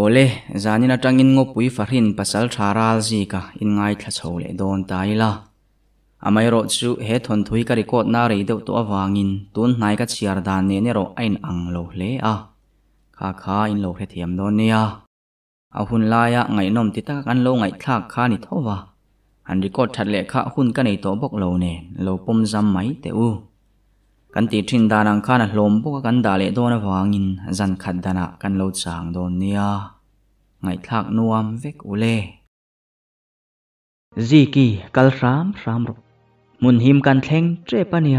ole zanin atangin ngo pui farin pasal tharal zi ka in ngai thla chho le don tai la amai ro chu he thon thui ka record na rei deuh to awangin tun nai ka chiar dan ne ne ro ain ang lo hle a kha kha in lo he thiam don ne a a hun la ya ngai nom ti ta kan lo ngai thak kha ni thowa an record that le kha hun ka nei to bok lo ne lo pom jam mai te u กันติดทินดานังข้านัดลมพวกกันดาเลโดนวางินสันขัดดานะกันเลดจางโดนเนียไงทักนวมเวกอุเลจีกีกัลรามรามรบมุนหิมกันเทงเจปเนีย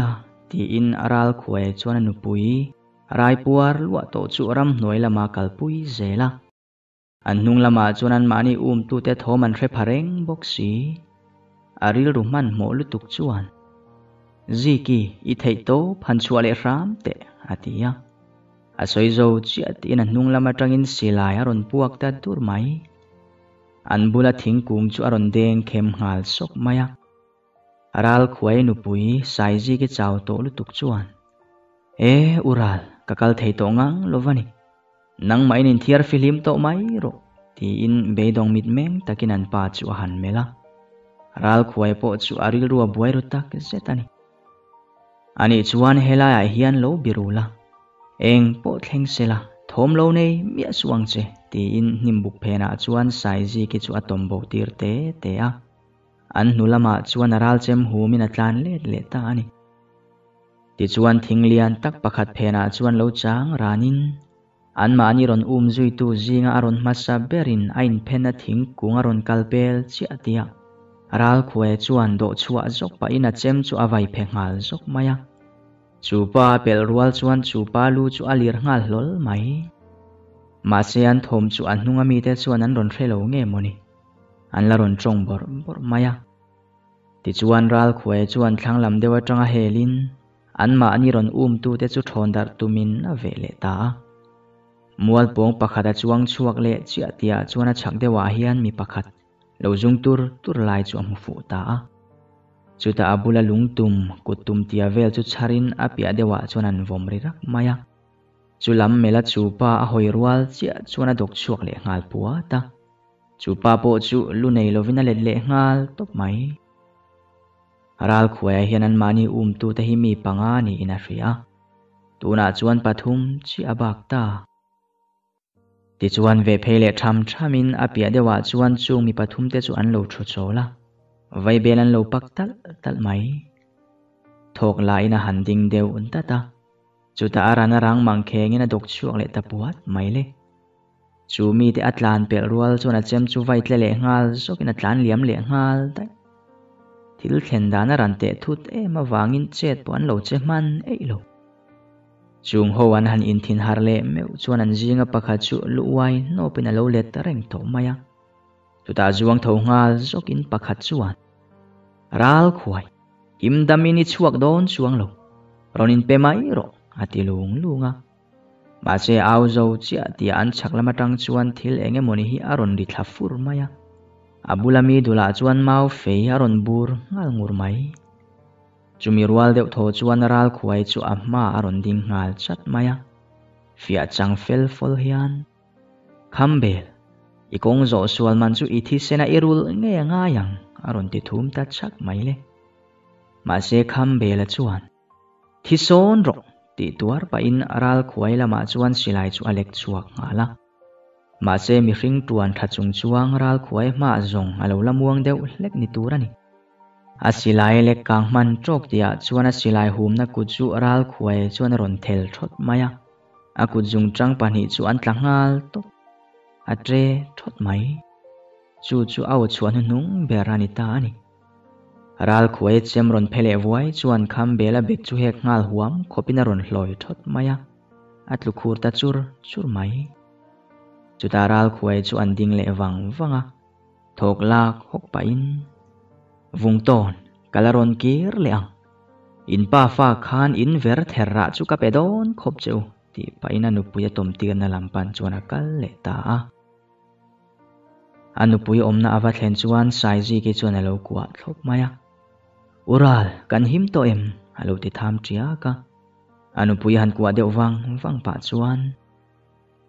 ที่อินอารัลขวยชวนนุปุยรายปัวลวโตจุรำหน่วยละมากัลปุยเจละอันนุงละมาจวนันมานีอุมตูเตโทมันเรพเร่งบกสีอาริลรุมันโมลุตุกจวน gì kỳ ít thấy tố phan xua lệ ram tệ à tí à à soi dâu chỉ à tí là nung lama trăng in xì lại à ron buộc ta tur mai an bula thính cùng chú à ron đen khem hal sốc mai à aral khuấy nụ bùi sai gì cái chào tổ lúc tục chuan ê ural kakal thấy tố ngang lo vani nang mai nên thiar phim tổ mai rồi thì in bê dong mít meng takin an pa chu à hàn mela aral khuấy po chu aril rua buai rutak zetani อันนี้ชวนเฮลาเฮียนโลบิรูละเองปวดเฮงเซละทอมโลนี่มีสวงเจตีนนิมบุกเพนาชวนไซจีกิจวัตมบบตีรเตเตะอันนุลามาชวนราลเซมหูมินัตลนเล็ดเลตาันนี้ติชวนทิ้งเลียนตักประคัดเพนาชวนโลจางรานินอันมาอันยรอนอุ้มจุยตูจิงอารมณ์มาซาเบรินอันเพนะทิงกุงอารอนกัลเปลเชียติยา ral khue chuan do chua zok pa in a chem chu avai phe ngal zok maya chupa pel rual chuan chupa lu chu alir ngal lol mai ma sian thom chu an hnunga mi te chuan an ron threlo nge moni an la ron chong bor bor maya ti chuan ral khue chuan thlang dewa tanga helin an ma ani ron um tu te chu thon dar tumin a ve le ta mual pong pakhat a chuang chuak le chiatia chuan a chhak dewa hian mi pakhat Lâu zung tur tur lai chu amu fu ta a chuta abula lungtum tum tia vel chu charin apia dewa chuan an vom ri rak maya chu lam mela chu pa a hoi rual chia chuan a dok chuak le ngal pua ta chu pa po chu lu nei lovina le le ngal top mai ral khuya hian an mani um tu te hi mi panga ni ina ria tuna chuan pathum chi abak ta ติจวนเวเพเลทำทามินอเปียเดว่าจวนจูงมีปฐุมเตจวนโลชุโชละไวเบลันโลปักตัลตัลไหมทกลายนะหันดิงเดวอุนตาตาจุตาอารานารังมังเคงินะดกช่วงเลตะปวดไม่เลยจูมีเตอัตลานเปรัวลจวนอาเจมจูไวเตเลงาลสกินอัตลานเลียมเลงาลได้ทิลเข็นดานารันเตทุดเอมาวางินเจ็ดปวนโลเจมันเอโล chung ho an han in thin har le meu chuan an zinga pakha chu luwai no pin alo le tareng tho maya tuta juang tho nga zokin pakha chuan ral khuai im damini chuak don chuang lo ronin pe mai ro ati lung lunga ma che au zo chia ti an chak lama tang chuan thil enge moni hi aron ri thafur maya abulami dula chuan mau fei aron bur ngal ngur mai chumi rual deuh thaw chuan ral khuai chu a hma a rawn ding ngal chat mai a fia chang fel fol hian kham i kong zo sual man chu i thi sena i rul nge nga yang a rawn ti thum ta chak mai le ma se kham bel a chuan thi son rok ti tuar pa in ral khuai lama chuan silai chu alek chuak ngala ma se mi ring tuan tha chung chuang ral khuai ma zong alo lamuang deuh hlek ni tur ani อาศิลายเล็กกางมันโจกเดียชวนอาศิลายหูมนักกุจูรัลควยชวนรอนเทลทดมายะอากุจุงจังปานิชวนตังงาลตกอตเรทดไหมจูจูเอาชวนนุ่งเบรานิตานี่รัลควยเจมรอนเพลวไวชวนคำเบลเบกจูเฮกงาลหัวมขบินรอนลอยทดมายะอัตลุคูร์ตาจูร์จูรไหมจุดารัลควยชวนดิ่งเลวังวังอะถกลากหกไปอินวงตอนกาลรอนเกียร์เลี้ยงอินป้าฟ้าขานอินเวอร์เทอร์ระจุกับเอโดนขบเจ้าที่ไปนันุปุยตมเตียนนลำปันชวนกัลเละตาอันุปุยอมนาอวัตเลนชวนไซจีกิชวนเอลูกวาดลบมาอุรัลกันหิมโตเอ็มฮัลโหลที่ทำจียกะอันุปุยหันกวาดเดียววังฟังปัจชวน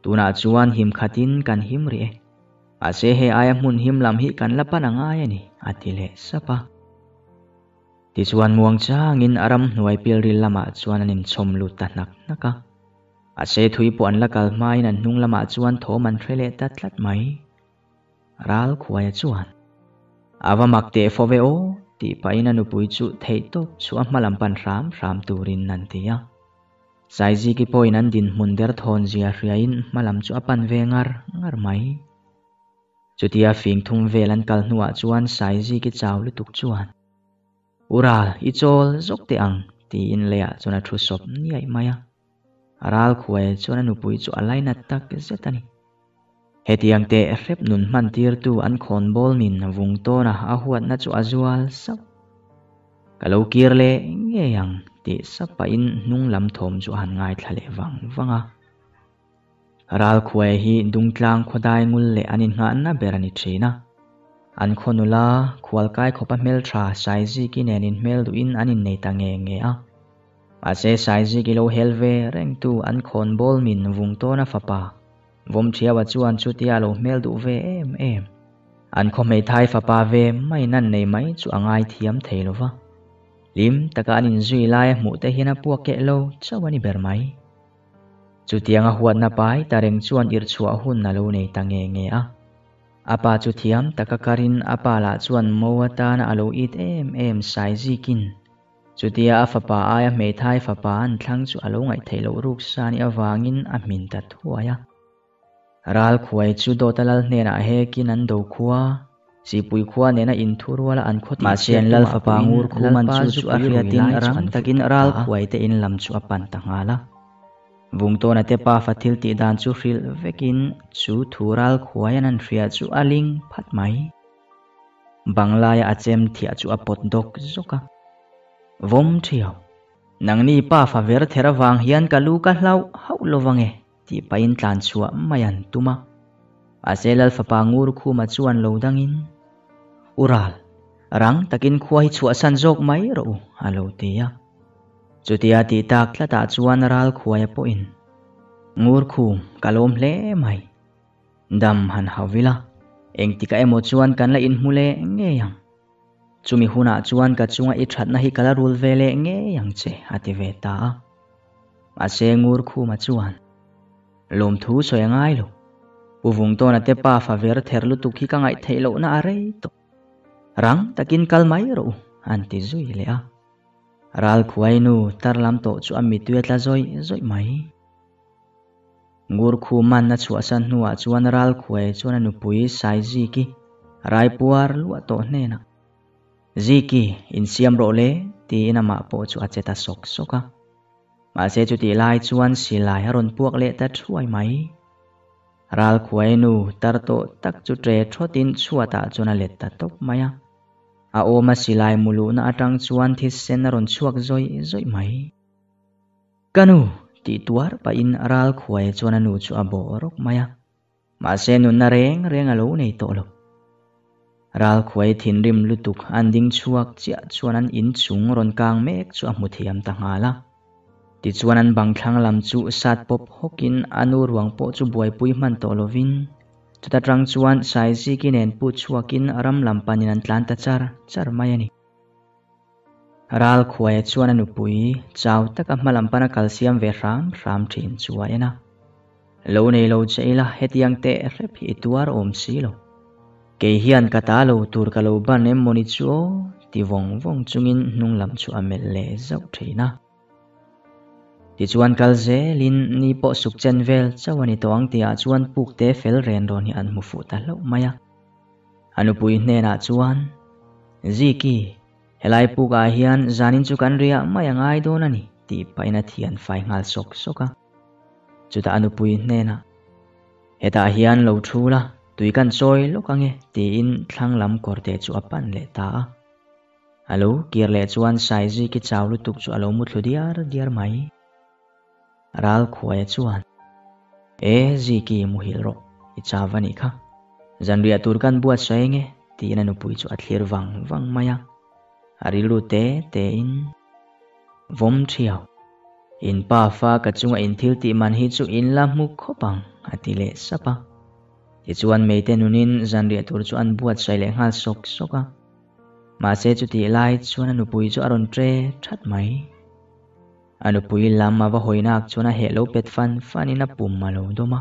ตัวนาชวนหิมขัดินกันหิมเรีย Ase ah, he ayam mun him lam hi kan la panang aya ni atile ah, sapa. Tiswan muang changin aram nuai pil ri lama chuan anin chom lu tanak naka. Ase ah, thui pu an lakal mai nan nung lama chuan tho man threle tatlat mai. Ral khuaya chuan. Ava makte fove o ti paina nu pui chu thei to chu amalam pan ram ram turin nantia. Ya. Saiji ki poinan din munder thon zia riain malam chu apan vengar ngar mai. chutia fing thung vel an kal nuwa chuan sai ji ki chaw lutuk chuan ural i chol zok te ang ti in leya chuna thu sop ni ai maya aral khuai chuna nupui chu alai na tak zetani hetiang te rep nun man tir tu an khon bol min vung to na a huat na chu azual sap kalau kirle ngeyang ti sapa in nung lam thom chu han ngai thale wang wanga ral khuwe hi dungtlang khodai ngul le anin nga na berani thina an khonula khwal kai khopa mel tha saizi ki nen in mel in anin nei ta nge nge a ase saizi ki lo helve reng tu an khon bol min vung to na fapa vom thia wa chuan chu tia lo mel du ve em em an kho mei thai fapa ve mai nan nei mai chu angai thiam theilowa lim taka anin zui lai mu te hina puak ke lo chawani ber mai จุเยียงหัวนับไปตาเร่งชวนอิรชัวหุ่นนั่งลูในตังเงเงอะอาปาจุเทียมตะกะการินอาปาละชวนมัวตานาลูอิดเอ็มเอ็มไซซิกินจุเตียอาฟปาอาไเมทายฟปาอันทั้งจุลุลงไอเทลูรุกสานิอวางินอามินตัดหัวยะรัลขวยจุโดตะลัลเนนาเฮกินันดดคัวสิปุยขวาเนนะอินทุรวละอันคดมาเชนลัลฟปางูรุกมันจุจุอาเรียตินรังตะกินรัลขวยเตอินลำจุอปันตังอาละ Vùng vungtona te pa fathil ti dan chu hril vekin chu thural khuaian an hria chu aling phat mai banglaya achem thia chu apot dok zoka vom thio nangni pa fa ver thera wang hian kalu ka hlau hau lowange ti pain a chua mayan tuma aselal fa pangur khu ma chuan lo dangin ural rang takin khuai chu san jok mai ro alo te ya จุดทียาติตักและตาจวนรัลขวายปุินงูรคูมกะลมเล่ไม่ดำหันหาวิลาเองติกะเอโมจวนกันละอินมุเลเงี้ยงจุมิฮุนาจวนกัะจวงอิทัดนาฮิกลารูลเวเลเงี้ยงเจอาทิตย์เวตาอาเซงูรคูมาจวนลมทูสวยงายลูปูวงตัวนัเตปาฟาเวร์เทอร์ลุตุกิกังไอเทโลน่าอะยรตรังตะกินกัลไม่รู้อันติสุยเลยอ่ะ ral khuai nu tar lam to chu ami tuya ta zoi zoi mai ngur khu man na chu asan nuwa chuan ral khuai chuan anu pui sai ji ki rai puar lu to hne na ji ki in siam ro le ti na ma po chu acheta sok soka ma se chu ti lai chuan silai haron puak le ta thuai mai ral khuai nu tar to tak chu tre thotin chuata chuna let ta tok maya a awm a silai muluna atang chuan this sen a rawn chuak zawi zawih mai kanu ti tuar pa in aral khuai chuan anu chu a baw rok mai ma se nu na reng reng alo nei to lo ral khuai thin rim lutuk an ding chuak chia chuan an in chung ron kang mek chu a mu thiam ta nga la ti chuan an bang thlang lam chu sat pop hokin anu ruang po chu buai pui man to lovin chutatrang chuan sai zi ki nen chuakin aram lampanin an tlanta char char mai ani ral khuai chuan anu pui chau taka hmalampana calcium ve ram ram thin chuaina lo nei lo cheila hetiang te rep hi tuar om silo ke hian kata lo tur ka lo ban em moni chu ti vong vong chungin nung lam chu amel le zau theina ที่ชวนกัลเซลินนี่พอสุขเชนเวลชาวันนี้ตัวอังที่อาชวนปุกเตเฟลเรนโดนี่อันมุฟุตัลโลมายาอนุปุยเนนอาชวนจีกีเฮลัยปุกอาฮิอันจานินสุกันเรียมายังไงโดนันี่ที่ไปนัดฮิอันไฟงาลสกสกะจุดอนุปุยเนนเหตุอาฮิอันเลวชูละตุยกันซอยลูกังเอตีอินทั้งลำกอร์เตจูอปันเลตาฮัลโหลเกียร์เลชวนไซจิกิจาวลุตุกจูอลลมุดลุดิอาร์ดิอาร์ไหม ral khuai chuan e zi ki muhil ro i chawani kha zanria turkan buat sainge tina pui chu athlir wang wang maya lu te te in vom thiao in pa fa ka chunga in thil ti man hi chu in la mu khopang atile sapa ti chuan meite nunin zanria tur chu an buat sai le ngal sok soka ma se chu ti lai chuan pui chu aron tre that mai Anupui lamma va hoina akchuna helo pet fan fanina pummalo doma.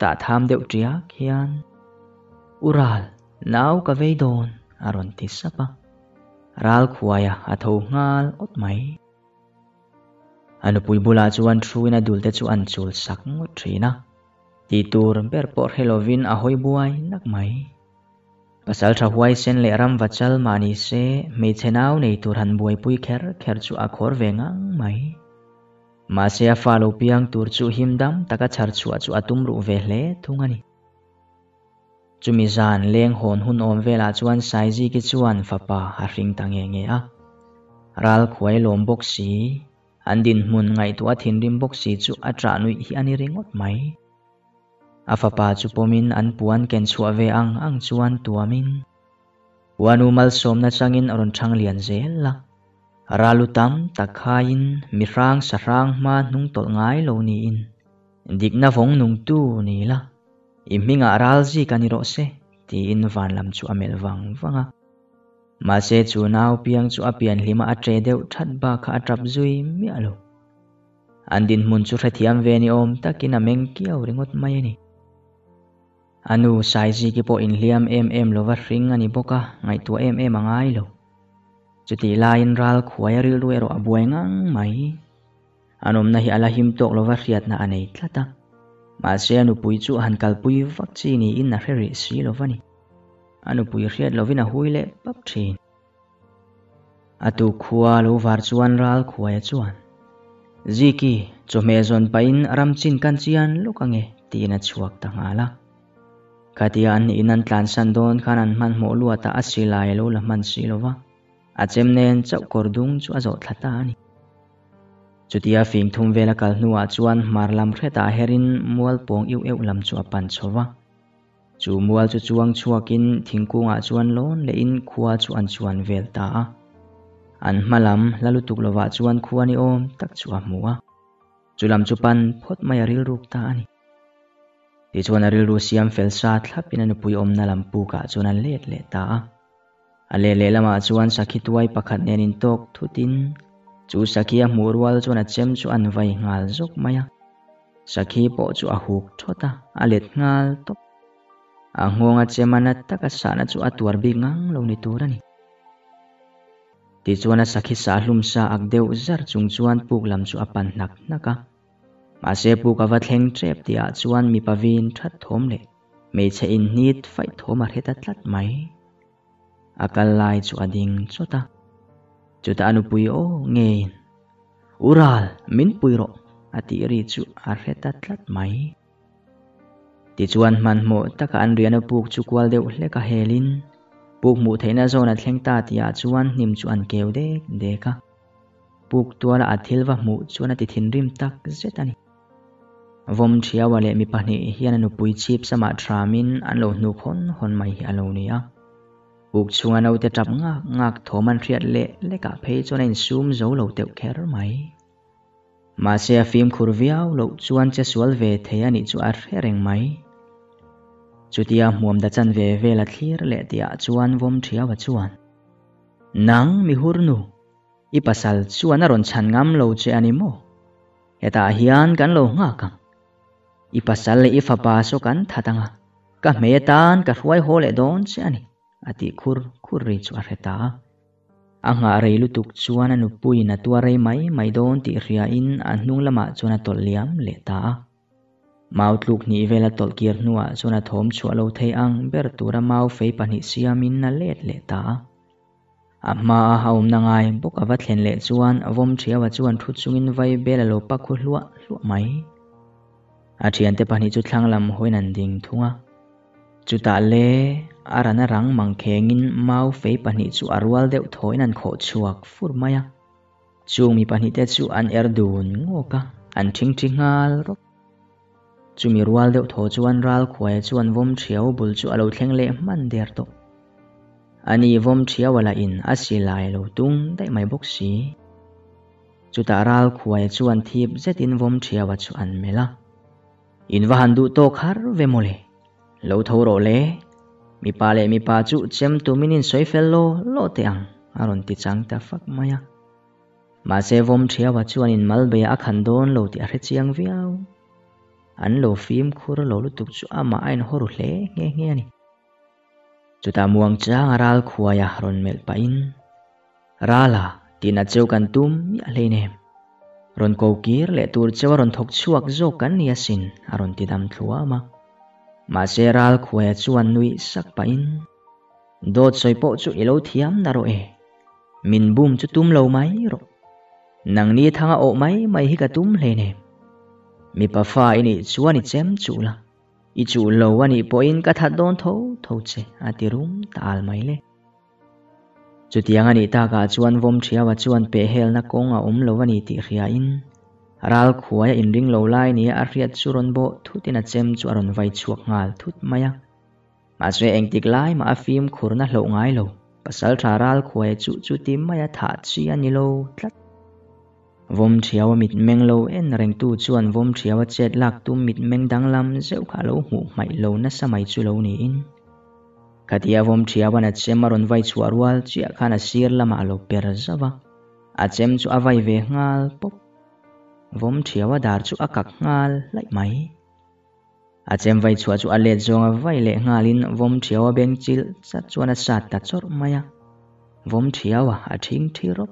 ta tham deu tria khian. Ural, nau ka veidon, aron tisa pa. Ral khuaya atho ngal ot may. Ano pui bula chuan truin adulte chu an chul sak ngot tur ber por helovin ahoy buhay nak mai ภาษาชาวไวเซนเลอรัมวัชลมานิเซไม่เช่าในตัวหันบวยปุยแคร์แคร์จูอักอร์เวงังไหมมาเสียฟ้าลูปียงตัวจูหิมดัมตะกะชารจูอัจูอัตุมรุเวเลทุงานิจุมิจานเลี้ยงหอนหุนอมเวลาจวนไซจีกิจวนฟ้าปาฮาริงตังเงเยอะรัลควยลมบกซีอันดินมุนไงตัวทินริมบกซีจูอัตรานุยฮิอันเร่งอดไหม a fapa chupawmin an puan ken chhuah ve ang ang chuan tuamin uanumalsâwmna changin a rawn ṭhang lian zêl la ral utam tak khaiin mi hrâng sahrâng hma hnung towlh ngai lo niin dikna vang nungtu nil a i hmingah râlzikani rawh se tiin vânlam chu a mel vang vang a mahse chu naupiang chu a pianhlima a ṭe deuh ṭhat ba kha a ṭap zui miah lo an din hmun chu hrethiam ve ni âwm takin a meng kiau ring awt mai a ni anu size ki po in liam em em lova ring ani boka ngai tu em em angai lo chuti lain ral khuai ril ru ero abuengang mai anom na hi ala him tok lova riat na anei tlata ma se anu pui chu han kal pui vak chi ni in na heri si lovani anu pui riat lovina huile pap thin atu khua lo var chuan ral khuai chuan ziki chome zon pain aram chin kan chian lokange tina chuak tangala Katia an in an tlan san don khan an man mo lua ta asi lai lo la man si lo wa. A chem nen chau kor dung chu a zo thla ta ni. Chutia fing thum vela kal nuwa chuan mar lam re ta herin mual pong iu eu lam chu a pan chowa. Vâng. Chu mual chu chuang chuakin thingkunga chuan lon le in khua chu an chuan vel ta a. An malam tuk lova chuan khua ni om tak chu a mua. Chu lam chu pan phot mai ril ruk ta ani. Ti chuan aril rusiam fel sa thlap in anupui om na lampu ka chuan an let le ta a. le le lama chuan sakhi tuai pakhat nen in tok thutin chu sakia murwal chuan a chem chu an vai ngal zok maya. sakhi po chu a huk thota a let ngal tok. A ngonga chemana taka sana chu atuar bi ngang lo ni turani. Ti chuan a sakhi sa hlum sa ak deuh zar chung chuan puk lam chu apan nak naka. มาเซปูกวัดเฮงเจ็บที่อาจวนมีปวินทัดทมเลยไม่ใช่อินนิดไฟทมาเฮตัดลัดไหมอาการลายจุอดิงจุตาจุตาอนุปุยโอเงินอุรัลมินปุยโรอติริจุอาเฮตัดลัดไหมติจวนมันหมดตะกันเรียนปุกจุกวลเดวเลกเฮลินปุกหมูเทน่าโซนัดเฮงตาที่อาจวนนิมจวนเกวเด็กเด็กะปุกตัวละอัธิลวะหมูจวนติทินริมตักเจตานี vom thia wale mi pani hian anu pui chip sama thramin an lo nu khon hon mai hi alo nia buk chunga no te tap nga ngak thoman riat le le ka phe chon in sum zo lo te kher mai ma se a phim khurviaw lo chuan che sual ve the ani chu ar hereng mai chutia muam da chan ve ve la thlir le tia chuan vom thia wa chuan nang mi hurnu i pasal chuan a ron chan ngam lo che ani mo eta hian kan lo nga kang อีปัสสัลเลยอีฟ้าบาสุกันทัดังก็เมตันก็รวยโหเลดอนเสียนี่อติคุรคุรริจวาเรตาอังหาเรลุตุกชวนนุปุยนัตัวเรไม่ไม่โดนติเรียอินอันนุ่งละมาชวนตอลเลียมเลตามาอุลุกนี้เวลาตอลเกียรนัวชวนทอมชวนเราเทอังเบรตัวระมาเฟยปนิสซียมินนั่นเลตเลตาอามาฮาอมนางไงบุกอวัตเลนเลชวนวมเชียวชวนทุดซุงินไวเบลโลปักคุลัวลัวไมมอาทิอันเตปานิจุดทังลำห้อยนันดิงทุ่งจุดตาเล่อารานารังมังเคงินมาเฟยปันิจุดอารวลเดวทอยนันโคชวกฟูร์มายะจูมีปันิเตจูอันเอร์ดูนงอกะอันทิ้งทิ้งอัลรกจูมีรัวเดวถอจันรัลควายจอันวอมเชียวบุลจูอาลูเทงเล่มันเดียร์โตอันนี้วอมเชียววลาอินอาศิลายลลตุงได้ไม่บุกสีจุดตารัลควายจอันทีบเจตินวอมเชียววัดอันเมล่า in va han du to khar ve mole lo tho ro le mi pa le mi pa chu chem tu minin soi fel lo lo te ang aron ti chang ta fak maya ma se vom thia wa chuan in mal be a khan don lo ti a re chiang viau an lo phim khur lo lu tuk chu ama ain horu hle nge nge ani ta muang chang aral khuaya ron mel pain rala tina cheu kan tum mi a le nem รอนโกกีร์เลตูร์เจวารอนทกชวกโจกันนยาสินรอนติดตามทัวมามาเซรัลคุยชวนนุยสักไปินโดดซอยโปชุอิโลเทียมนารเอมินบุมชุตุมเลาไมรนังนี้ทางอกไมไม่ฮิกตุมเลเนมีปะฟ้าอินิชวนอิเจมจูละอิจุเลววันอิโปอินกะทัดดอนทูทูเจอติรุมตาลไมเล chutiang ani ta ka chuan vom thia wa chuan pe hel na konga um lo ani ti khia in ral khuaya in ring lo lai ni a riat churon bo thutina chem chu aron vai chuak ngal thut maya ma se engtik lai ma afim khurna hlo ngai lo pasal tha ral khuai chu chu tim maya tha chi ani lo tlat vom thiawa mit meng lo en reng tu chuan vom thiawa chet lak tu mit meng dang lam zeu kha lo hu mai lo na samai chu lo ni in Katiavom chiawan atsem maron vai chuarwal chia khana sir lama alo per zawa. Atsem chu avai ve ngal pop. Vom chiawa dar chu akak ngal lai mai. Atsem vai chua chu ale zonga vai le ngalin vom chiawa beng chil chat chuana sat ta chor maya. Vom chiawa a thing thirop.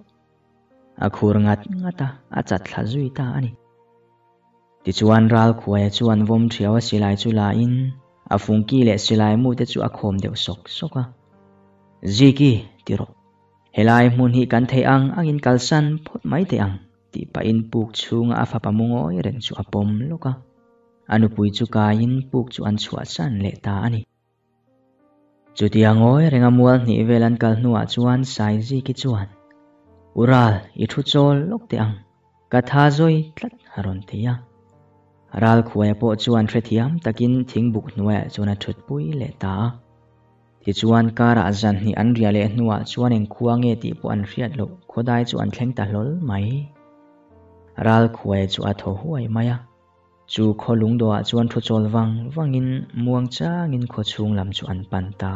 A khur ngat ngata a chat thla zui ta ani. Ti chuan ral khuai chuan vom chiawa silai chu la in a phung ki le silai mu te chu a khom deu sok soka ji ki tiro helai mun hi kan thei ang angin kalsan phot mai te ang ti pa in puk chunga a fa pamungo i ren chu apom loka anu pui chú ka in puk chu an chua san le ta Chú ani chu ti angoi renga mual ni velan kal chú chuan sai ji chú chuan ural ít i thu chol lok te ang katha zoi tlat haron te ya รัลขวยโปจวนเทรทียมตะกินทิ้งบุกหน่วยจวนชุดปุยเลตาที่จวนการาจันนี่อันเรียเลนัวจวนเองควงเงติปอันเรียดลุขดายจวนแข็งตาลลไหมรัลขวยจวทหวยมหยจูขลุงดัวจวนทุจลวังวังอินม่วงจ้างอินขชุงลำจวนปันตา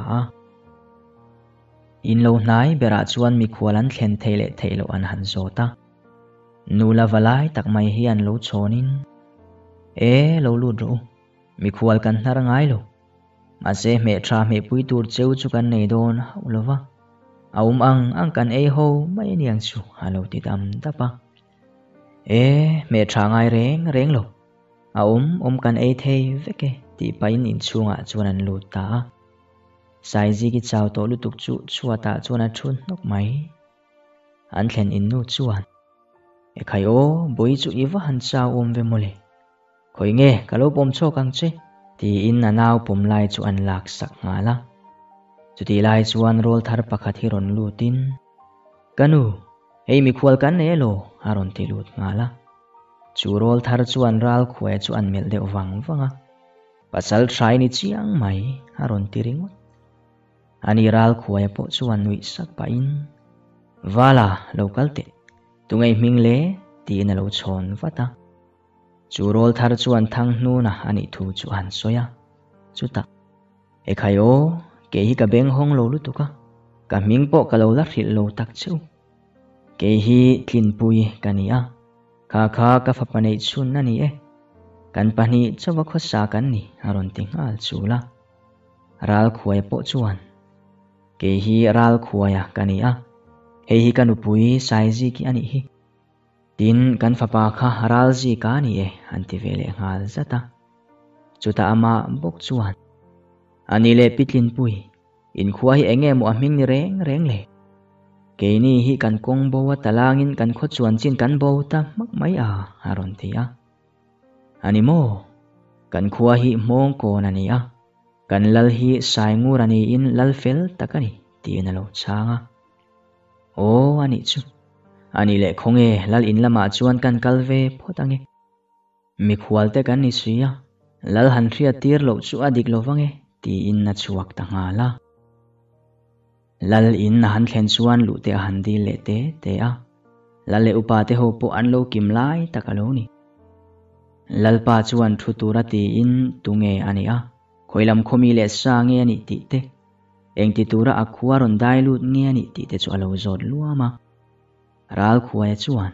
อินโลนายเบราจวนมีควลันเข็นเทเลเทโลอันหันโซตานูลาวลายตักไม่เฮียนโลชนิน e lo lun ro mi khual kan narangai lo ase me tha me pui tur cheu chu kan nei don ulova aum ang ang kan e ho mai niang chu halo ti tam tapa e me tha ngai reng reng lo aum om kan e thei veke ti pain in chunga chuanan lu ta sai ji ki chau to lu tuk chu chua ta chuana thun nok mai an thlen in nu chuan e khai o boi chu iwa vâng, han chau về ve mole คอยเงะกะลูปมโชกังเชทีอินนานาวปมไลจูอันลักสักงาละจุดีไลจูอนโรลทาร์ปะขัดที่รอนลูตินกันูเฮ้มีควลกันเนโลอารอนี่ลูดงาละจูโรลทาร์จวนรัลควจูอนเมลเดอวังฟังะปัสสลวะใช้นิจยังไม่อารอนี่ริงวดอันนี้รัลควยปจูอวนวิสักไปอินวาลาโลกัลเตตุงไอมิงเลตีนรลชนฟัาตา chu rol thar chuan thang nu na ani thu chu an soya chu tak e ô, ke hi cả beng hong lo lu tuka ka ming po ka lo la ril lo tak chu ke hi cả pui kania kha kha ka fa panei chun nani e kan pani chawa kho sa kan ni aron ting al chula ral khuai po chuan ke hi ral khuaya kania hei hi bùi pui saizi ki ani hi tin kan fapa kha ralji ka ni e anti vele ngal zata chuta ama bok chuan ani le pitlin pui in khuai enge mu aming ni reng reng le keini hi kan kong bowa talangin kan kho chuan chin kan bo ta mak mai a aron thia ani mo kan khuwa hi mong ko na ni a kan lal hi sai ngur ani in lal fel takani ti na lo changa o ani chu ani le khonge lal in lama chuan kan kalve photange mi khualte kan ni suya lal han thria tir lo chu adik lo wange ti in na chuak ta nga la lal in na han thlen chuan lu te han di le te te a lal le upa te ho po an lo kim lai takalo ni lal pa chuan thu tura ti in tunge ani a khoilam khomi le sa nge ani ti te engti tura akhua ron dai lut nge ani ti te chu alo zot luama ral khuaya chuan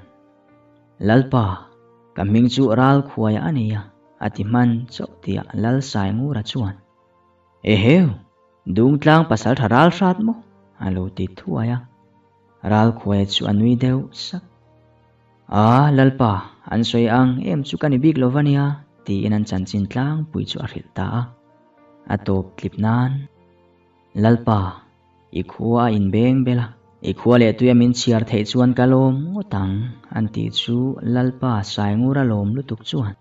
lalpa kaming chu ral khuaya aniya ati man chawtia lal sai ngura chuan eheu dung tlang pasal tharal hrat mo alo ti thuaya ral khuaya chu anui deu sak a lalpa an soi ang em chu kani big lovania ti inan chanchin tlang pui chu arhil ta atop clip nan lalpa ikhua in beng bela อีกันเลตุยมินเชียร์เทจวนกะลมงตังอันติจูลลปาสายงูระลมลุตุกจวน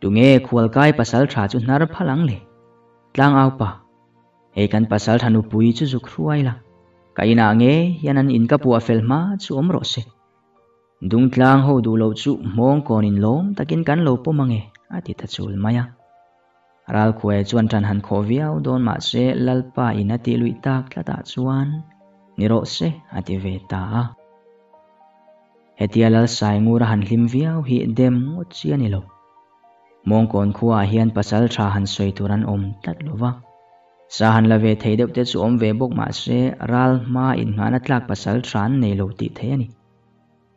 ตุงเอกวลกายปัสสลทราจุนารพลังเลตังเอาปะเอกันปัสสลธนุปุยจุจุครวยละกายนางเอยันันอินกับปัวเฟลมาจูอมรสเซดุงตังหูดูโลจุมองกอนินลมตะกินกันโลปมังเออาทิตย์จูลมายารัลควเจวนทันหันโควิเอาโดนมาเซลลปาอินติลุยตากตาจวน ni ro se ati ve ta a hetialal sai ngur han hlim viau hi dem ngot chian ni lo mong kon khuwa hian pasal tha han soi turan om tat lova sa han la ve thei deuh te chu om ve bok ma se ral ma in ngana tlak pasal than nei lo ti the ani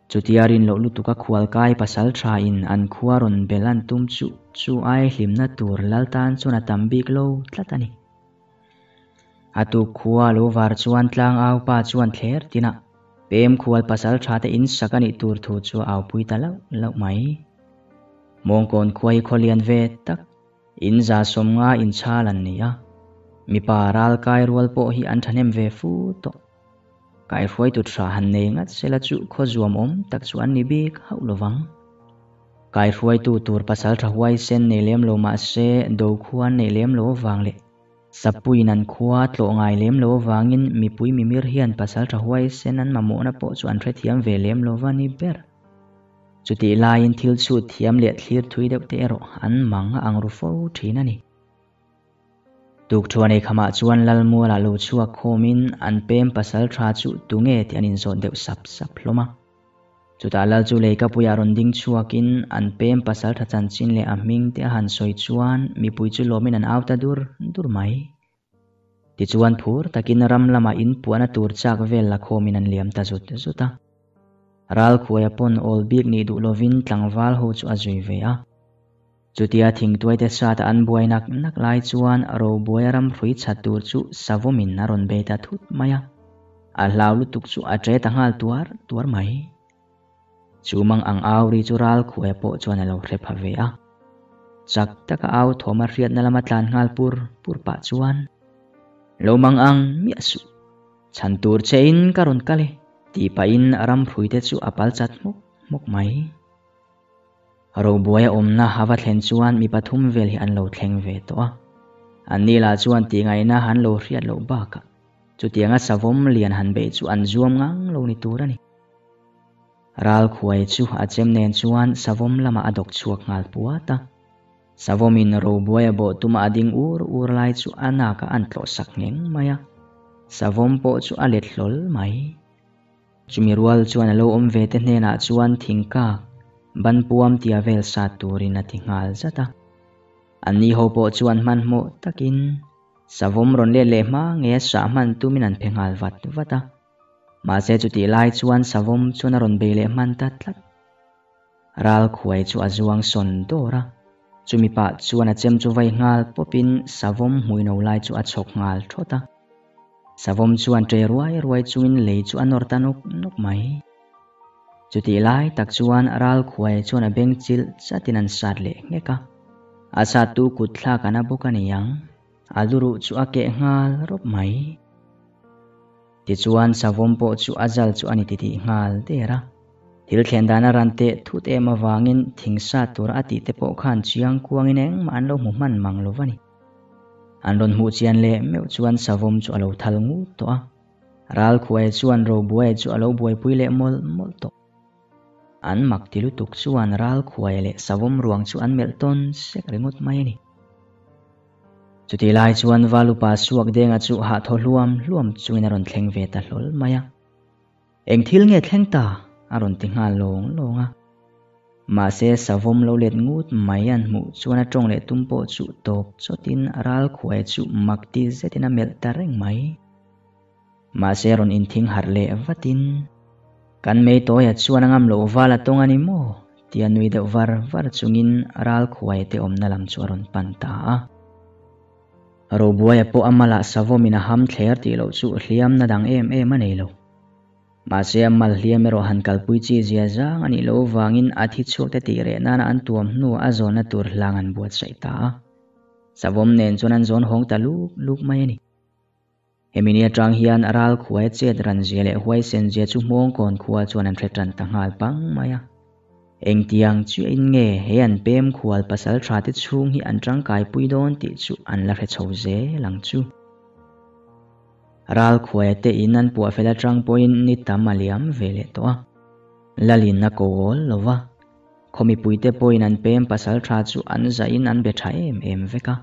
chutiarin lo lutuka khual kai pasal tha in an khuaron belan tum chu chu ai hlimna tur laltan chuna tambik lo tlatani atu khua lo var chuan tlang au pa chuan thler tina pem khual pasal tha te in sakani tur thu chu au pui talo, lo lo mai mong kon khuai kholian ve tak in za som nga in cha lan ni mi paral ral kai rual po hi an thanem ve fu to kai phoi tu tra han nei ngat sela chu kho zuam om tak chu an ni bi khau lo wang kai phoi tu tur pasal tha huai sen nei lem lo ma se do khuan nei lem lo wang le sapui nan khua tlo ngai lem lo wangin mi pui mi mir hian pasal tha huai sen an mamu na po chu an thre thiam ve lem lo wani ber chu ti lai in thil chu thiam le thlir thui deuh te ro an mang ang ru fo thin ani tuk chuan ei khama chuan lal mua la lo chua khomin an pem pasal tha chu tunge ti an in zon deuh sap sap hloma chutala chu lei puya ron ding chuakin an pem pasal tha chan chin le aming te han soi chuan mipui chu lomin an auta dur dur mai ti chuan phur takin ram lama in puana tur chak vel la khomin an liam ta zut zuta ral khuaya pon ol bik ni du lovin tlangwal ho chu azui ve a chutia thing tuai te sat an buai nak nak lai chuan ro boyaram hrui chatur chu savomin na ron be ta thut maya a hlawlu tuk chu a tre ta ngal tuar tuar mai chu mang ang aw ri chural khu e po chuan alo rep ha ve a chak taka aw thoma riat na lama tlan ngal pur pur pa chuan Lâu mang ang mi asu chan tur chein karun kale ti pa in aram phuite chu apal chat mok mok mai ro buaya omna hawa thlen chuan mi pathum vel hi an lo thleng ve to a an ni la chuan ti ngai na han lo riat lo ba ka chu tianga savom lian han be chu an zuam ngang lo ni tur ani ral khuai chu a chem nen chuan savom lama adok chuak ngal puata savomin ro buaya bo tuma ading ur ur lai chu ana ka antlo sak ngeng maya savom po chu alet lol mai chumi rual chuan alo om ve te hnena chuan thingka ban puam tia vel sa turin a ti ngal zata ani ho po chuan man mo takin savom ron le le ma nge sa man tumin an phengal vat vata mà sẽ chủ tỷ lai chuan savom chuan aron bê lệ man ta tlat ral chú chu azuang son to ra chú mi pa chuan achem chú vai ngal popin savom hui no lai chu achok ngal thota savom chuan tre ruai ruai chú lei chu ta tanuk nok mai chu ti lai tak chuan ral khuai chuan a bêng chil tin an sat le nge ka asa tu kut thla kana bokani yang chú chu kẹ ngal rop mai ti chuan savom po chu azal chu ani ti ti ngal te ra thil thlen dana ran te thu te ma wangin thingsa tur ati te po khan chiang kuang in eng man lo mu man mang lo wani an ron hu chian le meu chuan savom chu alo thal ngu to a ral khuai chuan ro buai chu alo buai pui le mol mol to an mak tilu tuk chuan ral khuai le savom ruang chu an mel ton sek remut mai ni chuti lai chuan valupa suak denga chu ha tho luam luam chuin a ron thleng ve ta hlol maya eng thil nge thleng ta a ron ti nga long longa ma se savom lo let ngut mai an mu chuan a tong le tumpo chu top chotin aral khuai chu makti zetina mel tareng mai ma se ron in thing har le vatin kan mei to ya chuan angam lo vala tong ani mo tianui de var var chungin aral khuai te omna lam chu ron panta a robuaipah a malah savawmia ham thlêr tih loh chu hliamna dang êmêm lo msea mal hliamerwh hankalpuichizia zâng ani lo vângin a thiuaktetih renâa an tuam nua a zawna tur lângan buatai taa savawmnen chun an zawn hawng talkk ṭnghan râl kha êt ran zi le huaisen zia chu hmng kan khua chuan ane an taâ eng tiang chu in nge he an pem khual pasal tha te chung hi an trang kai pui don ti chu an la re chho ze lang chu ral khwai te in an pu fela trang poin ni tamaliam vele to a lalin na kowol lova khomi puite poin an pem pasal tha chu an za in an be tha em em veka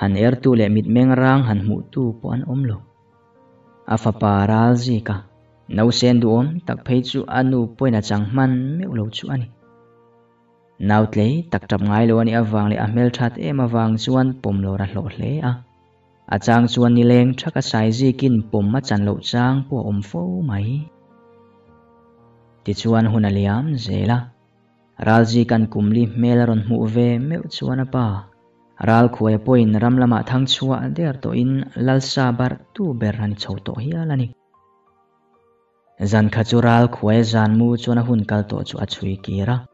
han er tu le mit meng rang han mu tu po an om lo afa pa ral ji ka nấu sen đủ ôm tắc phê chú anu bôi na chẳng man mẹo lâu chú anh nấu thế tắc tập ngay lâu anh avang lệ amel chat em avang chuan pom lo ra lộ lệ à à chang chuan ni leng chắc a sai gì kinh pom ma chan lộ chang po om phô mày ti chuan hun aliam zela ral căn kan li, mel ron mu ve meu chuan pa ral khuai poin ram lama thang chua der to in lal sa bar tu ber han chho to hi alani zan khachural khuai zan mu chuna hun kal to chu achui kira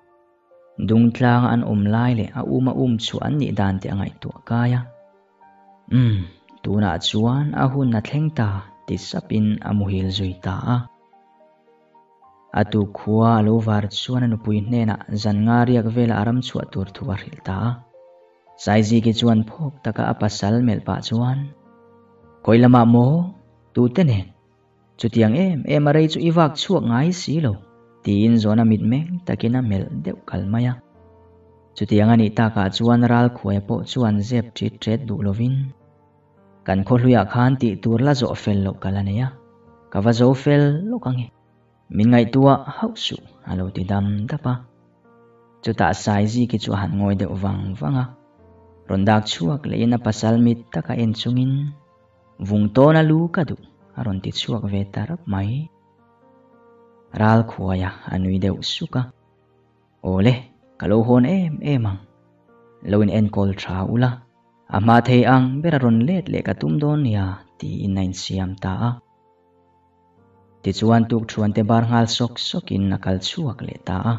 dung tlang an um lai le a uma um chu an ni dan te angai to kaya um hmm, tuna chuan a hun na thleng thlengta tisapin amuhil ta a atu khua lo var chuan an pui hne na zan nga riak vela aram chu tur thu warhil ta saizi ki chuan phok taka apasal mel pa chuan koilama mo tu tenen chutiang em em arei chu iwak chuak ngai si lo tin zona mit meng takina mel deu kalmaya chutiang anh ta ka chuan ral khue po chuan zep chết tret du lovin kan kho hluya khan ti tur la zo fel lo kalaneya kawa zo fel lo kange min ngai tua hausu alo ti dam dapa chu ta sai ji ki chu han ngoi deu wang wanga rondak chuak leina pasal mit taka ensungin, vung to na lu kadu aron ti chuak ve tarap mai ral khuaya anui deuh suka ole kalo hon em emang loin en kol tha ula ama thei ang beraron let le ka tum don ya ti in nain siam ta a ti chuan tuk chuan te bar ngal sok sok in nakal chuak le ta a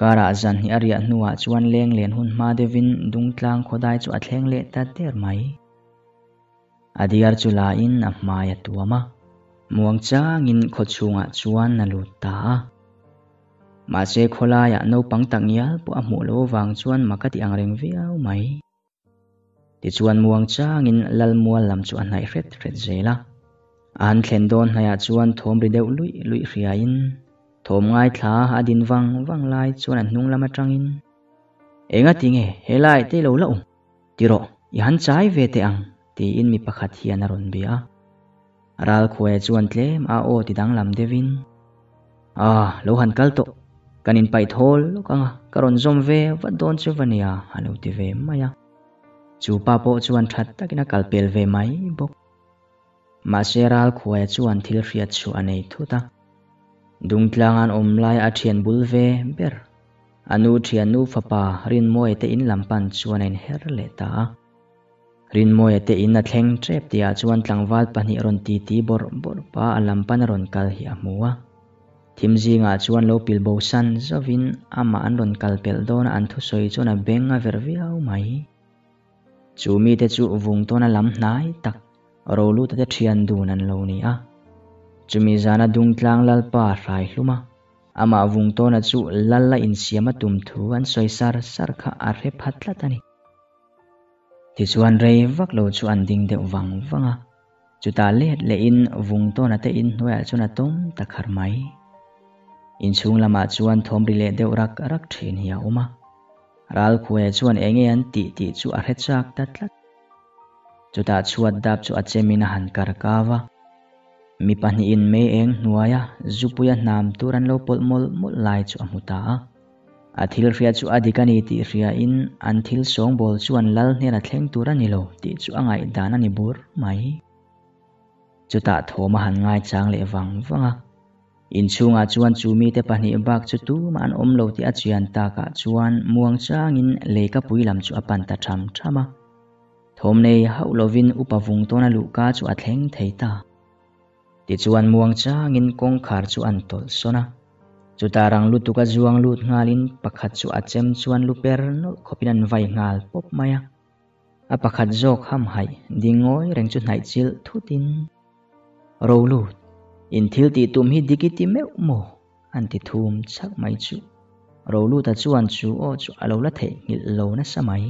kara zan hi aria nuwa chuan leng len hun ma devin dungtlang khodai chu athleng le ta ter mai adiar chula in a hmai a tuama muang changin khochunga chuan na lut ta a ma che khola ya no pang tang ya pu a mu lo wang chuan makati ang reng viau mai ti chuan muang in lal mual lam chu an nai ret ret zela an thlen don na chuan thom ri deuh lui lui hria in thom ngai thla adin din wang wang lai chuan an hnung lama tangin enga tinge helai te lo lo tiro i han chai ve te ang ti in mi pakhat hian a rawn bia ral khue chuan tlem a o ti dang lam devin a lo han kal to kanin pai thol ka nga karon zom ve va don chu vania halo ti ve maya chu pa po chuan that takina kalpel ve mai bok ma seral khue chuan thil riat chu anei thuta dung tlangan omlai a thian bul ve ber anu thian nu fapa rin moi te in lampan chuan en her le ta รินมวยเตะอินนัทเลงเทปเที่อาชวนทั้งวัดปนิรนตีตีบอร์บอร์ป้าอัลัมปันรนคกลฮิอามัวทิมจิงาชวนโลปิลโบสันจาวินอามาอันรนกลเปลดอนอันทุสอยจวนเบงอาเวรวิอาไมจูมีเตจูวุงตัวนลัมนายตักโรลูตเตชียนดูนันโลนีอะจูมีจานาดุงกลางลลป้าไรลุมาอามาวุงตัวนจูลลลอินเสียมาตุมทูอันสอยสารสารคาอาเรพัตลาตันี thì chuan rei vak lo chu an ding deuh wang chúng ta lấy lấy in vùng to na tây in huệ cho chu na tom takhar mai in chung lama chuan thom ri le deuh rắc rak thin hi a uma ral khuwe chuan enge an ti ti chu a rechak tatlat chuta chuat dap chu achemina han karkawa mi pahni in me eng hnuaya zupuya hnam tur an lo pol mol lai chu a muta a athil ria chu adikani ti ria in anthil song bol chu an lal hnen a thleng tur ani lo ti chu angai dan ani bur mai chu ta thoma han ngai chang le wang wanga in chunga chuan chu mi te pahnih bak chu tu ma an om lo ti a chian ta ka chuan muang chang in leka pui lam chu apan ta tham thama thom nei hau lovin upavung tona lu ka chu a thleng ta ti chuan muang changin in kong khar chu an tol sona Chu chutarang lu tu tuka zuang lu ngalin pakhat chu achem chuan per no khopinan vai ngal pop maya a pakhat jok ham hai dingoi reng chu nai chil thutin ro lu in thil ti tum hi dikiti meu mo anti thum chak mai chu ro lu ta chuan chu o chu alo la the ngil lo na samai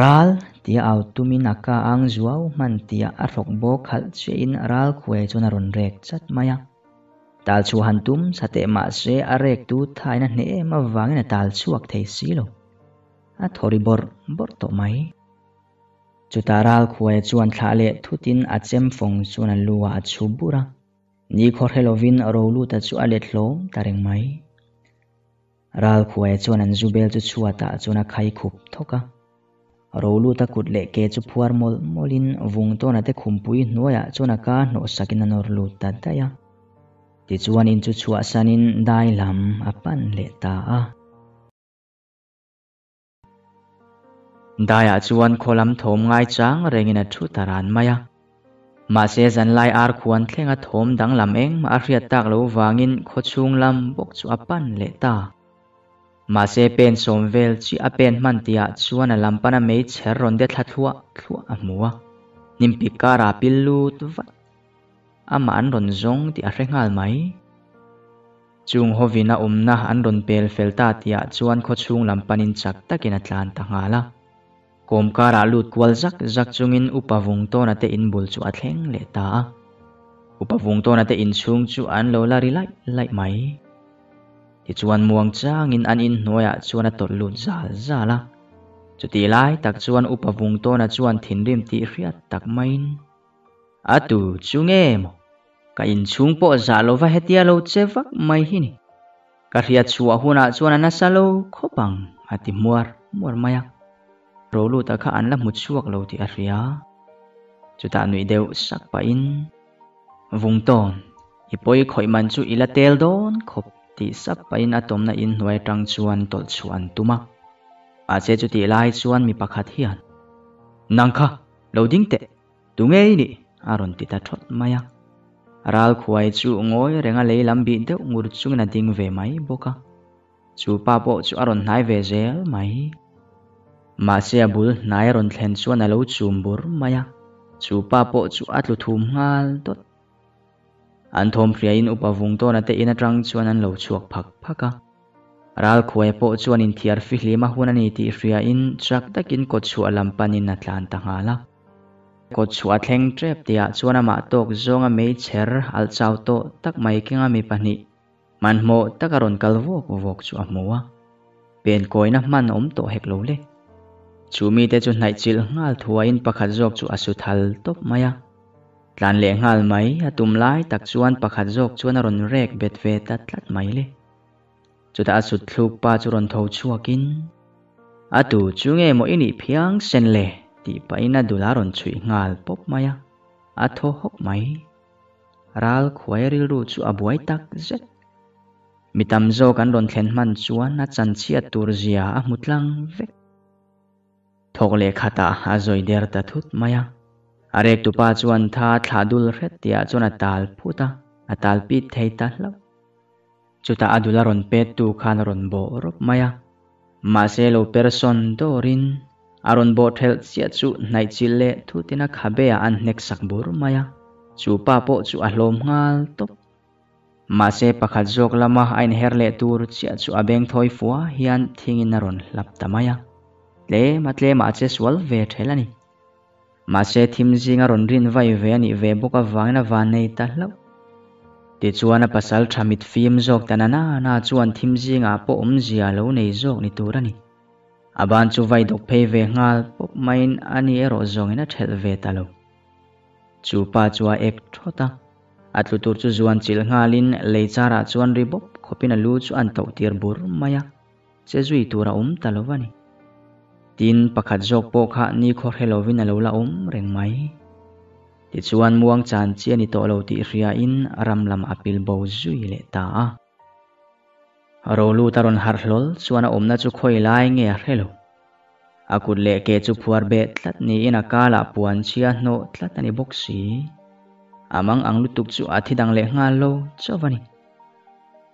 ral tia au tumi naka ang zuaw man tia a rok bo khal che in ral khwe chuna ron rek chat maya tal chu han tum sa te ma se arek tu thai na ne ma wangena tal chuak thei si lo a thori bor bor to mai chu taral khuai chuan thla le thutin a chem phong chuan an luwa a chu bura ni khor helovin ro lu ta chu ale thlo tareng mai ral khuai chuan an zubel chu chua ta chuna khai khup thoka ro lu ta kut le ke chu phuar mol molin vung to na te khumpui hnuaya chuna ka no sakin anor lu ta daya ติจวนินจุชัวสันินได้ลำอปันเลตาได้จวนโคลำโถมไงจังเรงินทุตารันมายมาเสียสันไลอาร์ควันเทงอโถมดังลำเองมาเรียตักลูวางินโคชุงลำบกจุอปันเลตามาเสเป็นสมเวลจีอเป็นมันเตียจวนลำปันเมิเชรอนเดทัทวะทัวอัมัวนิมพิการาปิลูตวัด ama an ron zong ti a hre ngal mai chung hovina na um an ron pel felta tia chuan kho chung lam panin chak takin a tlan ta ngala kom kara lut kwal zak zak chungin upavung to na te in bul chu a le ta upavung to na te in chung chu an lo la ri lai lai mai ti chuan muang changin an in hnuaiah chuan a tot lut zal zala chu ti lai tak chuan upavung to na chuan thinrim ti riat tak main atu chungem ก็อินชุงพอซาโลว่าเฮติอาโลเซฟักไม่หินิการิยัตสัวหัวนาสัวนันซาโลคบังอาติมัวร์มัวร์มายักโรลูตะขะอันละมุดชัวกโลติอาริยาจุดตานุยเดวสักไปะอินวุงตอนอีปอยคอยมันชูอิละเตลโดนขบติสักไปะอินอาตอมนาอินไว้ตังสชวนตอลสชวนตุมักอาเซจุดติไลสชวนมีปากัดเฮียนนังคะโลดิงเตตุงเอยนิอารอนติดตาทรดมายัก ral khuai chu ngoi renga lei lambi deuh ngur chung na ding ve mai boka. Chu papo chu aron nai ve zel mai. Ma se abul nai ron thlen chu na lo chum bur maya. Chu papo chu atlu thum ngal tot. An thom phriain upavung to na te in atang chuan an lo chuak phak phaka. ral khuai po chuan in thiar fi hlima hunani ti in chak takin ko chu alam panin na tlan ngala. กดสวดแทงเทรบเตียชวนมาตกจงอเมเชอร์อัลชาวโตตักไม่กิงอมีปันนิมันโมตักรอนกัลวกวกชัวมัวเปลี่ยนกอยนะมันอมโตเฮกโลเลชูมีแต่จุดไหนจิลงาลทัวอินปัะขัดจกชัวสุดทัลตบมายะลานเลี้ยงงาลไมอตุ้มไลตักชวนปัะขัดจกชวนรนเรกเบ็ดเวตัดลัดไม่เลจุดอสุดลูกปาจุรนทวชัวกินอตุจงเงโมอินิพียงเซนเล ti paina dularon chui ngal pop maya atho hok mai ral khwairil ru chu abuai tak zet mitam zo kan ron thlen man chuan na chan chi atur zia a mutlang vek thok le khata a zoi der ta thut maya arek tu pa chuan tha thladul hret tia chon atal phuta atal pi thei ta hlo chuta adula ron pet tu khan ron bo rop maya maselo person dorin aron bot health sia chu nai chille thu tina khabea an nek sak bur maya chu pa po chu alom ngal top ma se pakhat jok lama ain herle tur chia chu abeng thoi fua hian thingin aron lap tamaya le matle ma che swal ve thelani ma se thim jinga ron rin vai ve ani ve boka wangna vanei ta hlo ti chuana pasal thamit fim jok tanana na chuan thim jinga po om zia lo nei jok ni turani aban chu vai dok phei ve ngal pop main ani ero zong ina thel ve talo chu pa chua ek thota atlu tur chu zuan chil ngalin leichara chuan ribop khopina lu chu an tau tir bur maya che zui tura um talowani tin pakhat jok po kha ni khor helovin alola um reng mai ti chuan muang chan chi ani to lo ti hria in ramlam apil bo zui le ta ro lu taron har hlol chuana omna chu khoi lai nge hrelo akut le ke chu phuar be tlat ni ina kala puan chia hno tlat ani boxi amang ang lutuk chu athidang le nga lo chawani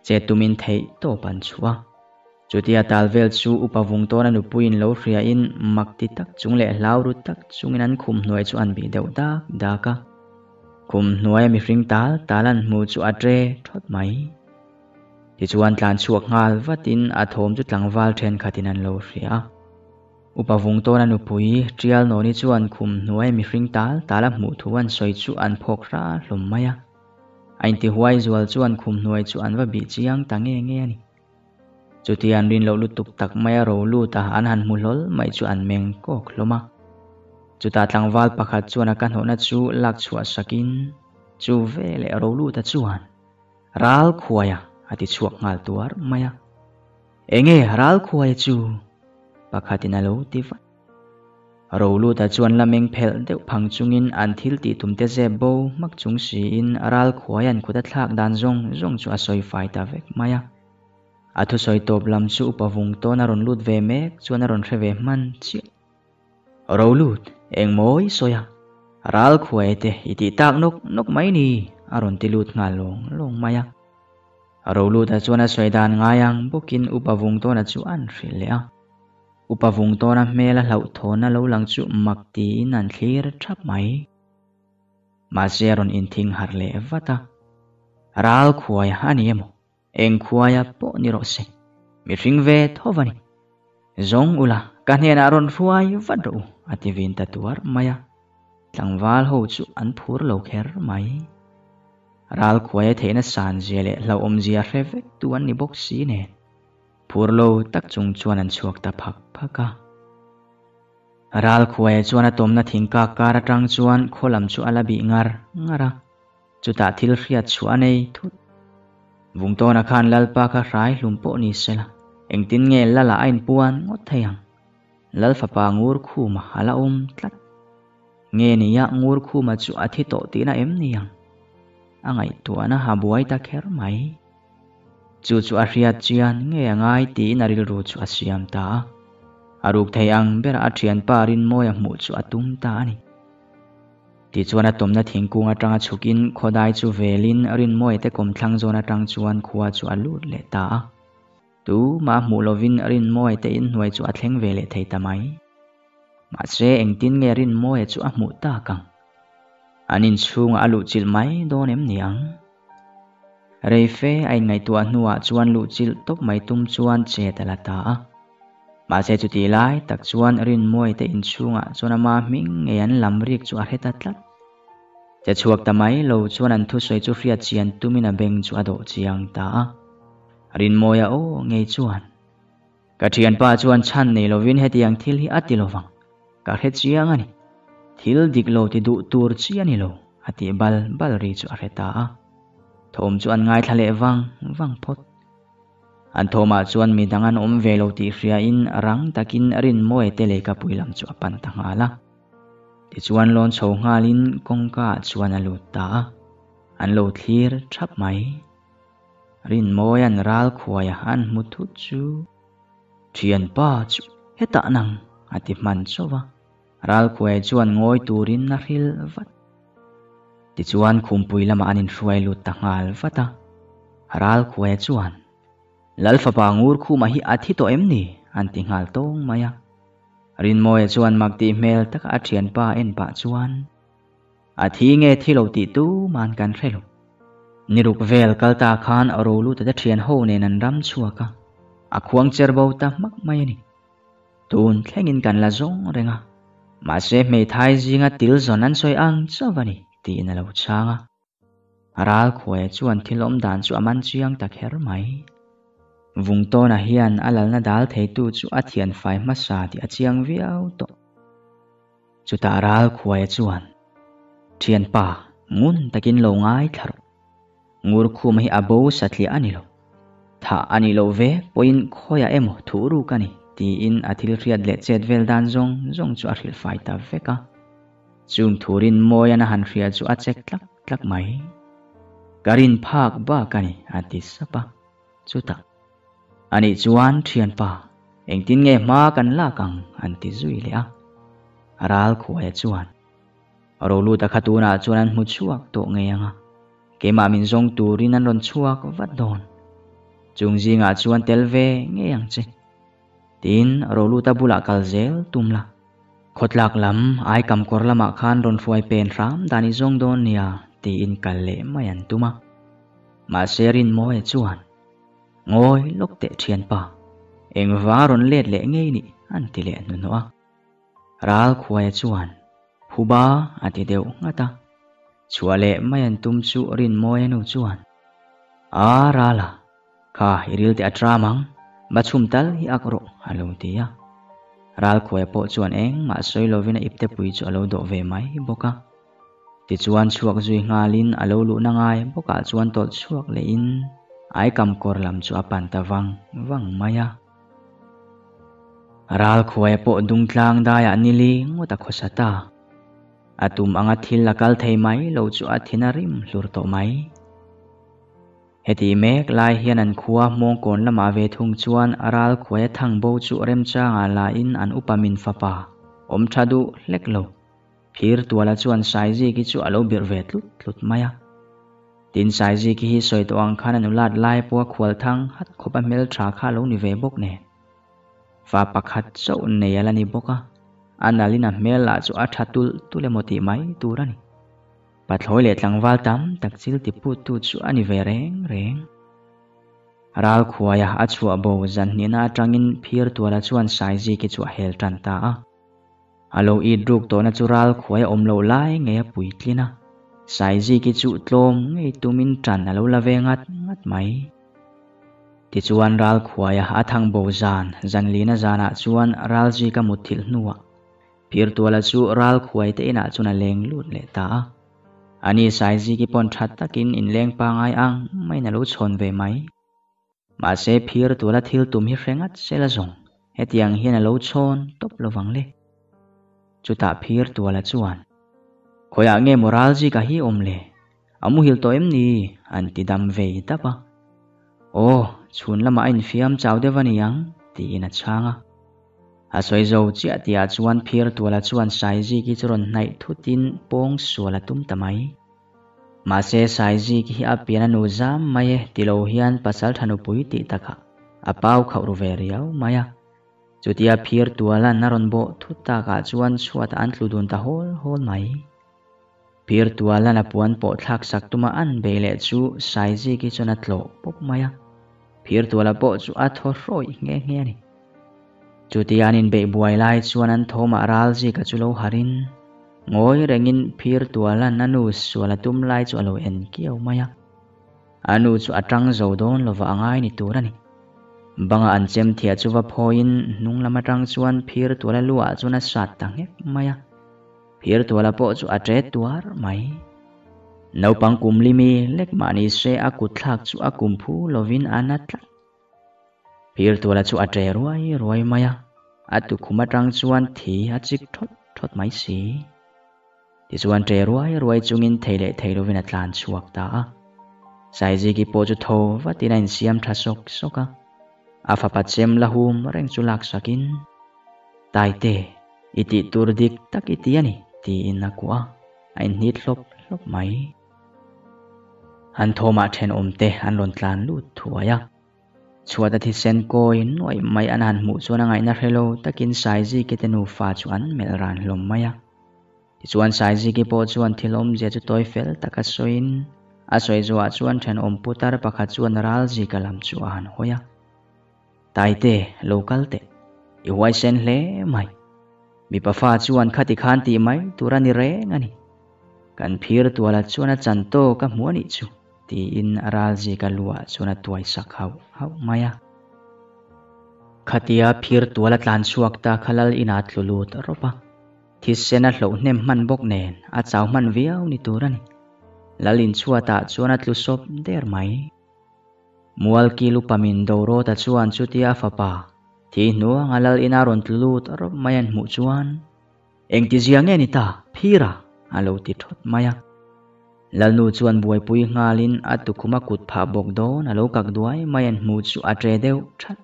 che tumin thei to pan chuwa chutia talvel chu upavung tona nupuin lo hria in makti tak chung le lauru tak chungin an khum hnuai chu an bi deuh dak daka khum hnuai mi hring tal talan mu chu atre thot mai ที่ชวนการชวกงานวัดินอธมจุดหลังวาลเทนคาตินันโลเซียอุปวงตนันุปุยเจียลโนนิชวนคุมหน่วยมิฟริงตาลตาลหมูทวนซอยชวนพกราลมมายะอันที่หวยจวลชวนคุมหน่วยชวนว่าบีจียงตังเงี้ยนี่จุดที่อันรินเราลุตุกตักไม่รู้ลู่ตาอันหันมุลลไม่ชวนเมงกกลมะจุดตาทางวาลปะขัดชวนกันหัวนัชูลักชวนสกินจูเวเลรู้ลู่ตาชวนราลขวายะ ati chuak ngal tuar maya enge ral khuai chu pakhatin alo ti va rolu ta chuan lameng phel deuh phang chungin an ti tumte je bo mak chung si in aral khuai an khuda thlak dan zong zong chu asoi fai ta vek maya athu soi top lam chu upavung to na ron lut ve mek chuan ron thre ve man chi rolut eng moi soya ral khuai te iti tak nok nok mai ni aron ti lut nga long long maya Rolu ta chuan a soidan ngayang bukin upavung to na chu an hrilli upa vung to na mê a lau tho na lo lang chu makti in an thlir thap mai. Ma zeron in thing har le vata. Ral khuai hani emo. Eng khuai a po ni ro se. Mi ring ve tho vani. Zong ula kan hen aron ruai vado ati à vinh ta tuar maya. Tlangwal ho chu an phur lâu kher mai ral khwaye thena san jele lo om zia revek tuan ni bok si ne purlo tak chung chuan an chuak ta phak phaka ral khwaye chuan atomna thingka kar atang chuan kholam chu alabi ngar ngara chuta thil hriat chu anei thut vungtona khan lalpa kha rai lumpo ni sela engtin nge lala ain puan ngot thayang lalfa pa ngur khuma ala om tlat nge niya ngur khuma chu athi to tina em niyang angai tuana habuai ta kher mai chu chu a hriat chian nge angai ti naril ru chu a siam ta aruk thei ang bera a thian parin moi a mu chu atum ta ani ti chuan a tomna thingkung atanga chukin khodai chu velin rin moi te kom thlang zona tang chuan khuwa chu alut le ta tu ma mu lovin rin moi te in hnuai chu athleng ve le thei tamai ma se engtin nge rin moi chu a mu ta kang อันนินชูงอลุจิลไม่โดนเอ็มเนียงเรเฟไอไงตัวนัวชวนลุจิลตบไม่ตุ้มชวนเจตละตามาเจจุดีไล่ตักชวนรินมวยแต่อินชูงอชวนมามิงเงียนลำเรียกชวนเหตัดละจะช่วกตะไม่เราชวนอันทุสวยจุฟียเชียนตุ้มินาเบงชัวโดจียงตารินมวยโอเงยชวนกะเทียนป้าชวนชันในเลาวินเฮติยังทิลฮิอัติโลฟังกะเฮตเจียงอันนี้ทิลดิกโลติดูตัวชี้นี่โลอาทิบาลบาลรีจูอาร์เรตาทอมจวนง่ายทะเลวังวังพดอันทอมาจวนมีดังนอมเวลโลติฟรียอินรังตะกินรินโมเอเตเลกับพุยลังจูอปันตังอาลาทิจวนลอนโชงฮาลินกงกาจวนอลุตาอันลุตฮีร์ทับไม้รินโมยันรัลควายอันมุทุจูเทียนป้าจูเฮตานังอาทิมันโซวา ral khue chuan ngoi turin na ril vat ti chuan khumpui lama anin hruai lut ta ngal vata ral khue chuan lalfa pangur khuma hi athi to emni an ti ngal tong maya rin moe chuan mak ti mel tak a thian pa en pa chuan a thi nge thi lo ti tu man kan relo niruk vel kalta khan aro lu ta thian ho ne nan ram chuaka akhuang khuang cher bo ta mak mai ni tun thlengin kan la zong renga mà sẽ mày thay gì ngã tiểu giòn ăn soi ăn cho vậy nè thì nó lâu chăng à? à ra khỏe chú ăn thì lõm đàn chú ăn chú ăn tắc hết mày vùng to na hiền alal na dal thấy tu chú ăn hiền phải mất sa thì ăn chiang viau to chú ta ra khỏe chú ăn thiền pa ta takin lâu ngay thar ngur khu mày abo sát li anh anilo tha anilo ve poin khoya emo thuru cani tiin athil riat le chet vel dan zong zong chu arhil fai ta veka chum thurin moyan han ria chu a chek tlak tlak mai karin phak ba kani ati sapa ta ani chuan thian pa engtin nge ma kan la kang anti zui le a aral khuai e chuan rolu ta khatuna chuan mu chuak to ngeyanga kema min zong turin an ron chuak vat don chung zinga chuan telve ngeyang che tin ro lu ta bula kal zel tumla khotlak lam ai kam kor lama khan ron fuai pen ram dani zong don nia à, ti in kal le mayan tuma ma serin mo e chuan ngoi lok te thian pa eng va ron let le ngei ni an ti le nu noa à. ral khuai chuan huba ati à deu ngata chuale mayan tum chu rin mo e nu chuan a rala kha iril te atramang มาชุมตัลฮิอักรุฮัลโหลทียารัลควยปอจวนเองมาสวยลวินอิบเตปุยจูฮัลโหลดเวไมบกะติจวนชวกจุยงาลินฮัลโหลลุนางายบกะจวนตดชวกเลอินไอคำกอร์ลำจูอปันตะวังวังมายารัลควยปอดุงกลางได้อันนลิงวตะขสตาอาตุมอังทิลลักัลเทไมโลจุอัทินาริมลุรโตไม heti mek lai hian an khua mong kon lama ve thung chuan aral khue thang bo chu rem cha nga la in an upamin fapa om thadu lek lo phir tuala chuan sai ji ki chu alo bir ve tlut tlut maya tin sai ji ki hi soi to ang khan anulat lai po khwal thang hat khopa mel tha kha lo ni ve bok ne fa pakhat chau ne yala ni boka analina mel la chu athatul tule moti mai turani và thôi lệ tăng vào tắm tạc xíl tì bút tu chú anh về rèn rèn Ral khua ya a chua bầu dần nên a trăng in phiêu tùa là chuan sai gì kì chua hèl tràn ta á Alo y druk to na chu ral khua ya om lâu lai ngay a bùi tlin á Sai gì kì chú tlom ngay tu min tràn alo la ve ngắt ngắt máy Thì chuan ral khua ya a thang bầu dân dần lý na dàn a chuan ral gì ka một thịt nua Phiêu tùa là chú ral khua ya tế na chu na leng lụt lệ ta á Ani sai gì cái pon chặt ta in leng pa ngay ang mấy nà lú chọn về máy. Mà sẽ phía tù là thiêu tum hi rèn ngắt la là dùng. Hết tiếng hiên là lú chọn tốc lô vắng lê. Chú tạ phía tù là chuan. Khoi ạ nghe moral gì cả hi ôm lê. Amu hiểu tội em nì, anh ti đam về ta pa. Ồ, oh, chun là mà anh phiam chào đê văn yang, tì in a à. asoi chia tia chuan phir tuala chuan sai ji ki churon nai thutin pong suala tum tamai mase sai ji ki hi apiana nu zam mai tilo hian pasal thanu pui ti taka apau khau ru ve riau maya chutia phir tuala naron bo thutta ka chuan chuat an tlu dun ta hol hol mai phir tuala na puan po thak sak tuma an bele chu sai ji ki chona tlo pop maya phir tuala po chu a thor roi nge nge ni Chú Cutianin be buai lai chuan an thoma ah gì cả ka chulo harin. Ngoi rengin phir tualan anu suala tum lai chu alo en kiau maya. Anu chu atang zo don lova angai ni turani. Bang an chem thia chu va phoin nung lama tang chuan phir tuala lua chu na sát tang hep maya. Phir tuala po chu atre tuar mai. Nấu pang kum limi lek mani se akut thak chu akum phu lovin anat tlak พิลตัวละชูอัตเรรวยรวยมายาอัตุคุมาตรังชวนทีอาจิกทดทดไม่สีที่ชวนเรรวยรวยจุงินเทเลเทโลวินัตลานชวกตาไซจิกิโปจุโทวัตินันเสียมทัศกสกะอาฟาปัจเซมละหูมเร่งจุลักสักินตายเตอิติตูรดิกตักอิติยานิตีอินนักวะไอ้นิดลบลบไหมอันโทมาเทนอมเตอันหลนตลานลูดถัวยา chuata thi sen koin oi ngày nay mu chuan angai na relo takin saizi ke tenu fa chuan mel ran hlom maya ti chuan saizi ke po chuan thilom je chu toy fel taka soin a soi zuwa chuan then ra putar pakha chuan ral ji kalam chuan Tại thế local thế, yêu wai sen hle mai mi pa fa chuan khati khan ti mai turani re ngani kan phir tuala chuan a chan to ka ít chu ti in aral je kalua sona tuai sak hau hau maya khatia phir tuala tlan suak ta khalal ina tlulu ta ropa thi sena hlo nem man bok nen a chaw man viau ni turani lalin chua ta chuan atlu der mai mual ki lupamin doro ta chuan chutia fapa thi nuang alal inaron tlut arop mayan mu chuan engti ziang ni ta phira alo ti thot maya lalnu chuan buaipui ngalin a tukhuma kut pha bok do na lo kak duai mai an mu chu a tre deuh that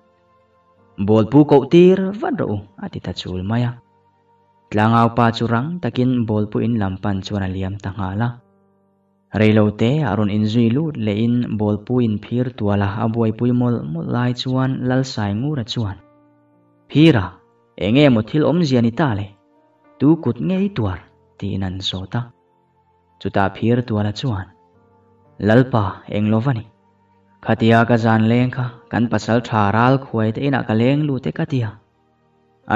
bolpu ko tir vado ati ta chul maya tlangau pa churang takin bolpu in lampan chuan aliam tangala. ngala reilo te arun inzui lut le in bolpu in phir tuala a Pui mol mol lai chuan lal sai ngura chuan phira enge mothil om ziani ta le tu kut ngei tuar ti nan sota chuta phir tuala chuan lalpa englovani khatia ka zan leng kha kan pasal tha ral khuai te ina ka leng lu te katia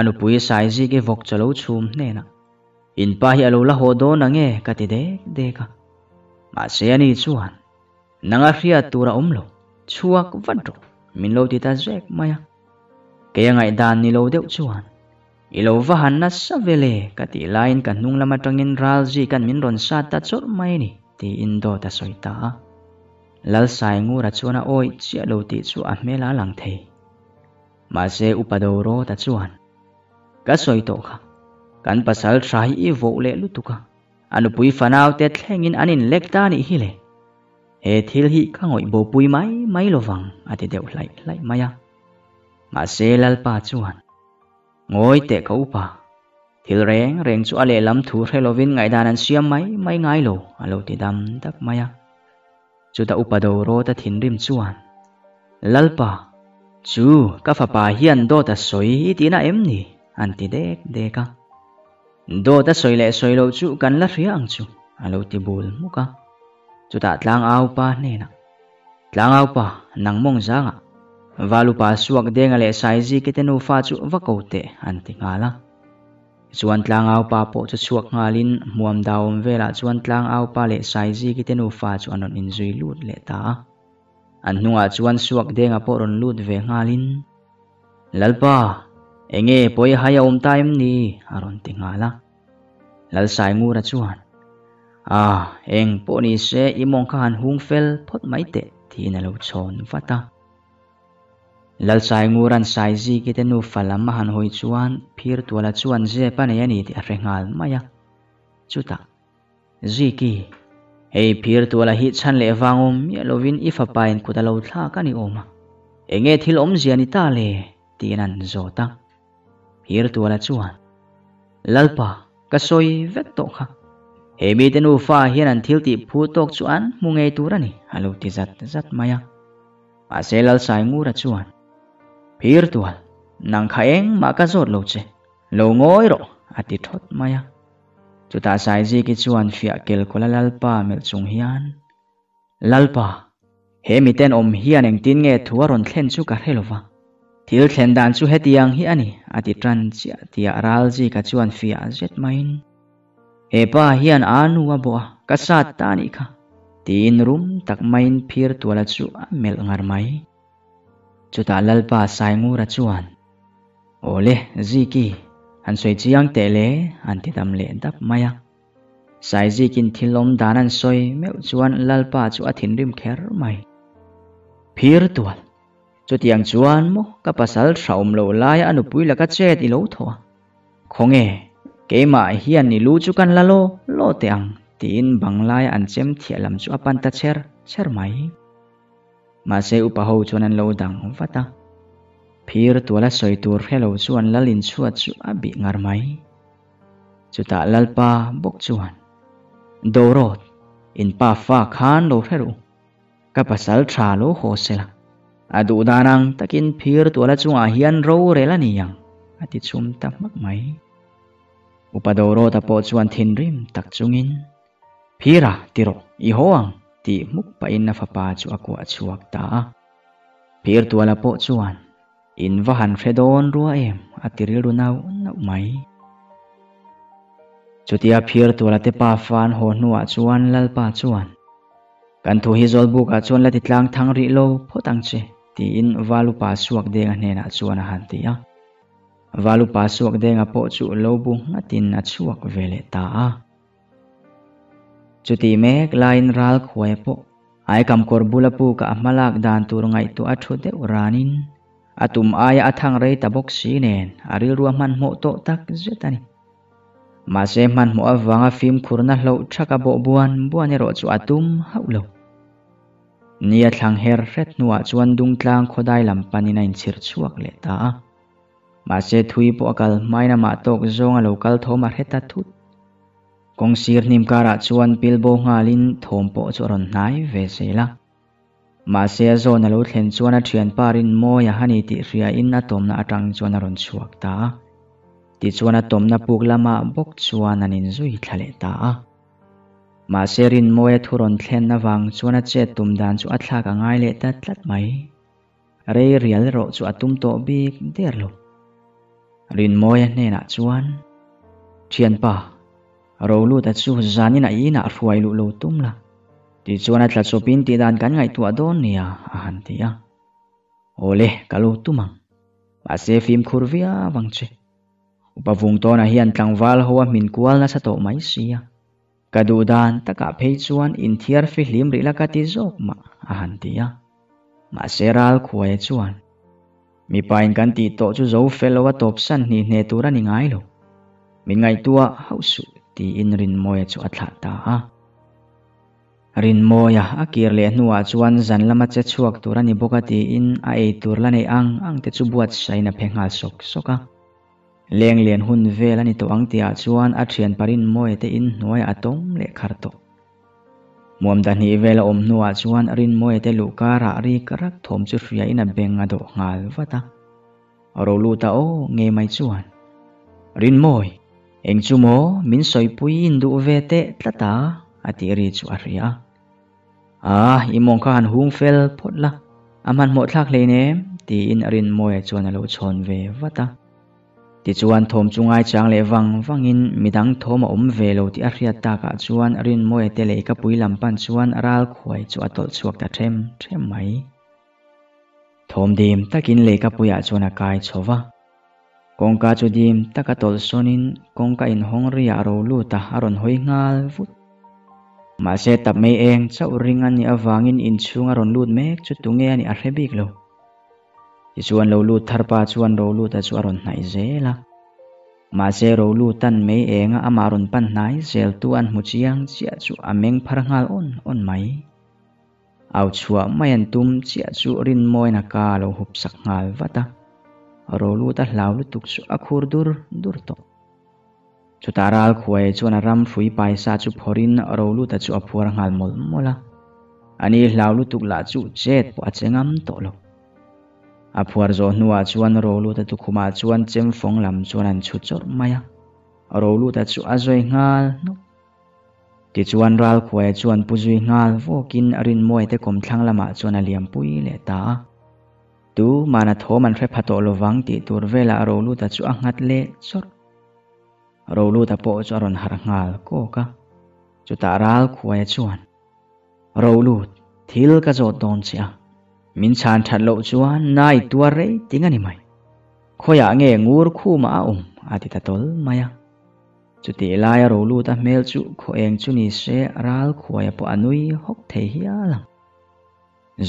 anu pui sai ji ge vok chalo chum ne na in pa hi alo la ho do na nge kati de de ka ma se ani chuan nanga hria tura omlo chuak vanro min lo ti ta jek maya ke ngai dan ni lo deu chuan ilo vahan na sa vele kati lain kan nung lama tangin ralji kan min ron sa ta chor mai ni ti indo ta lal sai ngu ra chuana oi chia lo ti chu a mela lang thei ma se upadoro ta chuan ka soito kha kan pasal trai i vo le lutuka anu pui fanau te thlengin anin lekta ni hi le he thil hi ka ngoi bo pui mai mai lovang ati deuh lai lai maya ma se lal pa chuan ngồi tệ cấu bà Thil reng reng su ale lam thu re lovin ngai dan an siam mai mai ngai lo alo ti dam tak à? chu ta upado ro ta thin rim chuan lalpa chu ka fa pa hian do ta soi ti na em ni an ti dek deka do ta soi le soi lo chu kan la ria ang chu alo ti bul muka à. chu ta tlang áo pa nè na tlang áo pa nang mong zanga à. Valu pasuak de ngale saizi kita nu facu vakote anti ngala. Suan tlang au papo cha suak ngalin muam daom vela suan tlang au pa le saizi kita nu facu anon inzui lut le ta. Anunga suan suak de nga poron lut ve ngalin. Lalpa, enge poy haya om um taim ni aron ti ngala. Lal say ngura suan. Ah, eng po ni se imong kahan hung fel pot maite ti inalaw chon fatah. lal lalsai nguran sai ji ki te nu falam han hoi chuan phir tuala chuan je pa nei ani ti rengal maya chuta ji ki hei phir tuala hi chan le wangum mi lovin ifa pain kutalo thla ka ni oma enge thil om ziani ta le tinan zota phir tuala chuan lalpa kasoi vek to kha hei mi te nu fa hian an thil ti phu tok chuan mungei turani alo ti zat zat maya pasel al sai ngu ra chuan virtual nang khaeng ma ka zot lâu che lo ngoi ro ati thot maya Chú ta sai ji ki chuan fia kel kola lalpa mel chung hian lalpa he miten om hian eng tin nge thuar ron thlen chu ka helova thil thlen dan chu hetiang hi ani ati tran chia tia ral ji ka chuan fia zet main he pa hian anuwa bo ka sat ta ni kha tin rum tak main phir tuala chu mel ngar mai chuta lalpa sai ngu ra chuan ole ziki anh soi chiang te le an ti tam le dap maya sai zikin lom dan anh soi meu chuan lalpa chu athin rim kher mai phir tual chu tiang chuan mo ka pasal thraum lo lai anu pui laka chet i lo tho khonge ke ma hian ni lu chu kan lalo lo te ang tin bang lai an chem thialam chu apan ta cher cher mai มาเซอุปหูชวนันโลดังฟัตาพีรตัวละสอยตัวเฮลเลชวนละลินชวดสุอบิงารไมมจุตาลลปาบกชวนโดรดอินปาฟ้าคานโลเฮ่รูกับสัลาทราโลโฮเซลอดูดานังตะกินพีรตัวละจงอาเฮียนโรเรลานียังอติชุมตักมักไมมอุปดโรตะโปชวนทินริมตักจุงินพีระติโรอีโฮัง ti muk pa in na fapa chu aku achuak ta pir tuala po chuan in va han fredon rua em atiril runau nau nau mai chutia tu tuala te pa fan ho nu nuwa chuan pa chuan kan thu hi zol buka chuan la titlang thang ri lo tang che ti in valu pa suak de nga hena chuan a han ti a valu pa suak de nga po chu lo bu ngatin a chuak vele ta a chuti mek lain ral khwai po ai kam kor bula pu ka amalak dan tur ngai tu athu de uranin atum aya athang rei tabok sinen ari ruwa man mo to tak jetani mase man mo awanga film khurna hlo thaka bo buan buan e ro chu atum haulo nia thlang her ret nuwa chuan dung tlang khodai lampani na in chir chuak le ta mase thui po akal maina ma tok zonga lokal thoma heta thut kong sir nim kara chuan pilbo ngalin thompo chu ron nai ve sela ma se zo na lo thlen chuan a thian parin moya hani ti ria in atom na atang chuan a ron chuak ta ti chuan atom na puk lama bok chuan anin zui thale ta a ma se rin moya thuron thlen na wang chuan a che tum dan chu a thlak angai le ta tlat mai rei rial ro chu atum to bik der lo rin moya hne na chuan thian pa Rolu tat su zani na ina arfuai lu lu tum la. Di suana tat su pinti dan kan ngai tua don ya ahanti ya. Oleh kalu tumang. Masih film kurvia ya, bang cik. Upa vung to na hian tang val hoa min kual na sato mai siya. Kadudan taka pei suan in tiar fi lim rila kati zok ma ahanti ya. Masih ral kuai suan. Mi pain kan tito cu zau fellow top san ni neturan ingailo. Min ngai tua hausuk. ti in rin moya chu a thla ta a rin moya a kir le hnuah chuan zan lama che chuak tur ani boka ti in a ei tur la nei ang ang te chu buat saina phenghal sok soka leng lian hun vel ani to ang tia chuan a thian parin moya te in hnuai atom le khar to muam dan hi vela om hnuah chuan rin moya te lu kara ri karak thom chu hria in a benga ngal vata ro lu ta o nge mai chuan rin moi eng chu mo soi soipui indu vete tlata ati ri chu aria a imong ah, kha han hung fel la, aman mo thlak le ne ti in arin moe chon alo chon ve vata ti chuan thom chungai chang le wang wangin midang thoma om um ve lo ti aria ta e ka chuan arin moe te le ka pui lampan ah chuan aral khuai chu atol chuak ta them them mai thom dim takin le ka puya chona kai chowa kongka chudim taka tolsonin kongka in hong hongri aro luta aron hoi ngal vut ma se tap mei eng cha uringan ni awangin in chung aron lut mek chu tunge ani arhebik lo ti chuan lo lut tharpa chuan ro lut a chu aron nai zela ma se ro lu tan mei enga amaron pan nai zel tu an chiang chia chu ameng pharngal on on mai au chua mayan tum chia chu rin moina ka lo hup sak ngal vata rolu ta hlau lu tuk su akhur dur dur to chu taral khuai chu na ram fui pai sa chu phorin rolu ta chu aphur ngal mol mola ani hlau lu tuk la chu chet po achengam to lo aphuar zo nuwa chuan rolu ta tu khuma chuan chem phong lam chuan an chu chor maya rolu ta chu azoi ngal no ti chuan ral khuai chuan puzui ngal vokin arin moi te kom thlang lama chuan a liam pui le ta tu mana tho man re phato lo wang ti tur vela ro lu ta chu angat le sor ro lu ta po chu aron har ngal ko ka chu ta ral khuai chuan ro lu thil ka zo ton chia min chan that lo chuan nai tua re tinga ni mai khoya nge ngur khu ma um ati ta tol maya chu ti lai ro lu ta mel chu kho eng chu ni se ral khuai po anui hok thei hi alang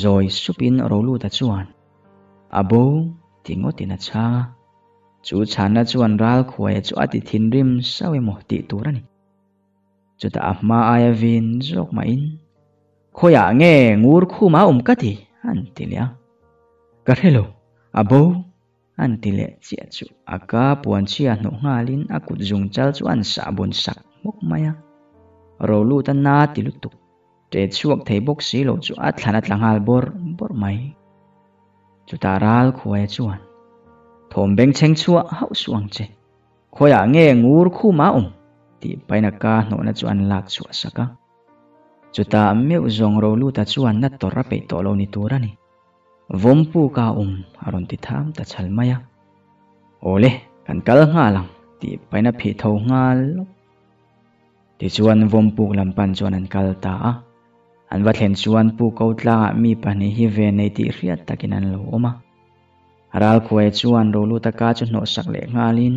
rồi supin ro lu ta chuan abo ti ngo ti na cha chu chana chuan ral khuai chu ati thin rim sawe mo ti turani chu ta ahma aya vin jok ma in khoya nge ngur khu ma um kati an ti lia ka hello abo an ti le chi chu aka puan chi an ngalin akut jung chal chu an sa bon sak mok maya ro lu ta na ti lu tu te chuak thei bok si lo chu a thlana tlangal bor bor mai จุดาราลคุยจวนถมเบงเชงชัวเฮาสวงเจขอยาเงงูรคู่มาอมตีไปนักกาโนนจวนลักชัวสักจุตาเมียวจงรูลูตาจวนนัดต่อรับไปต่อเรนิตัวนี่ วมปูกาอมอารมณ์ติดทามตาชัลมายาโอเล่กันกลงาลังตีไปนักผีเทางาล ติจวนวมปูลำปันจวนนันกลตาอันว่าเห็นชวนผู้เขาตลามีปัญหาเวในที่เรียดตะกินันโลมาราลควยชวนรู้ลุตะกาจุนโนสักเล็กงาลิน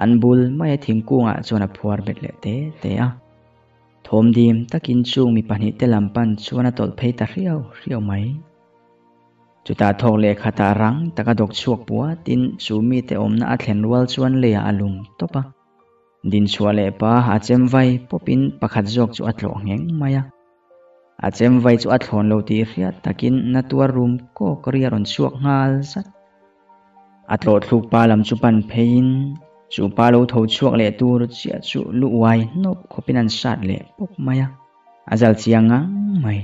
อันบุลไม่ทิ้งกุ้งอ่ะชวนพัวเบ็ดเละเตะเตะทอมดีมตะกินชูงมีปัญหาเตลัมปันชวนตดเพยตะเรียวเรียวไหมจุดตาทองเลขัตารังตะกะดกชวกปัวตินชูมีเตอมนาเห็นวัลชวนเลียอารมณ์ตบปะดินชัวเลปะอาเจมไวปปินปะขัดจอกจุอัดหลงเงงมายะอาจจะไว้จู่อัดหอนเลาตีเรียดตะกินนัตัวรุมก็เรียรอนชวกงาลสัตอัตโรดสุกปลาลมสุปันเพินจูปลาเราทูชวกเละตัวรถเสียจู่ลุไวนกขอบินันสัตเละปุ๊บมายะอาจจะเสียงงั้งไม่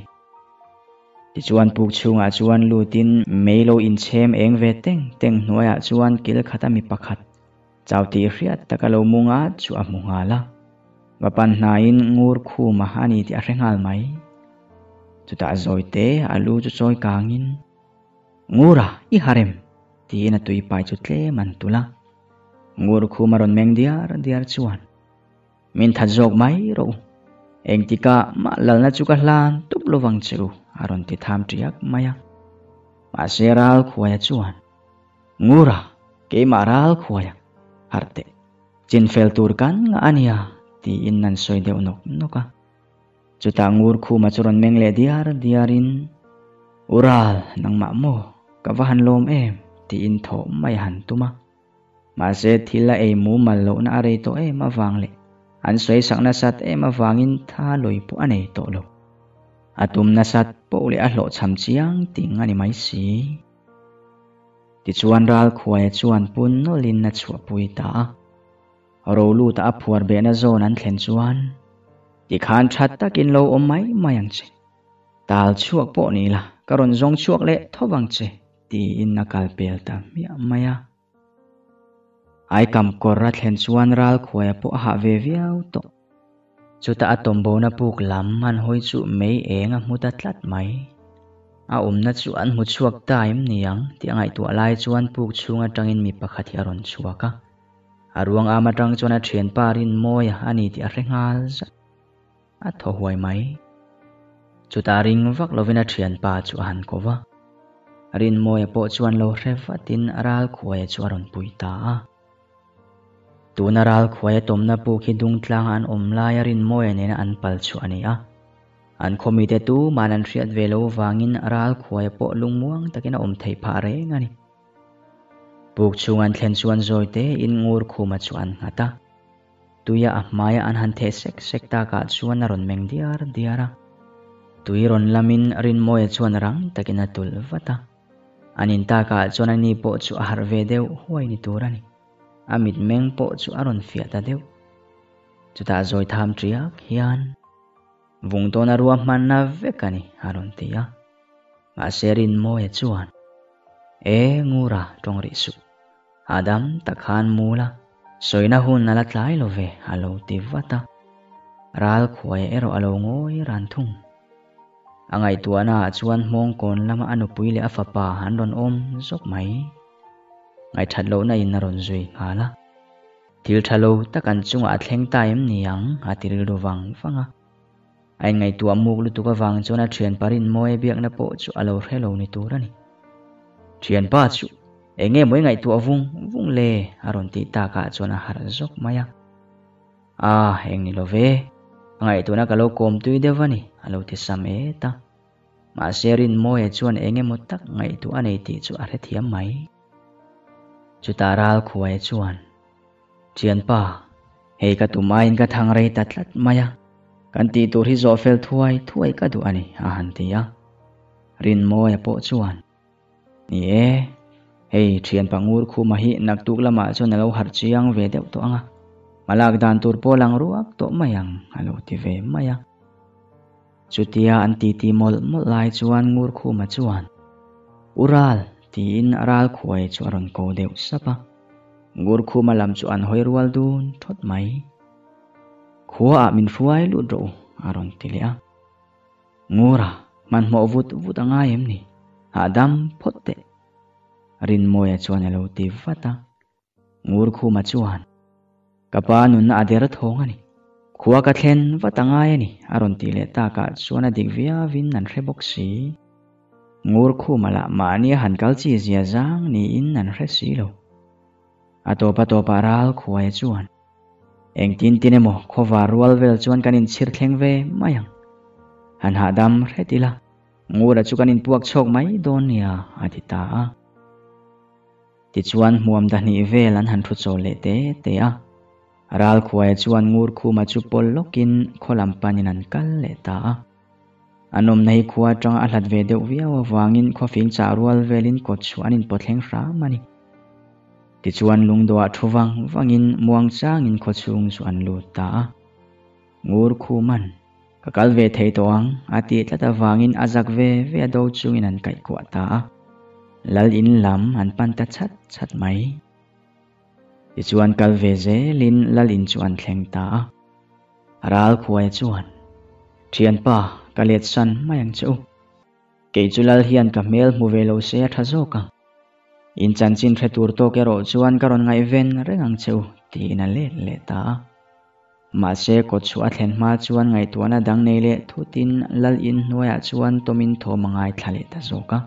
ที่ชวนปุกชวงอาจวนลูดินไม่เลาอินเชมเองเวทงเต็งหน่วยอาจวนกิลขัตมีปักขัด เจ้าตีเรียดตะกะเรามุงอาจู่อมุงาลาว่าันนายนงูรคู่มหานิที่อะไรงาลไม่ chu ta zoi te alu à, chu choi kangin ngura i harem ti na tui pai chu tle man tula ngur khu maron meng diar diar chuan mình thật jok mai ro eng tika ma lal na chu ka hlan tup lo wang à aron ti tham triak maya ma seral khuaya à, chuan ngura ke maral khuaya à. harte chin fel tur kan nga ania ti in nan soi deu nok noka Chutangur khu machuron meng diar diarin ural nang mamo kavahan lom em eh, ti in tho mai han tuma mase thila ei eh mu mallo na arei to em eh, awang le an soi sakna sat em awangin tha loi pu anei to lo atum na sat po le a ah hlo cham ting ani mai si ti chuan ral khuai chuan pun no lin na chua pui ta ro lu ta phuar be na zon an thlen chuan ti ta that lâu lo om mai mayang che tal chuak po ni la karon zong lệ le thowang che ti in nakal pel ta mi maya à. ai kam korra thlen chuan ral khoya po ha ve viau to chuta atom bona puk lam man hoi chu mei enga muta tlat À a umna chuan mu chuak taim niang ti angai tu alai chuan puk chunga tangin mi pakhati aron chuaka aruang à. à ama tang chuan a thian parin moya ani ti a rengal a tho huai mai chu ta ring vak lovena thian pa chu han ko wa rin moe po chuan lo hre fatin aral khuai chu aron pui ta a tu na ral khuai tom na pu khi dung tlang an om lai rin moe ne na an pal chu ani a an khomi te tu manan riat velo wangin aral khuai po lung muang takina om thei phá re ngani buk chungan thlen chuan zoi te in ngur khu khuma chuan ngata tuya a maya an han the sek sek ta ka chuan ron meng diar diara tui ron lamin rin moe chuan rang takina tul vata anin ta ka chuan ani po chu a har ve deuh huai ni turani amit meng po chu a ron fiata deuh ta zoi tham triak hian vùng tona rua man na vekani aron tia ma serin moe chuan e ngura tongri su adam takhan mula soina hun nala tlai love alo ti tivata ral khoi ero alo ngoi ran thung angai tuana chuan hmong kon lama anu puile afapa hanron om zok mai ngai thatlo na in ron zui ngala thil thalo takan chunga thleng taim niang atiril rovang fanga ai ngai tua muk lu tu tuka wang chona thian parin moe biak na po chu alo hello ni turani thian pa chu e nge moi ngai tu avung vung le aron ti ta ka chona har zok maya a heng ni love ngai tu na kalo kom tu devani alo ti sam e ta ma serin mo e chuan enge mo tak ngai tu anei ti chu are thiam mai chu taral khuai chuan chian pa hei ka tu main ka thang rei tatlat maya kan ti tur hi zo fel thuai thuai ka du ani a à, han tia rin mo e po chuan ni e hei thian pangur khu mahi nak tuk lama chu nalo har chiang ve deuh to anga malak dan tur polang ruak to mayang alo ti ve maya chutia anti ti mol mol lai chuan ngur khu ma chuan ural tin aral khuai chu arang ko deuh sapa ngur khu ma lam chu hoi rual dun thot mai khua min fuai lu ro aron ti le a ngura man mo vut vut anga em ni adam phot te รินมวยชวนเลูติฟัตางูรคูมาชวนกับปานุนอาเดรทองนี่ขวกัะเทนวัตังไงนี่อรุณตีเลตากะชวนดิกวิอาวินนันเรบกซีงูรคูมาละมาเนียหันกัลจีเซียจังนี่อินนันเรสีโลอตัวปะตัวปาราลขวายชวนเอ็งตินตินเอโมขววารัวเวลชวนกันอินชิร์เทงเวไม่ยังหันหาดัมเรติละงูระชุกันอินปวกโชคไม่โดนเนียอาทิตา ti chuan muam da ni vel an han thu chawl le te te a ral khuai e chuan ngur khu ma chu pol lokin kholam panin an kal le ta a anom nei khuwa tang a hlat ve deuh viawa wangin khofing charual velin ko chuanin pothleng ra mani ti chuan lungdua thuwang wangin muang changin khochung chu an lu ta a ngur khu man kakal ve thei toang ati tlata wangin azak ve ve do chungin an kai kwa ta a lal in lam han pan ta chat chat mai ti chuan kal ve ze lin lal in chuan thleng ta ral khuai chuan thian pa kalet san mayang ang chu ke chu lal hian ka mel mu ve lo se tha zo ka in chan chin the tur to ke ro chuan karon ngai ven reng ang chu ti na le le ta ma se ko chu a thlen ma chuan ngai tuana dang nei le thutin lal in hnuaiah chuan tomin thaw mangai thlale ta zo ka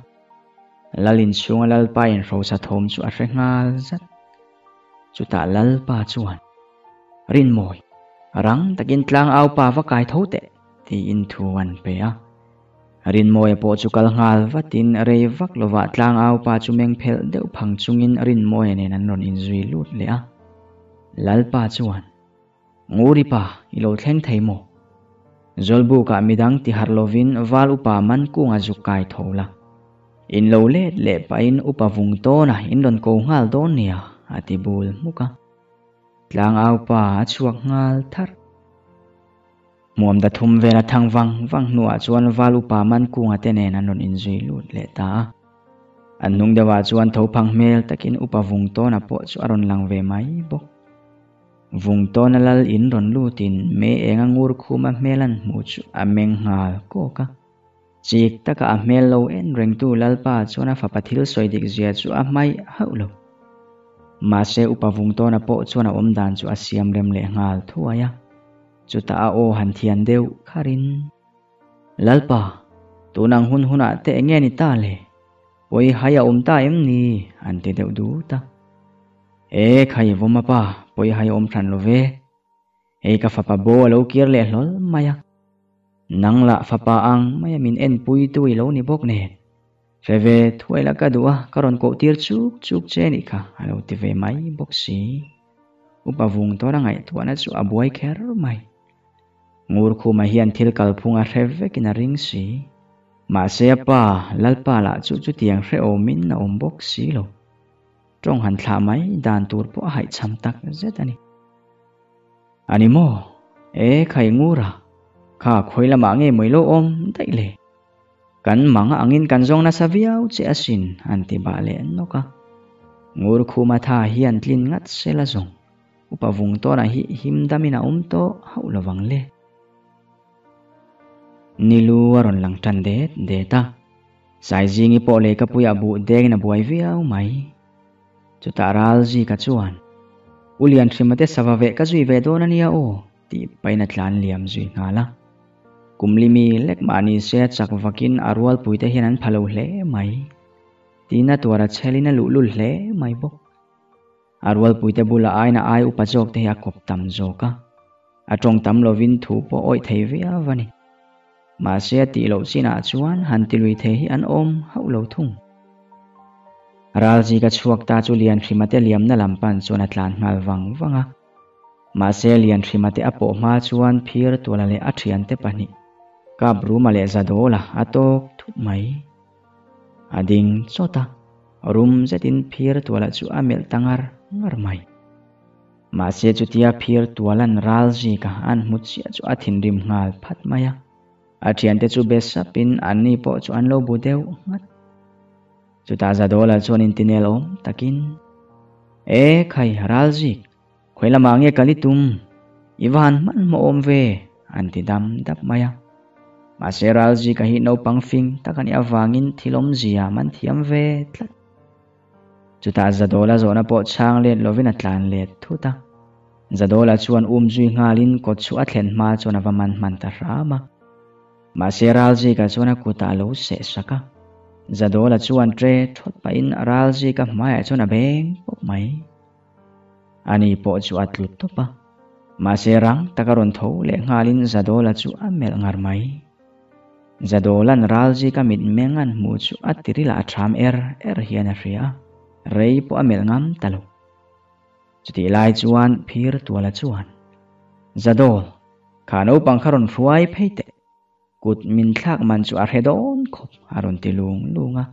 lalin sunga lalpa in ro sa thom chu a re zat chu ta lalpa chuan rin moi rang takin tlang au pa va kai thote ti in thu an pe a rin moi po chu kal ngal va tin rei vak lova tlang au pa chu meng phel deu phang chungin rin moi ne nan non in zui lut le a lalpa chuan nguri pa ilo thlen thei mo zolbu ka midang ti harlovin valupa man ku nga zu kai thola in lo let le pa in upavung to na in don ko ngal do nia ati à? à, bul muka tlang à? au pa chuak ngal thar muam da thum ve na thang wang wang nu a chuan valu pa man ku nga te ne na non in zui lut le ta an nung dawa chuan tho phang mel takin upavung to na po chu aron lang ve mai bok Vung to na lal in ron lutin me enga ngur khuma melan mu chu ameng hal ko ka chik taka cả mel lo en reng tu lalpa chona fa pathil soidik zia chu a mai hau lo ma se upavung to na po chona om dan chu a siam lem le ngal thu aya chu ta ao o han thian deu kharin lalpa tu nang hun huna te nge ni ta le oi haya om ta em ni an te deu du ta e khai voma pa poi haya om than lo ve e ka fa pa bo lo kir le hlol ya nang la fapa ang may à min en pui tui lo ni bok ne reve thuai la ka dua karon ko tir chuk chuk che ni kha alo ti ve mai bok si upa vung to rangai tuana chu abuai à kher mai ngur khu ma hian thil kal phunga reve kina ring si ma se pa lalpa la chu chu tiang re o min na om bok si lo trong han thla mai dan tur po hai cham tak zetani à animo e khai ngura Khả khối là mã nghe mới lo om Đấy lệ Kan manga angin kan zong na sa viau che asin anti ba le no ka. Ngur khuma tha hi an tlin ngat se la zong. Upa vung to na hi him damina um to hau la wang le. Nilu aron lang tan de de ta. Sai jingi po le ka puya bu deg na buai viau mai. Chuta ral ji ka chuan. Ulian trimate savave ka zui ve do na nia o. Ti paina tlan liam zui ngala kumlimi lekmani se chakwakin arwal puite hian an phalo hle mai tina tuara chelina lulul hle mai bok arwal puite bula aina ai upajok te ya kop tam zoka atong tam lovin thu po oi thei ve avani ma se ti lo sina chuan han ti lui the hi an om hau lo thung ral ji ka chuak ta chu lian thrimate liam na lampan chona tlan ngal wang wanga ma se lian thrimate apo ma chuan phir tuala le athian te pani kabru malek zado lah atau tuk mai. Ading sota, rum zetin pir tuala zu amil tangar ngar mai. Masya zu tia pir tualan ral zika an mutsia zu atin rim ngal pat maya. Adian te zu besa pin ani po zu an lo budew ngat. Zu ta zado la zu nintinel om takin. E kai ral zik, kwe lamangye kalitum. Iwan man mo om ve, antidam dap mayang. Maseral ji kahi no pangfing takan ia wangin thilom zia à, man thiam ve tlat. Chuta zadola zona po chang let lovin atlan let thuta. Zadola chuan um zui ngalin kot chu atlen ma chona vaman man ta rama. Maseral ji ka chona kuta lo se saka. Zadola chuan tre thot pa in aral ji ka maya chona beng pok mai. Ani po chu atlut to pa. Maserang takaron tho le ngalin zadola chu amel ngar mai. zadolan ralji kamit mengan muchu atirila atram er er hiana ria rei po amel ngam talo chuti lai chuan phir tuala chuan zadol khano pangkharon fuai pheite kut min thak man chu a redon khop aron tilung lunga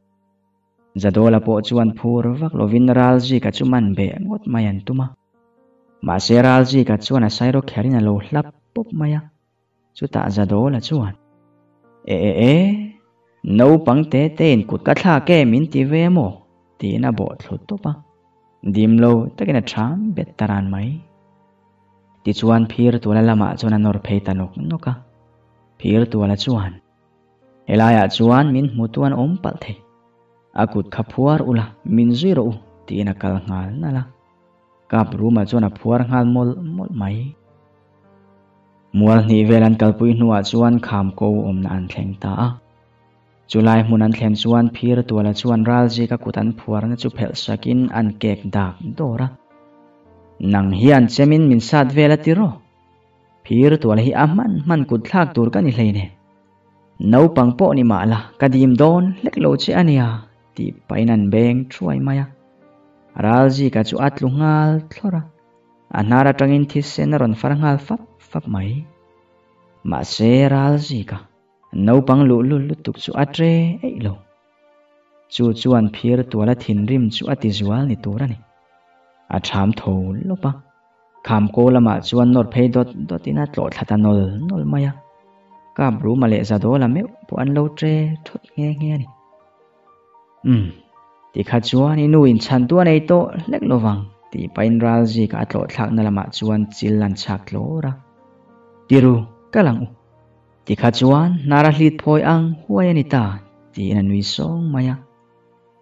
zadola po chuan phur vak lovin ralji ka chuman be ngot mayan tuma ma se ralji ka chuan a sairo kherin a lo hlap pop maya chuta zadola chuan เอเอนูปังเตเตนกุดกะทาแกมินติเวโมตีน่ะบอทลุตุปะดิมโลตะกินะทรามเบ็ดตรานไหมติชวนพีรตัวละละมาชวนนอร์เพตนกนกะพีรตัวละชวนเอลายาชวนมินมุตวนอมปัลเทอากุดขับพัวอุละมินซีโรตีนักกลงานนั่นละกับรู้มาชวนพัวงานมลมลไหม mual ni velan kalpui nuwa chuan kham ko omna an theng ta chulai mun an thlen chuan phir tuala chuan ral ji ka kut an phuar na chu phel sakin an kek dak dora nang hian chemin min sat vela tiro phir tuala hi aman man kut thak tur kan i leine no pang po ni mala kadim don lek lo che ania ti painan beng chuai maya ral ji ka chu atlu ngal thora anara tangin thisen ron farangal fat pháp mấy mà xe ra gì cả nấu bằng lũ à, lũ à. lũ tục su atre ấy lâu chu chuan phier tua la thin rim chu ati zual ni tura ni a tham tho lo pa kham ko lama chuan nor phei dot dot ina tlo thata nol nol maya kam ru male za do la me pu an lo tre thot nghe nge ni um ti kha chuan inu in chan tu nei to lek lo wang ti pain ral ji ka tlo thak na lama chuan chil lan chak lô ra ru, tiru kalang ti nara narahlit phoi ang huayanita ti anui song maya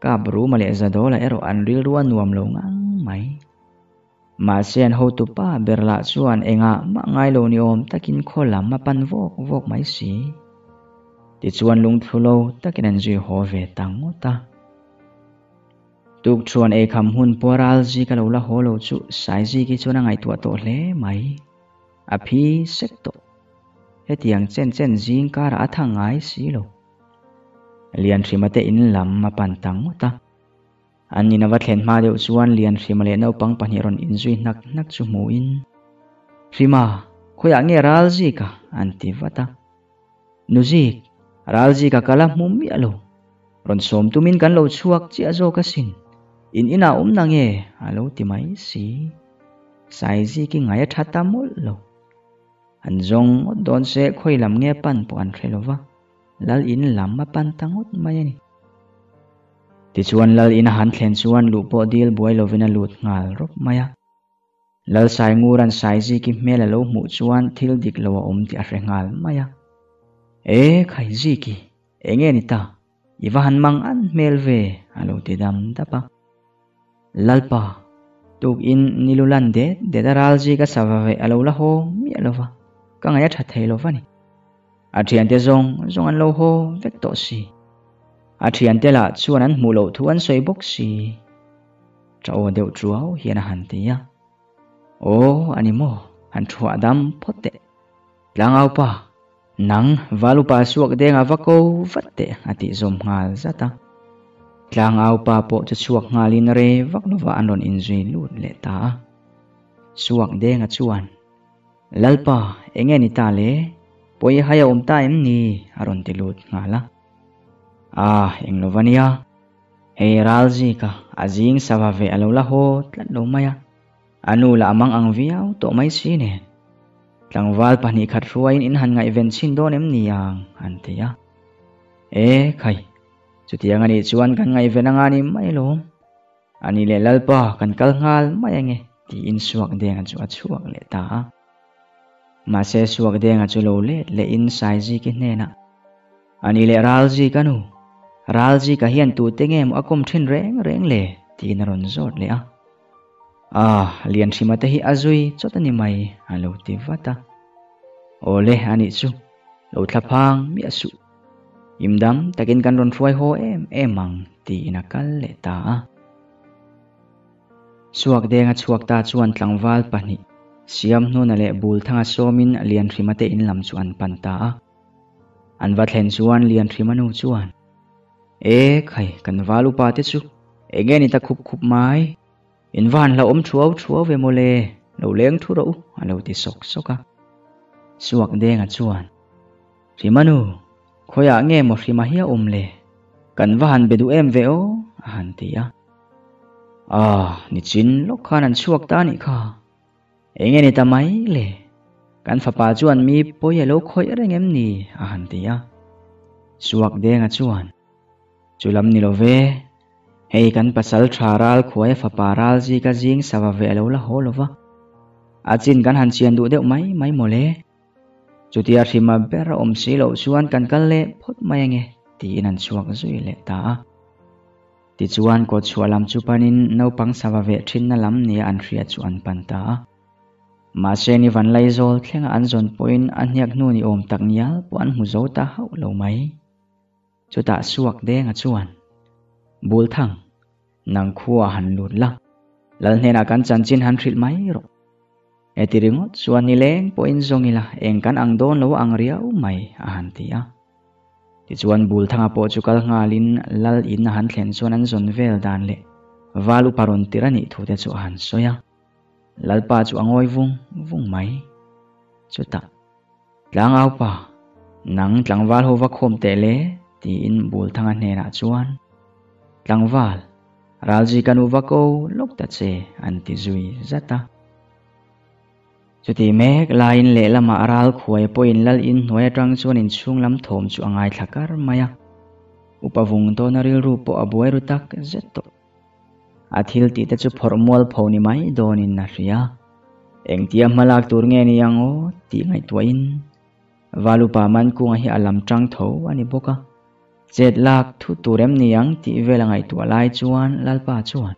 kabru male la ero anril ruan nuam lo ngang mai ma sian ho tu pa berla chuan enga ma ngai lo ni om takin khola ma pan vok vok mai si ti chuan lung thulo takin anji ho ve tangota tuk chuan e kham hun poral ji ka lo la ho lo chu sai ji ki chuan ngai tua to hle mai a phi sek to he tiang chen chen jing kar a thangai si lo lian mà te in lam mà pan tang ta Anh nhìn vào wat hlen ma deuh chuan lian thima le no pang pahnih ron in zui nak nak chu mu in thima khoya nge ral ji anh an vậy ta. nu gì, ral ji ka kala mum mi alo ron som tumin kan lo chuak chi a zo ka sin in ina um na nge alo ti mai si sai gì ki ngai tha ta mol lo an zong ot don se khoi lam nge pan po an khelova lal in lam ma pan tang ot mai ani ti chuan lal in han thlen chuan lu po dil buai lovina lut ngal rop maya lal sai ngur sai ji ki mela lo mu chuan thil dik lo om ti a rengal maya e khai ji ki enge ni ta iwa han mang an mel ve alo te dam dapa lalpa tuk in nilulan de de daral ji ka sava alo la ho mi alova càng ngày thật thấy lo vani à thì anh ta zong zong anh lâu ho vết tổ si à thì anh ta là chú anh mù lo thu anh xoay bốc si cháu đều chúa hiền hẳn tí à ô anh em anh chú chúa adam pot tệ lang ao pa nang valu pa suak de nga vako vatte ati zom nga zata tlang ao pa po chu suak nga lin re vaknova anon injui lut lệ ta suak de nga chuan lalpa enge ni tale poye haya umta em ni aron tilut ngala ah eng novania hey ralzi ka azing savave alola ho tlatlo maya anu la amang ang viaw to may sine tlangwal pa ni khatruain inhan nga event sin don em niyang antiya eh kay sutiang ani chuan kan nga event nga ni may lo ani le lalpa kan kalngal mayange ti in insuak deng chu achuak le ta มาเซสวกเดงอาจุโลเลเลอินไซจีกินเนนะอันนี้เลรัลจีกันูรัลจีกะเฮียนตูเตงเอ็มอคมทินแรงแรงเลตีนรอนจอดเลยอ่ะอ่าเลียนชิมาเตฮิอาจุยจอดนี่ไม่ฮัลโหลติวัตตาโอเลอันนี้จูโลทับพังมีอสุอิมดัมตะกินกันรอนฟวยโฮเอ็มเอ็มังตีนักกัลเลตาสวกเดงอาสวกตาจวนตังวาลปะนี่ siam nu na le bul thanga somin lian thima te in lam chu an pan ta an va thlen chuan lian thima nu chuan e khai kan valu pa te chu enge ni ta khup khup mai in van la om thuau thuau ve mole le lo leng thu ro a lo ti sok soka suak denga chuan thima nu khoya nge mo thima hi um le kan van bedu em ve o han ti a à ni chin lo khan an chuak ta ni kha anh engeni ta mai le kan fapa chuan mi poialo khoi anh em nì, ni a han tia suak denga chuan chulam ni love hei kan pasal tharal khuai faparal ji ka jing sawa ve lo la holova achin kan han chian du deuh mai mai mole chutia mà bera om si lo chuan kan kal le phot mai ange ti in anh chuak zui le ta ti chuan ko chualam chu panin no pang sawa ve thin na lam ni an hria chu an pan ta mà xe ni van lai zol thlenga an zon poin an hiak nu ni ôm tak nial po an hu zo ta hau lâu mấy, cho ta suak de nga chuan bul thang nang khuwa han lut la lal hne na kan chan chin han thrit mai ro e ti ringo chuan ni leng à à po in zong ila eng kan ang don lo ang riau mai a han ti a ti chuan bul thanga po chu kal nga lin lal in han thlen suan an zon vel dan le valu paron tirani thu te chu à han soya lal pa chu angoi vung vung mai chu ta tlang au pa nang tlangwal ho va khom te le ti in bul thanga hne na chuan tlangwal ralji kanu va ko lok ta che an ti zui zata chu ti mek lain le lama aral khuai po in lal in hnuai atang chuan in chung lam thom chu angai thakar maya upavung to na ril ru po abuai ru tak zetok athil ti te chu formal phoni mai donin na ria engtia malak tur nge ni yango ti ngai tuain valu pa man ku hi alam tang tho ani boka chet lak thu turem ni yang ti vela ngai tu lai chuan lalpa chuan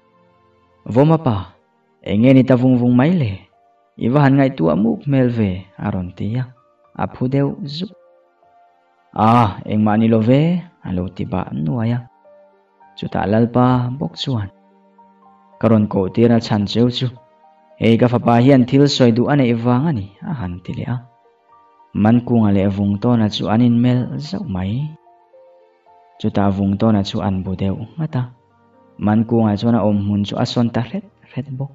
voma pa enge ni ta vung vung mai le iwa han ngai tu amuk melve aron tia aphu deu zu a engmani love alo ti ba nuaya chuta lalpa bok chuan karon ko tira chan cheu chu e ga fa pa hian thil soi du ane wang ani a han ti a man ku nga le vung to na chu anin mel zau mai chu ta vung to na chu an bu deu mata man ku nga chona om hun chu ason ta hlet hlet bo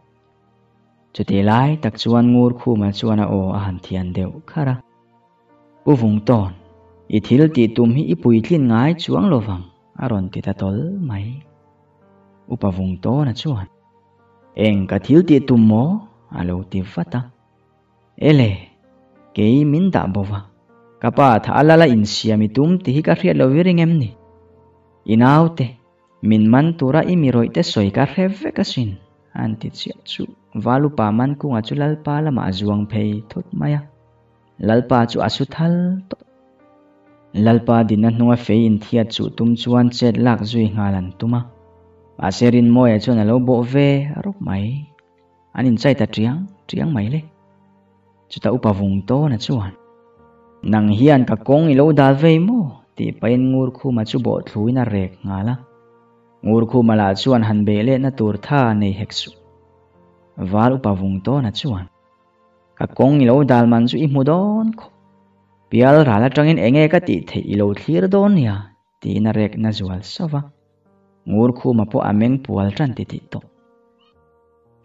chu ti lai tak chuan ngur khu ma chuana o a han thian deu khara u vung ton i thil ti tum hi ipui thlin ngai chuang lovang aron ti ta tol mai upa vung to na chuan en ka thiếu ti tu mo alo ti fata ele ke min ta bova kapa thalala in xia siami tum ti ka ria lo wiring emni inaute min man tura i miroi te soi ka reve kasin anti chiachu valu pa man ku ngachu lalpa lama azuang phei thot maya lalpa chu asu à thal to lalpa a hnunga in thia chu tum chuan chet lak zui ngalan tuma bà xe rin môi ở chỗ này lâu bộ về à, rốc máy anh in chạy ta triang triang máy lên chú ta upa vùng to nè chú hàn nang hian cả con lâu đa về mô thì bên ngur khu mà chú bộ thúi nà rệt ngà la ngur khu mà là chú hàn hàn bề lên na tur tha này hẹc su vào upa vùng to nè chú hàn cả con lâu đa man chú im đón khóc Bial rala trangin enge ka ti the ilo thlir à. don ya ti na rek na zual sava vâng? ngur khu ma po ameng pual tran ti ti to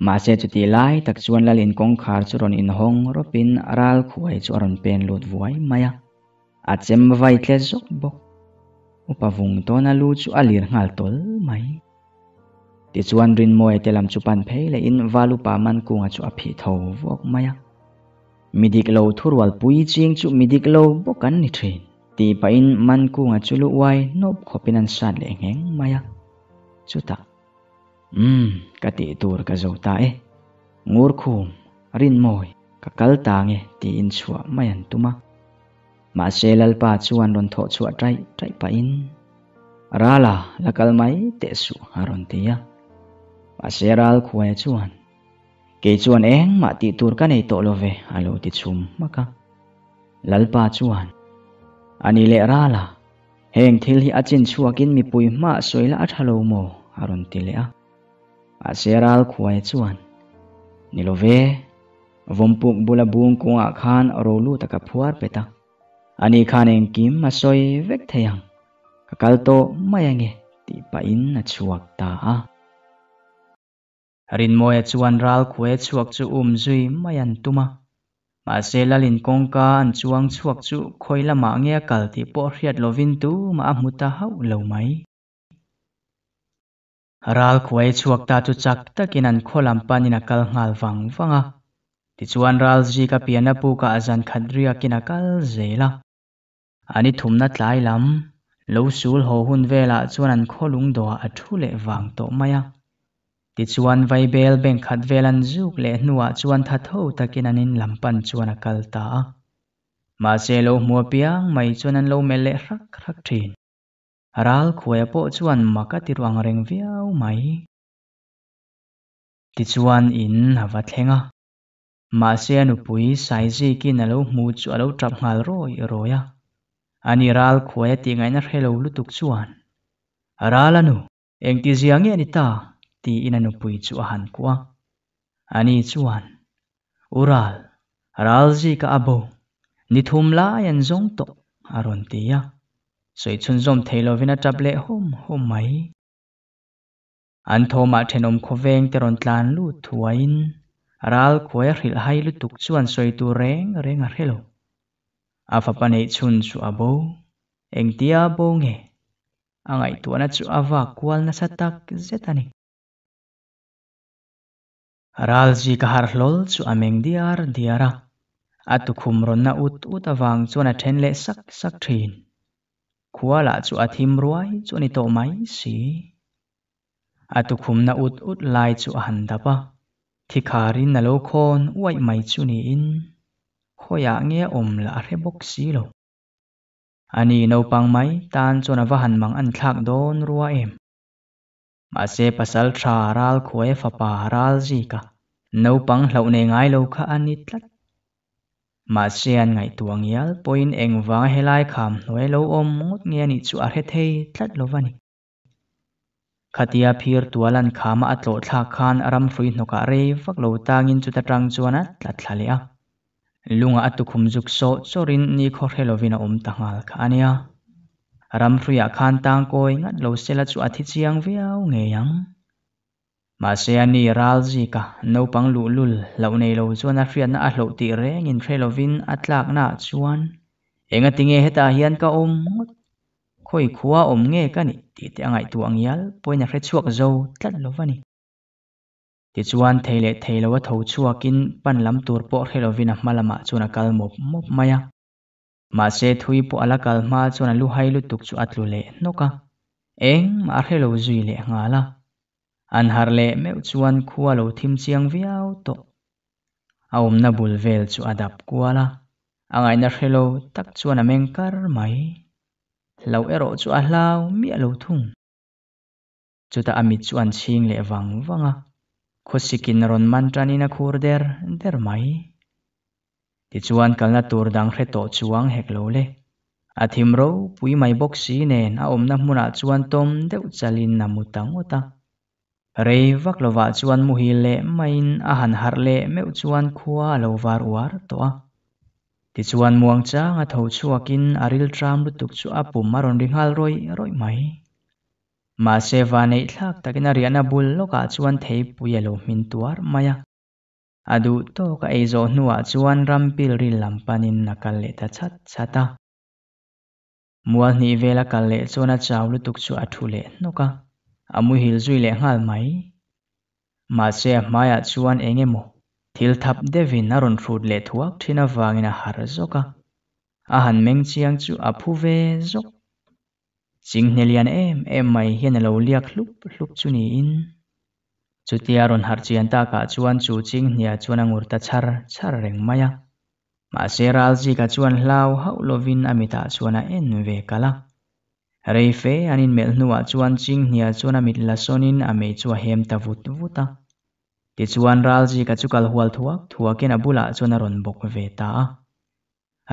ma se chu ti lai tak chuan lalin kong khar chu ron in hong ropin aral khuai chu aron pen lut vuai maya a chem vai tle zok bok upa vung to na lu chu alir ngal tol mai ti chuan rin moi te lam chu pan phei le in valu pa man kunga chu a phi tho vok maya midik lo thurwal pui ching chu midik lo bokan ni thrin ti in man kunga chu lu wai nop khopin an sat le ngeng maya ta, um mm, ka ti tur ka zo ta e eh. ngur khum rin moi ka kal tang nge ti in chua mai an tuma ma selal pa chuan ron tho chua trai trai pa in rala la kal mai te su haron ti ya ma seral khuai chuan ke chuan eng ma ti tur ka nei to love alo ti chum maka lalpa chuan anh le rala heng thil hi achin chuakin mipui ma soila athalo mo aron tile a a seral khuai chuan nilove vompuk bula bung kunga khan rolu taka phuar peta ani khaneng kim masoi vek theyang kakalto mayange ti pa in na chuak ta a rin moya e chuan ral khue chuak chu um zui mayan tuma ma sela lin kongka an chuang chuak chu khoilama nge kal ti po lo lovin tu ma muta hau lo mai ral khuai chuak ta chu chak ta an kholam panin a kal ngal wang wanga ti chuan ral ji ka piana pu ka azan khat ria kin a kal zeila ani thumna tlai lam lo sul ho hun vela chuan an kholung do a thu le wang to maya ti chuan vai bel ben khat velan zuk le hnuwa chuan tha tho takin an in lampan chuan a kal ta ma se lo mua piang mai chuan an lo mel le rak rak thin ral khuai pawh chuan maka a tiruang reng viau mai Ti chuan in hava thlenga mahse a nupui saizikin a lo hmu chu a lo tap ngal rawi rawi a ani ral khuai ti ti ngaina hrelo lutuk chuan ral anu engti ziang nge ni ta ti in a nupui chu a han ani chuan ural ral zi ka abo ni thum lai an zong to, a ron soi chun zom thailo vina taple hom hom mai an thoma thenom khoveng teron tlan lu thuain ral khoi ril hai lu tuk chuan soi tu reng reng a relo afa pane chun su abo eng engtia bo nge angai tuana chu awa kwal na satak zetani ral ji ka har hlol chu ameng diar diara atu khumron na ut ut awang chuan na then le sak sak thin ขัวละจูอาทิมรวยจูนิโตไม่สีอาตุคุมนาอุดอุดลายจูหันดับะที่ขารินนาโลคอนวัยไม่จูนีอินขอยาเงี้ยอมละเรบกสีโลอันนี้เราปังไหมตานจนว่หันมังอันคลักโดนรัวเอ็มมาเซปัสลทราราลควยฟปาราลจีกะเราปังเหล่าเนง่ายเราค่ะอันนี้ตัด mà sian ngày tuang yal point eng wang helai kham noi lo om ngot nge ni chu a he thei tlat lo wani khatia phir tualan khama atlo thla khan aram hrui hnoka re vak lo tangin chu ta tang chuana tlat thlale a lunga khum juk so chorin ni kho helovina om tangal kha ania ram hrui a khan tang koi ngat lo sela chu athi chiang viau ngeyang mà xe ni ral gì cả nấu bằng lụ lụl lâu này lâu chuan a phiền a lậu tỉ re nhìn phe lậu vin a tlak na chuan eng a tinge heta hian ka om khoi khua om nghe ka ni ti te ngai tu ang yal poina fre chuak zo tlat lo vani ti chuan theile theilo a tho kín pan lam tur po helovin a hmalama chuna kal mop mop maya mà se thui po ala kal ma chuna lu hay lu tuk chu atlu le noka eng ma helo lệ le ngala an har le meu chuan khua lo thim chiang viau to aum na bul vel chu adap kuala angai na hrelo tak chuan a meng kar mai lo ero chu a hlau mi lo thung chuta ami chuan ching le wang wanga khosikin ron mantrani na khur der der mai ti chuan kalna tur dang hre to chuang hek lo le a thim ro pui mai boxi nen a om na hmuna chuan tom deuh chalin na mutang ota rei vak lova chuan mu hi le main a han har lệ, meu chuan khua lo var war tỏa. a ti chuan muang chang a tho chuakin aril tram lu tuk chu a pum maron ringhal roi roi mai ma se va nei thlak takin a riana bul loka chuan thei puya lo min tuar maya adu to ka eizo hnuah chuan rampil ri lampanin nakal lệ ta chat chata mual ni vela kal le chona chaw lu tuk chu a thu le noka amui hil zui le ngal mai ma se maya chuan engemo thil thap devin aron thrut le thuak thina wangina har zoka a à han meng chiang chu a à phu ve zok ching hnelian em em mai hian lo liak hlup hlup chu ni in chutia à ron har chian ta ka chuan chu ching hnia chuan angur ta char char reng maya ma se ral ji ka chuan hlau hau lovin amita chuan a en ve kala Reife anin melnua chuan ching hnia chuan amit lasonin ame chua hem ta vut vuta. Ti chuan ralji ka chukal hual thuak thuakin abula chuan a ron bok ve ta.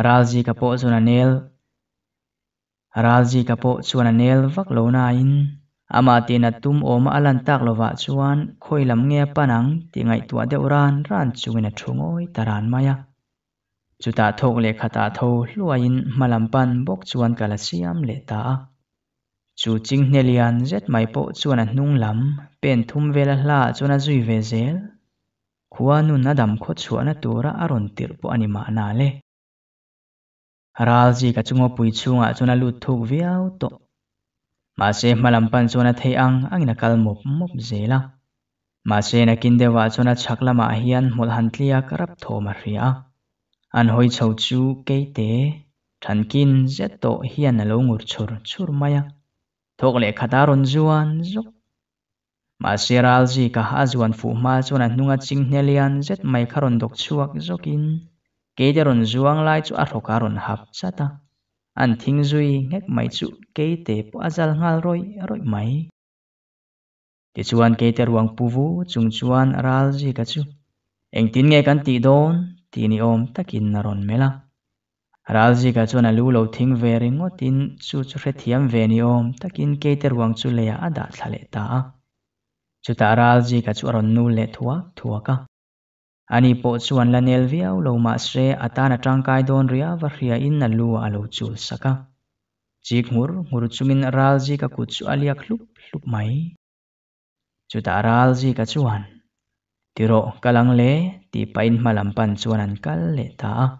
Ralji ka po chuan anel. Ralji ka po chuan anel vak lo na in. Ama ti na tum om alan tak lova chuan khoi lam nge panang ti ngai tua deuh ran ran chuin a thungoi taran maya. Chuta thok le khata tho hluain malampan bok chuan kalasiam le ta. chú chu ching nelian rất mai po chuan a hnung lam pen thum là la chuan a zui ve zel khuwa nu na dam kho chuan a tura a ron tir po ani ma na le ral ji ka chungo pui chunga chuan a lut thuk viau to ma se malam pan chuan a thei ang angina kal mop mop zela ma se na kin dewa chuan a chak lama hian mol han tlia karap tho ma ria anh hồi chho chu ke te than kin zet to hian a lo ngur chur chur maya thok le khata ron zuan zok mà seral ji ka ha zuan fu ma chuan an hnunga ching hnelian zet mai kha ron dok chuak zokin keida ron zuang lai chu a hroka ron hap chata an thing zui ngek mai chu ke te po azal ngal roi roi mai ti chuan ke te ruang puvu chung chuan ral cả ka chu engtin nge kan ti don ti ni om takin na ron mela Raji ka chona lu lo thing ve ring o tin chu chu re thiam ve ni om takin ke te ruang chu le a da tha le ta chu ta raji ka chu ro nu le thua thua ka ani po chu an la nel vi au lo ma sre atana trang kai don ria va ria in na lu a lo chu saka ji ngur ngur c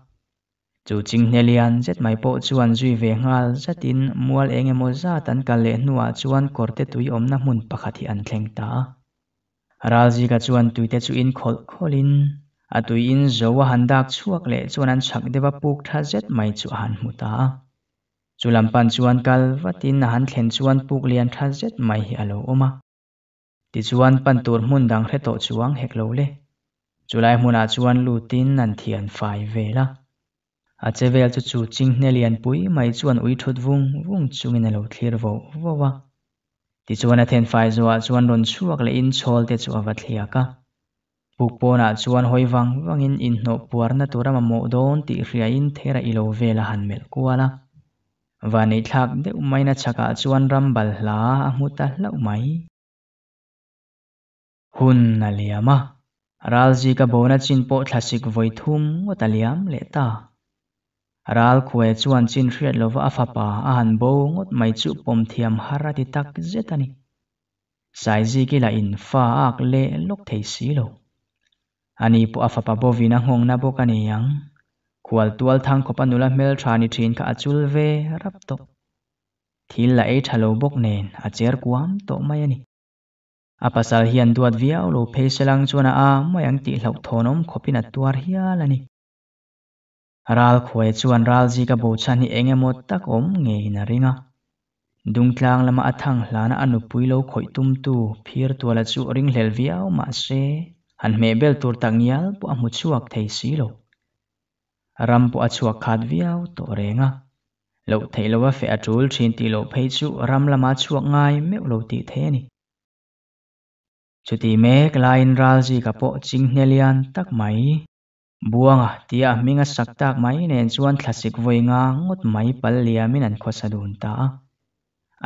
จู่จิงเนเลียนเจ็ดไม่พอชวนจุยเวงาลเจ็ดินมัวเองโมซาตันกาเลนัวชวนกอดเตตุยอมน้ำมุนปากที่อันเคงตาราจีกับชวนตุยเตจูอินคอลคอลินอตุยอินจจวหันดักชวกเลชวนันฉักเดวปุกท่าเจ็ดไม่ชวนมุตาจูลำปันชวนกัลวัดินหันเข็นชวนปุกเลียนท่าเจ็ดไม่ฮิอโลอมาที่ชวนปันตูรมุนดังเทโตชวนเฮกโลเลจุลายมุนาชวนลูตินนันเทียนไฟเวลา a chevel chu chu chingne lian pui mai chuan ui thut vung vung chungin a lo thlir vo vowa ti chuan a then fai zuwa chuan ron chuak le in chhol te chu awa thliaka buk pona ah chuan hoiwang wangin in hno puarna turama mo don ti hriain thera ilo vela hanmel kuala và nei thak de umaina chaka ah chuan rambal hla a hmuta hlau mai hun na liama ral ji ka bona chin po thlasik voi thum wa ta liam le ta ral khue chuan chin hriat lova a fapa a han bo ngot mai chu pom thiam hara ti tak zetani sai ji ki la in fa ak le lok thei si lo ani po a fapa bo vina hong na bo kani yang khwal tual thang khopa nula mel thani thin ka achul ve rap to thil la ei thalo bok nen a cher kuam to mai ani a pasal hian duat viau lo phe selang chuan a mayang ti hlau thonom khopina tuar hial ani ral khoe chuan ral ji ka bo chan hi engemaw tak awm nge na ringa dungtlang lama athang hlana anu puilo khoi tum tu phir tuala chu ring hlel viau ma ah se han me bel tur tak nial pu amu chuak thei si lo ram pu achuak khat viau to renga lo thei lo wa fe atul thin ti lo phei chu ram lama chuak ngai me lo ti the ni chuti mek lain ral ji ka po ching hnelian tak mai buanga tia minga saktak mai nen chuan thlasik voinga ngot mai pal liamin an khosadun ta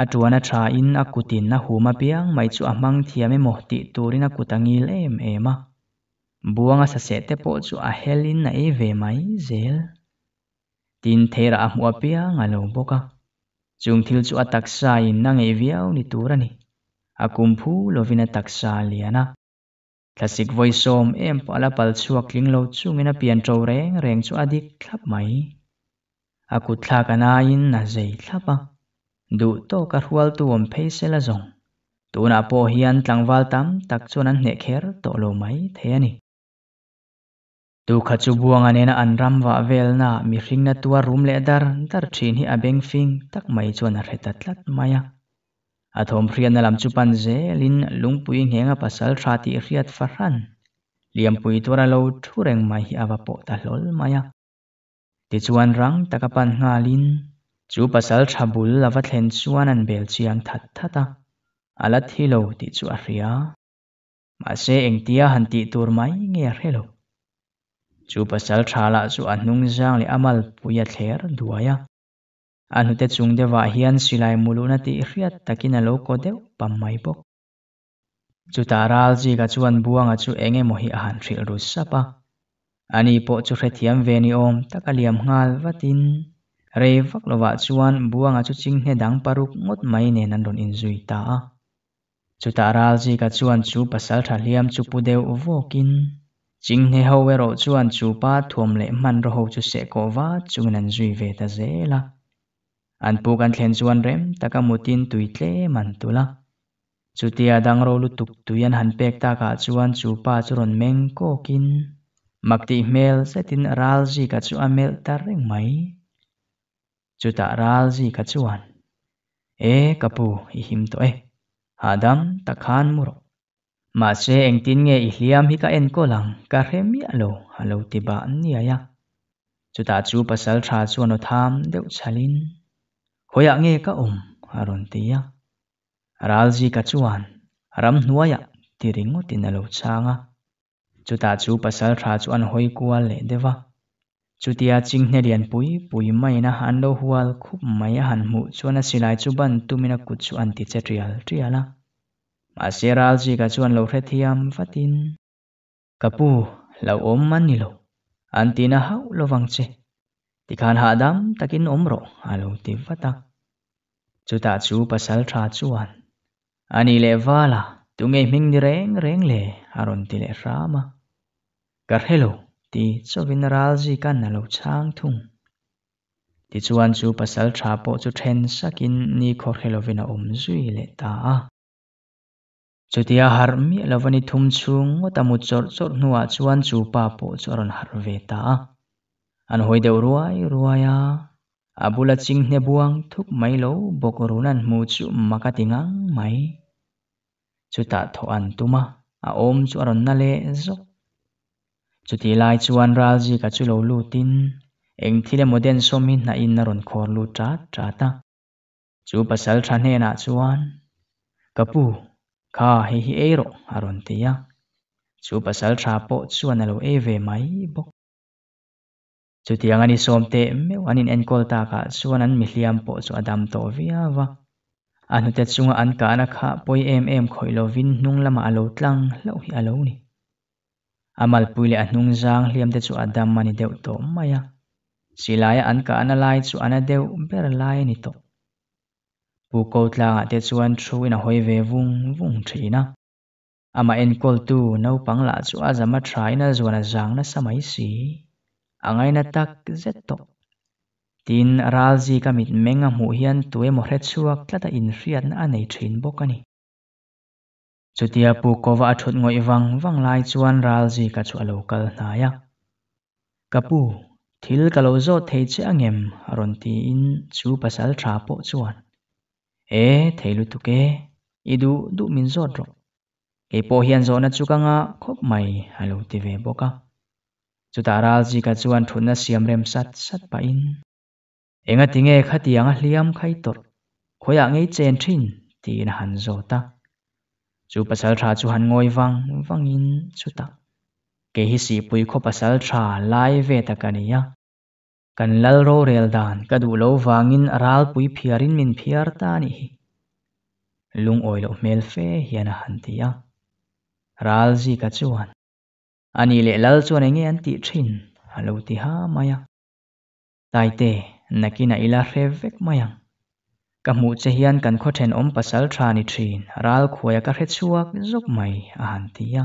atuana tha in akutin na huma piang mai chu amang thiame mo ti turina kutangil em ema buanga sa se te po chu a helin na e ve mai zel tin thera a hmu apia ngalo boka chung thil chu atak sa in nang e viau ni turani akumpu lovina taksa liana Tasik voi som em pala pal chuak linglo chungin a pian tro reng reng chu adik thlap mai. Aku thlak anain na zei thlapa. Du to ka rual tuom phei se la zong. Tu na po hian tlangwal tam tak chuan an ne kher to lo mai the ani. Du kha chu buang anena an ram wa vel na mi hring na tua rum le dar dar thin hi a beng fing tak mai chuan a rheta tlat maya. athom phrian alam chu pan je lin lungpui ngenga pasal thati riat farhan liam pui tora lo thureng mai hi awa po ta lol maya ti chuan rang takapan hna lin chu pasal thabul lava thlen chuan an bel chiang that thata ala thilo ti chu a ria ma se eng tia han ti tur mai nge relo chu pasal thala chu anung jang li amal puya thler duaya an hute chung dewa hian silai muluna tih hriat takin a lo ko deuh pam mai bawk chuta ral jiga chuan buanga chu engemaw hi a han thrilh ru sapa ani pawh chu hrethiam ve ni om, tak a liam ngal vatin rei vak lova chuan buanga chu chinghne dang paruk ngot mai nen an rawn in zui ta a chuta ral jiga chuan chu pasal tha liam chu pudeu vokin chinghne ho erawh chuan chu pa thuam leh man ro ho chu se ko va chungin an zui ve ta zela อันปูกันเขียนชวนเร็มตะกมุตินตุยเลมันตุละจุดที่อดังโรลุตุกตุยันหันเป็กตากาชวนจูปาจรนเมงโกกินมักตีเมลเซตินรัลจีกัจจอเมลตาเร่งไหมจุดตารัลจีกัจจวนเอ๊กปูอิหิมตัวเอฮาดัมตะคานมุรมาเชเองตินเงอิลิยมฮิกาเอ็นโกลังกาเรมิอโลฮัลโลติบานนี่ยะจุดตาจูปัสสลทราชวนอธามเดวชาลิน hoya nge ka um aron tia ralji ka chuan ram hnuaya tiringo tinalo changa chuta chu pasal tha chu an hoi kual le dewa chutia chingne rian pui pui mai na han lo hual khup mai a han mu chuan a silai chu ban tumina ku chu an ti chetrial triala ma seral ji ka chuan lo hrethiam fatin kapu lo om man ni lo an tina hau lo wang che ติการหาดัมตักินอมรอาลูติฟตักจุตัดชูปัสสลทราชวนอันนี้เลวาละตุงเอมิงิเร่งเร่งเลยอารมณ์ติเลรามากรเฮลูที่ชอบวินราจิกันนั่นลูช้างทุ่งติ่ชวนชูปัสสลทราปุจุเทนสักินนี่ขอเฮลูวินอมจุยเลตาจุดที่อาหารมีเลวันนี้ทุ่มชุ่งว่าตามุจจรจรนัวชวนจูปาปุจุรนหารเวตา an hoi deuh ruai ruaya a abula ching ne buang thuk mai lo bok runan mu chu maka tingang mai chu ta tho an tuma a om chu aron na le zok chu ti lai chuan ral ji ka chu lo lu tin eng thile moden som hi na in na ron khor lu tra tra ta chu pasal than he na an kapu kha hi hi eiro aron tia chu pasal tha po chuan alo e ve mai bok So tiangani somte meu anin enkol taka suanan mihliam po so adam to viava. Ano tet sunga an ka anak ha poi em em khoilo vin nung lama alo tlang lau hi alo ni. Amal puli at nung zang liam chu adam mani deu to maya. Silaya an ka analay so anadeu berlay nito. Pukaw tlang at tet suan tru ina hoi ve vung vung trina. Ama enkol tu nau pangla chu azama try zuana zuan azang na samay si. angai na tak zet to tin ralzi ka mit menga mu hian tui moret chuak tlata in riat na anei thin bok ani chutia pu kova athut ngoi wang wang lai chuan ralzi ka chu alo kal hnaya kapu thil kalo zo thei che angem ron ti in chu pasal tha po chuan e theilu tuke idu du min zo dro ke po hian zo na chukanga khop mai halo ti ve boka chú ta chuta ji ka chuan thutna siam rem sat sat pa in enga tinge tiếng anga liam khai tor khoya ngei chen thin tin han zo ta chú chu pasal tha chu han ngoi wang wangin chuta ke hi si pui kho pasal tra lai ve takania kan lal ro rel dan ka du lo wangin ral pui phiarin min phiar ta ni hi lung oilo mel fe hian han tia ral ji ka chuan ani le lal chuan enge an ti thin alo ti ha maya tai te nakina ila hre vek maya ka mu che hian kan kho then om pasal tha ni thin ral khoya ka hre chuak zok mai a han tia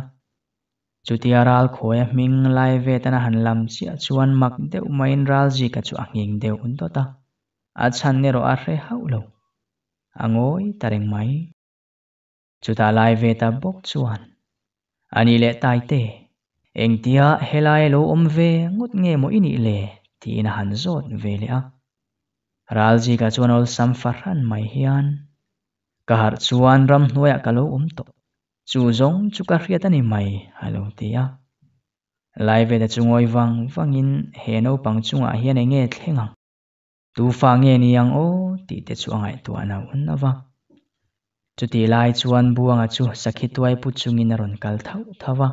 chutia ral khoya ming lai ve tana han lam chi a chuan mak deuh umain ral ji ka chu anging deuh un to ta a chan ne ro a hre hau lo angoi tareng mai ta lai ve ta bok chuan ani le tai te eng tia helai lo om ve ngot nge mo ini le ti in han zot ve le a ral ji ka chuan ol sam farhan mai hian cả har chuan ram hnuaya cả lo om to chu zong chu ka hriat ani mai halo ti a lai vang in chungoi wang bằng heno pang chunga nghe enge thlenga tu fa nge ni ang o ti te chu angai tu ana unawa chu ti lai chuan buanga chu sakhi tuai pu in ron kal thau thawa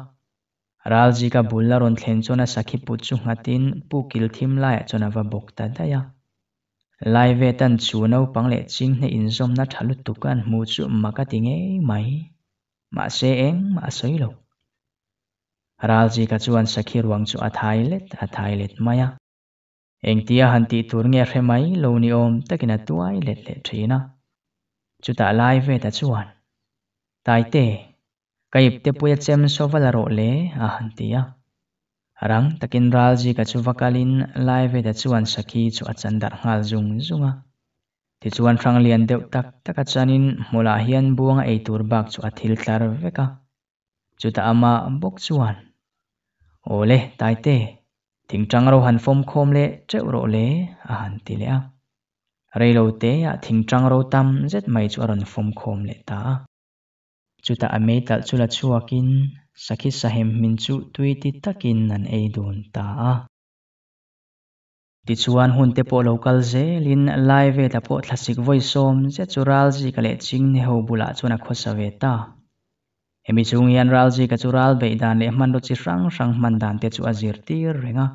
ralji ka bulna ron thlen chona sakhi puchu ngatin pu kil thim lai chona va bok ta daya lai ve tan chu no pang le ching ne in zom na thalu tukan mu chu maka tinge mai ma se eng ma soi lo ralji ka chuan sakhi ruang chu athai let athai let maya eng tia han ti tur nge re mai lo ni om takina tuai let le thina chuta lai ve ta chuan tai te kaip te puya chem sovala ro le a à, hantia à, rang takin ralji ka chu vakalin live da chuan saki chu achan dar ngal zung zunga ti chuan rang lian deuh tak taka chanin mula hian buanga ei tur bak chu athil tlar veka chuta ama bok chuan ole taite thing chang ro han phom khom le cheu ro le a han ti le a rei lo te a thing chang ro tam zet mai chu ron phom khom le ta Chúng ta chuta amei tal chula chuakin sakhi sahem min chu tuiti takin nan ấy don ta a ti chuan hun te po local ze lin live ta po thlasik voi som ze chural ji kale ching ne ho bula chuna khosa ve ta emi chung yan ral ji ka chural be dan le man ro chi rang rang man dan te chu azir tir renga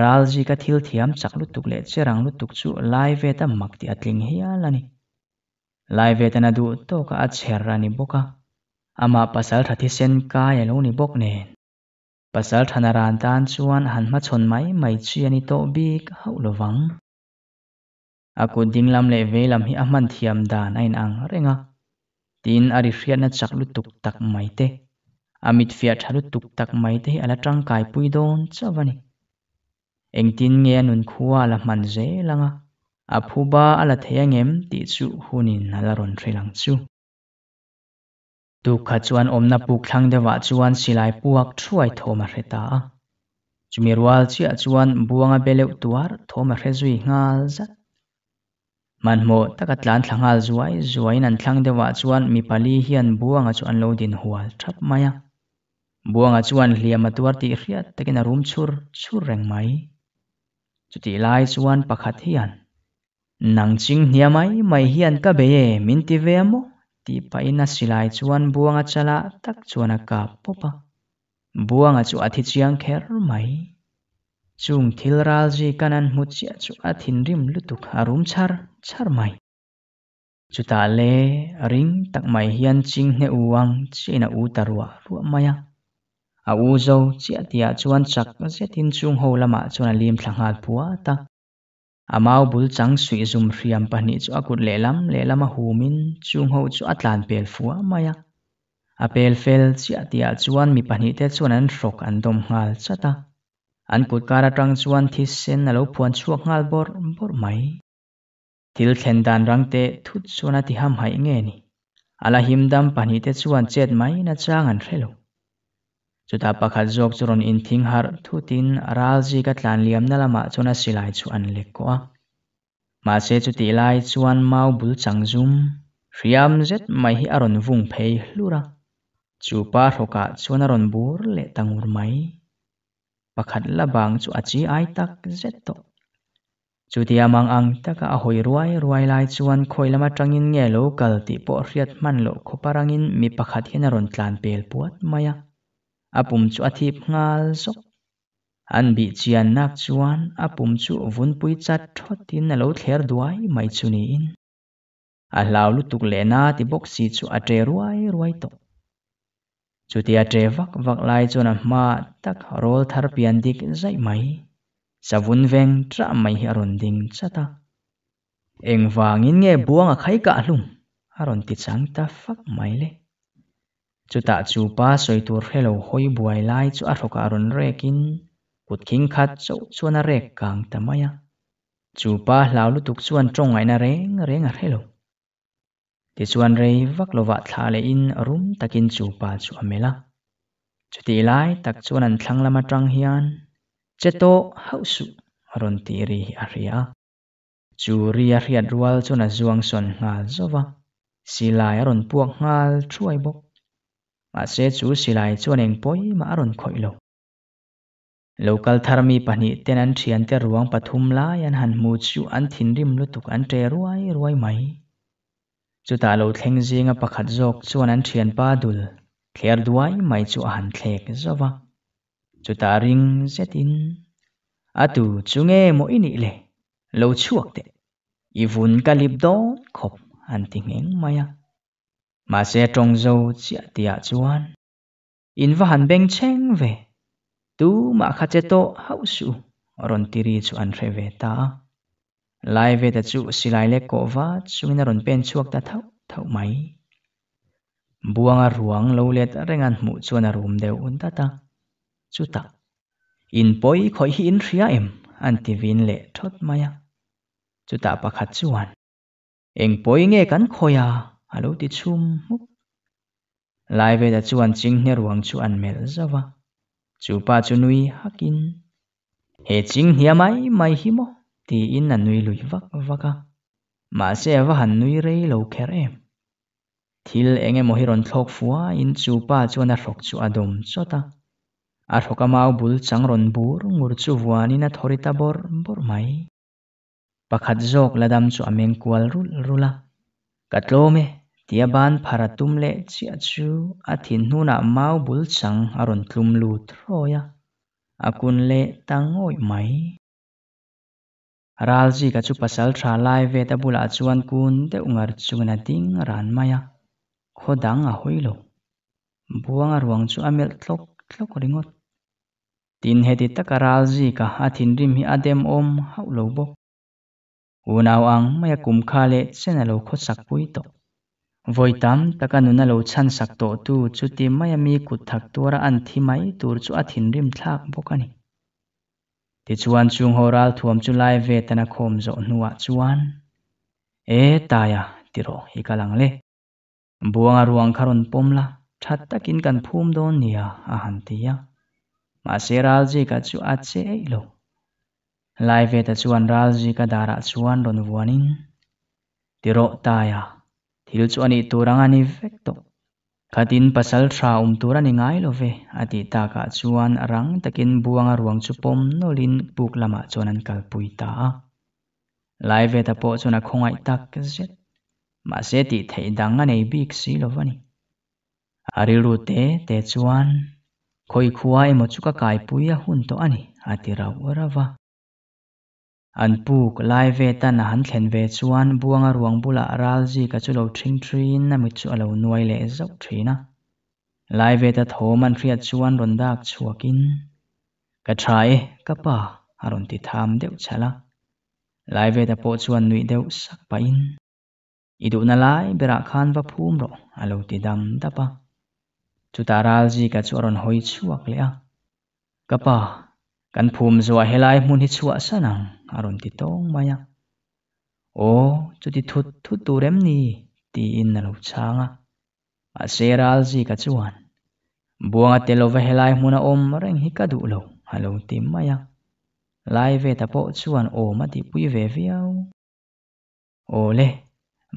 ral ji ka thil thiam chak lu tuk le che rang lu tuk chu live ta makti atling hialani ลายเวทนาดูโตก็อัดเชรานิบุกะอามาภาษาทัดที่เส้นกายลงนิบุกเนนภาษาธนารานตานชวนหันมาชนไหมไม่เชียนิโตบีกเฮาลวังอากูดิ้งลำเลเวลำฮิอามันเทียมดานไอ้นางเร่งะตีนอริเฟียนจักลุตุกตักไม่เตอามิดเฟียทารุตุกตักไม่เตอละจังกายปุยโดนเจ้าวันนี้เองตีนเงียนุนคัวละมันเจลังะอาภูบาอลาเทียงเอ็มติจูหุนินนารอนทรีลังจูดูขจวนอมนับปุกทังเดวะจวนสิลายปวกช่วยโทมาเรตาจุมีรวลเชียจวนบวงเบลุตัวโทมาเรซุยงาจัดมันโมตะกัดลานทังอาจวยจวยนันทังเดวะจวนมีปลีเฮียนบวงจวนโลดินหัวทับมายาบวงจวนเลียมตัวติเรียตะกินารุมชุรชุรแรงไหมจุดที่ไล่จวนปะขัดเฮียน nang ching hnia mai mai hian ka be ye min ti ve mo ti pa in a silai chuan buang a chala tak chuan a ka popa buang a chu a thi chiang kher mai chung thil ral ji kanan mu chi a chu a rim lutuk a rum char char mai chu ta le ring tak mai hian ching ne uang china u tarwa ruwa maya a u zo chi a tia chuan chak tin chung ho lama chuan a lim thlangal puwa ta amau bul chang suih zum hriam pahnih chu a kut lehlam lehlam a humin chu hngho chu a tlân pel fua mai a a pel fel chiahtiah chuan mipahnihte chuan an hrawk an dawm hnghâl chat a an kut karaṭang chuan thisen a lo phuan chhuak hnhal bawrh bawrh mai thil thlen dân rangte thut chuan a tihamhmaih ngeni a la him dam pahnihte chuan chet maina chângan hre lh o chuta pakhat zawk chu rawn in thing har thu tin aral ji ka tlan liam na lama chuna silai chu an lek ko a ma se chu ti lai chuan mau bul chang zum riam zet mày hi aron vung phei hlura chu pa hroka chuan aron bur mày tangur mai pakhat labang chu achi ai tak zet to chu ti amang ang taka a hoi ruai ruai lai chuan khoilama tangin nge lo kal ti po hriat man lo khoparangin mi pakhat hian aron tlan pel puat maya apum chu athip ngal zok an bi chian nak chuan apum chu vunpui chat thot tin alo thler duai mai chuni in a hlau lu tuk le na ti box si chu a tre ruai ruai to chu ti a tre vak vak lai chu na ma tak rol thar pian dik zai mai vun veng tra mai hi aron ding chata eng wangin nge buang a khai ka hlum aron ti chang ta fak mai le chú ta chu pa soi tur helo hoi buai lai chu a thoka ron kín kut king khat chu chuana rek kang tamaya chu pa hlau lu tuk chuan trong ai na reng reng a helo ti chuan rei vak lova thla le in rum takin chu pa chu amela chu ti lai tak chuan an thlang lama tang hian cheto hausu ron ti ri hi a ria chu ri a riat rual chuan a zuang son nga zova silai a ron puak ngal thuai bok mà ma se chu silai chuan eng poi ma aron khoi lo local tharmi pani ten an thian te ruang pathum lai an han mu chu an thin rim lutuk an tre ruai ruai mai chu ta lo thleng zinga pakhat jok chuan an thian pa dul thler duai mai chu a han thlek zawa chu ta ring zetin atu chunge mo ini le lo chuak te i vun kalip do khop an ting eng maya mà sẽ trông dâu chia tia chuan in và hàn beng cheng về tu mà khát chế tô hậu su ron tiri chuan re về ta lai về ta chu si lai le cổ va chung na ron pen chuak ta thau thau máy buang a ruang lo let rengan mu chuan a rum deu un ta ta chu ta in poi khoi hi in ria em an ti vin le thot maya chu ta khát chuan eng poi nghe kan khoya alo ti chum muk lai ve da an ching hner wang chu an mel zawa chu pa chu nui hakin he ching hia mai mai hi mo ti in an nui lui vak vaka ma se wa han nui rei lo kher em thil enge mo hi ron thlok fuwa in chu pa chu na hrok chu adom chota a hroka mau bul chang ron bur ngur chu vuanin na thorita bor bor mai pakhat jok ladam chu ameng kual rul rula katlome tiaban pharatum leh chiah chu a thin hnunah mau bul chang a rawn tlum lu throya a kun leh tangawi mai ral ji ka chu pasal tha lai ve ta bula chuan kun te ungar chungna ting ran maya khodang a hoilo buang ruang chu amel thlok thlok ringot tin heti takaral ji ka athin rim hi adem om haulo bok unaw ang maya kumkha le chenalo kho sakpui tok voitam takanuna lo chan sakto tu chuti mayami kuthak tura an thimai tur chu athin rim thlak bokani ti chuan chung horal thuam chu lai ve tana khom zo nuwa chuan e taya tiro hikalang le buanga ruang kharon pomla that takin kan phum don nia a han tia ma seral ji ka chu a che lo lai ve ta chuan ral ji ka dara chuan don vuanin tiro taya thil chu ani anh vek to khatin pasal thra um turani ngai love ati ta ka chuan arang takin buanga ruang chu pom nolin puk lama chonan kalpui ta lai ve ta po chuna khongai tak zet ma se ti thei dang anei bik si lovani ari lu te te chuan khoi khuai mo chuka kai puia hun to ani ati rau rawa อันปุกไลเวตันหันเข็นเวชวนบวงรวงบุลาราลจีกัจจุลทริงทรีนนมิจุอลูนวยเลสกทรีนะไลเวตโทมันเครียดชวนรนดักชัวกินกัรไชกัะป่าอรุณติธรรมเดวชะละไลเวตโปชวนนุยเดียวสักไปินอิดุนลายเบระคานวะพูมรโออลูติดำตาบปะจุตาราลจีกัจจุอรุณหอยชัวกเลยะกัะป่ากันพูมิจวะเฮลายมุนิชัวสนัง aron ti tong maya o chu ti thut thu tu rem ni ti in na lo changa a sera al ji ka chuan buanga te lo ve helai hmuna om reng hi ka du lo halo tim maya lai ve ta po chuan o ma ti pui ve viau o le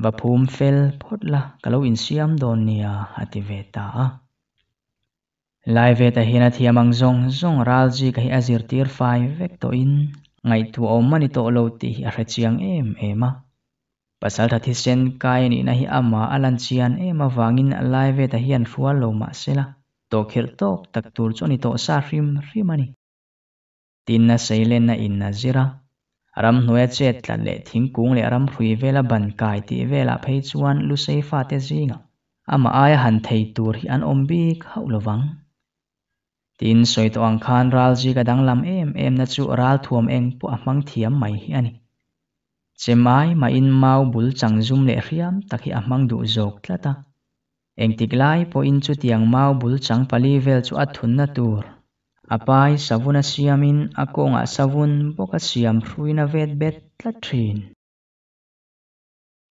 và phum phèl phốt la, cả lâu in siam đồn nia hati về ta lai về ta hiện thì mang zong zong ral gì cái azir tir phai vek to in ngay thu om mani to lo ti hi a chiang em ema pasal that hi sen kai à, ni à na hi ama alan chian ema wangin à, alai ve ta hian fuwa lo ma sela to khir tok tak tur chu ni to sa rim rim ani tin na seilen na in na zira ram hnuya che tlan le thingkung le ram hrui vela ban kai ti vela phei chuan lu sei fa te zinga ama aya han thei tur hi an om bi khau lovang tin soi to ang khan ral ji kadang lam em em na chu ral thuam eng pu amang thiam mai hi ani chemai ma in mau bul changjum le riam takhi amang du jok tlata eng tiglai po in chu tiang mau bul chang pali vel chu athun na tur apai savuna siamin ako nga savun boka siam ruina vet bet tlatrin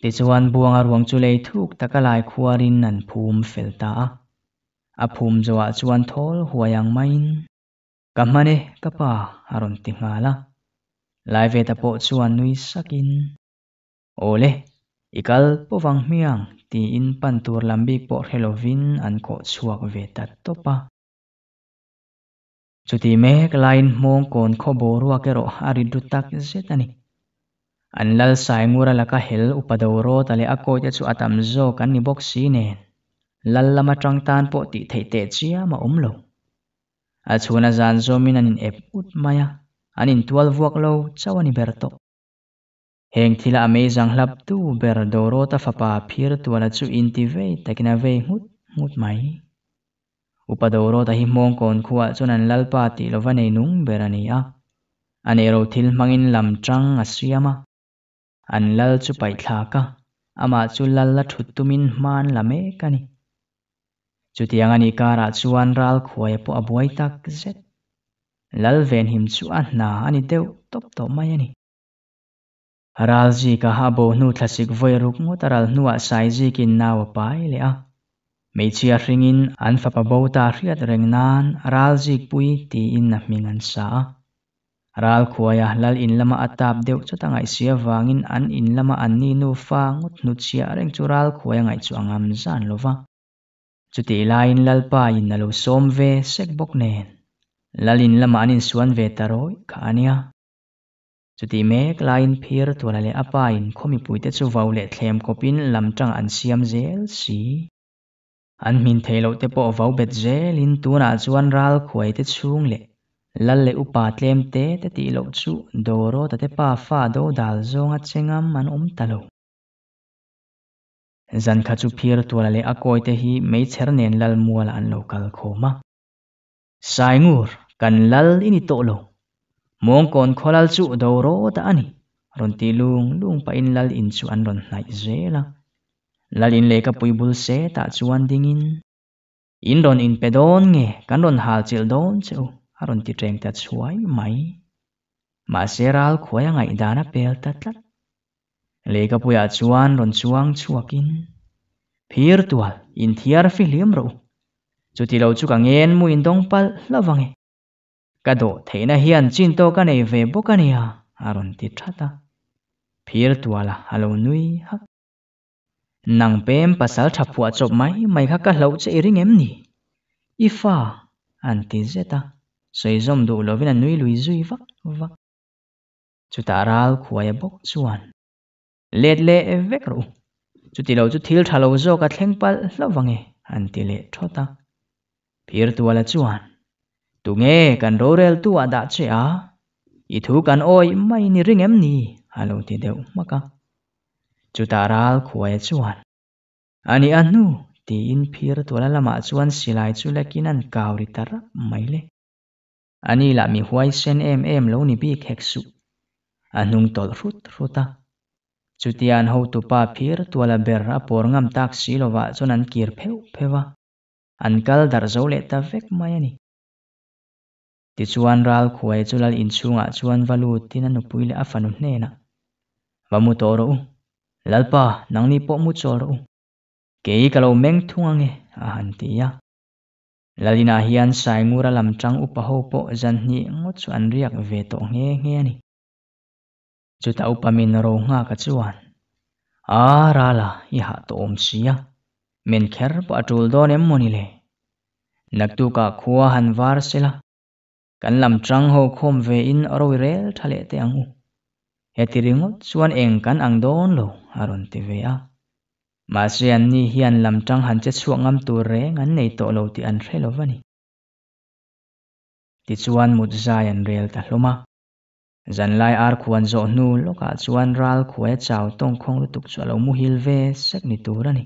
ti chuan buang arwang chu lei thuk takalai khuarin nan phum felta a aphum zawa chuan thol huayang main kamane kapa aron tingala laive ta po chuan nui sakin ole ikal povang miang ti in pan tur lambi po helovin an ko chuak ve ta topa chuti mek lain mong kon kho borua kero ari du tak zetani anlal saimura laka hel upadoro tale akoya chu atam zo kan ni boxine lalla ma tang tan po ti thay te à, chia ma om lo a chuna zan zo zomin anin ep ut maya anin à, tual vuak lo chawani à berto heng thila zang lap tu ber doro ta fapa phir tuala chu inti ve takina ve ngut ngut mai upa upadoro ta hi mong kon khuwa lal pa ti lo lovane nung ber berani a ero thil mangin lam tang suyama, an lal chu pai thla ka ama chu lalla thutumin man lame kani chutiang ani kara chuan ral khuai po abuai tak zet lal ven him chu a hna ani deuh top top mai ani ral ji ka ha bo nu thlasik voi ruk ngot ral nuwa sai ji kin naw pai le a meichia ringin an fa pa bo ta riat reng nan ral ji pui ti in na ming an sa ral a lal in lama atap deuh chu tangai sia wangin an in lama an ni nu fa ngut nu chia reng chu ral khuaya ngai chu angam zan lova Chú lain lalpa in alo som ve sek bok nen lalin lama anin suan ve taroi khania chuti mek lain phir tuala le apa in khomi puite chu vau le thlem kopin lamtang an siam zel si an min thelo te po vau bet zel in tuna suan ral khuai te chung le lal le upa tlem te te ti lo chu doro ta te pa fa do dal zonga chengam an um talo zanka chu phir tual le akoi te hi mei chhernen lal mual an lo kal khoma sai ngur kan lal ini to lo mong kon kholal chu do ro ta ani ron ti lung lung pa in lal in chu an ron nai zela lal in le ka puibul se ta chuan dingin in ron in pedon nge kan ron hal chil don chu aron ti treng ta chuai mai ma seral khoya ngai dana pel ta tlat leka puiah chuan rawn chuang chuakin phir tual in thiar fi hlim ro chu ti lo chu ka ngen mu in dong pal lawange ka do theina hian chin to ka nei ve bokania aron ti thata phir tuala alo nui ha nang pem pasal thapua chop mai mai kha ka hlo che iring em ni ifa anti zeta soizom du lovina nui lui zui vak vak chu taral khuai bok chuan let le vek ro chu ti lo chu thil thalo zo ka thlengpal lawange an ti le thota phir tu wala chuan tu nge kan ro rel tu ada che a i thu kan oi mai ni ring em ni halo ti deu maka chu taral khuai chuan ani anu ti in phir tu wala lama chuan silai chu lekin an kauri tar mai le ani la mi huai sen em em lo ni bi khek su anung tol rut ruta chutian ho tupa phir tuala ber a por ngam tak silowa chon an kir pheu phewa an kal dar zo le ta vek mai ani ti chuan ral khuai chulal inchunga chuan valu tin an upui le afanu hne na vamu toro u lalpa nangni po mu choro u kei kalo meng e, a han tia lalina hian sai ngura lam tang upa ho po zan ni ngot chu an riak ve to nge nge ani chú chuta upamin ro nga ka chuan ara la i ha to om sia men kher pa atul don em moni le naktu ka khuwa han var sela kan lam trang hô khom ve in ro rel thale te ang u hetiringot chuan eng kan ang don lo aron ti ve a ma sian ni hian lam trang han che chuangam tu re ngan nei to lo ti an rhelo vani ti chuan mut zai an rel ta hloma Zan lai ar khuan zo nu loka chuan ral khue chào tong khong lu tuk chualo mu hil ve sek ni tur ani.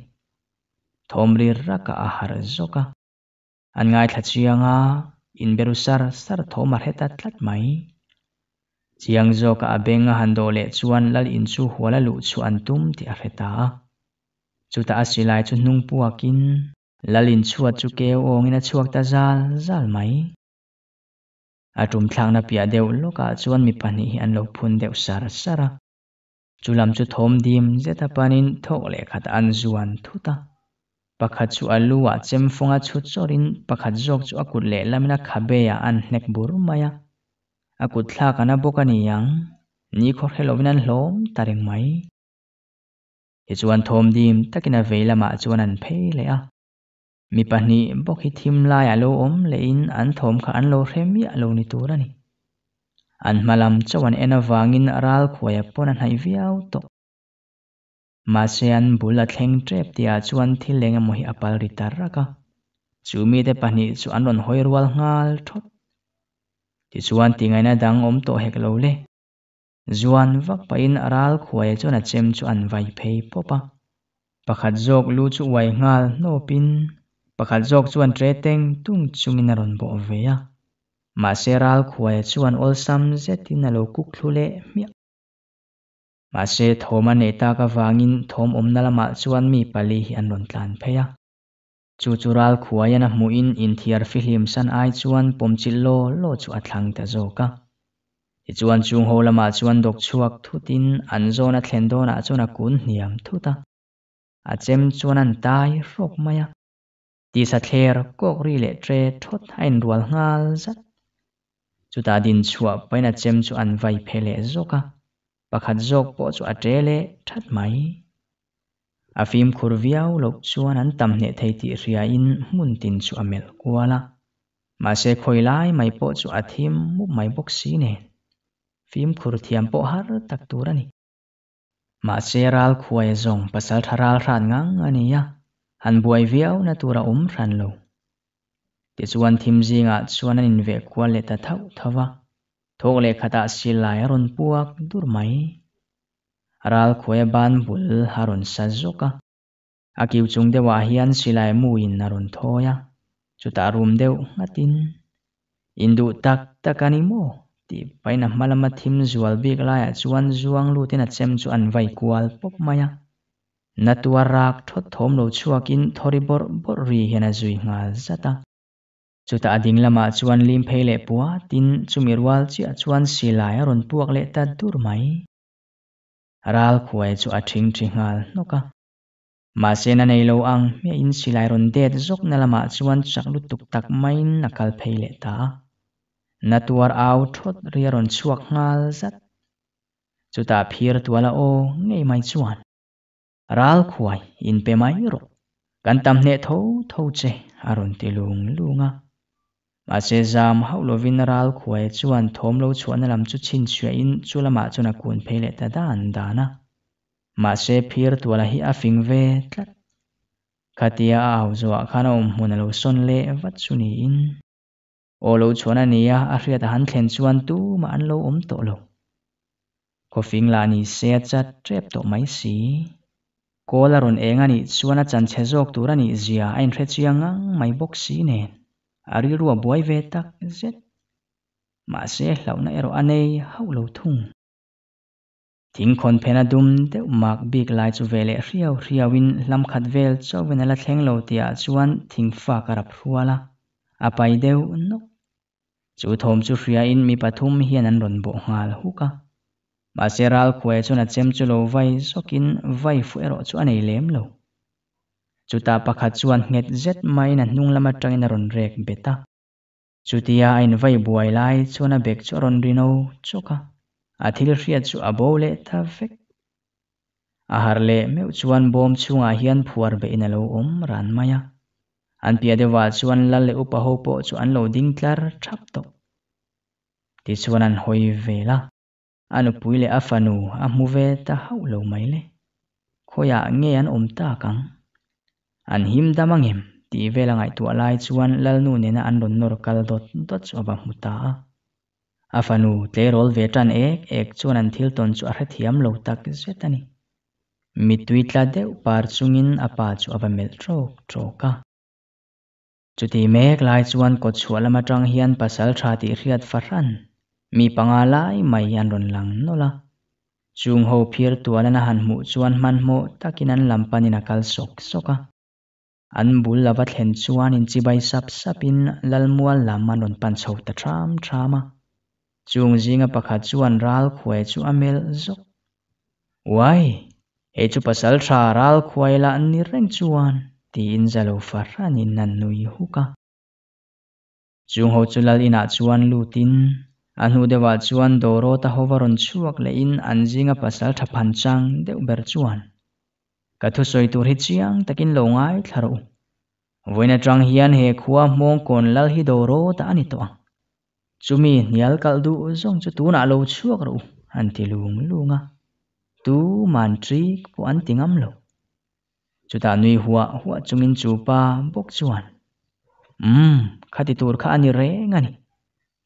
Thom ra raka a har zoka. An ngai thla chianga in beru sar sar thoma heta tlat mai. Chiang zoka a benga hando le chuan lal in chu huala lu chu an tum ti a heta a. Chuta a lai chu nung puakin lalin chua chu ke ongina chuak ta zal zal mai. อารมณ์ทางนับยาเดียวโลกอาชวนมีปานีอันโลกพูนเดียวสารสาระจุลามจุดทอมดีมเจตปานินทอกเลขัดอันชวนทุตาปักขัดชัวลัวเจมฟงอาชุดจรินปักขัดจอกชัวกุดเล่ลามีนักขคาเบียอันเนกบุรุมายาอกุดลากันนับกันยังนี่ขอใเขลวินันล้มตารึงไหมเหตุวันทอมดีมตะกินาเวลามาชวนันเพลีย mi pahnih bawk hi thim lai a lo awm leiin an thawm kha an lo hrem mi a lo ni tur ani an hmalam chauan en awangin ral khuai a pawn an haih viau tawh masean bula thleng trep tia chuan thil lenga mohi apal ri taraka raka chu mi te pahnih chu an ron hoi rual ngal thot ti chuan ti ngaina dang om to hek lo le zuan vak pain aral khuai chuan a chem chu an vai phei popa pakhat zawk lu chu wai ngal no pin pakhat zawk chuan tre teng tung chungin a rawn bawh ve a mahseral khuai chuan olsam zetin a lo kuk thlu le hmiah mahse thawm a neitaka vangin thawm awmna lamah chuan mi pali hi an rawn tlan phei a chu chural khuai an a in inthiar fihlim san ai chuan pomchil lo lo chu a thlang ta zawk a ti chuan chung ho lamah chuan dok chuak thutin an zawn a thlen dawnah chuan a kun hniam thut a a chem chuan an tai rok mai a ตีสัตเลรก็รีเลเทรทดให้นรวลงาลจัดจุดาดินชัวไปนัดเจมจุอันไวเพลเลจกะปักหัดโจกปอจุอัดเจเลทัดไหมอาฟิมคูรวิอาลกชัวนั้นตำเนทไยติเรียอินมุนตินชัวเมลกัวละมาเซคอยไลไม่ปอจุอัดทิมมุกไม่บกซีเนฟิมคูรเทียมปอฮาร์ตักตัวนี่มาเซรัลควายจงปัสสาทารัลรานงังอันนี้ยะ han buai viau na tura um ran lo ti chuan thim zinga chuan an inve kwa le ta thau thawa thok le khata silai ron puak dur mai ral khoya ban bul haron sa zoka akiu chung dewa hian silai mu in naron thoya chuta rum deu ngatin indu tak takani mo ti paina malama thim zual bik laia chuan zuang lutin a chem chu an vai kual pop maya นัตัวรักทดทมโลชัวกินทอริบอร์บอรีเฮนาจุยงาจัตตาจุดตาดิงละมาชวนลิมเพลเปัวตินจุมิรวลจีชวนสิลายรนปวกเลตัดดูรไหมรัลควยจุอาทิงทิงาลนกะมาเซนันเนโลอังเมียอินสิลายรนเดดจกนละมาชวนจักลุตุกตักไม่นักลเพลตานัตัวอาทดเรียรนชวกงาลจัตจุดตาพีรตัวละโอไงไม่ชวน ral khuai in pe mai ro kan tam ne tho tho che arun ti lung lunga ma che zam hau lo vin ral khuai chuan thom lo chuan lam chu chin chhia in chu lama chuna kun phele ta dan dana ma che phir tuala hi a fing ve tlat khatia a hau zo khana um hun lo son le wat chuni in o lo chuan ania a hriat han thlen chuan tu ma an lo om to lo ko fing la ni se cha trep to mai si Cô kolaron engani chuana chanche jok turani zia anh thấy ain ngang máy bốc boxi nen ari ruwa buai ve tak zet ma se hlauna ero anei lâu thung thing con pena dum te mak big lai về vele riau riawin lam khat vel chawena la thenglo tia chuan thing fa karap ruala apai deu nok chu thom Chú hria in mi hiền anh an ron bo ngal huka mà sẽ ral khuê cho nó na chem chu lo vai sokin vai fu ero chu anei lem lo chuta pakhat chuan nget zet mai na hnung lama tangin ron rek beta anh vay vai lại cho nó bek cho ron rino choka athil à hriat chu abo à le tha vek ahar à le meu chuan bom chunga hian phuar bê in alo om ran maya an pia de wa chuan lal le upa ho po chu an lo ding tlar thap to ti chuan an hoi ve la anu pui le afanu amu ve ta hau lo mai le khoya nge an om ta kang an him damangem ti vela ngai tu alai chuan lalnu ne na an ron nor kal dot dot chu aba muta afanu tle rol ve tan ek ek chuan an thil ton chu a thiam lo tak zetani mi tui tla de par chungin apa chu aba mel trok troka chuti mek lai chuan kawt chhual ama tang hian pasal tha tih hriat faran มีปังอาไลไม่ยันรอนหลังนั่นละจุงโฮเพียร์ตัวนั้นหันหมูชวนมันโมตักินันลำปานินักลสกสกะอันบุลลาวัดเห็นชวนอินจิใบสับสับินลัลมัวลามันรอนปันโชตทรามทรามาจุงจิงะปะขัดชวนรัลขวยจูอเมลสกวายเอจูปัสลทรารัลขวยละอันนี้เร่งชวนตีอินจะลูฟารานินันนุยฮุกะจุงโฮจุลลินาชวนลูติน an hu dewa chuan doro ta hovaron chuak le in an zinga pasal thapan chang deuh ber chuan ka thu soi tur hi chiang takin lo ngai thlaro voina tang hian he khuwa mong kon lal hi doro ta ani to chumi nial kal du zong chu tu na lo chuak ro an ti lung lunga tu man tri ko an tingam lo chu ta nui huwa huwa chungin chu pa bok chuan um hmm, khati tur kha ani re ngani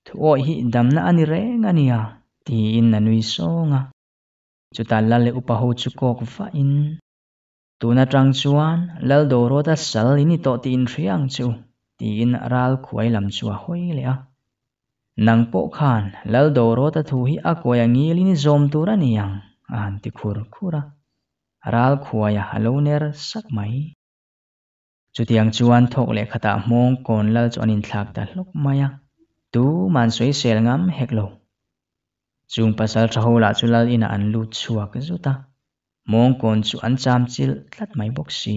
thôi hi đam damna ani reng ania ti in na nui songa chuta lale upa ho chu kok va in tuna trang chuan lal do ro ta sal ini to ti in riang chu ti in ral khuai lam chua hoi le a nang po khan lal do ro ta thu hi a koya ngil ini zom tur aniang an ti khur khura ral khuaya halo ner sak mai chu tiang chuan thok le khata mong kon lal chon in thlak ta hlok maya tu man soi sel ngam hek lo chung pasal thaho la chulal ina an lu chuak zu ta mong kon chu an cham chil tlat mai bok si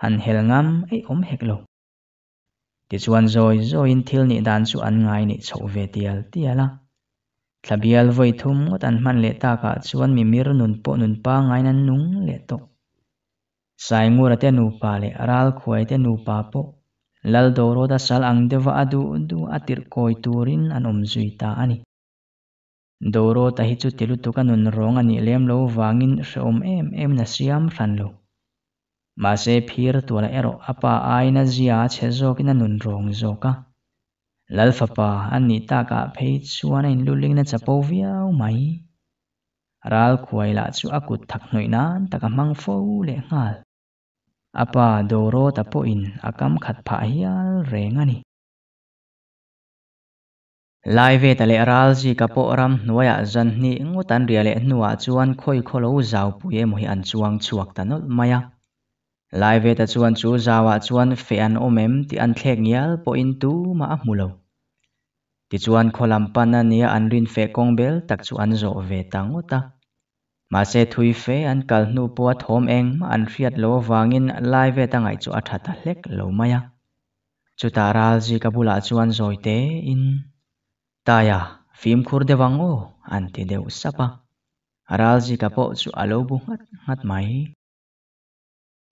han hel ngam ei om hek lo ti chuan zoi zoi in thil ni dan chu an ngai ni chho ve tial tiala thlabial voi thum ngot an man le ta ka chuan mi mir nun po nun pa ngai nan nung le to sai ngur te nu pa le aral khuai te nu pa po lal dorawta sal angdeva a duh du a tirhkawi tûrin an awm zui ta a ni doratahi chu tilh u tuka nun rawng a nih lem lo vângin hri awm em emina siam hran lo mahse phir tuala erawh a pa aina zia a chhe zâwkin a nun rawng zawk a lalfapa annih takah phei chuan a in lu lingn a chapo viau mai râl khuai lah chu a kut thak hnoih nân taka hmang fo leh hnghâl apa doro tapo in akam khat pha hial rengani lai ve tale aral ji kapo ram nuaya zan ni ngutan riale nuwa chuan khoi kholo zau puye mohi an chuang chuak tanol maya lai ve ta chuan chu zawa chuan fe an omem ti an thlek nial po in tu ma a mulo ti chuan kholam pan ania an rin fe kongbel tak chu an zo ve tangota มาเซทุยเฟอันกัลนูปัวทอมเองมาอันเฟียดโลวางินไลเวตังไอจูอัฐตะเล็กโลมายะจุตาราลจีกบุลาจวนจอยเตอินตายาฟิมคูร์เดวังโออันติเดวสัปะราลจีกปอจูอโลบุงัดงัดไหม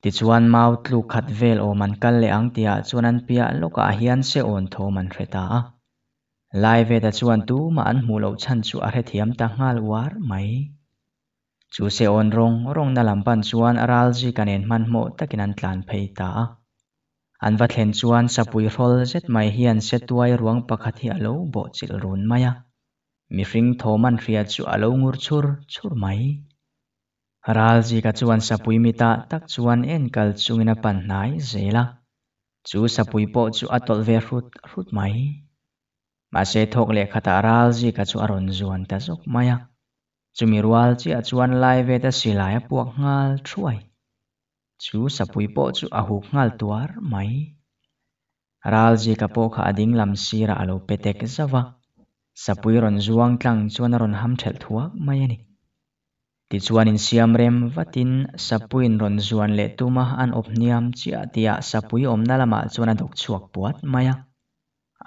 ติจวนมาวตลูขัดเวลโอมันกัลเลอังเตียจวนันเปียโลกอาเฮียนเซออนโทมันเรตาไลเวตจวนตูมาอันมูโลชันจูอาเรเทียมตังฮาลวาร์ไหม chú se ôn rong rong na lampan chuan aral ji kanen man hmo takin an tlan phei ta an vật thlen chuan sapui rol zet mai hian se tuai ruang pakhat hi alo bo chil run maya à. mi ring thoman ria chu alo ngur chur chur mai ral ji ka chuan sapui mita tak chuan en kal chungina pan nai zela chu sapui po chu atol à ve rut rut mai ma se thok le khát ral ji ka chu aron à zuan ta zok maya chumi rual chi a chuan lai ve ta silai a puak ngal thuai chu sapui po chu a huk ngal tuar mai ral ji ka po kha ading lam sira alo petek zawa sapui ron zuang tlang chuan ron ham thel thuak mai ani ti chuan in siam rem vatin sapuin ron zuan le tuma an op niam chi atia sapui omna lama chuan a dok chuak puat maya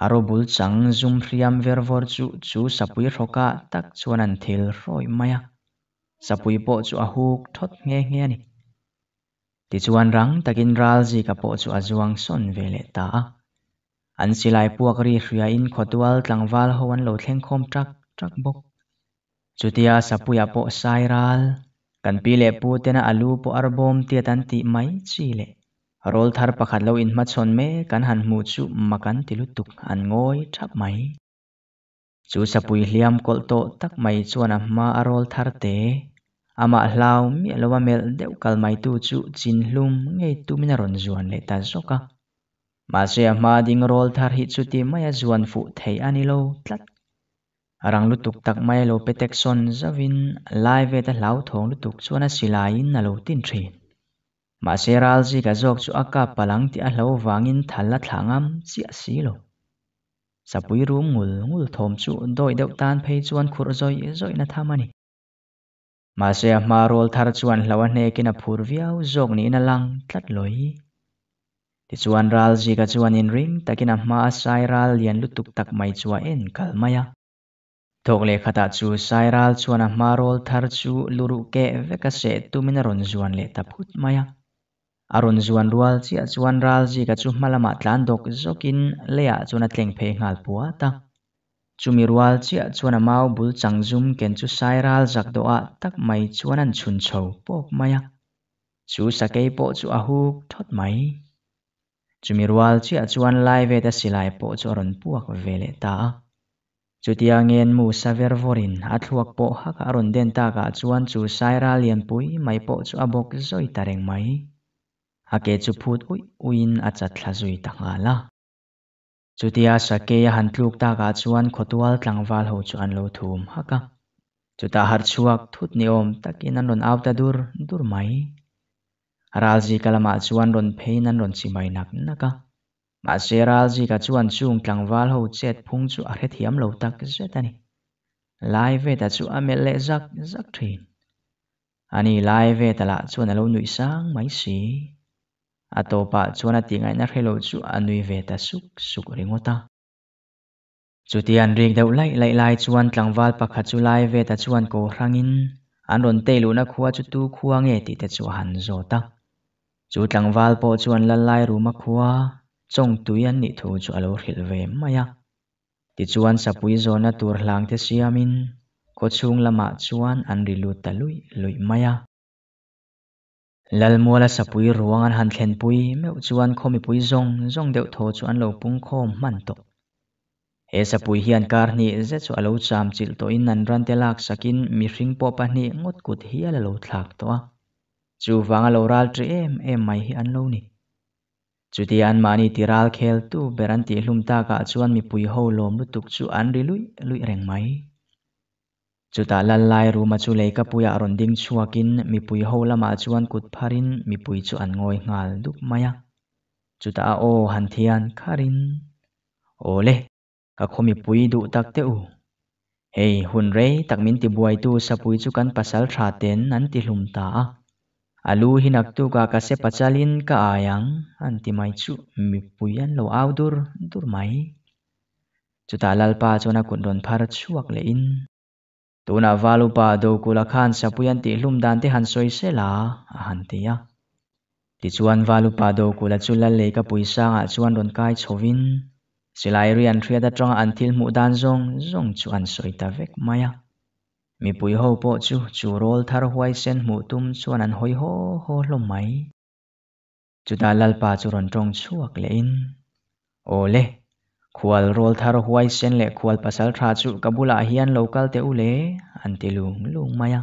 a ro bul chang zum hriam vervor chu chu sapui hroka tak chuan an thil roi maya sapui po chu a huk thot nge nge ni ti chuan rang takin ral ji ka po chu azuang son vele ta an silai puak ri hria in khotwal tlangwal ho an lo thlengkhom trak trak bok chutia sapuya po sairal kan pile pu tena alu po arbom tia tan ti mai Chile. le รลทารประคันเลวอินมาชนเมกันหันมูจุมากันติลุตุกอันงอยทักไหมจูสปุยเลียมกอลโตตักไหมชวนมาอรลทารเตะอามาลาวมีลวาเมลเดวกัลไมตูจุจินลุมไงตุมินรอนจวนเลตาสกะมาเสียมาดิงรลทารฮิตสุติมายจวนฟุเฮอันิโลตัดรังลุตุกตักไมโลเปเตกซอนจวินไลเวตลาวทองลุตุกชวนสิลายนาโลตินทรีมาเสรัลซิกะจอกซูอากาปะลังติอะลอวางินทัลละถางัมซิอะซีโลซาปุยรูมงุลงุลทมซุนดยเดอตานเพจวนคูรซอยเอซอยนาทามานีมาเสมารลทาร์วนลาวะเนกินาพูรวิอาวจอกนีนาลังตัดลอยติซวนรัลซิกะซวนินริงตะกินามาอไซรลเลียนลุตุกตักไมจวเอนกัลมายาโทกเลขตาจูไซรลวนมารลทารูลรุเกเวกะเตุมินรอ a rawn zuan rual chi a chuan ral ji ka chu hmalamah tlan dawk zawkin leiah chuna tlengphei ngal pua ta chumi rual chi a chuan mau bul changzum ken chu sai ral zak do a tak mai chuan an chun chho pok maya chu sakei po chu a huk thot mai chumi rual chi a chuan lai ve ta silai po chu ron puak vele ta chu tia ngen mu saver vorin a thuak po hak a ron den ta ka chuan chu sai ra lian pui mai po chu a bok zoi tareng mai ke chu phut ui uin a chat thla zui ta nga la chutia sake ya han tluk ta ga chuan khotwal tlangwal ho chu an lo thum haka chuta har chuak thut ni om takin an ron auta dur dur mai ralji kalama ah chuan ron phein an ron chimai nak naka ma se ralji ka chuan chung tlangwal ho chet phung chu a thiam lo tak zetani lai ve ta chu amel le zak zak thin ani lai ve ta la chuan a lo nui sang mai si atopa chuan tingai na rhelo chu anui ve ta suk suk ringota chutian ring deuh lai lai lai chuan tlangwal pakhat chu lai ve ta chuan ko in anh ron te luna khuwa chu tu khuwa nge ti te chu han zota chu tlangwal po chuan lan lai ruma khuwa chong tuian ni thu chu alo hril ve maya ti chuan sapui zona tour lang te siamin ko chung lama chuan anh rilu talui lui maya lalmuala sapui ruangan han thlen pui meu chuan khomi pui zong zong deuh tho chu an lo pung khom man to he sapui hian kar hni ze chu alo cham chil to in nan ran lak sakin mi hring po pa hni ngot kut hi ala lo thak to chu wanga alo ral tri em em mai hi an lo ni chu ti an mani tiral khel tu beran ti hlum ta ka chuan mi pui ho lom lu tuk chu an ri lui lui reng mai จุดาลันไลรูมาจุเลกับปุยอรอนดิ้งชัวกินมีปุยโฮลมาจวนกุดพารินมีปุยจวนงอยงาลดุกมายะจุดาโอหันเทียนคารินโอเล่กบคมีปุยดุตักเตอูเฮฮุนเรตักมินติบวยตูสปุยจุกันปัสสลทราเตนนันติลุมตาอาลูหินักตูกากาเซปัจจลินกาอายังอันติไม่จุมีปุยันโลอาดูร์ดูร์ไมจุดาลัลปาจวนกุดรอนพารชวกเลอิน na tuna pa do kula khan sapuyan ti lum dan te han soi se la han ti ya ti chuan valupa do kula chula le ka puisa nga chuan ron kai chovin silai rian thria da tanga an thil mu dan zong zong chu an soi ta vek maya mi pui ho po chu chu rol thar huai sen mu tum chuan an hoi ho ho lo mai chu da lal pa chu ron trong chuak le in ole khwal rol thar huai sen le khwal pasal tha chu kabula hian local te ule antilung lung maya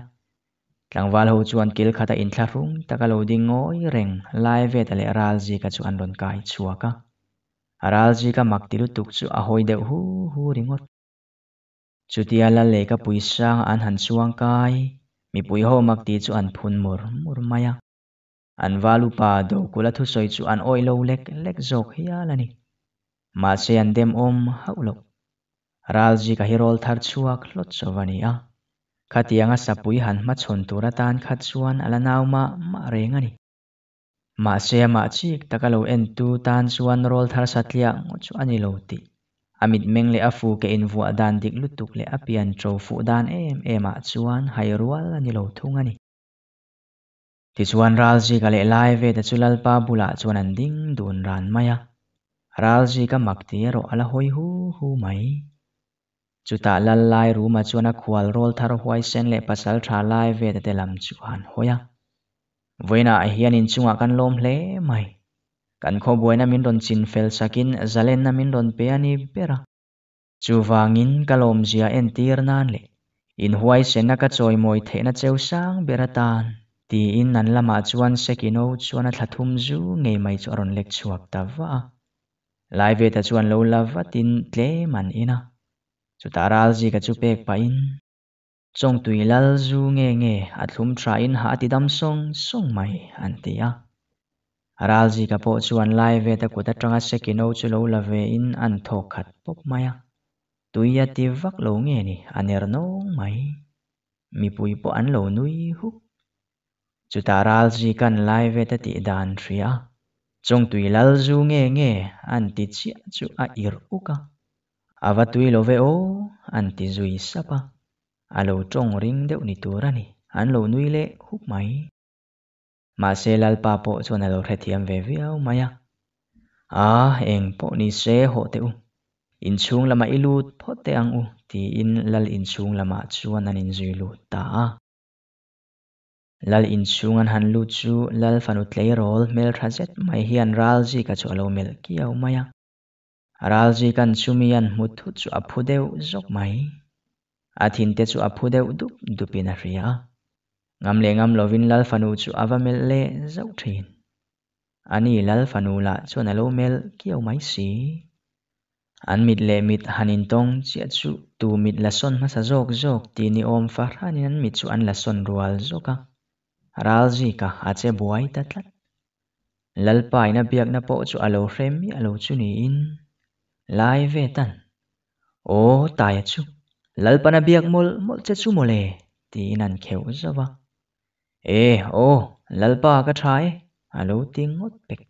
tlangwal ho chuan kil khata in thlarum takalo ngoi reng lai ve tale ral ji ka chu an kai chuaka aral ji ka maktilu tuk chu a de hu hu ringot chutia la le ka puisang an han chuang kai mi pui ho makti chu an phun mur mur maya an valu pa do kula thu soi chu an oi lo lek lek jok hialani malse an dem om haulo ralji ka hirol thar chuak lot chawania khatianga sapui han ma chon tura tan khat chuan ala nauma ma rengani ma se ma chi ek takalo en tu tan chuan rol thar satlia ngo chu ani lo ti amit meng le afu ke in vu adan dik lutuk le apian tro fu dan em em ma chuan hai rual ani lo thungani ti chuan ralji ka le lai ve da chulal pa bula chuan an ding dun ran maya ralji ka makti ro ala hoi hu hu mai chuta lal lai ru ma chuana khwal rol thar huai sen le pasal tha lai ve te lam chuan hoya voina a hian in chunga kan lom hle mai kan kho buaina min ron chin fel sakin zalen na min ron pe ani pera chu wangin kalom zia en tir nan le in huai sen na ka choi moi the na cheu sang beratan ti in nan lama chuan sekino chuan a thathum zu ngei mai chu aron lek chuak ta wa ลายเวทชวนโลลาวตินเลมันอินะสุตาราจีกับจูเป็กไปอินจงตุยลาจูเงงเงอัตลุมทรายินหาติดดัมซงซงไม่อันเตียราลจีกัโปชวนลายเวทกุตตรงัสกินเอาชโลลาเวอินอันทกขัดปุ๊บไมายตุยยาติวักโลเงนี่อันเนรนงไม่มีปุยปออันโลนุยฮุกจุตาราจีกันลายเวทติดานทรีอ chong tui lal zu nge nge an ti chia chu a ir uka ava tui lo ve o an ti zui sapa alo chong ring deu ni turani an lo nui le huk mai ma se lal pa po chon alo re thiam ve vi au maya a eng po ni se ho te u in chung lama ilut pho te ang u ti in lal in chung lama chuan an in zui lu ta lal inchung han lu chu lal fanut tlei rawl mel tha mai hi an ral ji ka chu alo mel ki au maya ral ji kan chu mi an chu a phu deuh mai a thin te chu a phu deuh dup dupin a ngam le ngam lovin lal fanu chu ava mel le zau thin ani lal fanu la chu an lo mel ki au mai si an mit le mit hanin tong chia chu tu mit la son ma sa jok jok ti ni om fa hranin an mit chu an la son rual zoka ralji ka ache buai ta tlat lalpai na biak na po chu alo rem mi alo chu ni in lai ve tan o tai chu lalpa na biak mol mol che chu mole ti nan kheu zawa e o lalpa ka thai alo ting ngot pek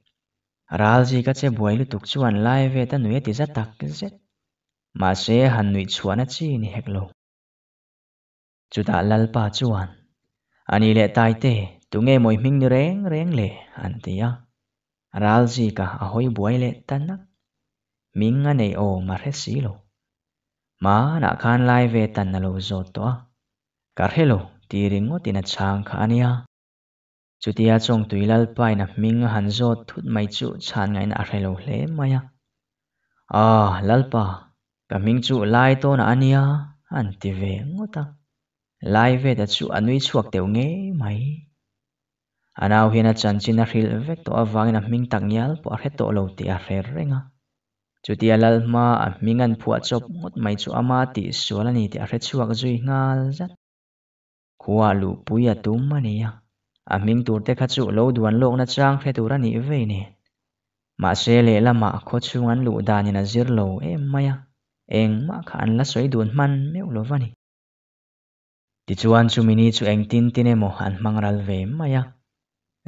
ralji ka che buai lu tuk chuan lai ve ta nui ti za tak zet ma se han nui chuan a chi ni heklo chu ta lalpa chuan Ani le tai te, tu nghe mồi minh reng reng le, anti ya. Ral gì cả ahoi à buai le tan nak. Minh anh ấy ô mà hết xí lo. Mà nạ khan lai về tan nà lo zot toa. Cả hết lo, tì ring ngô tì nà chàng khá anh ya. Chú tìa chồng tùy lal pai nà minh hàn zot thút mai chú chàng ngay nà hết lo lê mai ya. À, lal pa, cả minh chú lai tô nà anh ya, anti về ngô tăng lai ve ta chu anui chuak teu nge mai anaw hian a chanchin a hril vek to awangin a hming nhau nial pawh a hre tawh lo ti a hrer renga chuti lal ma a hming an à phua chụp ngot mai chu ama ti sual ani ti a hre chuak zui ngal zat khuwa à lu pui a à tum ani a a hming tur te lâu chu lo duan lok na chang hre tur ani ve ni ma se le lama kho chung an lu danin a zir lo em mày eng ma kha an la soi dun man meu lo vani Ti chuan chu mini chu eng tin tin emo an mangral ve maya.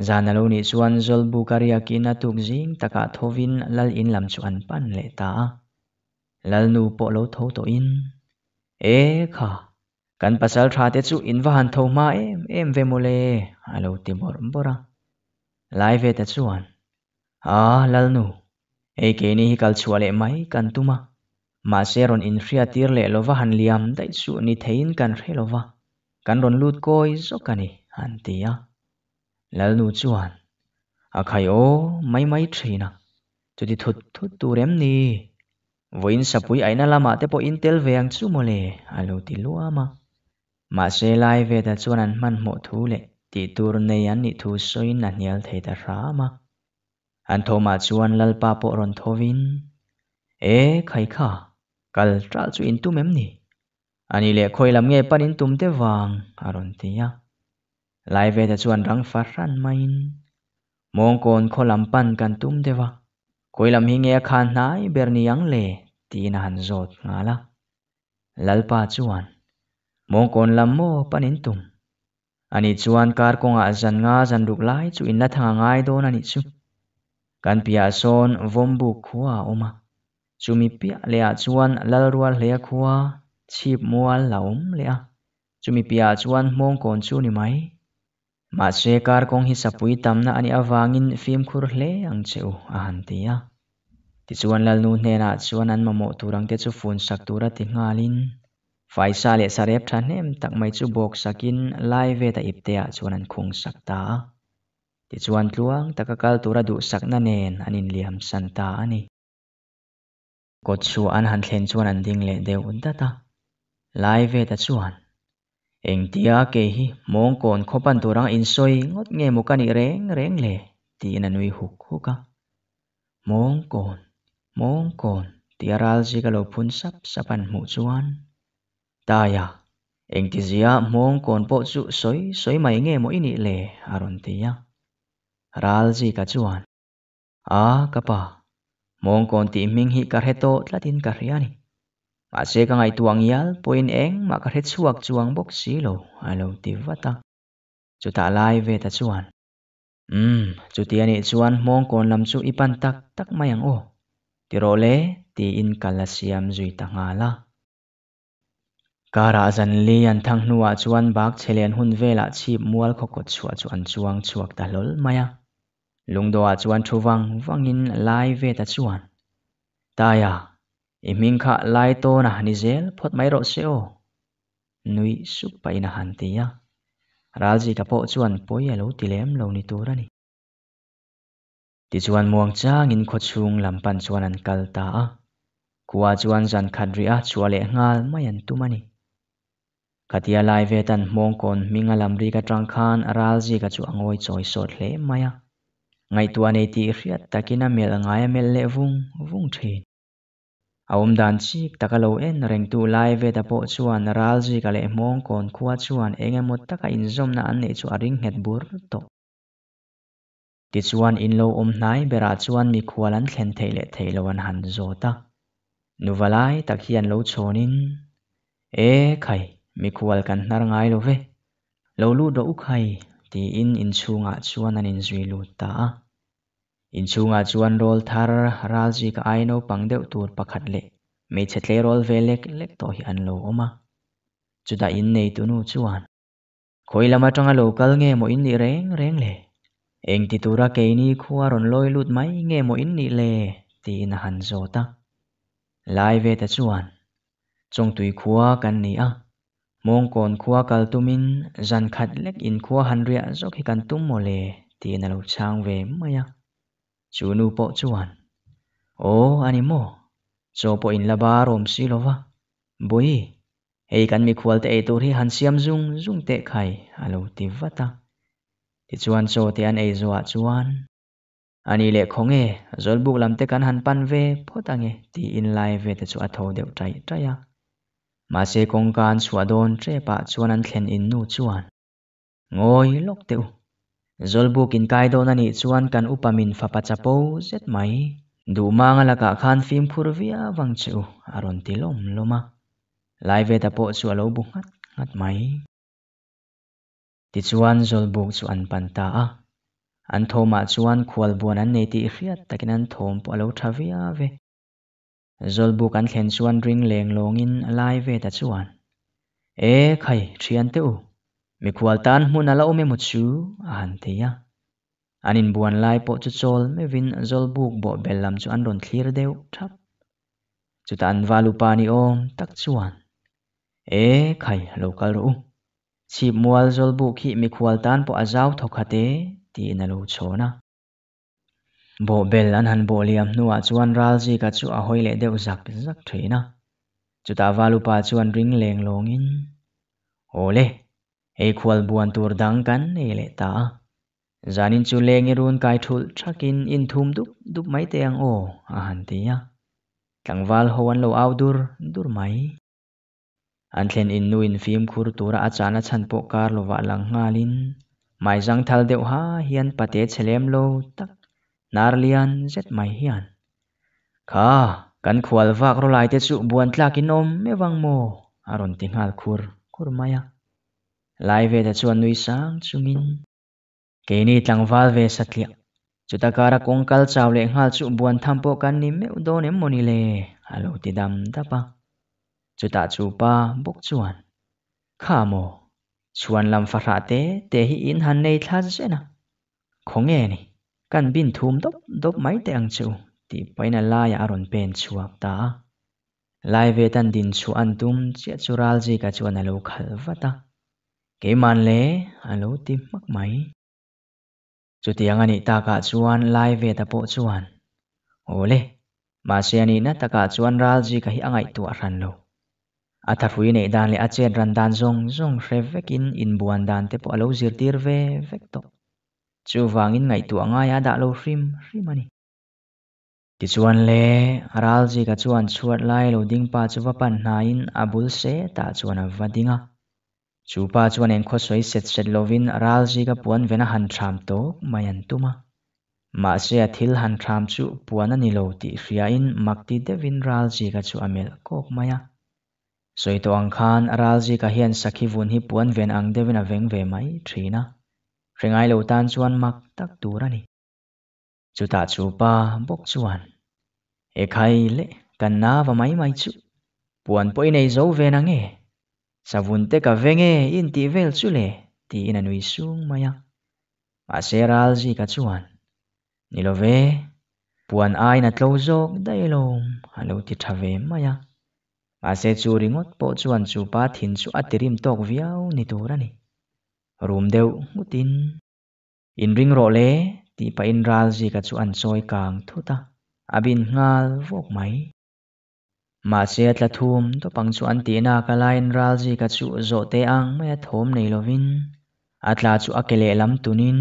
Zanalo ni chuan zol bukari akina tuk zing taka thovin lal in lam chu an pan le ta. Lal nu po lo tho to in. E kha. Kan pasal tha te chu in va han tho ma em em ve mole. Alo ti bor bora. Lai ve te chuan. A lal nu. E ke ni hi kal chuale mai kan tuma. Ma seron in hriatir le lova han liam dai chu ni thein kan hre lova. กันรอนลูดก้อยซกันนี่อันตีอะแล้วนูจวนอาใครโอไม่ไม่ทรีนะจุดที่ทุดทุดตัวเร็มนี่วินสับปุยไอ้นั่นละมาแต่พออินเทลเวียงซูโมเลอาลูติลัวมามาเซไลเวแต่จวนันมันหมดทูเลตีตัวในยันนี่ทูซอยนันเยลเทตรามาอันโทมาจวนลัลปาปอรอนทวินเอ๊ใครข้ากัลตราจูอินตุเมมนี่อันนี้เลยคอยลำเงี้ยปันินตุมเทวางอารมณ์ที่ยะลายเวจะชวนรังฟารันไม่นมองโกนคอยลำปันกันตุมเทวะคอยลำหิงเงยขานนายเบรนียังเลตีนันโจดงาละลัลปาชวนมองโกนลำโมปันินตุมอันนี้ชวนการคงอาจันงาจันดุกไลจุอินนัทางง่ายโดนอันนี้ชุกันพิอาซอนวมบุกขัวออกมาชุมีพิีาเลียชวนลัลรัวเลียขัวชีพมัวเหลาเลยอะจุมีพิอาจวนมองก่อนชูนี่ไหมมาเชการคงฮิสับปุยตำนะอันนี้อวางินฟิล์มคุรเลอังเจ้าอาหันตีอะที่ชวนลลนูเนนาชวนนั้นมาหมดตุรังเตจูฟุนสักตุระติงาลินฝ่ายซาเลสเรบทันเนมตักไม่จูบอกสักินไลเวตาอิบเตียชวนนั้นคงสักตาที่ชวนลวงตะกะกลตุระดุสักนันเนนอันนินเลียมสันตาอันนี้กดชวนหันเทนชวนอันดิ่งเลเดวอุนตาตา lai về ta chuan eng tia ke hi mong kon khopan to rang in soi ngot nge mo kani reng reng le ti na nui huk huka mong kon mong kon tia ral ji ka lo phun sap sapan mu chuan ta ya eng ti zia mong kon po chu soi soi mai nge mo ini le aron ti ya ral ji ka chuan a kapa mong kon ti ming hi kar heto tlatin kar riani ma se ka ngai tuang yal point eng ma ka het suak chuang bok si lo a lo ti wata chu ta lai ve ta chuan um chu ti ani chuan mong làm lam chu ipan tak tak mai ang o ti ro le ti in kala siam zui ta nga la kara zan li an thang nuwa chuan bak chelen hun vela chip mual khokot chua chu an chuang à. chuak ta lol maya lungdo a chuan thuwang wangin lai ve ta chuan taya iming kha lai to na ni zel phot mai ro se o nui suk pai na han ti ya ralji ka po chuan poi alo tilem lo ni tur ani ti chuan muang chang in khochung pan chuan an kal ta a kuwa chuan zan khat ri a chuale ngal mai an tumani katia lai ve tan mong kon minga lamri ka trang khan ralji ka chu angoi choi sot hle maya ngai tu ane ti riat takina mel ngai mel le vung vung thin awm dan chik takalo en reng tu lai ve ta po chuan ral ji kale hmong kon khua chuan engemot taka inzom na an nei chu aring het bur to ti chuan inlo om hnai bera chuan mi khualan thlen theile theilo an han zota nuvalai takhian lo chonin e khai mi khual kan hnar ngai lo ve lo lu do u khai ti in inchunga ah chuan an in zui lu ta in inchungah chuan rawl thar ralji ka ai no pang deuh tur pakhat leh hmeichhe tle rawl ve lek lek tawh hi an lo awm a chuda in nei tunu chuan khoilama tanga local nge mo in ni reng reng le eng ti tura ke ni khuwa ron loi lut mai nge mo in ni le ti na han zota lai ve ta chuan chung tui khuwa kan ni a mong kon khuwa kal tumin zan khat lek in khuwa han ria zok hi kan tum mo le ti na lo chang ve maya Chu nu po chuan. O animo. So po in laba rom si lova. Bui. Hei kan mi khual te ei tur hi han siam zung zung te khai alo ti vata. Ti chuan so te an ei zua chuan. Ani le khong e zol buk lam te kan han pan ve pho ta nge ti in lai ve te chu a tho deu trai trai ya. Ma se kong kan chua don tre pa chuan an thlen in nu chuan. Ngoi lok teu. Zolbukin kai do nani chuan kan upamin fapachapo zet mai. Du manga laka khan film purvia wang chu aron tilom loma. Lai ve tapo chu alo bu ngat ngat mai. Ti chuan zolbuk chu an panta a. An thoma chuan khwal buan an nei ti khiat takin an thom po alo thavia ve. Zolbuk an khen chuan ring leng longin lai ve ta chuan. E khai thian te u. mi khwal tan hmun ala ome mu chu a han theya anin buan lai po chu chol me vin zol buk bo belam chu an ron thlir deu thap chu ta an valu pa om tak chuan e khai local ro chip mual zol buk hi mi tan po azau thokhate ti na lo chona bo bel an han bo liam nuwa chuan ral ji ka chu a hoile deu zak zak theina chu ta valu pa chuan ring leng longin ole hei khwal buan tur dang kan ele ta zanin chu lengi run kai thul thakin in thum dup dup mai te ang o a à han ti ya tlangwal ho an lo au dur dur mai an thlen in nu in fim khur tura achana chan po kar lo wa lang ngalin mai jang thal deuh ha hian pate chelem lo tak nar zet mai hian kha kan khwal vak ro lai te chu buan tlakin om mewang mo aron à tingal khur khur maya ลายเวทชวนนุยสังชุมินเกนีตังวาลเวสัตยลจุดตการะคงคัลชาวเลงฮัลชุบวันทัมโปกันนิมเมอุดอนิมุนิเล่ฮัลโหลติดดัมตาปะจุดตชูปะบุกชวนข้าโมชวนลำฟาราเตเตหิอินฮันเนทัศเชนะคงเงนี่กันบินทูมดบดบไม่แตงชูที่ไปนั่ลายอารมณ์เป็นชัวตาลายเวทันดินชวนตุมเชจ่าชุรัลจิกาชวนั่ลูกขลวตา Kể màn lé à lố tim mắc máy. Chủ tiếng anh ta cả chuan lai về tập bộ chuan. Ô lê, mà xe anh nát ta cả chuan ra gì cả hi anh ấy tua răn lâu. À thật phùi nệ đàn lệ á chên răn đàn rong rong in in buồn đàn tế bộ lâu dìr tìr về vết tộc. Chú vàng in ngày tụa ngay đã lâu rim, rim anh Ti chuan le aral ji ka chuan chuat lai lo ding pa chuwa pan na in abul à se ta chuan a à vadinga chú chupa chuan en kho soi xét xét lovin ral ji ka puan vena han tham to mayan tuma ma se athil han tham chu puan anh lo ti hria in makti devin ral ji ka chu amel kok à soi to ang khan ral ji ka hian sakhi vun hi puan về ang devin a veng ve mai thina ai lo tan chuan mak tak turani chuta chupa bok chuan ekhai le kanna va mai mai chu puan poi nei zô về na nge savun te ka venge in ti vel sule ti ina nui sung maya. Alzi si katsuan. Nilove, puan ay na tlozog dailom halaw ti trave maya. Mase chu ringot po chuan chu pathin chu atirim tok viaw ni turani. Rum deu utin. In ring ro le ti pa in ral si katsuan soy kang tuta. Abin ngal vok mai mà mahse tla thum tawpang chu an tihna ka à, lain ral zi ka chu zawhte ang mai a à thawm nei lovin a à tla chu a ke lehlam tunin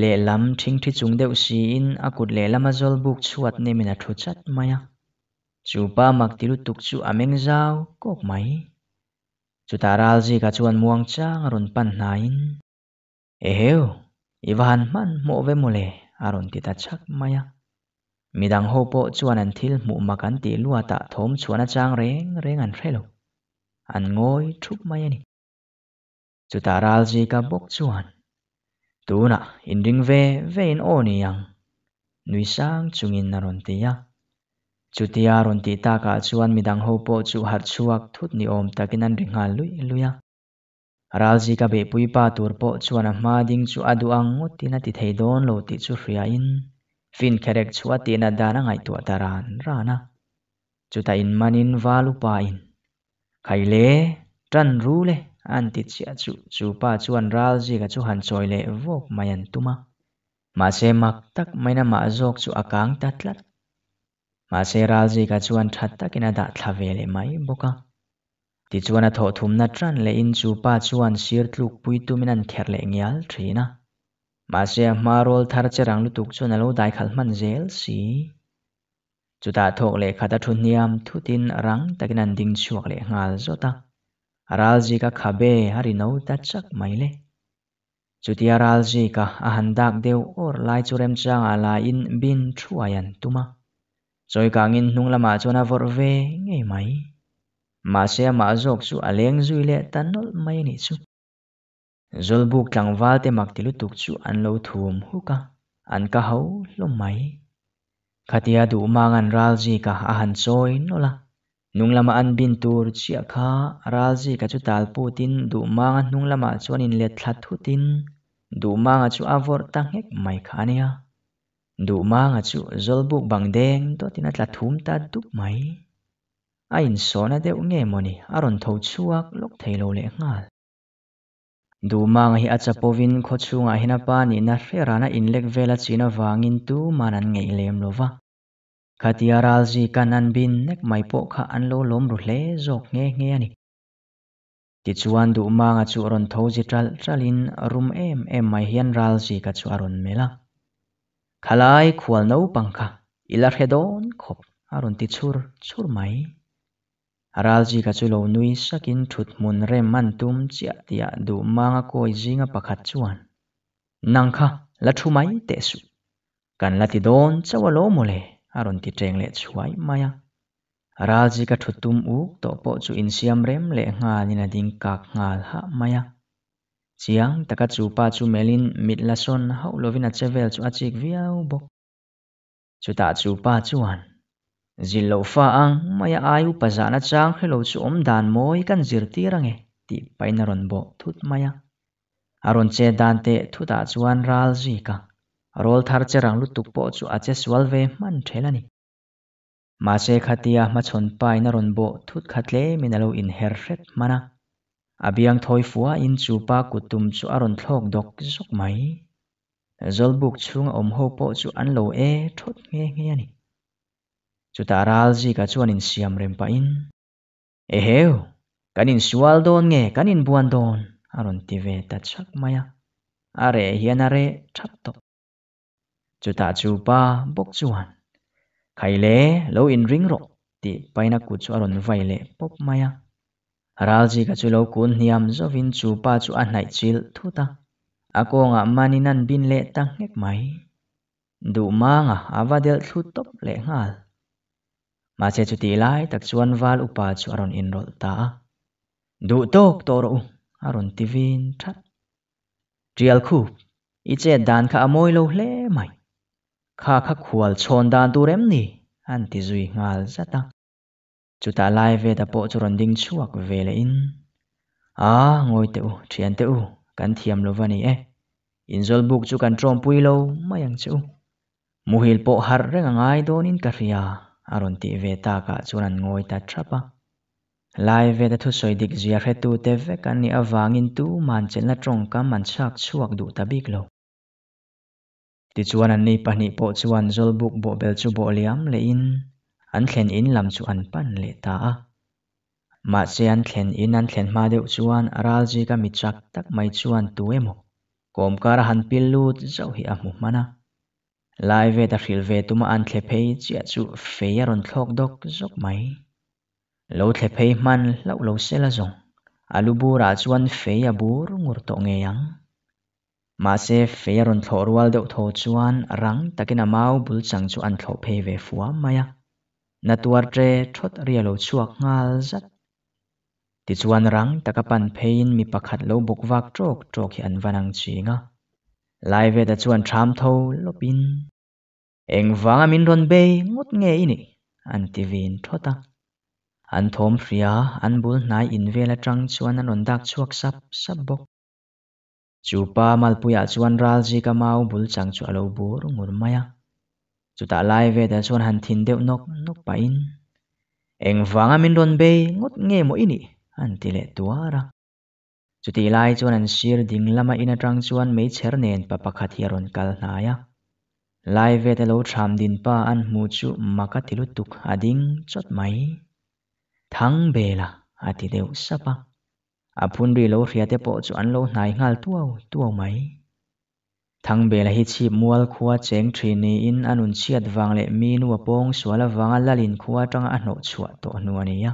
lehlam thing thi chung deuh siin a kut lehlam a zawl buk chhuat nemin a thu chat mai a chu pa mak tilu tuk chu a meng zau kok mai chu ta ral zi ka chuan muang chang a pan hnain eheu ivan man mo ve mole a rawn ti ta chak mai midang ho po chuan an thil mu makan ti lua ta ah thom chuan a chang reng reng an relo an ngoi thup mai ani chu taral ji ka bok chuan tuna in ring ve ve in o ni yang nui sang chungin na ron ti ya chu tia ron ti ta ka chuan midang ho po chu har chuak thut ni om takin an ringa lui luya ral ji ka be pui pa tur po chuan a ma ding chu adu ang ngot tin a ti thei don lo ti chu hria in fin kherek chua tena dana ngai tu taran rana chuta in manin valu pa in khaile tran ru le an ti chia chu chu pa chuan ral ji ka chu han choi le vok mayan tuma ma se mak tak maina ma jok chu akang tatlat ma se ral ji ka chuan that takina da thlave may mai boka ti chuan a tho thum na tran le in chu pa chuan sir tluk pui tumin an kher le ngial thina mà Masya marol thar charang lu tuk chu nalo dai khal man zel si. Chuta thok le khata thu niam thu tin rang takin an ding chuak le ngal zota. Aral ji ka khabe hari no ta chak mai le. Chuti aral ji ka ahandak deu or lai churem chang ala in bin thuayan tuma. Choi kangin nung lama chona vor ve nge mai. Masya ma zok chu aleng lệ le tanol mai ni chu zolbuk tlangval te mak tilu tuk chu an lo thum huka an ka ho lo mai khatia du mang an ral cả ka a han choi nola nung lama an bin tur chi a kha ral ji ka chu tal pu tin du mang an nung lama chuan in le thla thu tin du mang a chu avor ta ngek mai kha ania du mang a chu zolbuk bang deng đó tin a tla thum ta dup mai a in sona de nge moni aron chú chuak lúc thei lo le ngal ดูมังฮิอาจจะพวินโคชุงอาฮินาปานิน่าเฟรานาอินเล็กเวลาจีนว่างินตูมานังเงเลยมโลวะคาติอาราลจีกันนันบินเน็กไม่พโข้าอันโลลมรุ่งเลจกเงยเงยนี่ติดชวนดูมังอาจุอรนทูจิตรัลจัลินรุมเอมเอมไม่เฮียนราลจีกับจุอรนเมลาขลายควลนู้ปังคะอิลาเฮดอนคบอรนติดชูร์ชูร์ไหมရာလ်ဂျီကချူလိုနူစကင်ထုတ်မွန်ရေမန်တုမ်ချာတီယဒူမာငါကိုဂျီငါပခတ်ချွန်းနန်ခါလထူမိုင်တဲဆုကန်လာတီဒွန်ချဝ ेंग လေချဝိုင်မယာရာလ်ဂျီကထုတ်တုမ်ဦးတော့ပေါ့ချူအင်စီယမ်ရမ်လေငါနီနာဒင် zillo fa ang maya ayu pazana chang khelo chu om dan moi kan zirti range ti paina ron bo thut maya aron che dan te thuta chuan ral ji ka rol thar che rang lu tuk po chu ache swal ve man thelani ma che khatia ma chon paina ron bo thut khatle minalo in her hret mana abiang thoi fuwa in chu pa kutum chu aron thlok dok zok mai zolbuk chung om ho po chu an lo e thot nge nge ani chuta ta ji ka chuan in siam rem pa in e heu kan in sual don nghe, kan in buan don aron ti ve ta chak maya are hian are thap to ta chu pa bok chuan khai le lo in ring ro ti paina cu chu aron vai le pop maya ral ji ka chu lo cuốn niam zovin chu pa chu a nai chil thu ta ako nga maninan bin le tang ngek mai du ma nga avadel thu top le ngal มาเชจุตีไลตักชวนวาลอุปาชูอรอนอินรถตาดูโตกตัวรูอรอนทีวินทัดเรียลคูอีเจดดานข้าอมวยโลเล่ใหม่ข้าข้าขวัลชนดานตัวเร็มนี่อันติจุยงาลซะตังจุตาไลเวตาโปจุรอนดิงชวกเวเลอินอ่างอยเตอเทียนเตอกันเทียมโลวันี่เออินซอลบุกจุกันตรอมปุยโลไม่ยังจูมุฮิลโปฮาร์เรงง่ายโดนินกะเรีย aron ti ve ta ka chuan ngoi ta thapa lai ve da thu soi dik zia re tu te ve kan ni awangin tu man chen la trong ka man chak chuak du ta bik lo ti chuan an nei pahnih po chuan zol buk bo bel chu bo liam le in an thlen in lam chu an pan le ta a ma chian thlen in an thlen ma deuh chuan aral ji ka mi chak tak mai chuan tu emo kom kar han pil lut zau hi a mu mana lai về ta hril ve tuma an thle phei chia chu fei ron thlok dok zok mai lo thle phei man lo lo se la zong alu bu ra chuan fei a bur ngur to nge yang ma se fei ron tho rual deuh tho chuan rang takin amau bul chang chu an tho phei ve fuwa maya na tuar tre thot ria lo chuak ngal zat ti chuan rang takapan phein mi pakhat lo buk wak tok tok hi an vanang chinga lai ve ta chuan tham tho lopin eng wang min ron be ngot nge ini an thốt thota an thom fria an bul nai in vela tang chuan an ondak chuak sap sap bok chu pa malpuya chuan ral ji ka mau bul chang chu alo bur ngur maya chu ta lai ve ta chuan han thin deuh nok nok pa in eng wang min ron be ngot nge mo ini an tile tuara chuti lai chuan an sir ding lama in atang chuan mei chher nen pa pakhat hi ron kal hnaia lai ve te lo tham din pa an mu chu maka tilu tuk ading chot mai thang bela ati deu sapa apun à ri lo hria te po chu an lâu, hnai ngal tuau tuau mai thang bela hi chi mual khuwa cheng thri ni in anun chiat wang le mi nu apong suala wanga lalin khuwa trang a hno chhuah to nu ania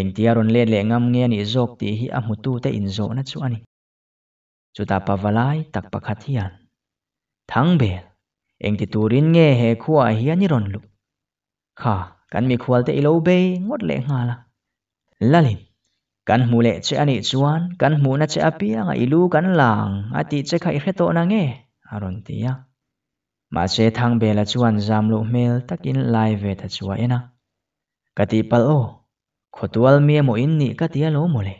engtiaron le le ngam nge ni zok ti hi a mutu te inzo na chu ani chuta pavalai tak pakhat hian thang be engti turin nghe he khuwa hi ani ron lu kha kan mi khwal te ilo be ngot le ngala lalim kan mu le che ani chuan kan mu na che apia nga ilu kan lang ati che khai hre to na nge aron tia ma che thang bela chuan jam lo mel takin lai ve tha chuwa ena kati pal o khotwal mi emo in ni ka tia lo mo le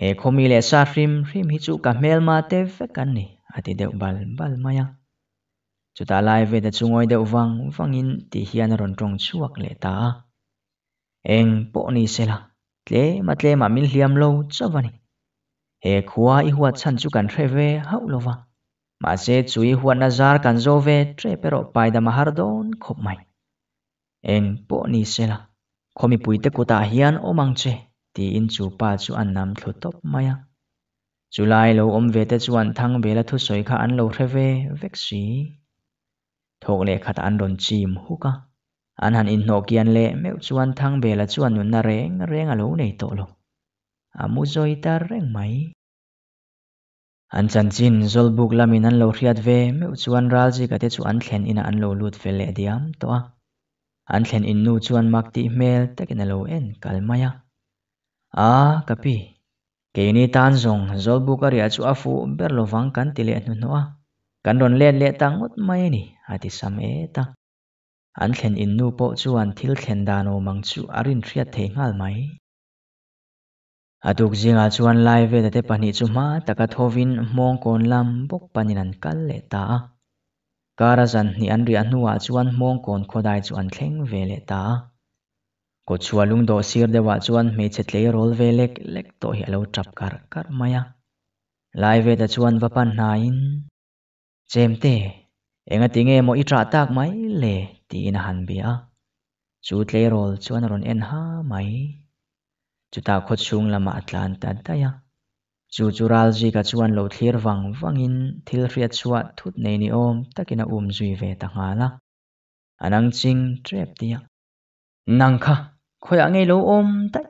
he khomi le sa frim frim hi chu ka mel ma te ve kan ni ati deuh bal bal maya chuta lai ve da chungoi deuh wang wangin ti hian ron tong chuak le ta eng po ni sela tle ma tle ma mil hiam lo chawani he khuwa i huwa chan chu kan thre ve hau lo wa ma se chui huwa nazar kan zo ve tre pero pai da mahardon khop mai eng po ni sela khomi puite kuta hian omang che ti in chu pa chu an nam thlu top maya chulai lo om ve te chuan thang bela thu soi kha an lo threve vek si thok le khat an ron chim huka an han in nokian le meu chuan thang bela chuan nun na reng reng alo nei to lo amu zoi ta reng mai an chan chin zol buk lamin an lo hriat ve meu chuan ral ji ka te chu an thlen ina an lo lut ve le diam to a an thlen in nu chuan mak tih hmel takin alo en kalmaya a kapi ni tan zong zolbuk ari achu afu berlo wang kan tile nu noa kan ron le le tang ut mai ni ati sam e ta an thlen in nu po chuan thil thlen dano mang chu arin thriat thei ngal mai aduk zinga chuan lai ve te pani chu ma taka thovin hmong kon lam bok panin an kal le ta karazan ni an ri an nuwa chuan mong kon khodai chu an thleng ve ta ko chua lung do sir de wa chuan me che tle rol ve lek lek to hi alo trap kar kar maya lai ve ta chuan vapan na in chem te enga tinge mo i tra tak mai le ti in han bia chu tle rol chuan ron en ha mai chuta khot chung lama Atlanta ah tan ya chu chural ji ka chuan lo thlir wang wangin thil riat chua thut nei ni om takina um zui ve ta ngala anang ching trep tia nang kha khoi angei lo om ta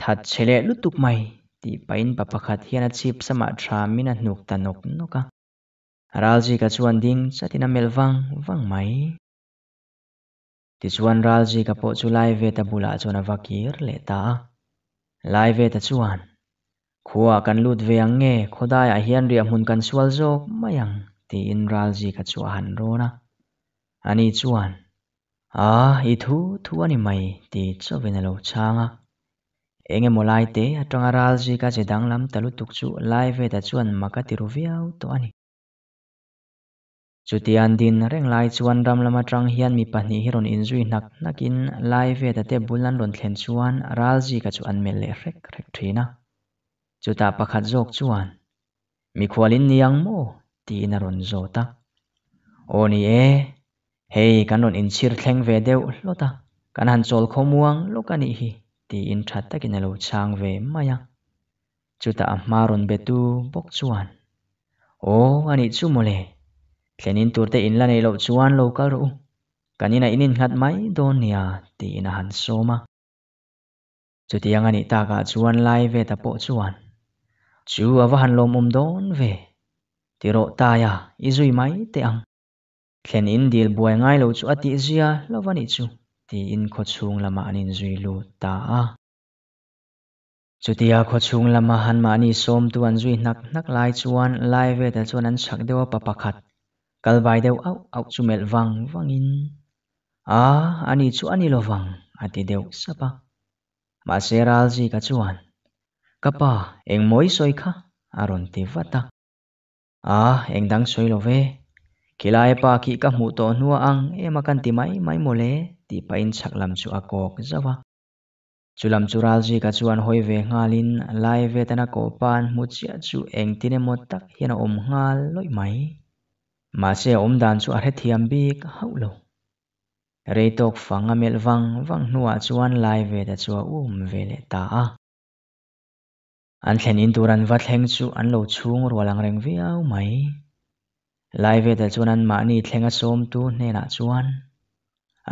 that chele lutuk mai ti pain pa pakhat hian a chip sama tha min a hnuk ta nok noka ral ji ka chuan ding chatina melwang wang mai ti chuan ral ji ka po chu lai ve ta bula chuan a vakir le ta lai ve ta chuan khua kan lut ve ang nge khodai a ah hian riam hun kan sual zawk mayang ti in ral ji ka chu han rona ani chuan a i thu thu ani mai ti chawin alo changa enge molai te atanga ral ji ka che dang lam talu tuk chu lai ve ta chuan maka tiru viau to ani chutian din reng lai chuan ram lama tang hian mi pahnih hi in injui hnak nakin lai ve ta te bulan ron thlen chuan ral ji ka chu an mel le rek rek thina จุตาปะคัดโจกชวนมีควาลินเนียงโมตีนรนโจตาโอนี่เอเฮกันนนอินชิร์แทงเวเดวลตากันหันโจลขมวงลูกันอีฮีตีอินทัดตะกินลวช่างเวมายังจุตาอัมมารุนเบตูบกชวนโออันนี้จูโมเลเทนินตัวเตอินละในโลชวนโลการู้กันนี่นะอินินหัดไม่โดนเนียตีนหันโซมาจุดยังอันนี้ตากาชวนไลเวตาโปชวน chú à và hàn lom om don về thì rộ ta à, ya izui mai te ang khen in deal buai ngai à, lo chu ati zia lo vani chu ti in kho chung lama anh zui lu ta a à. chutia kho chung lama han ma ani som tu an zui lại chú an lại về ve ta chuan an chak dewa pa khát, kal vai deu au au chu mel wang wangin a ani chu anh lo wang ati deu sapa ma gì ji chú chuan Kapa, eng moi soi kha, aron ti vata. À, eng dang soi lo ve. Kila e pa ki ka mu to nua ang e makan ti mai mai mole ti pa in lam chu akok zawa. Chulam chural ji ka chuan hoi ve ngalin lai ve tana ko pan mu chia chu eng tine mot tak hiana om ngal loi mai. Ma se om dan chu are thiam bi ka hau lo. Reitok fanga mel vang vang nua chuan lai e ve ta chua um ve le ta a an thlen in tur an va thleng chu an lo chhung rual ang reng viau mai lai ve te chuan an mah ni thlenga sawm tu hnenah chuan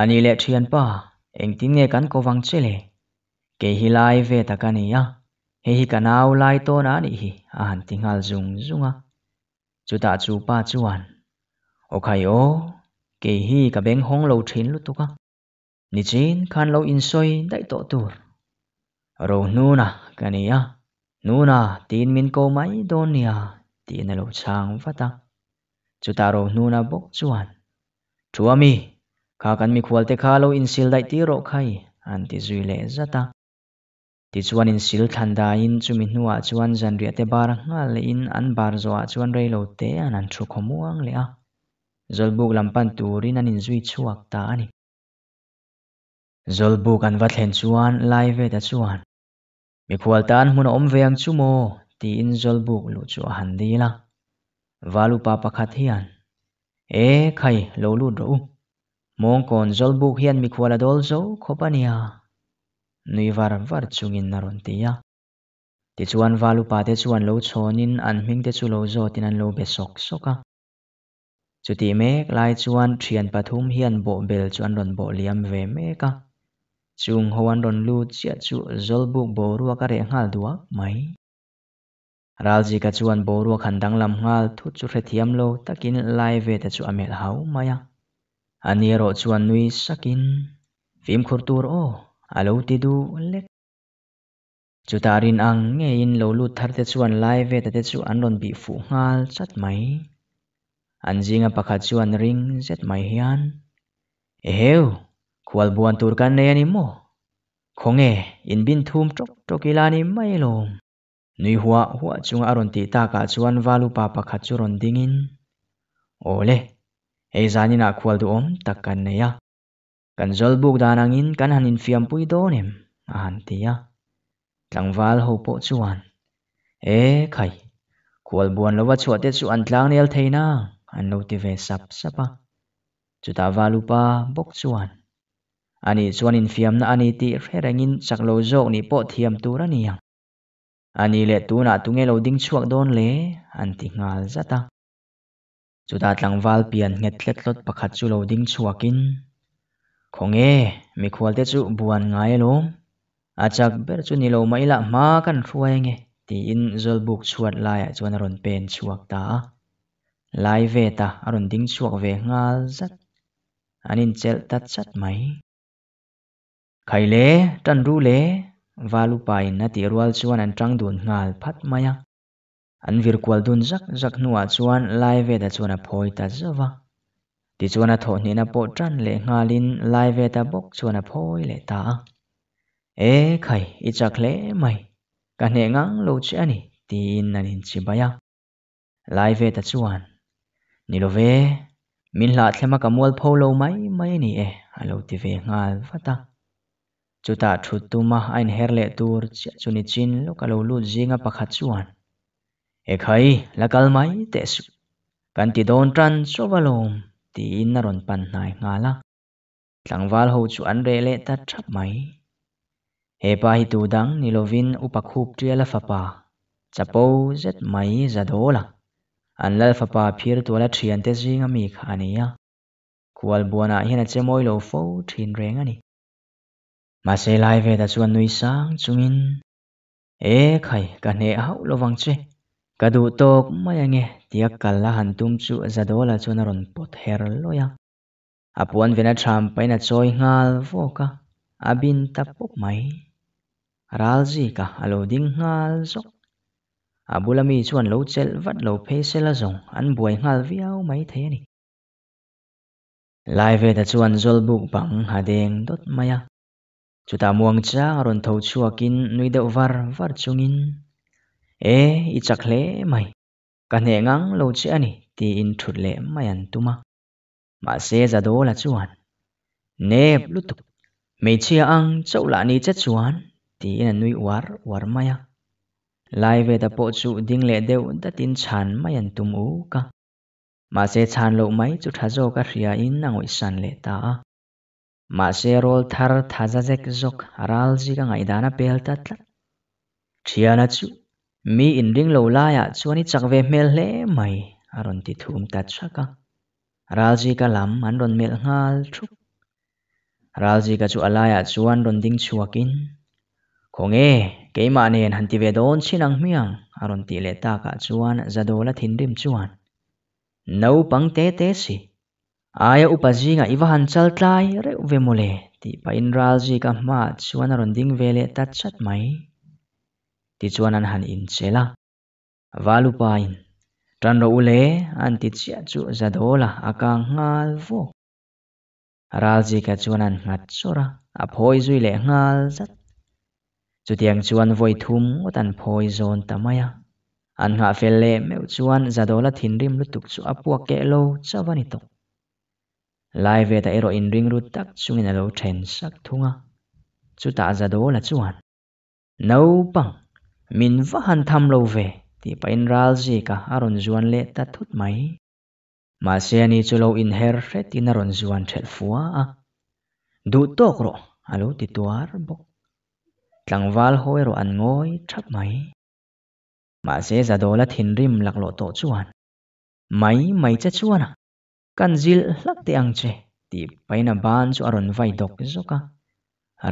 ani le thian pa eng tin nge kan kovang chele ke hi lai ve takania he hi kanau lai to na ni hi a han tingal zung zunga ta chu pa chuan okhai o ke hi ka beng hong lo thin lu tuka ni chin khan lo in soi dai to tur ro nu na kania Nuna, tin min ko mai don à, niya, tin na lo chang vata. Chutaro nuna bok chuan. Chuami, kakan à mi kualte kalo in sil dai ti ro khai, anti zui le zata. Ti chuan in sil thanda in chumi nuwa à, chuan zan ria te bar nga le in an bar zo a chuan rei lo te an an thu khomuang le a. Zolbuk lampan turin an in zui chuak ta ani. Zolbuk an vatlen chuan lai ve ta chuan mi phual tan hun om veng chu mo ti in zol buk lu chu han di la valu pa pakhat hian e khai lo lu ro mong kon zol buk hian mi khwala dol zo khopania nui var var chungin naron tia ti chuan valu pa te chuan lo chonin an hming te chu lo zo tin an lo be sok soka chuti mek lai chuan thian pathum hian bo bel chuan ron bo liam ve meka chung hoan ron lu chia chu zolbuk borua ka re ngal duak mai ralji ka chuan borua khan dang lam ngal thu chu re thiam lo takin lai ve te chu amel hau maya ani ro chuan nui sakin phim khur tur o alo ti du lek chu tarin ang nge in lo lu thar te chuan lai ve te chu an ron bi fu ngal chat mai anjinga pakhat chuan ring zet mai hian eheu khwal buan tur kan nei ani mo khonge in bin thum tok tokilani mai lom nui hua hua chunga aron ti ta ka chuan valu pa pa chu ron dingin ole hei na khwal du om tak kan neya kan zol buk danangin kan hanin fiam pui donem an tia tlangwal ho po chuan e khai khwal buan lowa chuate chu an tlang nel theina an lo ti ve sap sapa chuta valu pa bok chuan ani chuanin fiamna ani ti rerengin chaklo zawk ni pawh thiam tur ani ang ani le tuna tunge lo ding chuak don le an ti ngal zata chuta tlangwal pian nge tletlot pakhat chu lo ding chuakin khonge mi khualte chu buan ngai lo achak ber chu ni lo mai la ma kan ruai nge ti in zolbuk chuat lai chuan ron pen chuak ta lai ve ta aron ding chuak ve ngal zat anin chel tat chat mai ขเลตันรู้เลวาลูไปนาตีรัวชวนอันจังดุนงาลพัดมายังอันวิรกวลดุนจักจักนัวชวนไลเวตชวนพอยตัดวะที่ชวนถทนี่นะปจันเลงาลินไลเวตบกชวนพอยเลตาเอ้ไขอีจักเลไม่กันเหงังโลชอันนีตีนนันินชิบายังไลเวตชวนนี่โลเวมินหลาดแ่มากมวลพอโลไม่ไม่นี่เออโลติเวงาลฟัตตา chú ta chuta thu tuma ain herle tur chuni chin lo kalo lu jinga pakhat chuan e khai lakal mai te su kan ti don tran chovalom ti in ron pan nai ngala tlangwal ho chu an re lệ ta thap mai he pa hi tu dang nilovin upakhup triala fapa chapo zet mai zadola an lal fapa phir tola thian te jinga mi khania kual buana hina chemoi lo fo thin reng ani mà sẽ lai về ta chuan nuôi sáng chungin e khai cả nệ hậu lo vang chê cả đủ tộc mà anh nghe tiếc cả là hàn tum chu ra đó là nó ron pot her lo ya apuan vena tham pai na choi ngal vo ka abin à, tapok mai ral gì cả alo à, ding ngal zok abulami à, chuan lo chel vat lo phe sela zong an buai ngal viau máy thế này lai về ta chuan zol buk đen hadeng mày à chúng chuta muang cha ron tho chuakin nui deuh var var chungin e i chak hle mai ka hne ngang lo che ani ti in lẽ mày ăn an tuma mà se za đó là chuan nep tục, mei chia ăn chau la ní chết chuan thì in nuôi war war maya à. lại về da po chu ding le đều da tin chan mày ăn tum u ka mà se chan lo mai chu tha zo ka hria in à ngồi san le ta à mà Maserol thar thazazek ngay aral zika ngai dana pelta tla. Thiana chu mi in lâu inding lo laya chuani chakve mel le mai aron ti thum ta chaka. Aral zika lam an ron mel ngal thuk. Aral zika chu alaya chuan ron ding mà Konge keima nen về ve don chinang miang aron ti le ta ka chuan zadola thinrim chuan. Nau pang te te si aya upajinga iwa han chal tlai reuh ve mule ti pa in ralji ka hma chuan a ding vele ta chat mai ti chuan an han in chela valu pain tran ro ule an ti chia chu zadola aka ngal vo ralji ka chuan an ngat chora a phoi zui le ngal zat chu tiang chuan voi thum ot phoi zon tamaya an nga fel le meu chuan zadola thinrim lutuk chu apua ke lo chawani tok lai về à, ta ero in ring rut tak chungin alo then sak thunga chu ta za do la chuan no pang min va han tham lo ve ti pa in ral ji ka aron zuan le ta thut mai ma se ani chu lo in her re tin ron zuan thel fuwa a du to kro alo ti tuar bok tlang wal hoi ro an ngoi thap mai ma se za do la thin rim lak lo to chuan mai mai cha chuan à kan zil lak te ang che ti paina ban chu aron vai dok zoka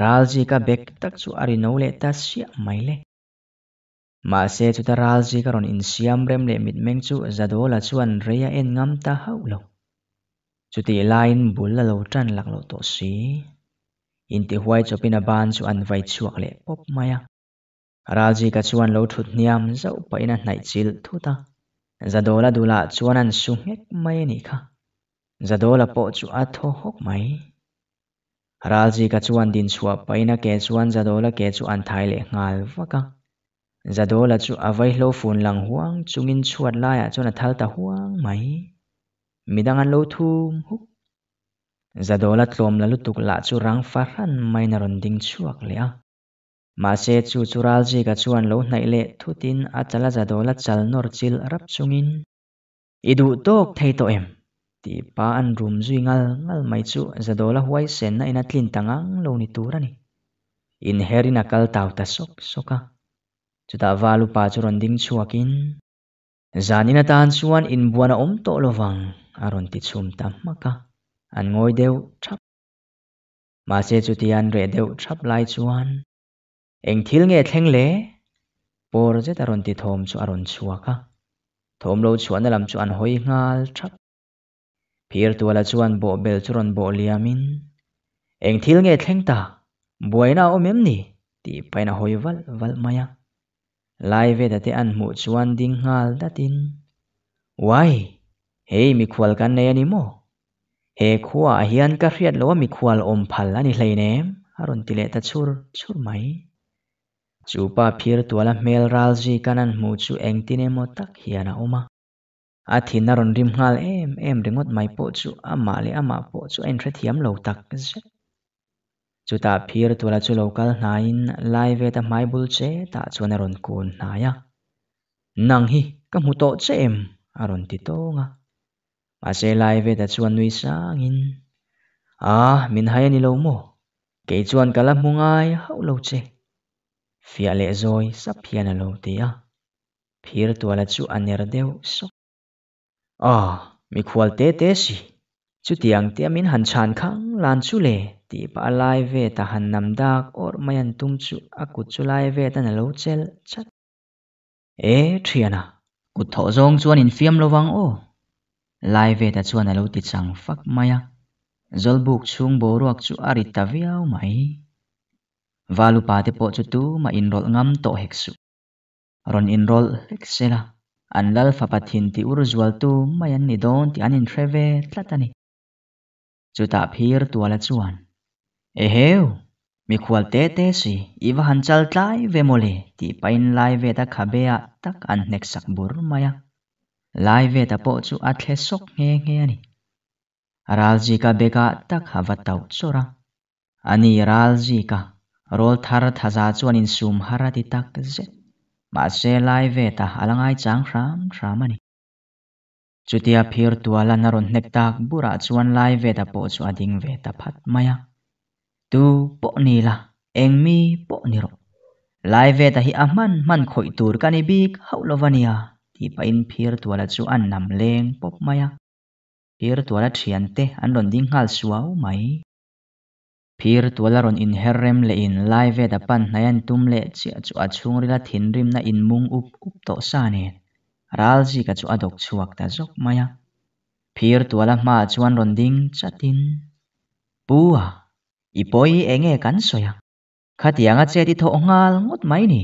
ralji ka bek tak chu ari no le ta sia mai le ma se chu ta ralji ka ron in siam rem le mit meng chu zadola chuan reya en ngam ta hau lo chu ti line bul la lo tran lak lo to si in ti huai chopin a ban chu an vai chuak le pop maya ralji ka chuan lo thut niam zau paina hnai chil thuta zadola dula chuan an su hek mai ni kha จะดูแลปอจูอัทหกไหมราจีกัจวันดินสวาไปนักเกจวันจะดูแลเกจวันไทยเล็งาลวะกะจะดูแลจูอาไว้ยโลฟุนหลังห่วงจุงินชวดไลยจวนัทัลตาห่วงไหมมีดังอันโลทุ่มหุกจะดูแลทรมแล้วตุกลาจูรังฟารันไม่นรนดิงชวกเลยอะมาเชจูจูราจีกัจวันโลในเล่ทุตินอาจจะละจะดูแลจัลนอร์จิลรับจุงินอีดูโตกไทยโตเอ็ม ti pa an room zui ngal ngal mai chu zadola huai sen na ina tlin tangang lo ni ni in na kal tau ta sok soka chuta valu pa chu ron ding chuakin zani zanina tan chuan in buana om to lovang aron ti chum tam maka an ngoi deu thap ma se chu ti an re deu thap lai chuan eng thil nge thleng le por je taron ti thom chu aron chuaka thom lo chuan lam chu an hoi ngal thap พีร์ตัวละชวนโบเบลชรนบบเลียมินเองทิลเงทแงตาบวยนาอมเอมนี่ตีไปนาหอยวัลวัลมายาลายเวดเตอันมุชวนดิงหาลดัดินวายเฮยมีควลกันเนี่ยนิโมเฮคัวเฮียนกับเรียดล้วมีควลอมพัลลันิเลยเนฮารุนติเลตชูร์ชูรไหมจูปาพีร์ตัวละเมลราลจีกันนั้นมุชูเองตินเอมตักเฮียนาอมา a à, thin a ron rim nghal em em rengot mai po chu ama le ama pawh chu a in thiam lo tak chu tah phir tuala chu lokal hnain lai ve ta hmai bul che ta chuan a ron kun hnaia nang hi ka hmu tawh che em a à, ron ti tawnga a se lai ve ta chuan nui sangin a à, min hai ani lo mo ke chuan kala hmungai hau lo che fia le zawi sap hian a lo ti a phir tuala chu a ner deuh sok à mi khual te te si chu tiang te min hàn chan khang lan chu le ti pa lai ve ta han nam dak or mayan tum chu aku chu lai ve ta na lo chel chat e thiana ku tho zong chuan in fiam lô wang ô, lai về ta chuan a lo ti chang fak maya zolbuk chung boruak chu ari ta viau mai valu pa te po chu tu ma in rol ngâm to hek su ron in rol hek sela an lalfapathin tih urzualtu mai an ni dâwn tih an in hre ve tlat ani chutahphîr tuala chuan eheu mikhual tete asi iva han chal tlai vemawle tipain laiveta kha be a tak an hneksak bur maia laiveta pawh chu a thle sawk hnghenghe ani râlzika beka takha va tauh chawr a a râlzika rawlthar thaza chu aninsum hara ti tak zet มาเซลายเวตาอลังไอจางครามครามันจุดที่อภิรตัวลันนรนเนกตากบุระชวนลายเวตาโปชวดิงเวตาพัดมายาตูปนี่ละเองมีปนี่รลายเวตาฮิอามันมันคอยตูรกันีบิกเฮาลวานียที่ไปอินพิรตัวละชวนนำเลงปบมายาพิรตัวละเทียนเตอันรุ่นดิ้งหัลสวาวไหม phir tuala rawn in her rem in lai vet a pan hnai an tum leh chiah chu a chhung rila thin na in mung up up tawh sa nen ral ka chu a dawk chhuak ta zawk mai a phir tuala hma chuan rawn ding chatin pu i ipoi enge kan soya khatianga che ti tho ngal ngot mai ni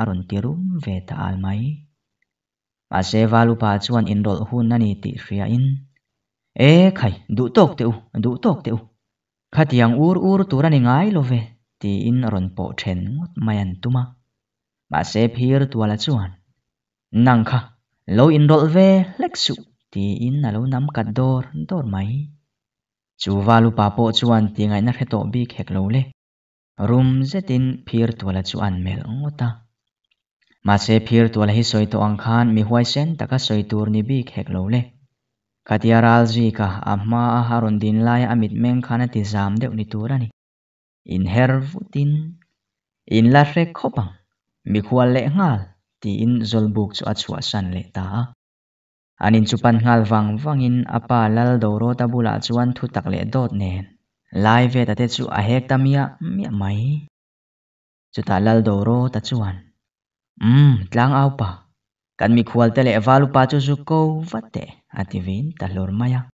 aron tirum ve ta al mai ma se valu pa chuan rol hun nani ti hria in e khai du tok te u du tok te u khatiang ur ur turani ngai love ti in ron po then ngot mayan tuma ma se phir tuala chuan nang kha lo in rol ve leksu ti in alo nam cắt dor dor mai chu valu pa po chuan ti ngai na heto bi khek lo le room zetin phir tuala chuan mel ngota ma se phir tuala hi soi to ang khan mi huai sen taka soi tur ni bi khek lo le katiaraljika a hma a ha din lai a mit meng khana ti zam deuh ni tur in her vutin in la re khopang mi khual le ngal ti in zol buk chu achua san le ta anin chu pan ngal wang wangin apa lal do ro ta bula chuan thu tak le dot nen lai ve ta te chu a hek tamia mi mai chu ta lal do ro ta chuan um tlang au pa kan mi khual te le valu pa chu zu ko vate ativin talur maya.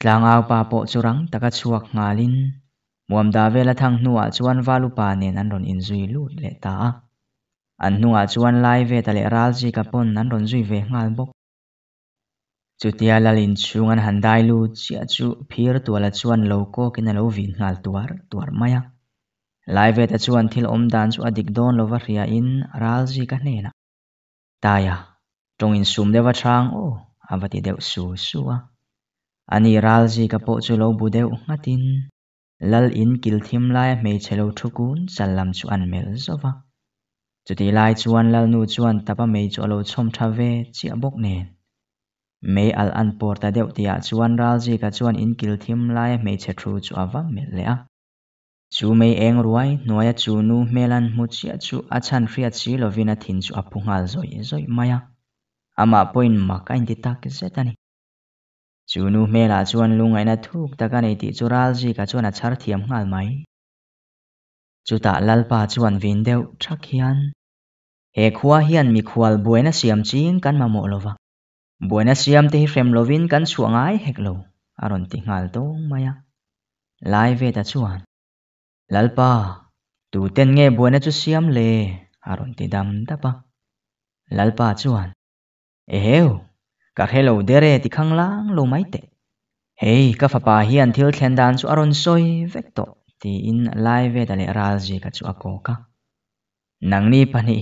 Tlangaw pa po surang takatsuak ngalin. Muam davela thang nuwa chuan valu pa nen an ron inzui lut le taa. An nuwa chuan lai ve tale ral ji kapon an ron zui ve ngal bok. Chutia lalin chungan handai lu chia chu phir tuala chuan lo ko kina lo vin ngal tuar tuar maya. Lai ve ta chuan thil om dan chu adik don lo va ria in ral ji ka nena. Taya trong in sum dewa chang o avati deu su sua ani ral ji ka po chu lo bu deu ngatin lal in kil thim lai mei chelo thukun salam chu an mel zowa chuti lai chuan lal nu chuan tapa mei chu lo chom tha ve chi abok ne mei al an por ta deu tia chuan ral ji ka chuan in kil thim lai mei che thu chu awa mel le a chu mei eng ruai noya chu nu melan mu chi chu achan fria chi lovina thin chu apu ngal zoi zoi maya ama point maka in tak zetani chunu mela chuan lungai na thuk takani ti chural ji ka chuan a chhar thiam ngal mai chuta lalpa chuan vin deuh thak hian he khuwa hian mi khual buena siam chin kan mamo lova buena siam te hi frem lovin kan chuangai lo. aron ti ngal à, tong maya à. lai ve ta chuan lalpa tu ten nge buena chu siam le aron à, ti dam tapa lalpa chuan เอเฮวกะเฮลเดเรติขังลางโลไม่เตเฮ้ยกะฟปาฮิอันทิลเคนดานสุอารอนซอยเวกโตทีอินไลเวดเลราจีกัสุอโกกะนังนี่ปนิ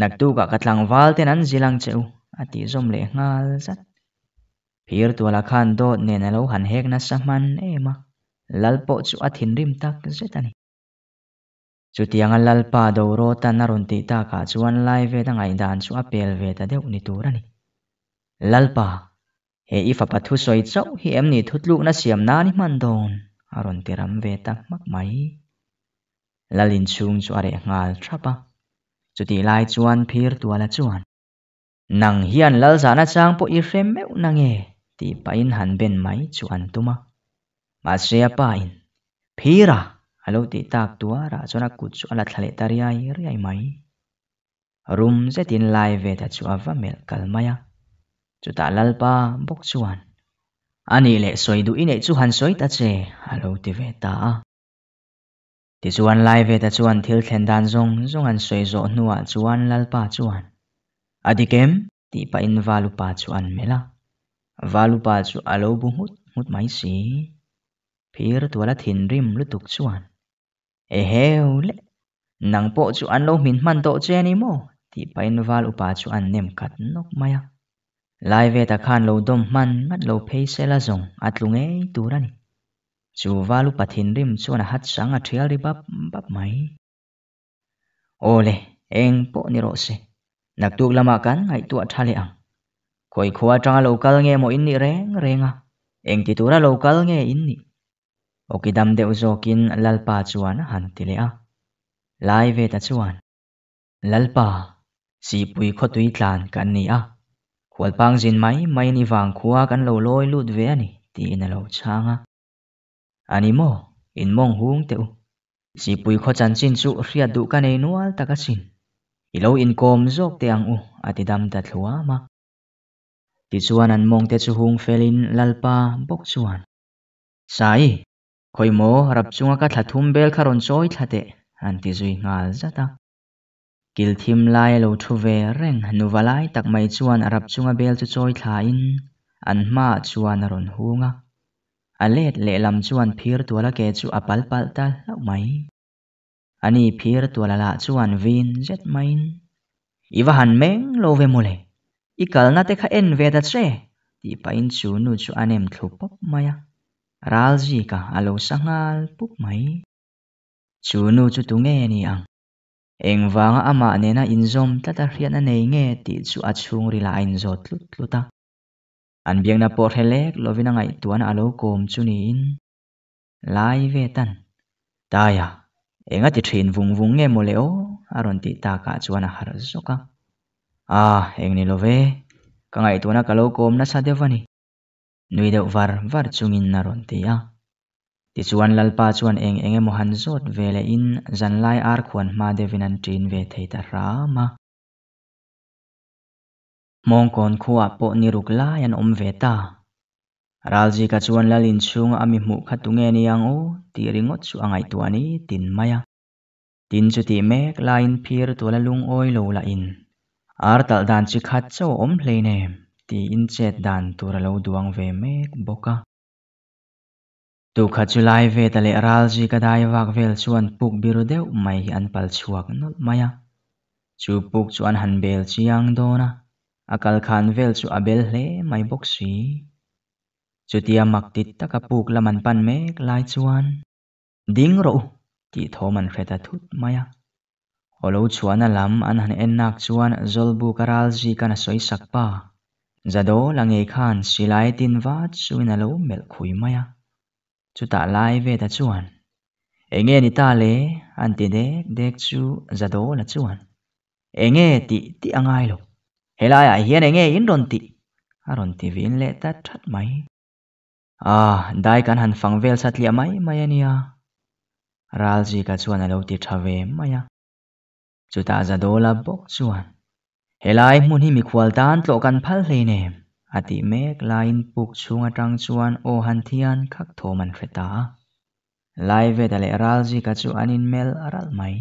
นักตูกะกัดลังวาลเทนันจิลังเจ้าอติจอมเลงาลจัตพีร์ตัวละคันโดเนนเลวหันเฮกนัสมันเอมาลัลโปสุอัตินริมตักเจตันีจุดยังลัลปาดูโรตันนรุนติตาคาชวนไลเวดังไอดานสุอาเปลเวดเดวนิตูรันีลลปะเฮอีฟะปัทุสอยจ้าฮิเอ็มนี่ทุดลูกนั่นเสียมนานิมันโดนอารอนเตรัมเวตักมักไหมลลินชุงจวารงาลทรับะจุดีไลจวนพิรตัวละจวนนังฮิอันลลสานะจังปุอีเฟมเมุนังเอตีปายินหันเบนไหมจวนตุมะมาเสียปายินพิระฮัลโหลติตักตัวราชนักกุศลทะเลตารยายรยายไหมรุมเจตินไลเวตจวาวเมลกัลมายา chú ta lalpa bok chuan ani le soi du ine chu han soi ta che alo ti ve ta ti chuan lai ve ta chuan thil thlen dan zong zong an soi zo nuwa chuan lalpa chuan adikem ti pa in valu pa chuan mela valu pa chu alo bu hut hut mai si phir tuala thin rim lu tuk chuan e heu le nang po chu an lo min man to che ni mo ti pa in valu pa chu nem kat nok maya lai về ta khan lo dom man mat lo phei se la zong at lung e tu Chú chu wa lu pathin rim chu na hat sang a à thial ri bắp bap mai ole eng po ni ro se nak tuk lama kan ngai tu athale ang khoi khua tanga à local nge mo in ni reng renga eng ti tura local nge in ni okidam de uzokin lalpa chuan han tile a lai ta chuan lalpa si pui kho tui tlan kan ni a วดปังจินไม่ไม่นิวังคัวกันเราลอยลุดเวียนี่ตีนเราช่างอ่ะอันนี้โมอินมองหงเตอสิปุยขจันจินสุเรียดดูกันในนัวตะกัสินอีเราอินกอมจอกเตียงอูอาทิดำตัดหัวมาติชวนนันมองเตจูหงเฟลินลัลปาบกชวนสายคอยโมรับจงกัดถัดทุ่มเบลคารอนซอยทัดเตอันติจุยงาลจัตตากิลทิมไลโลทูเวเร่งนูวาไลตักไม่ชวนรับชุงเบลจะจอยทายินอันมาชวนรุนหงาอเลดเลลำชวนพีรตัวละเกจูอปัลปัลตาเล่าไหมอันนี้พีรตัวละละชวนวินเจ็ดไม่อีวหันเมงโลเวมุเลอีกลนาเตคเอ็นเวดัชเชที่ไปนชูนูชูอันเอ็มทุบปุ๊บไยะราลจีกะอโลสังหาลปุ๊บไหมชูนูชูตุงเงี้ยนี่อัง engwanga ama nena inzom tlata hrian a nei nge ti chu achung rila inzo tlut tluta an biang na por helek lovina ngai tuan alo kom chuni in lai ve tan taya enga ti thrin vung vung nge mole o aron ti ta ka chuan a har zoka a eng ni love ka ngai tuan a kalo kom na sa devani nui deuh var var chungin na ron ti a ti chuan lalpa chuan eng enge emaw han ve le in lai ar khuan hma devin an tin ve thei ta rama mong kon khuwa po ni ruk lai an om ve ta ralji ka chuan lalin chung ami mu kha tunge ni ang o ti ringot chu angai tuani tin maya tin chu ti mek lain phir tu la lung oi lo la in ar tal dan chi khat chaw om hle ne ti in chet dan tur lo duang ve mek boka Tukha July ve tale ralji kadai wak vel chuan puk biru deuh mai hi an pal chuak nol maya. Chu puk chuan han bel chiang dona. Akal khan vel chu abel hle mai bok si. Chu mak tit taka puk laman pan mek lai chuan. Ding ro ti tho man reta thut maya. Holo chuan alam an han en nak chuan karal ji kana soi sak pa Zado langei khan silai tin va chuin alo mel khui maya. chu ta lai ve ta chuan e nge ni ta le an ti dek dek chu zado là chuan e nge ti ti angai lo helai ai hian e nge in ron ti a ron ti vin le ta that mai à đại căn hàn phẳng vel sát lia mai mai ania ral gì cả chuan alo ti tha ve mai chu ta za do la bok chuan helai mun hi mi khwal tan tlo kan phal hle ne a tih mek lain puk chunga tang chuan o han thian khak thawm an hreta lai ve dale ral ji ka chu anin mel aral mai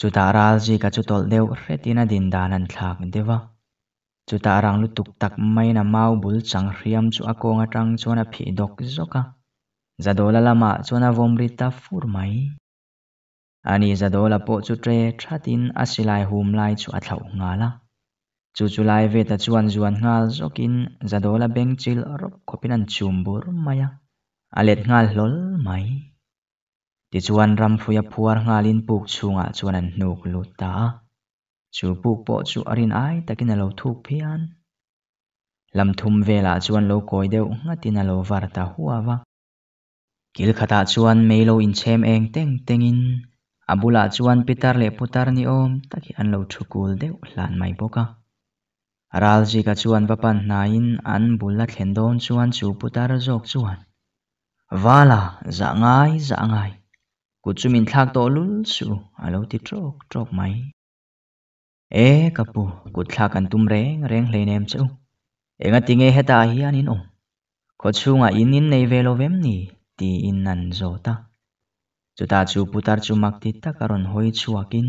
chuta ral ji ka chu tol deuh hretina din dan an thlak dewa chuta rang lu tuk tak mai na mau bul chang hriam chu a konga tang chuan a phi dok zoka zadola lama chuan a vomri ta fur mai ani zadola po chu tre thatin a silai hum lai chu a thlau ngala chu chu lai ve ta chuan zuan ngal zokin zadola bank chil rop khopin an chum bur maya alet ngal lol mai ti chuan ram phuya phuar ngalin puk chunga chuan an nuk lu ta chu puk po chu arin ai takin alo thuk phian lam thum vela chuan lo koi deuh ngatin alo var ta huawa kil khata chuan meilo in chem eng teng tengin abula chuan pitar le putar ni om taki an lo thukul deuh hlan mai boka ralji ka chuan vapan hnain an bulla thlendon chuan chu putar zawk chuan vala za ngai za ngai ku chumin thlak to lul su alo ti trok trok mai e kapu ku thlak an tum reng reng hleinem chu enga tinge heta hian in om ko chunga inin nei velo vem ni ti in nan zota chuta chu putar chu makti takaron hoi chuakin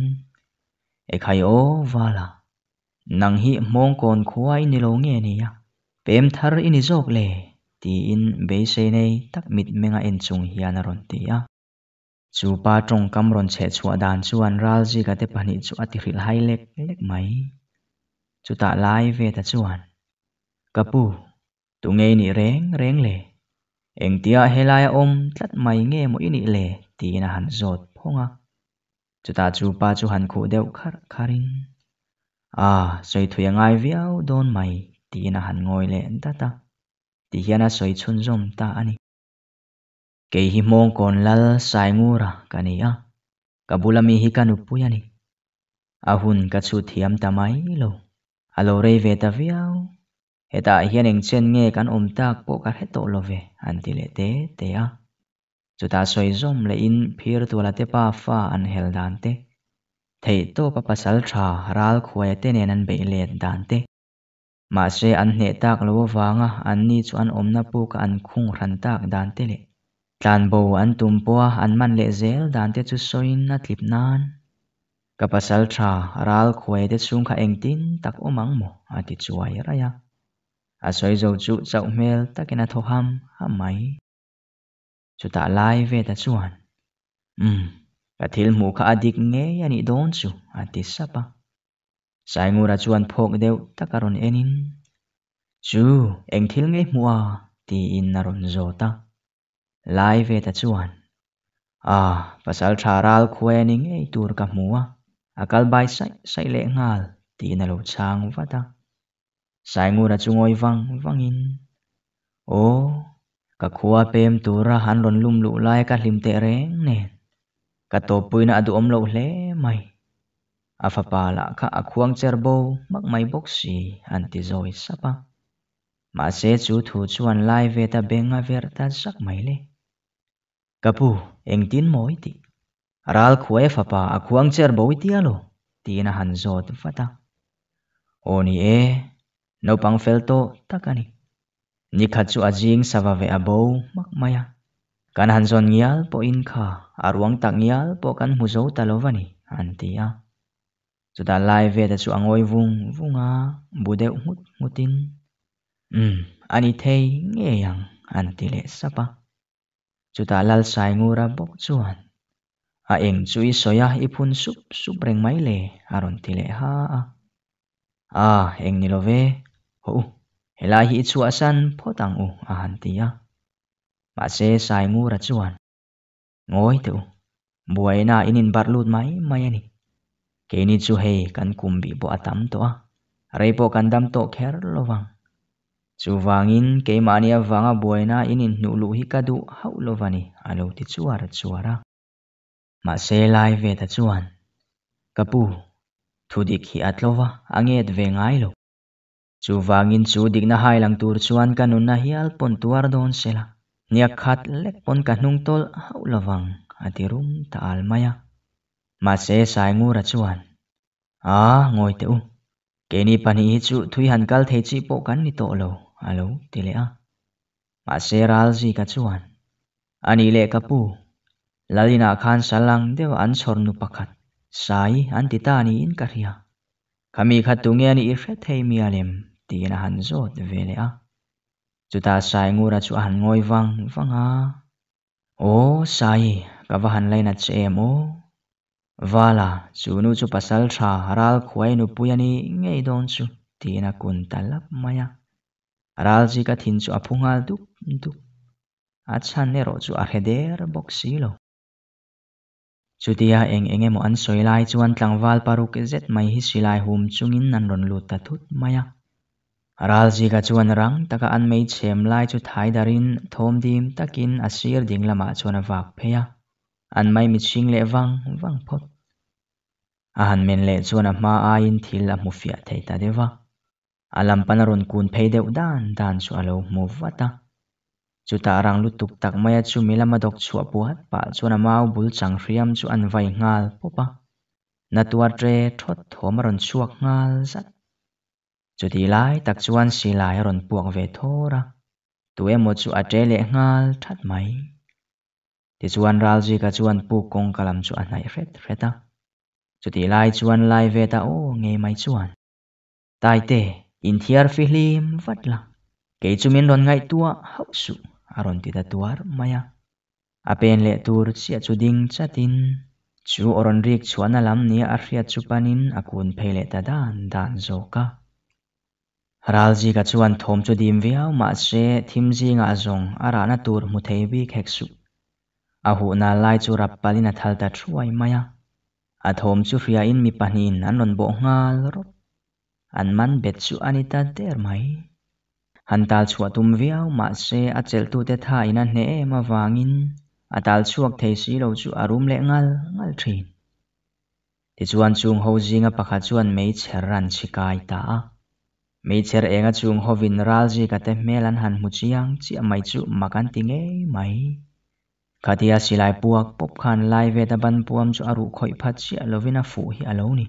ekhai o vala nang hi mong kon khuai ni lo nge ni ya pem thar in i jok le ti in be se nei tak mit menga en chung hian a ron ti ya chu pa trong kam ron che chu dan chuan ral ji ka te pani chu ati ril hai lek lek mai chu ta lai ve ta chuan kapu tu nge ni reng reng le eng tia helaya om tlat mai nge mo ini le ti na han zot phonga chu ta chu pa chu han khu deuh khar kharin à ai thuya ngai viau don mai tina han ngoi le ta ta Tí hiana soi chun zom ta ani ke hi môn kon lal sai ra, này ngura Cả a kabulami hi kanu puyani ahun ka chu thiam tamai lo alo rei về ta viau heta hian eng chen nge kan om tak po kar heto lo anh an lệ le te te a ta soi zom le in phir tu la te pa fa anh hel dan te thầy tô papa sal tha ral khuai te nen an bei let dan te ma se an hne tak lo wanga an ni chu an omna pu ka an khung ran tak dan te le tlan bo an tum po an man le zel dan te chu soin na tlip nan ka pasal tha ral khuai te chung kha eng tin tak omang mo ati à chuai raya à a soi zo chu chau mel takena tho ham ha mai chu ta lai ve ta chuan ừm ka thil mu kha adik nge yani don chu ati sapa sai ngura chuan phok deu takaron enin chu eng thil nge mua ti in naron zota lai ve ta chuan a pasal tharal khueni nge tur ka mua akal bai sai sai le ngal ti na lo chang vata sai ngura chungoi vang wangin Oh, ka khuwa pem tura han ron lum lu lai ka hlim te reng nen kato puina adu omlo hle mai afapala kha akhuang cherbo mak mai boxi anti zoi sapa ma se chu thu chuan lai ve ta benga ver ta sak mai le kapu engtin moi ti ral khuai fapa akhuang cherbo ti alo tina han ta, fata oni e no pang felto takani ni khachu ajing sava ve abo mak maya kan hanson ngial po in ka arwang tak ngial po kan muzo talovani antia so da live da su angoi vung vunga bude mut mutin um mm. ani the nge yang anti le sapa chu da lal sai ngura bo chuan a eng chui soya ipun sup sup reng mai le aron ti le ha a ah, eng nilove ho helai hi chu asan potang u ahantia ah, mà sẽ sai ngu ra chuan ngồi thử buổi na inin bar lút mai mai ani cái ni chu hei kan kum bị bo atam to a rei bo kan dam to kher lo wang chu wangin ke mania wanga buổi na inin nu lụ hi kadu hau lo wani alo ti chuara chuara mà sẽ lai về ta chuan kapu thu dik hi at lô atlowa anget ve lô, lo chu in chu dik na hai lang tur chuan kanun na hi alpon tuar don sela นี่ยขัดเล็กปนกันนุ่งตอลเอาละวังอธิรุมตาลมายะมาเสสายงูรัชวันอ้างอยเตอุเกนีปานิจุทุยหันกัลเทจิปกันนิตโตโลอาโลทีเลอามาเสียรัลจีกัชวันอันีเลกับปูลลินาคานสลังเดวันสอรนุปขัดสายอันติตานีอินกะเรียขมีขัดตุงเงียอิเฟเทมีอาลิมตีนหันโจดเวเลอาจุตาสายงูระจุหันงอยวังฟังฮะโอ้สายกะว่าหันเลยนัดเอ็มโอวาลาจูนูจูปัสสลชารัลควยนูปุยนี่ไงดอนจูตีนักุนตัลับมายารัลจิกะทินจูอภุงาดุกดุกอาชันเนโรจูอาเฮเดอร์บ็อกซีโลจูตียาเองเองเอ็มอันสวยลายจวนตังวาลปารุกเจ็ดไม่ฮิสลายหุมจุงินนันรอนลูตาทุดมายารัลจีกัจวนรังตะกันไม่เช่มไลชุดท้ายดารินทอมดีมตะกินอาชีรดิงละมาชวนฝากเพียอันไม่มีชิงเลวังวังพอดอันเมนเลชวนมาอายินทิลลมุฟี่เทตาเดวะอัลัมปันรุนกุนเพยเดวดานดานชัวโลมูวัตตาจุดตารังลุตุกตักมายชุมิลมาดกชัวปวดปะชวนมาอุบุลจังฟรียมชวนไวงาลปะนัตัวเรทอดหัวมรุนชวกงาลสัต chu ti lai tak chuan si lai ron puang ve thora tu emo chu ate le ngal that mai ti chuan ral ji ka chuan pu kong kalam chu anai ret reta chu ti lai chuan lai ve ta o nge mai chuan tai te in thiar fi hlim vatla ke chumin ron ngai tua hau su aron ti ta tuar maya apen le tur chia chu ding chatin chu oron rik chuan alam ni a hriat chu panin akun phele ta dan dan zo ka ralji ka chuan thom chu dim vi hau ma se thimji nga zong ara na tur mu thei wi khek su a hu na lai chu rap palin a thal ta thuai maya a thom chu ria in mi panin an non bo ngal ro an man bet chu anita ter mai hantal chua tum viau ma se a chel tu te tha in a hne ma wangin atal chuak thei si lo chu arum le ngal ngal thin ti chuan chung ho jinga pakha chuan mei chherran chikai ta a Meicher enga chung hovin ralji kate melan han muchiang chi amai chu makan tinge mai. Katia silai puak pop khan lai ve taban puam chu aru khoi phat chi alovina fu hi aloni.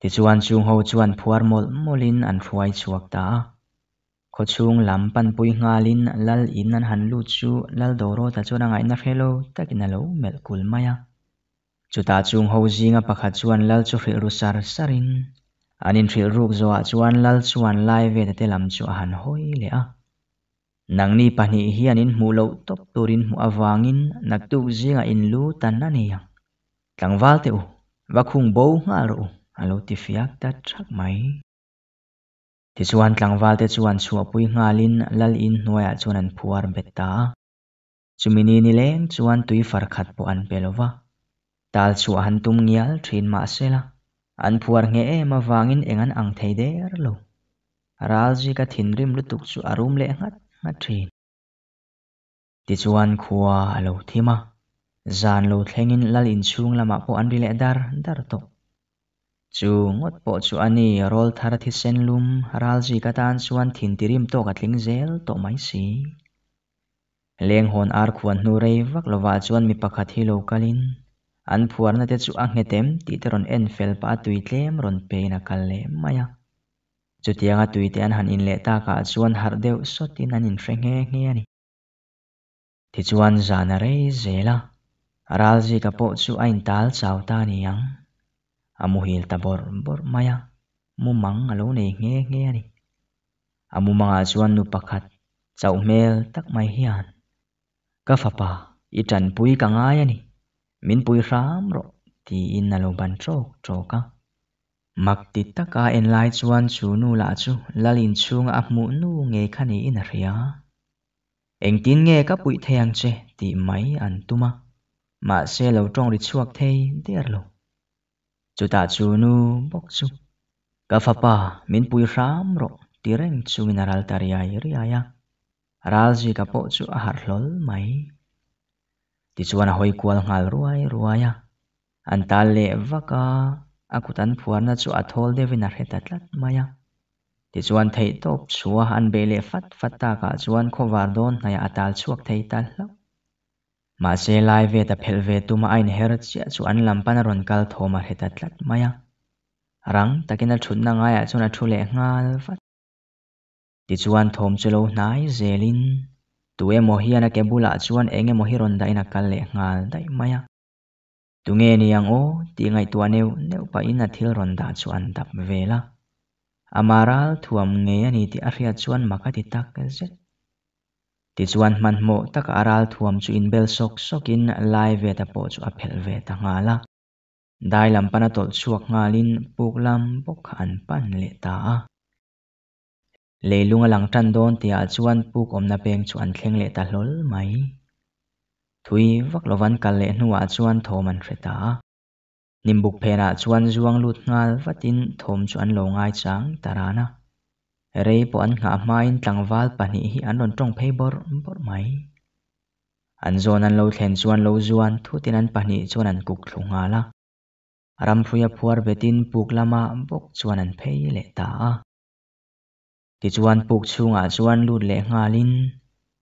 Ti chuan chung ho chuan phuar mol molin an phuai chuak ta. Kho chung lam pan pui ngalin lal in an han lu chu lal doro ta chuan angai na phelo takin alo mel kul maya. Chuta chung ho jinga pakhat chuan lal chu ri rusar sarin an in thil ruk zawa ah chuan lal chuan lai ve te lam chu a han hoi le a nang ni pahnih hian in hmu lo top turin hmu awangin naktu zinga in lu tan na ni yang tlangwal te u vakhung bo nga ro alo ti fiak ta thak mai ti chuan tlangwal te chuan chua pui lin lal in hnuaiah chuan an phuar betta chumini ni leng chuan tui farkhat po an pelova tal chu han tum ngial thin ma sela อันพัวเงเยมาวางินเองอันอังเทเดอร์โลราจีกถินริมลุตุกสูอารมเละงัดงัดทีติจวนขัวโลทิมาจานโลเทงินลลินชุงละมาพออันริเลดาร์ดาร์ตจูงดปอจูอันนี้รอลทาร์ทิเซนลุมราจีกตานสวนถินติริมโตกัดลิงเซลโตไม่สีเลี้ยงหอนอาร์ควันนูเรวักลวาจวนมีปากัฮิโลกาลิน an phuarna te chu ang hetem ti te ron en fel pa tui tlem ron peina kal le maya chutianga tui te an han in le ta ka chuan har deuh sotin an in hreng nge nge ani thì chuan zana rei zela aral gì cả bộ chú anh tal sao ta ni yang amu hil ta bor bor maya mu mang alo này nghe nghe ni amu manga chuan nu pakhat chau mel tak mai hian ka fa pa i tan pui ka ngai ani min pui ram ro ti in alo ban tro tro ka mak ti taka en lai chuan chu nu la chu lalin chunga a mu nu nge khani in a ria eng tin nge ka pui theyang che ti mai an tuma ma se lo trong ri chuak thei der lo chu ta chu nu bok chu ka fa pa min pui ram ro ti reng chu mineral taria ri aya ral ji ka po chu a har hlol mai ti chuan a hoi kual ngal ruai ruaya an tal le vaka akutan phuarna chu a thol devin a maya ti thei top chua an be le fat fatta ka chuan khowar don hnai atal chuak thei tal hlau ma se lai ve ta phel ve tuma ain her chia chu an lampan ron kal thoma hreta tlat maya rang takina thutna ngaya chuna thule ngal fat ti chuan thom chu lo hnai zelin tu emo hian a ke bula chuan enge mo hiron da ina kal le ngal dai maya tu nge ni ang o ti ngai tu aneu neu pa ina thil ronda da chuan dap vela amaral thuam nge ani ti aria chuan makati tak zet ti chuan man mo tak aral thuam chu in bel sok sokin lai ve ta po chu a phel ve ta ngala dai lam pana tol chuak ngalin puk lam bok an pan le ta a เลี้ยงลุงหลังทันโดนที่อาจวนปุกอมนาเปงชวนเคงเลตัลลลไหมทุยวักลวันกัลเลนัวชวนโทมันเฟตานิมบุกเพนอาชวนจวงลุดงาลวัดินทอมชวนลงไอจังตารานะเรย์ปอนหาไม้ตั้งวัลปานิฮิอันนนตรงเพย์บอร์บอร์ไหมอันจวนันเรเแทนชวนลูาจวนทุตินันปานิชวนันกุกลงาละรำพุยพัวเวตินปุกลามาบกชวนันเพย์เลตา tichuan puk chhungah chuan lut leh ngalin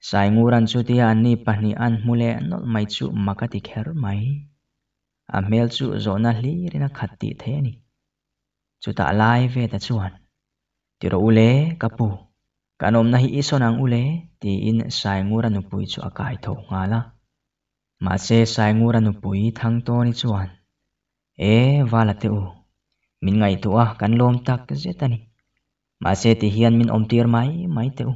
sai nguran chu tia an ni pahnih an mule le nolh mai chu maka ti kher mai a hmel chu zawna hli rina khat tih the ni à, chuta lai ve ta chuan tiro ule kapu kanom na hi ison ang ule ti in sai ngura pui chu akai à tho ngala ma se sai ngura pui thang to ni chuan e wala u min ngai tu a à, kan lom tak zetani มาเสติเฮียนมินอมเตียร์ไหมไม่เตว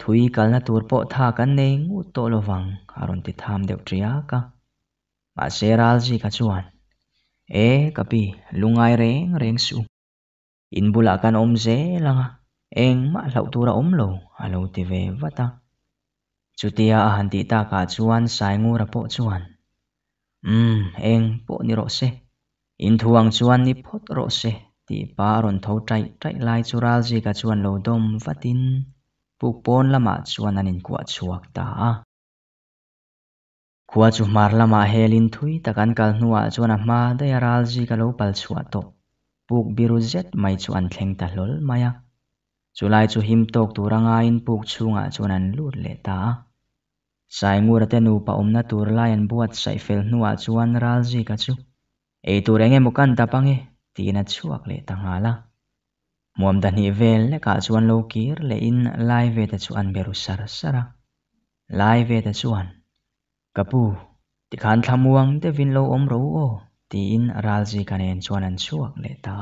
ทุยกัลนาตัวปอท่ากันเนงอุตโตลวังอารมณ์ติดทามเดวตรียกะมาเสรัลจีกัจวนเอ๊กะปีลุงไอเร่งเร่งสูอินบุลากันอมเซลังเองมาเหล่าตัวระอมโลฮัลโหลทีเววัตาจุติยาอาหันติตากัจวนสายงูระปอจวนอืมเองปอนิโรเซอินทวงจวนนิพดโรเซ ti pa ron tho trai trai lai chural ji ka chuan lo dom fatin pu pon lama chuan an in kwa chuak ta a khua chu mar lama helin thui takan kal hnuwa chuan a hma dei ral ji ka lo pal chhuah to puk biru zet mai chu an thleng ta hlol maya chulai chu him tok tu ranga in puk chunga chuan an lut le ta a sai ngur te nu pa um omna tur lai an buat sai fel hnuwa chuan ral ji ka chu ei tur enge mukan tapange ตีนัดชวกเละต่างหาละมวมดันฮีเวลเละกาชวนโลกีร์เลอินไลเวตชวนเบรุสารสระไลเวตชวนกับูต่ขันทำวงเดวินโลอมรูโอตีอินรัลจิกันเองชวนอันชวกเละตา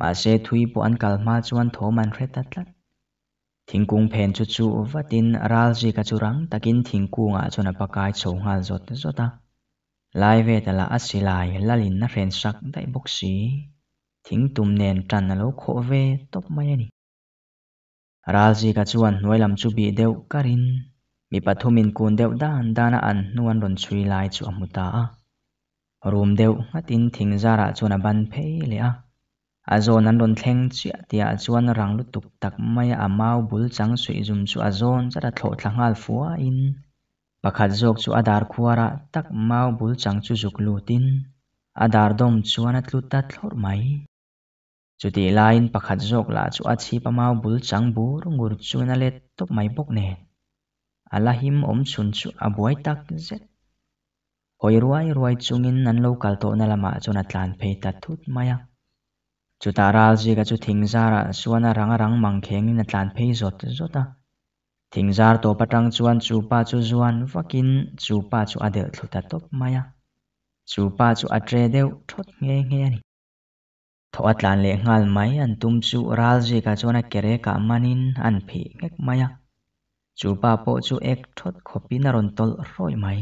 มาเซทุยปวนกลมาชวนโทมันเรตัดลัดทิงกุ้งเพนชุดชูวัดินรัลจิกัจุรังตะกินทิงกุ้งอาชวนปะกายโฉงหาจดจดตาลายเวตละอัศิลายละลินนักเรียนสักได้บกสีทิ้งตุ่มเนนจันนโลโคเวตบไม่นี่ราจีกัจวนหน่วยลำจูบีเดวกรินมีปฐุมินกูนเดวด้านด้านอันนวลรนชุยลายจูอมุตารวมเดวงัดินทิ้งจาระจวนบันเพเลยอะอาโจนั้นรนเทงเียเตียจวนรังลุตุกตักไม่อามาบุลจังสุยจุมจุอาโจนจะดัดโถทังอัลฟัวอิน pakhat zawk chu a dar khuarah tak mau bul chang chu zuk lutin a dar dawm chuan a tluta thlorh mai chuti lain pakhat zawk la chu a chhip a mau bul chang bur ngur chuin a let top mai bok nen ala him om chun chu a buai tak zet hoi ruai ruai chungin nan lo kal to na lama chuna tlan phei ta thut maya chu taral ji ka chu thing zara suana ranga rang mangkheng in a tlan phei zot zota thỉnh tổ to patang chuan chu pa chu zuan vakin chu pa chu adel thluta top maya chu pa chu đều deuh thot nge nge ani thaw atlan le ngal mai an tum chu ral je ka chona kere ka manin an phi ngek maya chu pa po chu ek thot khopi na ron tol roi mai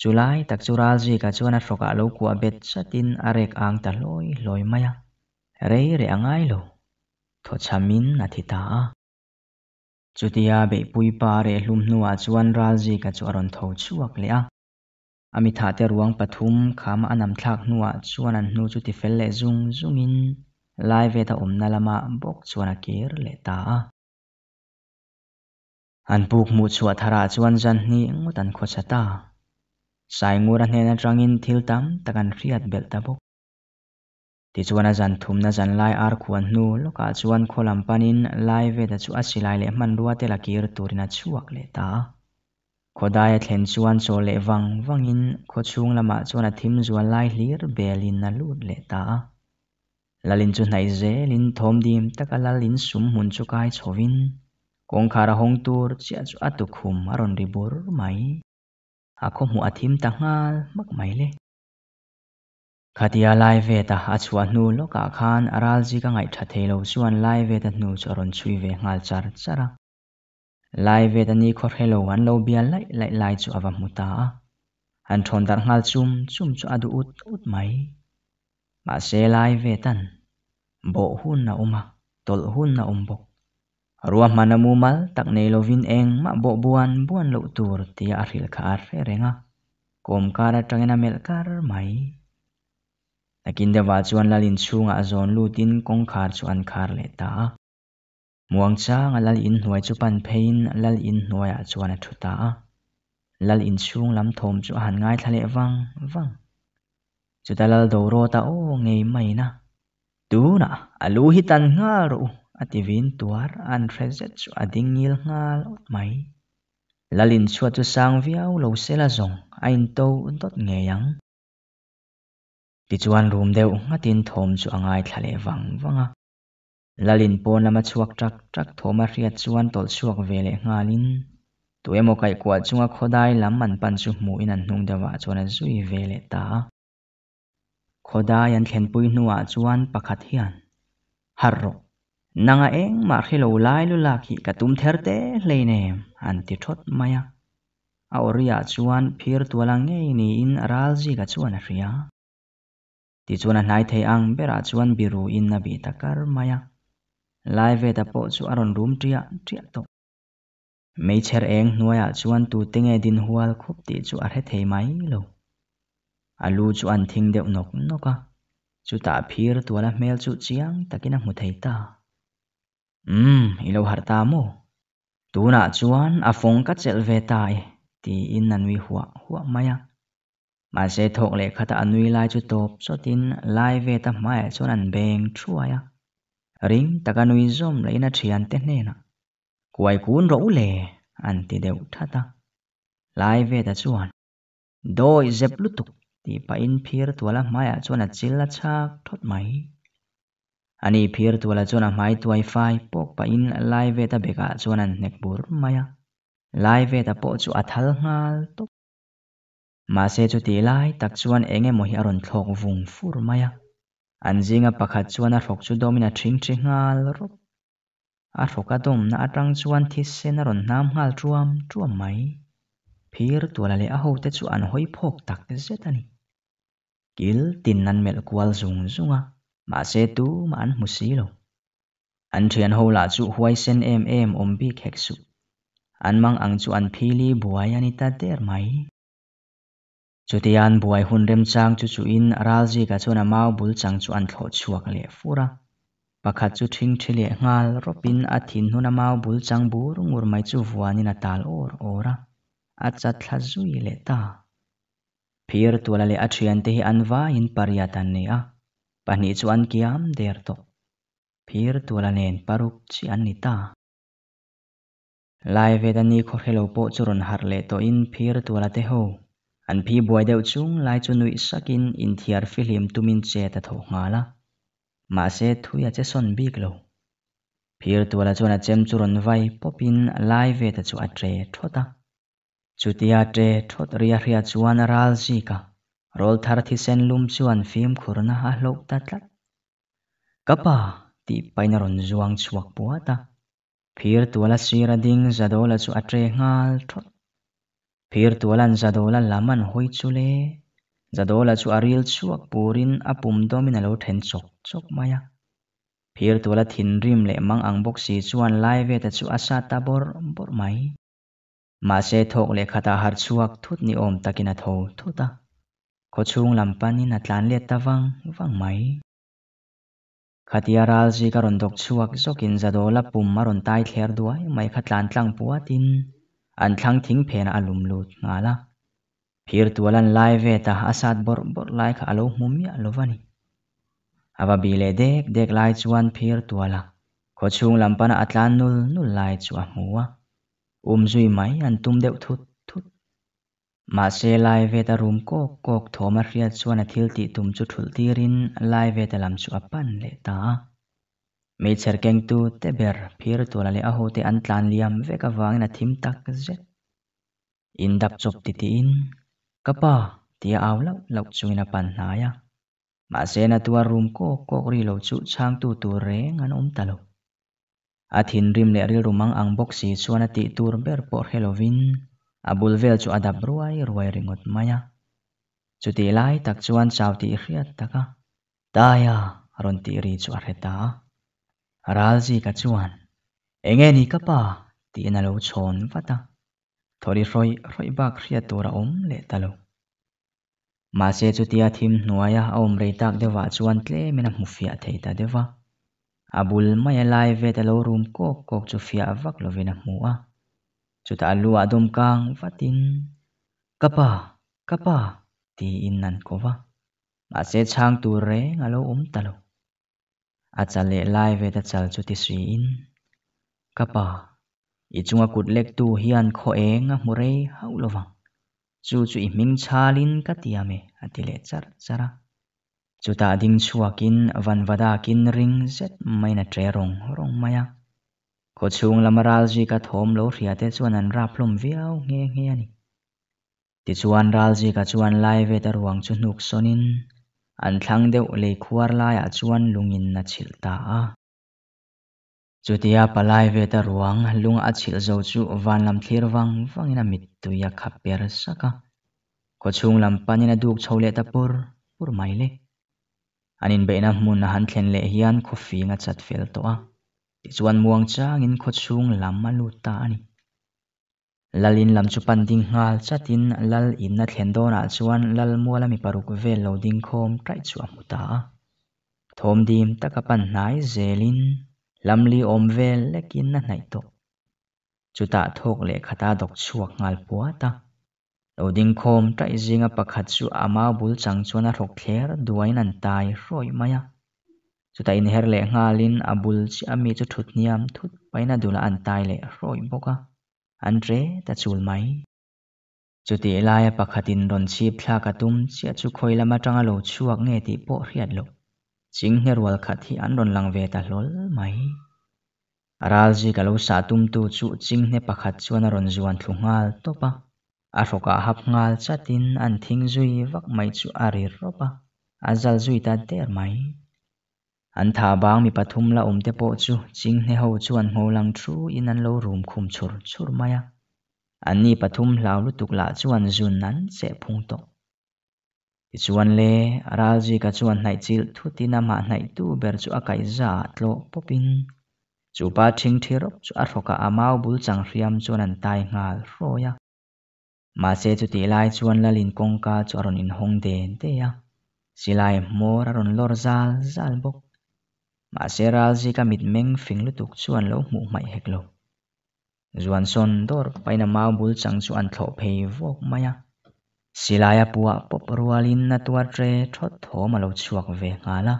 chulai tak chu ral je ka chona hroka lo ku abet chatin arek ang ta loi loi maya rei re angai lo tho chamin na thita จุดที่อาเบปุยปาเรลุมนัวจวนราจิกัจวรอนทอชวกเลยอะอามิถาเตรวงปฐุมขามอันนำทักนัวจวนันูจุดที่เฟลเลจุงจุงอินไลายเวทอมนัลมาบกจวนเกิรเลตาอันปุกมุชวทราจวนจันนี่งุตันขโคชตาสายงูรันเนนจังอินทิลตัมตะกันเรียดเบลตาบกที่ชวนอาจารย์ทุมนอาจารย์ไล่อาร์ควันนูลกาชวนคอลำปานินไล่เวทชูอัไลัเล่มันรัวเทลกีร์ตูรินัชวกเลต้าขอได้เท็นชวนโซเลวังวังอินขอชวงละมาชวนทิมชวนไล่ลีร์เบลินนลูดเลต้าลลินชุนไนเซลินทอมดีมตะกะลลินสุมหุนชุกไกชวินกองคาราฮงตูร์เจ้าชูอัตุคุมอรอนริบุร์ไหมอาคมหัวทิมตั้งงานมักไหมเล่ khatia lai ve ta achua nu lo ka khan aral ji ka ngai tha thelo chuan lai ve ta nu choron chui ve ngal char chara lai ve ta ni khor helo an lo bial lai lai lai chu awa muta an thon dar ngal chum chum chu adu ut ut mai ma se lai ve tan bo hun na uma tol hun na umbok rua manamu mal tak nei vin eng ma bo buan buan lo tur tia aril kha ar renga kom kara tangena mel kar mai lakin dewa chuan lalin inchhungah a zawn lutin kawngkhar chu an khar leh ta muang chang a lal in hnuai chu pan phein lal in hnuaiah chuan a thu ta lal inchhung lam thawm chu a han ngai thlale wang wang chu ta lal do ro ta o ngei mai na tu na a lu hi tan nga ro a tivin tuar an threzet chu a ngil ngal ot mai lalin chua chu sang viau lo se la zong a in to dot ngeyang ติจวนรูมเดียวงตินทมจวงไงทะเลวังวังลลินปนละมาชวกจักจักโทมาเรียจวนตลชวกเวเลงาลินตัวเอโมกไก่กวาดจวงขอดายลำมันปันจุหมูอินันนุงเดวะจวนจุยเวเลตาขอดายันเขนปุยนัวจวนปะขัดเฮียนฮารกนางเองมาขี้โลไลลุลากิกระตุ้มเทอร์เตเลนเอมอันติทศมายาอาเริยจวนพิรตัวลังเงยนีอินราลจิกระจวนเรีย ti chuan a hlai thei ang berah chuan biru in na bi takar maya lai về tập pawh chu a rawn rum ṭia ṭiah tawh meichher eng hnuaiah chuan tu te nge din hual khup tih chu a hre thei mai lo a lu chu an thing deuh nok nok a chu tah phir tuala mail chu chiang takin a hmu thấy ta um ilo har ta mo tuna chuan a fong ka chel ve tai ti in an wi huah huah mai mà sẽ thuộc lệ khát anh lai cho top số tin lai về ta mai số nàn bèn chua ya ring ta cái nuôi zoom lấy na chỉ ăn tết nè na quay cuốn rỗ lệ ăn thì đều thắt ta lai về ta chuan đôi dẹp lút tục thì pa in pier tua là mai cho na chỉ là chắc thốt máy anh ấy pier tua la cho na mai tua wifi pok pa in lai về ta beka cho na nẹt bur mai ya lai về ta po chu athal ngal top มาเซจุตีไล่ตักชวนเองเอ็มหิอรอนทอกวงฟูร์มายาอันจิงอ่ะปักขัดชวนอ่ะทอกชุดดมินาทริงทริงฮัลรบอ่ะทอกกระดมน่ะตั้งชวนทิศเซนอรอนน้ำฮัลรวมรวมไหมพีรตัวละเลยอ่ะหูเตชวนหอยพกตักเซตันี่กิลตินนันเมลกวลซุงซุงอ่ะมาเซตูมาอันมุสีโลอันเทียนหูลาจุหวยเซนเอ็มเอ็มอมบีเค็กสุอันมังอังจุอันพีลีบัวยานิตาเตอร์ไหม chutian buai hun rem chang chu chu in aral ji ka chuna mau bul chang chu an thlo chuak le fura pakhat chu thing thile ngal ropin a thin hun mau bul chang bu rungur mai chu vuanin na tal or ora a chat thla zui le ta phir la le a thian te hi an va in pariatan ne a pani chu an kiam der to phir la nen paruk chi an ni ta lai vedani khorhelo po churon har le to in phir tuala te ho อันพี่บวยเดียวจุงไลจุนุยสักินอินเทียร์ฟิลิมตุมินเจตถูกงาละมาเซทุยเจสนบิกโลพีร์ตัวละจวนเจมจุรนไวปอปินไลเวตจูอัตเรทอตาจุติอัตเรทอตเรียเรียจวนรัลจิการอลทาร์ทิเซนลุมจวนฟิล์มคุรนาฮาโลกตัดลัดกะปาตีไปนรนจวงชวกปัวตาพีร์ตัวละซีระดิงจะโดละจูอัตเรงาลทอตพิรตัวลันจะดูลันละมันห้อยจุเล่จะดูละจูอาริลชวกปูรินอปุมโดมินาลูเทนชกชกมาอยาเพิรตัวลันทินริมเล่มังอังบกซีชวนไลเวตจูอาซาตาบอร์บอร์ไมมาเซทอกเลขาตาฮาร์ชวกทุตนิอมตะกินาโททุตาโคชงลำปานนินัดลันเลตตาฟังวังไหมขัดยาราลจีการันตกชวกสกินจะดูลัะปุ่มมารุนใต้เทียร์ด้วยไม่ขัดหลานตั้งปัวตินอันทั้งทิ้งเพนอารมณ์ลุดงาละเพิรตัวลันไลเวตาอาศัดบอร์บอร์ไลค์อารมณ์มุมีอารมณ์วันนี้อาบบีเลเด็กเด็กไลชวนเพิรตัวละโคชุงลำปันอัตลานุลนุลไลชวนหัวอุ้มจุยไมมอันตุ้มเดวทุดทุดมาเชลไลเวตารุมโกกโกกโทมาเรียชวนอาทิลติตุ้มจุดทุลตีรินไลเวตาลำชวนปันเลตา meitsar keng tu te ber phir tu la le a te an tlan liam ve ka wang na thim tak zet in dap chop ti ti in kapa ti aw lo lo chungin a pan na ya ma se na tua room ko ko ri lo chu chang tu tu re ngan um talo a thin rim le ri rumang ang box si chuan a ti tur ber por halloween a bul vel chu adap ruai ruai ringot maya chu ti lai tak chuan chau ti hriat taka daya ron ti ri chu a reta ralji ka chuan enge ni kapa ti na lo chon vata thori roi roi ba khria tura om le talo ma se chu tia thim hnuaya om rei tak dewa chuan tle mena mufia theita dewa abul mai lai ve talo rum kok kok chu fia vak lovina mua chu ta lu adom kang vatin kapa kapa ti in nan kova ma se chang tu re ngalo om talo อาจารย์เล่ไล่เวทอาจารย์จุติสีอินกับป่าอีจุงกุดเล็กตูฮิอันโคเองะมุเรย์ฮาวลวังจูจูอิมิงชาลินกัตยามอัติเลจารจาระจูตาดิ้งชัวกินวันวดากินริงเซ็ตไม่น่าเจรงรงมายังโคชุงลำราจีกะทอมโลเรียเตชวนันราพลมเวียวเงี้ยเงี้ยนี่ติชวนราจีกะชวนไล่เวตรวงชุนุกสนิน an thlang deuh lei khuar lai ah chuan lungin na chil ta a chutia palai ve ta ruang lung a chil zo chu van lam thlir wang wangin a mit tu ya kha per saka ko chung lam panina duk chhole ta pur pur mai le anin beina mun na han thlen le hian coffee nga chat fel to a ti chuan muang changin ko chung lam ma lu ta ani lalin lam chu pan ding ngal chatin lal ah in na thlen dona chuan lal muala mi paruk vel lo ding khom trai chu amuta thom dim takapan hnai zelin lamli om vel lekin na nai to chuta thok le khata dok chuak ngal ta, lo ding khom trai zinga pakhat chu ama bul chang chuan a rok thler duain an tai roi maya chuta in her le ngalin abul chi ami chu thut niam thut paina dula an tai le roi boka อันเรตะจูลไหมจุดที่ลายปักขัดินรอนชีพพลากระตุ้มเสียชุคอยละมาจังโลช่วงเงติโปเรียดโลจิงเฮรวลขัดที่อันรอนลังเวตาลลไหมราลจีกะโลสาตุ้มตูจุจิงเนปักขัดชวนรอนจวนทุงาลตปะอารกาหับงาลชัดินอันทิงจุยวักไม่จุอาริรปะอาจัลจุยตาเดรไหมอันทาบางมีปฐุมละอมเตโปจูจิงให้เชวนโมลังทรูอินันโลรูมคุมชุรชุรมายอันนี้ปฐุมลาวลุตุกละชวนจุนนั้นเสพุงโตกชวนเลราจีกชวนไหนจิลทุตินามาไหนตูเบร์จูอากายจาตโลปปินจูปาทิงทีรบจูอารกาอามาวบุลจังเรียมชวนันตายงาลโรยะมาเซจุติไลชวนละลินกงกาจวรนินหงเดนเตยสิไลมอรรนลอร์ซาลซาลบก mà ra cả seral zika mit meng fing lutuk chuan lo mu mai hek lo zuan son dor paina ma bul chang chu an thlo phei vok maya silaya puwa poprualin na tuar tre thot tho ma lo chuak ve ngala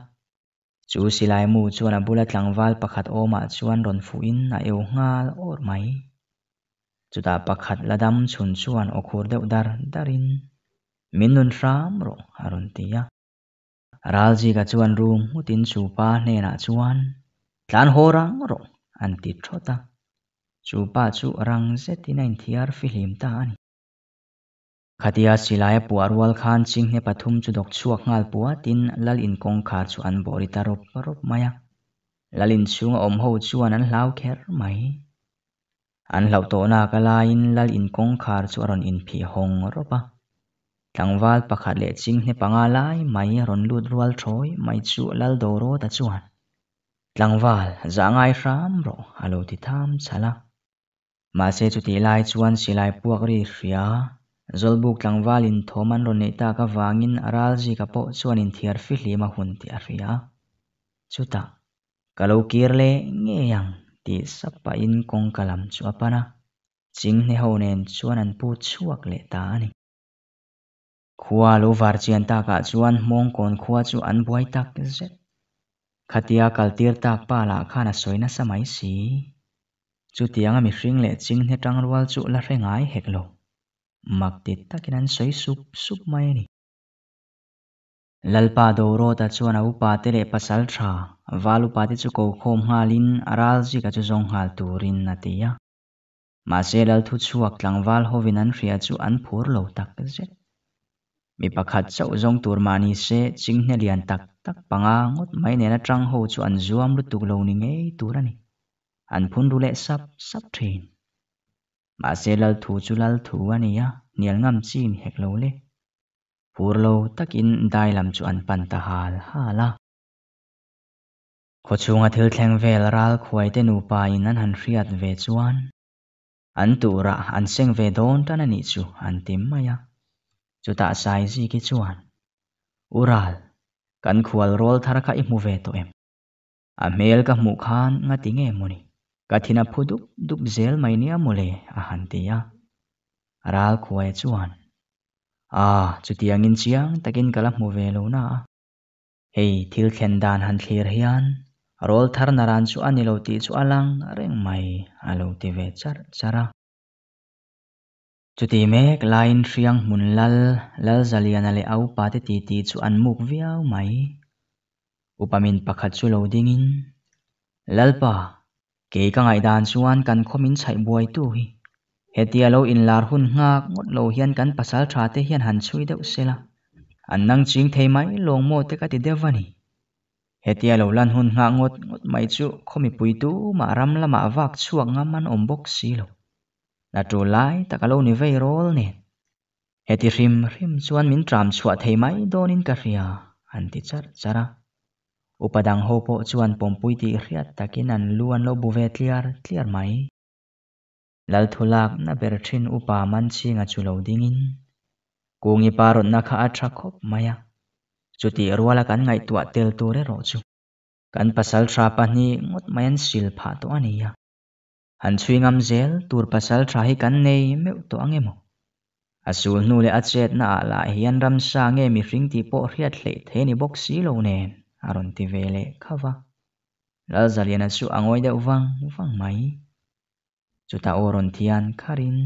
chu silai mu chuan a bula tlangwal pakhat oma chuan ron fuin a eu ngal or mai chuta pakhat ladam chhun chuan okhur deuh dar darin min nun ram ro arun tia รัลจีกัชวนรูมุตินชูปาเนนาจวันทันโหรังรงอันติดชดตาชูปาชูรังเซตินันทิอาร์ฟิลิมตานีขดยอาสิลายปัวรวลขานซิงเนปทุมจุดดกชวกงาลปัวตินลลินกงคาชวนบริตารบรบมายาลลินชุงอมโหชวนนั้นลาวเคร์ไหมอันเหล่าโตนากลายนลลินกงคาชวรอนอินพีหงรบะ tlangval pakhat leh chingne panga lai mai ron lut rual thawi mai chu lal doro ta chuan tlangval zangai ram ro alo ti tham chala ma se chu ti lai chuan silai puak ri hria zolbuk tlangval in thoman ron nei ta ka wangin aral ji ka po chuan in thiar fi hlima hun ti a hria chuta kalo kirle ngeyang ti sapa in kong kalam chu apana ching ne ho nen chuan an pu chuak le ta ani khua lo var chian takah chuan hmawng kawn khua chu an buai tak zet khatia kaltir tak pala khana soina samai si chu tianga mi hring leh ching hne tangrual chu la hrengai hek lo mak ti takin an soi sup sup mai ni lalpa doro ta chuan au pa te le pasal tha valu pa te chu ko khom halin aral ji ka chu zong hal turin na tia ma se lal thu chuak tlangwal hovin an hria chu an phur lo tak zet mi pakhat chau zong tur mani se chingne lian tak tak panga ngot mai nena tang ho chu an zuam lu tuk lo ni ngei turani an phun ru le sap sap thin ma se lal thu chu lal thu ani ya nial ngam chi ni hek lo le pur lo takin dai lam chu an pan ta hal hala ko chunga thil thleng vel ral khuai te nu pa in an han riat ve chuan an tura an seng ve don tan ani chu an tim maya จุตาสายซีกิจวนอุราลกันขวัลรอลทารกะอิมูเวตัวเอ็มอเมลกับมุขานงัติเงมุนีกัทินาพุดุกดุกเซลไม่เนียมุเลอาหันตียารัลขวัยจวนอาจุติยังอินเชียงตะกินกะลับมูเวโลนาเฮ้ยทิลเคนดานหันเคลียร์ยันรอลทารนารันสุอันิโลตีสุอลังเร่งไม่อาโลติเวจาร์จาระ Chú chuti mek lain hriang hmun lal lal zaliana le au pa te ti ti chu an muk viau mai upamin pakhat chu lo dingin lalpa ke ka ngai dan chuan kan khomin chhai buai tu hi hetia lo in lar hun ngak ngot lo hian kan pasal tha te hian han chui deuh sela an nang ching thei mai long mo te ka ti devani hetia lo lan hun nga ngot ngot mai chu khomi pui tu ma ram lama wak chuak ngaman ombok si lo นาจูไลตะกะโลนิเวรอลเนเฮติริมริมชวนมินตรามชวนเทไมโดนินกะเรียอันติจารจระอุปดังโฮโปส่วนปมปุยติเรียตะกินันลวนโลบุเวทเลียร์เลียร์ไหมลัลทุลักนับเบรทินอุปามันชิงาจูโลดิงินกูงีปารุนักอาทรกบมายะจุดที่รัวละกันไงตัวเตลตัวเรโรจุกันพัสดุทราปนี้งดไม่ยันสิลผาตัวนี้ Han chui ngam zel tur pasal trahi kan nei meu to ange mo. Asul à, nu le achet na ala hian ram sa nge mi ring ti po riat hle the ni box si lo nen aron ti vele khava. La zaliana chu angoi da wang wang mai. Chuta oron thian karin.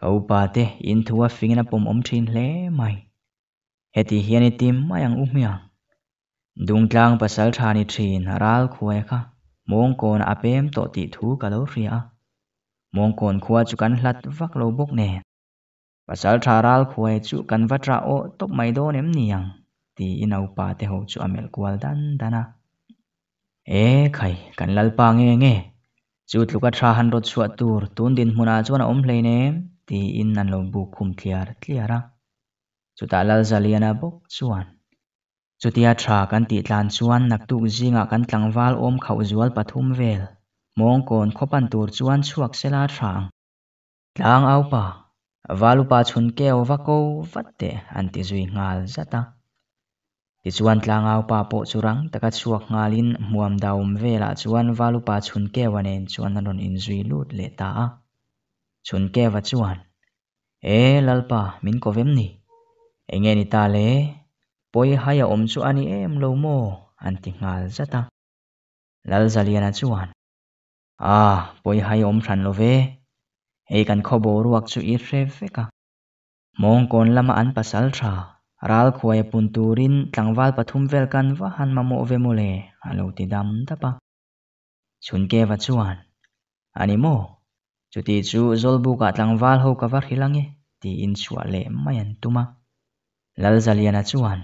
Kau pa te in thuwa fingina pom om thin hle mai. Heti à. hian itim mayang umya. Đúng tlang pasal thani thin aral à, khuê kha mong kon apem to ti thu ka lo ria mong kon khua chu kan hlat vak lo bok ne pasal tharal khuai chu kan vatra o top mai do nem niang ti inau pa te ho chu amel kwal dan dana e khai kan lal pa nge nge chu tluka tha han rot chu tur tun din hmuna chuan om hlei ne ti in nan lo bu khum thliar thliara chu ta lal zaliana bok chuan chutia tha kan ti tlan chuan naktuk zinga kan tlangwal om khau zual pathum vel mong kon khopan tur chuan chuak sela thang tlang au pa valupa chun keo vako vatte anti zui ngal zata ti chuan tlang au pa po churang taka chuak ngalin muam daum vela chuan valupa chun keo anen chuan anon in zui lut le ta a chun keva chuan e lalpa min kovem ni engeni ta le poi haya om chu ani em lo mo à an ti ngal zata lal zaliana chuan à poi haya om ran lo ve ei kan kho bo ruak chu i re ve ka mong kon lama an pasal tha ral khuai pun turin tlangwal pathum vel kan wa han mamo ve mole alo ti dam tapa chun ke va chuan ani mo chu ti chu zolbu ka tlangwal ho ka va khilange ti in chua le mai an tuma lal zaliana chuan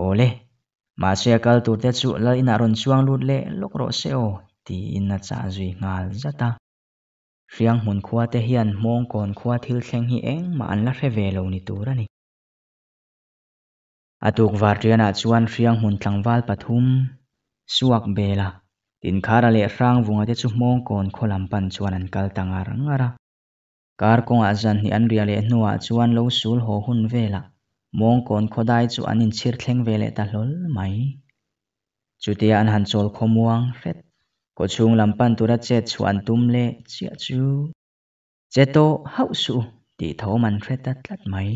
Ole, masya kal turte chu la ina ron chuang lut le lok ro seo ti in na cha zui ngal zata. Riang hun khua te hian mong kon khua thil theng hi eng ma an la re ve lo ni turani. Atuk var triana chuan riang hun tlangval pathum suak bela. Tin khara rang vunga te chu mong kon kholam pan chuan an kal tanga rangara. Kar kong azan ni ria le nuwa chuan lo sul ho hun vela mong kon khodai chu an in chhir thleng vele ta hlol mai anh hàn han chol muang ret có chung làm lampan chết che chuan tum le chia chết cheto hậu su ti tho man ret ta tlat mai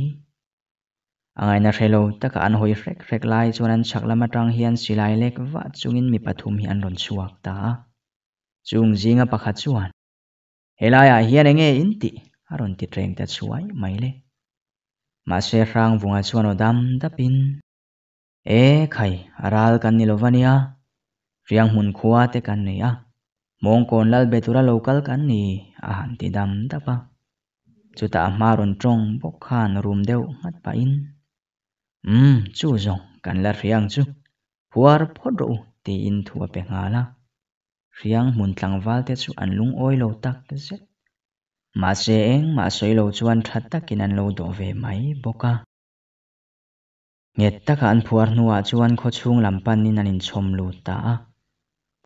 angai na relo taka an hoi rek rek lai mặt răng hiền tang hian silai lek chung chungin mi pathum hi an ron chuak ta chung zinga pakhat chuan helaya hian enge inti aron ti treng ta chuai mai le mahse hrang vunga chuan o dam dapin e khai aral kan ni lovania riêng hun khuwa te kan nei a mong con lal betura local kan ni a han ti dam ta chuta run trong bốc han rum deu ngắt pa in um chu zong kan la riang chu huar phodro thì in thua riêng ngala riang mun tlangwal te chu anlung oi lâu tắc zet ma se eng ma soi lo chuan that takin an lo do ve mai boka nget taka an phuar hnuah chuan khaw chung lampanin an inchhawm lu ta a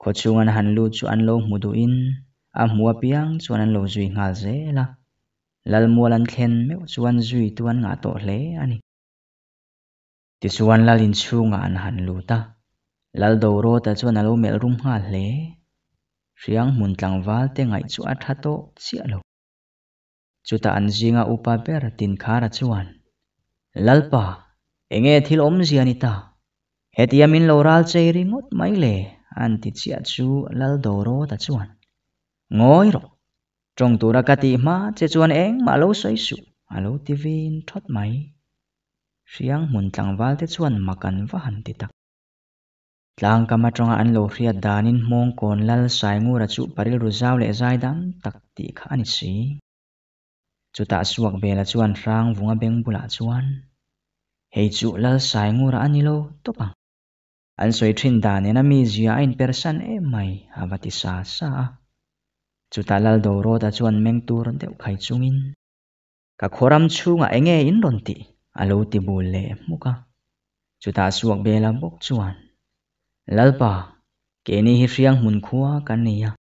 khaw chung an han lu chu an lo hmuduin a à hmua piang à chuan an lo zui nga zela lal lần an thlen cho anh duy tu an nga tawh hle ani ti chuan lal in chunga anh han lu ta lal do ro ta chuan a lo mel rum nga riêng riang hmun tlang te ngai cho anh thật tawh chiah lo chuta an zinga upa ber tin khara chuan lalpa enge thil om zianita hetiamin loral cheiri ngot maile an ti chia chu lal doro ta chuan ngoi ro trong ra cái ma che chuan eng ma lo say su alo tivin thot mai riang mun tlangwal te chuan makan va han ti tak tlang kama tonga an lo hriat danin mong kon lal sai ngu ra chu paril ruzau le zai dang tak ti kha ani si chú ta suak bela chuan rang vunga beng bula chuan hei chu lal sai ngura ani lo topa an soi thin da ne na mi zia in person e mai avati sa sa chu ta lal do ro da chuan meng tur an deuh khai chungin ka khoram ngã enge in ron ti alo ti bul le muka chú ta suộc suak bela bok chuan lalpa ke ni hi hriang hun khua kan nia à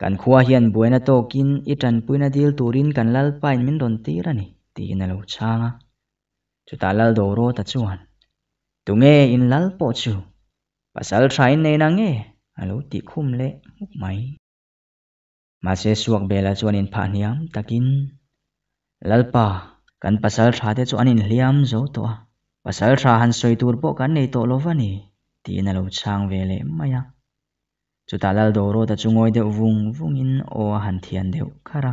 kan khua hian buaina tokin i tan puina dil turin kan lal pain min ron tir ti tiin alo changa ta lal do ro ta chuan tunge in lal po chu pasal thrain nei na nge alo ti khum le muk mai ma se suak bela chuan in pha niam takin lalpa kan pasal thra te chuan in liam zo to pasal thra han soi soitur bo kan nei to ti tiin alo chang vele maya ta lal doro ta chung chungoi deuh vung vungin o han thian deuh khara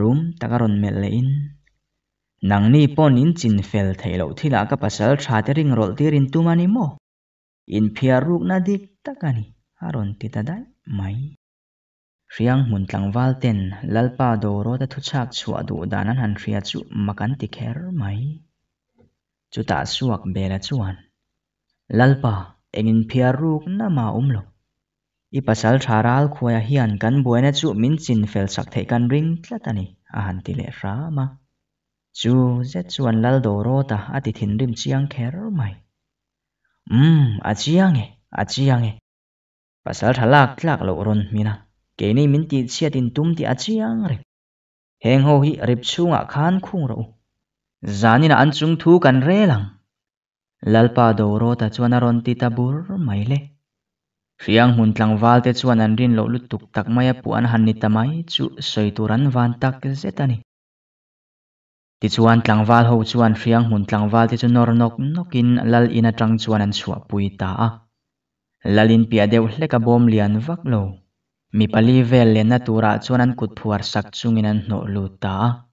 room takaron mel le in chín nangni ponin chin fel theilo thila ka pasal thate ring rol tir in tumani mo in phiar ruk na dik takani aron titadai mai riang mun tlangwal ten lalpa doro ta thu thuchak chua du danan han ria chu makan ti kher mai chuta suak bela chuan lalpa in phiar ruk na ma umlo i pasal tharal khuaya à hian kan buaina chu min chin fel sak thei kan ring tlat ani a han ti le ra ma chu zet chuan lal do ro ta ati thin rim chiang kher mai um a chiang e a chiang e pasal thalak tlak lo ron mina ke nei min ti tin tum ti a chiang re heng ho hi rip chunga khan khung ro zanina an chung thu kan re lang lalpa do ro ta chuan a ron ti tabur mai le Siyang huntlang valte chuan an rin lo lutuk tak maya pu han ni tamai chu soituran van tak zetani. Ti chuan tlangval ho chuan siyang hun tlangval ti chu nornok nokin lal ina tang chuan an suwa ta a. Lalin pia deu hleka bom lian vak lo. Mi pali vel le natura chuan an kut phuar sak chungin an hno lu taa.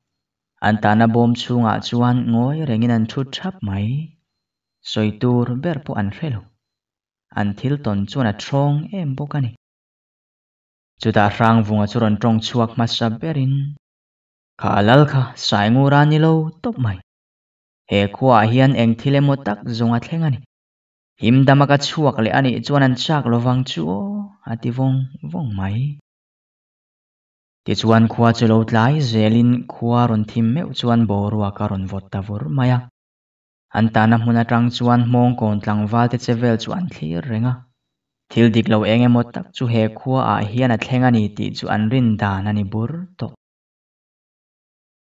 An tana bom chunga chuan ngoy rengin an thu thap mai. Soitur berpo an relo. an thil ton chuan a thrawng em bawk ani chuta hrang vunga chu ron tawng chuak hmasa berin khả lal kha sai ngu ra ni lo top mai he khua hian eng thile mo tak zunga thleng ani him damaka chuak le ani chuan an chak lovang chu o ati vong vong mai ti chuan khua chu lo tlai zelin khua ron thim meu chuan boruwa ka ron vot ta vor maya An tana hmun atang chuan hmawng kawn tlangval te chevel chu an thlir renga. Thil dik lo enge mot tak chu he khua a hian a thleng ani ti chu an rin dan ani bur to.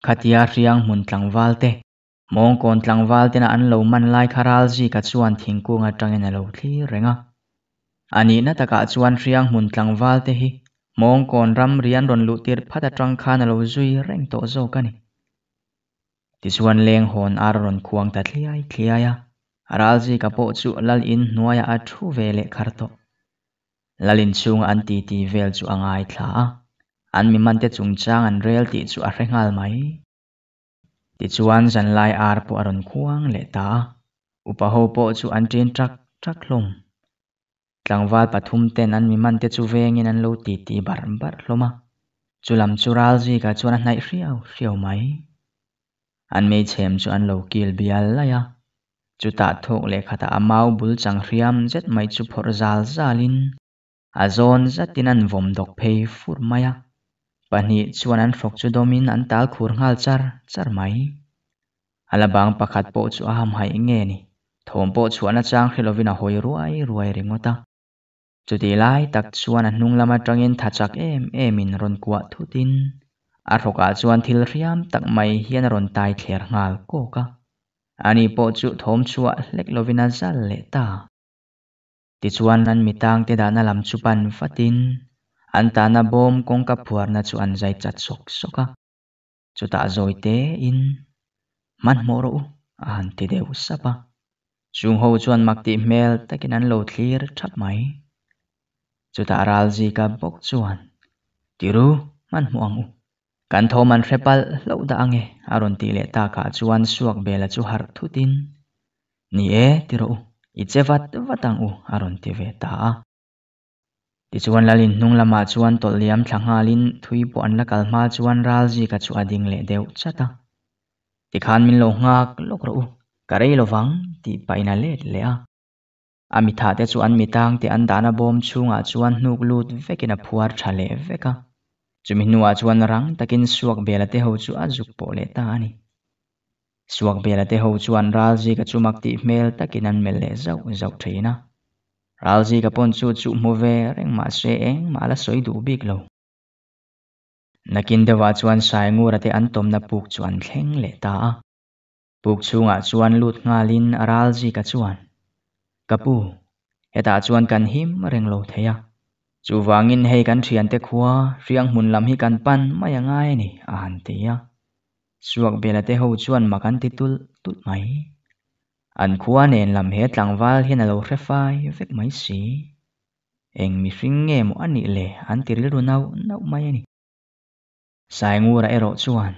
Khatia riang hmun tlangval te. Hmawng kawn tlangval tena an lo man lai kharal ji ka chuan thingkung atangin a lo thlir renga. Ani na taka ah chuan riang hmun tlangval te hi. Hmawng kawn ram rian ron lutir phat atang khan a lo zui reng to zo ka ni tichuan leng hon ar ron khuang ta thliai thliaia aralji ka po chu lal in nuaya a thu ve le kharto lalin chung an ti ti vel chu angai thla a an mi man te chung chang an rel ti chu a hrengal mai ti chuan zan lai ar po aron khuang le ta upa ho po chu an tin trak trak lom tlangwal pathum ten an mi man te chu vengin an lo ti ti bar bar hloma chulam chural ji ka chuan a hnai hriau hriau mai an mei chem chu an lo kil bial laia chu ta thok le khata amau bul chang riam zet mai chu phor zal zalin a zon zatin an vom dok phei fur maya pahnih chuan an frok chu domin an tal khur ngal char char mai alabang pakhat po chu aham hai nge ni thawm po chu an achang hrilovin a hoi ruai ruai ringota chu ti lai tak chuan a hnung lama tangin thachak em em in ron kwa thutin a thawkah chuan thil riam tak mai hian rawn tai thler ngal kawka ani pawh chu thawm chuah hlek lovin a zal leh ta tichuan an mitang te dahna lam chu pan fatin an tana bawm kawngka phuarna chu an zai chat sok soka ta zawi te in man hmawh ro a han ti deuh sapa chung ho chuan maktih hmel takin an lo thlir that mai ta ral zi ka bawk chuan tiru man hmuh ang u กันทอมันเรปัลเลูดาอังเออารอนตีเลตากาจวนสวกเบลจูฮาร์ทุตินนี่เอติโรอิเจวัตวัตังอูอารอนตีเวตาดิจวนลลินนุ่งละมาจวนตอลเลียมทังฮาลินทุยปวนละกัลมาจวนราลจีกัจวดิงเลเดวชะตาดิขานมินโลงักลกรูกระไรโลวังติไปนาเลเลียอามิธาเตจวนมิตังตอันดานาบอมชูงาจวนนุกลูดเวกินาพัวชาเลเวกา Chúng chumi nuwa chuan rang takin suak bela te ho chu a zuk paw le ta ani suak bela te ho chuan ralji ka ta tih ăn takin an mel le thế na. theina ralji ka pon chu chu mu ve reng ma se eng ma la soi du bik lo nakin dewa chuan sai ngur thế an tom na buộc chuan thleng lệ ta Buộc a puk chunga chuan lut ngalin ralji ka chuan kapu heta chuan kan him reng lo à. Chu vang in hay gan thian te khuwa riang hmun lam hi kan pan mai angai ni a han ya. suak bela te ho chuan makan titul tut tul mai an khuwa nen lam he tlangwal hian alo refai vek mai si eng mi hring nge mo ani le an tiril ru nau nau mai ani sai ngura ero chuan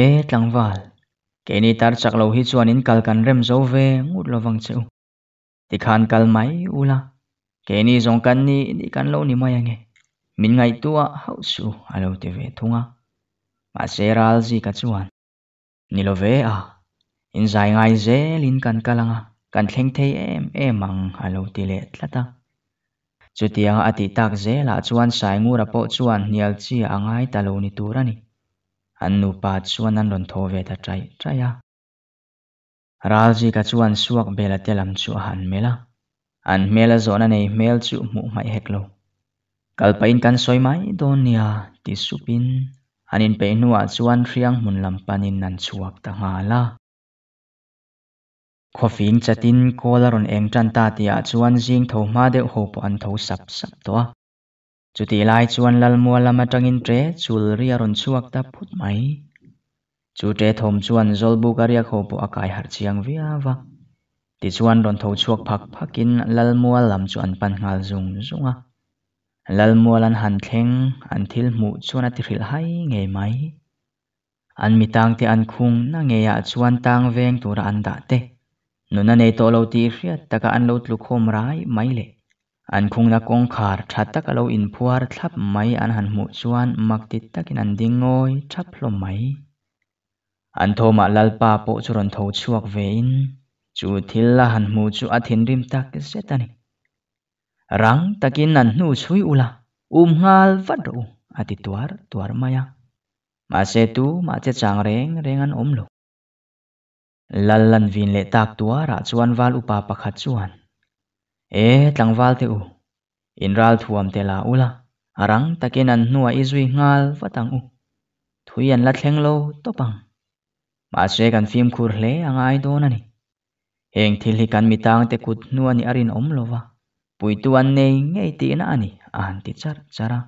e tlangwal ni tar chak lo hi chuan in kal kan rem zo ve ngut lovang cheu tikhan kal mai ula ke ni zong kan ni ni kan lo ni mai ange min ngai tua hau su alo à te ve thunga ma seral zi ka chuan ni lo về à? in zai ngai ze lin lăng à, kan thleng thei em em mang alo à thật ti le tlata chutia ati tak ze la chuan sai ngur apo chuan nial chi angai à talo ni turani an nu pa chuan an ron tho ve ta trai trai a ral ji ka chuan suak bela te lam chu han mela an mela zona nei mel chu mu mai heklo kalpain kan soi mai donia ti supin anin pe nuwa ah chuan riang mun lam panin nan chuak ta nga la khofin chatin kolaron eng tan ta tia ah chuan jing tho ma de ho po an tho sap sap to chuti lai chuan lal mua lama tangin tre chul ri aron chuak ta phut mai chu te thom chuan zolbu karia kho po akai har chiang via wa ติชวนรนทชวกพักพักกินลลมัวลำชวนปันหาจุงจุงะลลมัวลันหันเทงอันทิลมุชวนอติริลไห้เงยไหมอันมีตังเตอันคุงนั่งเงียชวนตังเวงตัรอันดาเตนุนันเอโตโลตีเรียตะกะอันโลตลุคมร้ายไม่เลอันคงนักองขารชัดตะกะโลอินพวารทับไม่อันหันมุชวนมักติดตะกินันดิงโอยทับลมไม่อันโทมาลลปาโปชรนทชวกเวน chu thilla han mu chu athin rim tak setani rang takin nan nu sui ula um ngal vadu ati tuar tuar maya à. ma se tu ma che chang reng rengan om lo lallan vin le tak tua ra chuan val upa pakhat chuan e tlangwal te u inral thuam te la ula à arang takin an nuwa izui ngal watang u thuian la thleng lo topang ma se kan phim khur hle angai à don ani eng thil hi kan tang te kut nu ani arin om lova puitu an nei ngei ti na ani an ti char chara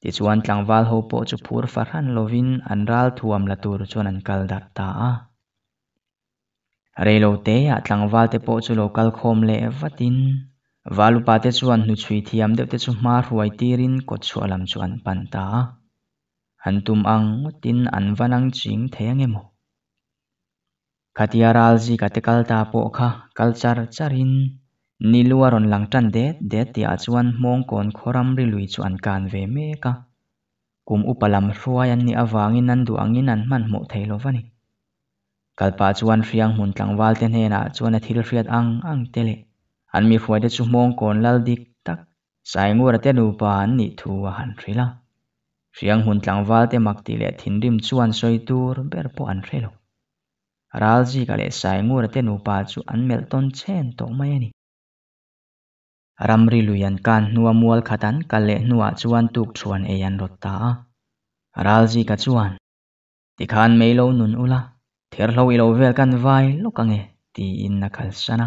ti chuan Val ho po chu phur farhan lovin an ral thuam la tur chon an kal dar ta a reilo te a tlangwal te po chu local khom le vatin valu pa te chuan nu chui thiam deuh te chu hma ruai tirin kot alam chuan pan ta a hantum ang tin an vanang ching theng emaw คติอาราลจีกติคัลตาปุกคะคัลชาร์ชารินนิลวารอนหลังจันเดดเดดที่อาจวนมงคนขรัมริลุยชวนกันเวเมกะคุมอุปลัมรัวยันนิอาวังินันดูอังินันมันโมดเทโลฟันิัลปาจวนฟียงหุนตังวาลเทนเฮนะจวนทิลฟียดอังอังเตเลอันมีฟวยเดชุมองคนลัลดิกตักสายงูระเตนูปานนิทูวหันทริละสียงหุ่นตังวัลเตมักติเลทินริมชวนซอยตูร์เบอร์ปอันเรโล ralji ka leh sai ngur te nupa chu an melh ton chen to mai ani ramri luian kan hnua mual khatan ka leh hnuah chuan tuk thuan ei an rot ta a ralji ka chuan tikhan mei lo nun ula thir hlo i lo vel kan vai lo ka ti in na khal sana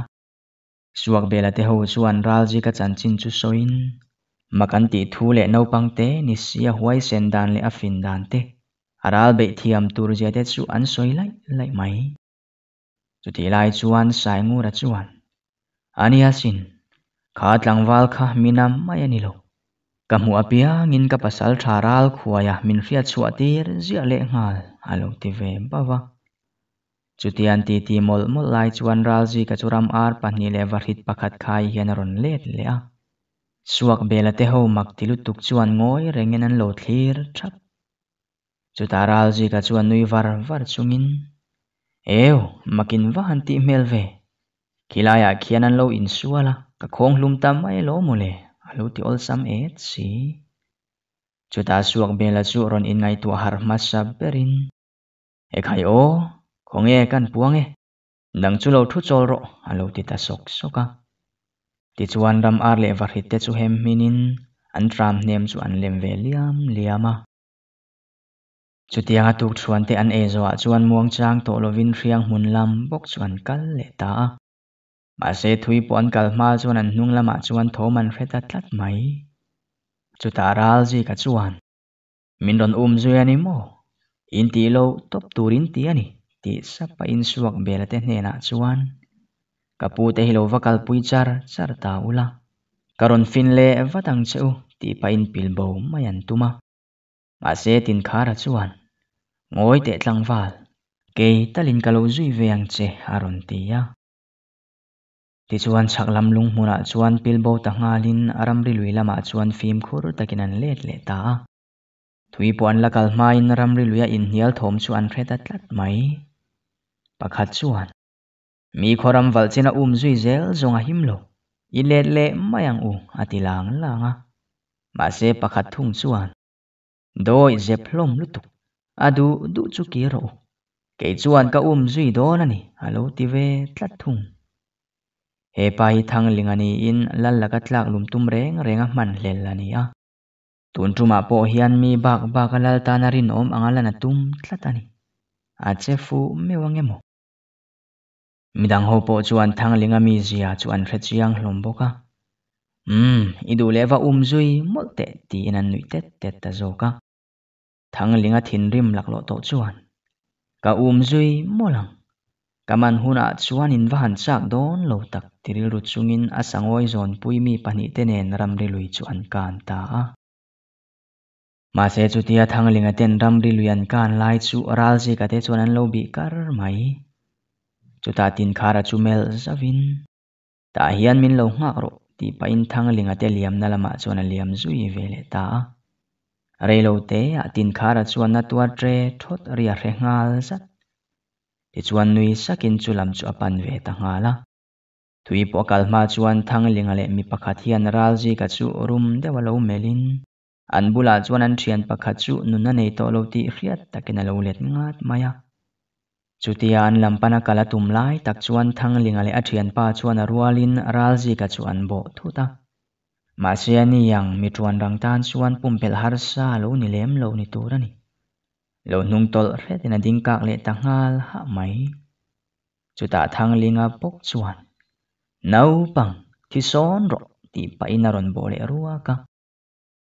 suak bela te ho chuan ralji ka chan chin chu soin makan ti thu leh pang te ni sia huai sen dan le a dan te อาราเบทียมตูรเจเดจูอันสวยไล่ไล่ไหมจุดที่ไล่จวนสายงูรัุวนอันนี้สินขาดหลังวาลค่ะมีน้ำไม่ยันิโลกมัวเปียงินกับภาษาทารัลขวายมินเฟียชัวตีรเจียเละงาลฮัลโหลทีเวมบ้าวะจุดที่อันตีทีมอลมอลไลุ่วนรัลจีกับสุรามอาร์ปันนี่เลวริดปักัดขายเฮนรอนเล็ดเล่ะสวกเบลเตโฮมักติลุตุกุวนงอยเรงเงินโหลดทีร์ทับ chú chu taral ji ka chuan nui var var chungin eo makin va han ti khi ve à khi anh lo in suala ka khong hlum tam ai lo mole alu ti ol sam et si chú ta suak bela chu ron in ngai tu har ma sa berin e khai o khong e kan puang e dang chu lo thu chol ro alu ti ta sok soka ti chuan ram ar le var hit te chu hem minin an tram nem chu an lem ve liam liama chutia tuk chuan te an e zawa ah. chuan muang chang to lovin riang hmun lam bok chuan kal le ta a ah. ma se thui pon kal ma chuan an hnung lama ah. chuan thoman reta tlat mai chuta ral ji ka chuan min ron um zui ani mo in ti lo top turin ti ani ti sapa in suak bela te hne na chuan kapu te hi lo vakal pui char char ta ula karon fin le vatang cheu ti pa in pilbo mayan tuma ma se tin khara chuan งอยเตะตังฟ้าเกตัลินกัลโอุยเวียงเจอารอนตียาที่ชวนชักลำลุงมุระชวนพิลโบตังอาลินอารมริลุยละมาชวนฟิมคูรตะกินันเล็ดเลตาทวีปวนละกัลมาอินอารมริลุยอินเฮลทอมชวนเครตัดลัดไหมปากัดชวนมีความวัลเซนอุ้มซุยเซลจงอาหิมโลอินเล็เล่ไม่ยังอูอติลังลังอะมาเซปากัดทุ่งชวนโดยเซพลมลุตุ adu du chu ki ro ke chuan ka um zui don ani alo ti ve tlat thung he pai thang ling ani in lal laka tlak lum tum reng renga man hlel ani a tun tuma po hian mi bak bak lal tana rin om angala na tum tlat ani à a à, che fu mewang emo midang ho po chuan thang linga mi zia chuan re chiang hlom boka um idu lewa um zui molte ti inan nui tet tet ta zoka thằng linga thìn rim lạc lo to chuan ka um zui molang kaman huna chuan in vahan chak don lo tak tiril ru chungin asangoi zon puimi pani tenen ramri lui chu chuan kan ta a ma se chu tia thanglinga ten ramri lui an kan lai chu ral ji ka te chuan an lo bi kar mai chu ta tin khara chu mel zavin ta hian min lo ngak ro ti pa in thanglinga te liam na lama chuan a liam zui vele ta a เรโลเตะตินคาราชวนนัตวัตเรทดเรียเรงาลสัตที่ชวนนุยสักินจุลำจุอปันเวตังาละทุยปอกลมาชวนทังลิงเลมีปักขัดยันราลจิกัจูรุมเดวโลเมลินอันบุลาชวนันเชียนปักขัดจูนุนันเนโตโลตีเรียตตะกินโลเลตงาตมายะจุติยานลำปนักกาลตุมไลตักชวนทังลิงเลอเชียนปาชวนรัวลินราลจิกัจูอันโบทุตา mà Masiani yang mitruan rang tan suan pel har sa lo ni lem lo ni tura ni. Lo nung tol re tina ding kak le tangal ha mai. chu ta thang linga pok suan. Nau pang ti son ro ti pa inaron bo le rua ka.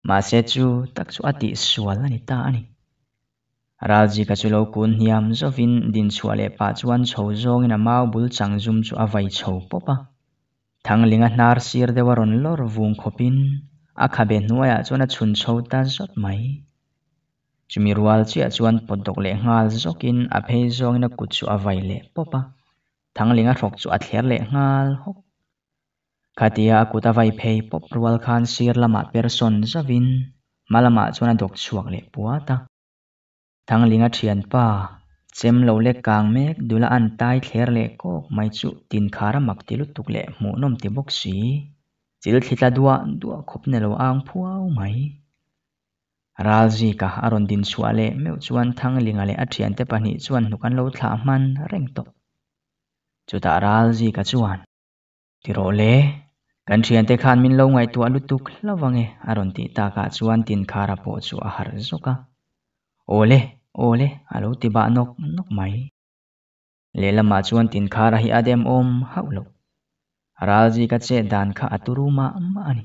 Masia chu tak su ati sual ani ta ani. Ralji ka chu lo kun hiam zovin din suale pa chuan chho zong in mau bul chang zum chu avai chho popa. ทั้งลิง์นาร์สีเดวรอนลอร์วุงขบินอาคาเบนัวยจวนชุนโชตาจดไหมจุมิรัวเสียจวนปนตกเละงาจกินอาเพยจงนักกุศลอวไวเล่ปอปะทั้งลิงหรกจุอัเลียเละงาฮกคาติยากุตาไวเพยปอบรัวคานสีละมาเปอร์ซอนจวินมาละมาจวนดกชวกเล่ปัวตาทั้งลิงเทียนป้าเซมโลเล็กกางเมกดูละอันตายเทเล็ก็ไม่จุตินคาร์มักติลุตุกเล่หมูนมติบกสีจิลทิตาดัวดัวคบเนโลอางพัวไหมราจีกะอารอนดินชัวเลเมื่อชวนทั้งลิงอะไรอัจฉริยะเตปนิชวนหนุกันราถามันเร่งตกจุดาราจีกะชวนที่โรเลกันเชียนเตคานมินเลงไงตัวลุตุกละวังเออารอนติตากะชวนตินคาราโปชัวฮารสุกะโอเล ole alo tiba nok nok mai lela ma chuan tin khar hi adem om haulo ralji ka che dan kha aturuma ma ani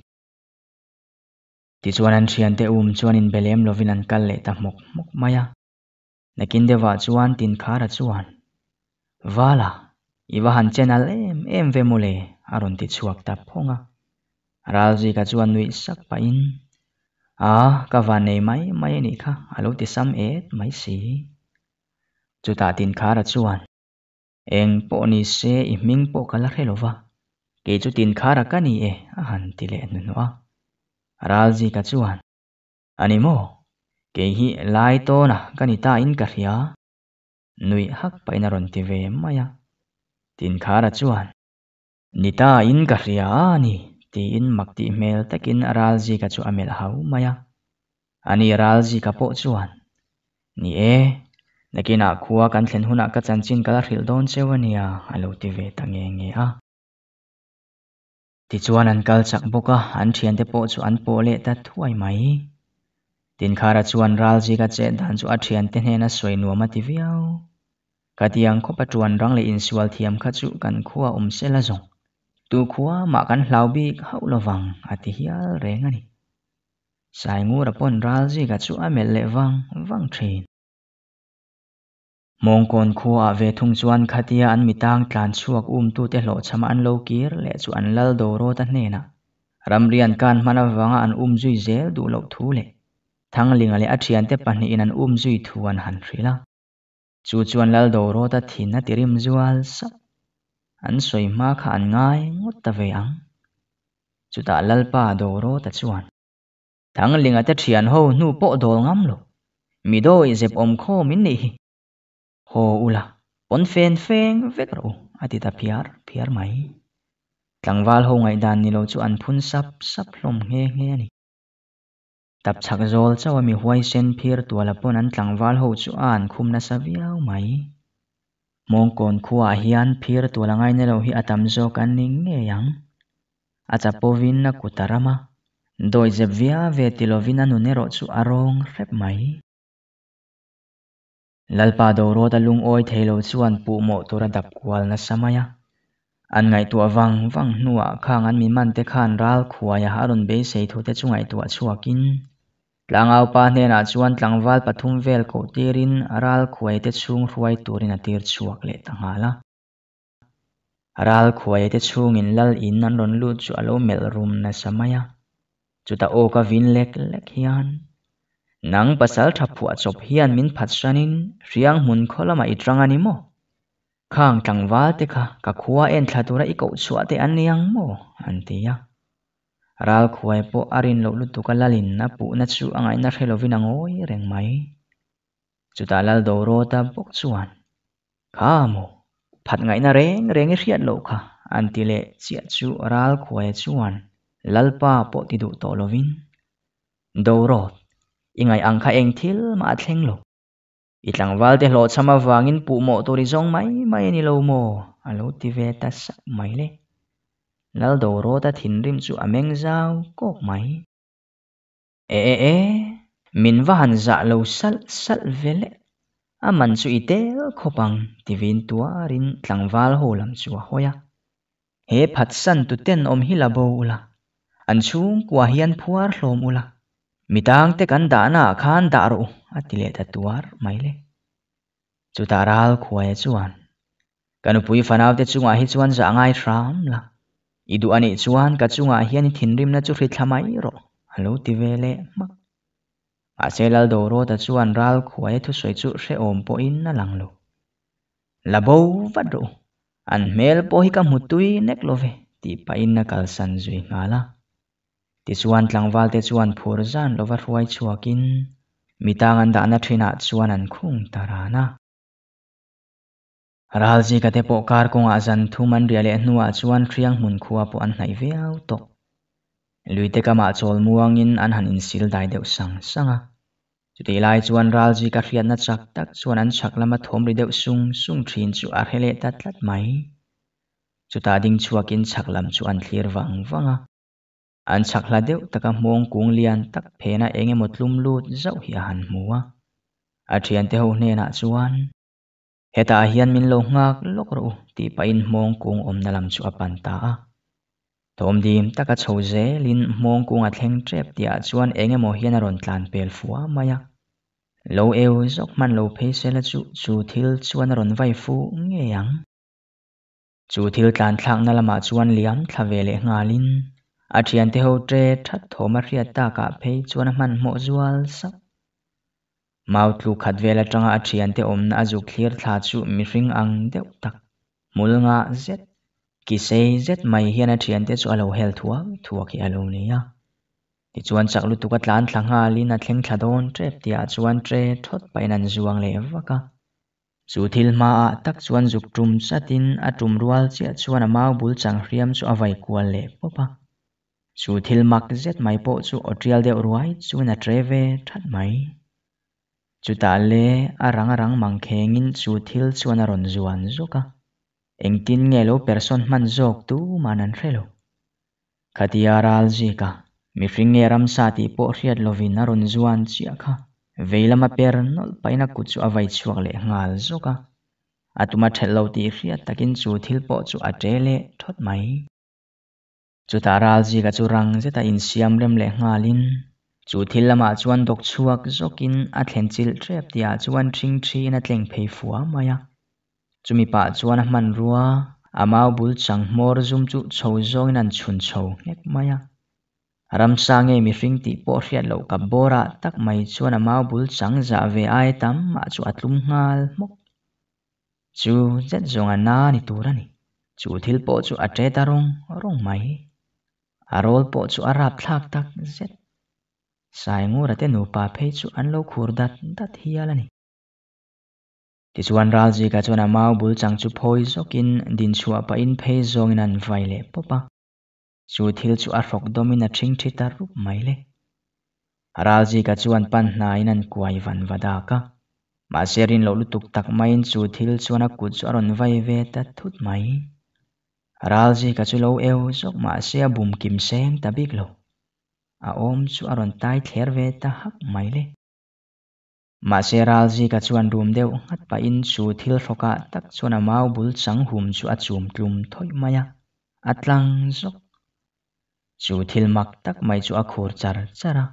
ti chuan an thian te um chuan in belem lovin an kal le ta mok mok maya nakin dewa chuan tin khara chuan wala iwa han channel em em ve mole aron ti chuak ta phonga ralji ka chuan nui sak pa in à cả van này mấy mấy này khác alo thì sam ế mấy xí chú ta tin khá là chuan à. eng po ni se i ming po kala khelova cái chú tin khá à ra kani e han ti le nu no ralji ka anh ani mo cái hi lai to cái kani ta in ka hria nui hak paina ron ti ve à. maya tin khá ra chuan ni ta in ka hria ni ตีนมักตีเมลตักินรัลจีกับชูอเมลฮาวมายาอันนี้รัลจีกับปชวนนี่เอนักินอาคัวกันเซนหุนักกัจจันจินกัลฮิลดอนเซวานียาอลูตีเวตังเงเงะติชวนนั่นกัลจักบุกะอันเทียนเตปชวนโปเลตัดถ้วยไหมตินคาราชวนรัลจีกับเจดันชวนเทียนเตเฮนัสวยนัวมาติวีเอากัดยังคบปชวนรังเลอินสวลเทียมขจุกันคัวอมเซลจง tu khua ma kan hlau bi hau lo wang ati hial reng ani sai ngu ra pon ral ji ka chu amel le wang wang thin mong kon khua à ve thung chuan khatia an tang tlan chuak um tu te hlo chama an lo kir lệ um chu an lal do ro ta hne na ram rian kan hmana wanga an um zui zel du lo thu le thang linga le athian te pahni in an um zui thu an han thrila chu chuan lal do ro ta thin na tirim zual sap an soi ma kha an ngai ngot ta ve ang chu ta lalpa do ro ta chuan thang linga te thian ho nu po dol ngam lo mi do i zep om kho min ni ho ula on fen feng vek ro atita piar phiar mai tlangwal ho ngai dan ni lo chu an phun sap sap hlom nge nge ani tập chạc zol cho mi huay sen phiar tua la pon an tlang wal ho chu an khum na saviau mai mong kon khuwa hian phir tu langai nelo hi atam zawk an ning nge yang vin na kutarama doi zevia ve tilovina nunero chu arong rep mai lalpa do ro da lung oi theilo chuan pu mo tora dap kwal na samaya an ngai tu awang wang nuwa khang an mi man te khan ral khuaya harun be sei thu te chungai tu a chuakin Langaw pa hnenah chuan tlangval pathum vel ko tirin aral khuai te chung ruai turin a tir chuak leh tangala aral khuai te in lal in an ron lut chu alo mel rum na samaya chuta awk vin lek lek hian nang pasal tha phu a chop hian min phat sanin riang hun kholama i ni mo maw khang tlangval te kha ka khuwa en thla tura i ko chhuah te an niang maw antiya ral khuai po arin lo lu tuka lalin na pu na chu angai na thelo vinangoi reng mai ta lal do ro ta bok chuan kha mo phat ngai na reng reng riat lo kha antile chia chu ral khuai chuan lalpa po ti du to lovin do ro ingai angkha eng thil ma thleng lo itlang wal te lo chama wangin pu mo to ri jong mai mai ni lo mo alo ti ve ta sak mai le lão đồ ro ta thin rim chu ameng zau kok mai e e e min va han za lo sal sal vele a man chu ite khopang tivin tua rin tlangwal ho lam chu à hoa, he phát san tu tên om hi labo ula an chung kwa hian phuar hlom ula mitang te kan da na khan da ro à, lệ ta tuar mai le chu taral khuai chuan kanu pui fanau te chunga hi chuan za dạ ngai thram la อีดูอันนี้ชวนกัจจุงอาเฮียนทินริมนั่งชูริทามายรอฮัลโหลทีเวลเล่มาอาเซลัลดโรตัจจวนรัลขวายทุสวยชุเชโอมโปอินนั่งลังโลลาบูวัดโรอันเมลโปฮิกามุตุยเนกโลเวตีไปอินนักัลสันจุยงาลาทีชวนทั้งวัลทีชวนพูรจันโลวัดหวยชัวกินมีตางันดานัทรินาชวนอันคุงตารานา Ralji ka te po kar kung azan thu man riale nuwa chuan triang mun khuwa po an nai veaw tok. Luite ka ma chol muangin an han in sil dai deuh sang sanga. Chuti lai chuan Ralji ka riat na chak tak chuan an chak lama thom ri deuh sung sung thin chu ar hele tat lat mai. Chuta ding chuakin chak lam chu an thlir wang wanga. An chak la deuh taka muang kung lian tak phena enge motlum lut zau hi han muwa. A thian te ho hne na chuan heta hian min lo ngak lok ro ti pa mong kung om nalam chu apan ta a tom dim taka choje lin mong kung atheng trep ti tia ah chuan engemaw hian ron tlan pel fuwa maya lo eu zok man lo phe se la chu chu thil chuan ron vai fu ngeyang chu thil tlan thlak na lama ah chuan liam lin. ngalin athian te ho tre that thoma hriat ta ka ah phei chuan man mo zual sak mau tlu khat vela tanga a thian te omna a zuk thlir thla chu mi ring ang deuh tak mulnga zet ki sei zet mai hian a thian te chu alo hel thua thua ki alo neya ti chuan chak lu tuka tlan thlanga lin a thleng thladon trep tia chuan tre thoát bay an zuang le waka chu thil ma a tak chuan zuk tum chatin a tum rual chia chuan a mau bul chang riam chu avai kual le popa chu thil mak zet mai po chu otrial deuh ruai chu na tre ve that mai จุดตาเล่อารังอารังมังเคงินจูทิลชวนอรอนจวนจกะเอ็งตินเงลโอเปอร์ซอนมันจกตูมานันเรโลขัดอาราลจิกะมีฟิงเงรัมสาติปอเรียดโลวินารอนจวนจิกะเวลามาเปอร์นอลไปนักกุจูอวัยชวกเล่งาลจกะอาตุมาเทลโลตีเรียดตะกินจูทิลปอจูอาเจเล่ทอดไหมจุดตาราลจิกะจูรังเจตาอินเซียมเรมเล่งาลิน chu thil lamah chuan dawk chhuak zawkin a thlen chil trep tia chuan thing thin a tleng phei fua mai a mi pa chuan a hman rua amao bul chang mor zoom chu chho zawngin an chhun chho nek mai a ram sa nge mi ring ti po hriat lo ka bora tak mai chuan mau bul chang za ve ai tam mà chu atlum ngal mok chu zet zonga na ni turani chu thil po chu atre tarung rong mai arol po chu arap thlak tak zet sai ngu rate nupa phei chu an lo khur dat dat hial ani ti chuan ral ji ka chuan amau bul chang chu phoi zokin din chua pa in phei zong in an vai le popa chu thil chu a rok domina thing thi tar rup mai le ral ji ka chuan pan hna in an kuai van vada ka ma serin lo lu tuk tak mai in chu thil chuan a ku chu aron vai ve ta thut mai ral ji ka chu lo eu zok ma se bum kim seng biết lâu a om chu a rawn tai thler ve ta hak mai le maseral zi ka chuan room deuh ngat pa in chu thil hroka tak chuan a mau bul sang hum chu a chum tlum thoi maya a tlang zok chu thil mak tak mai chu a khur char chara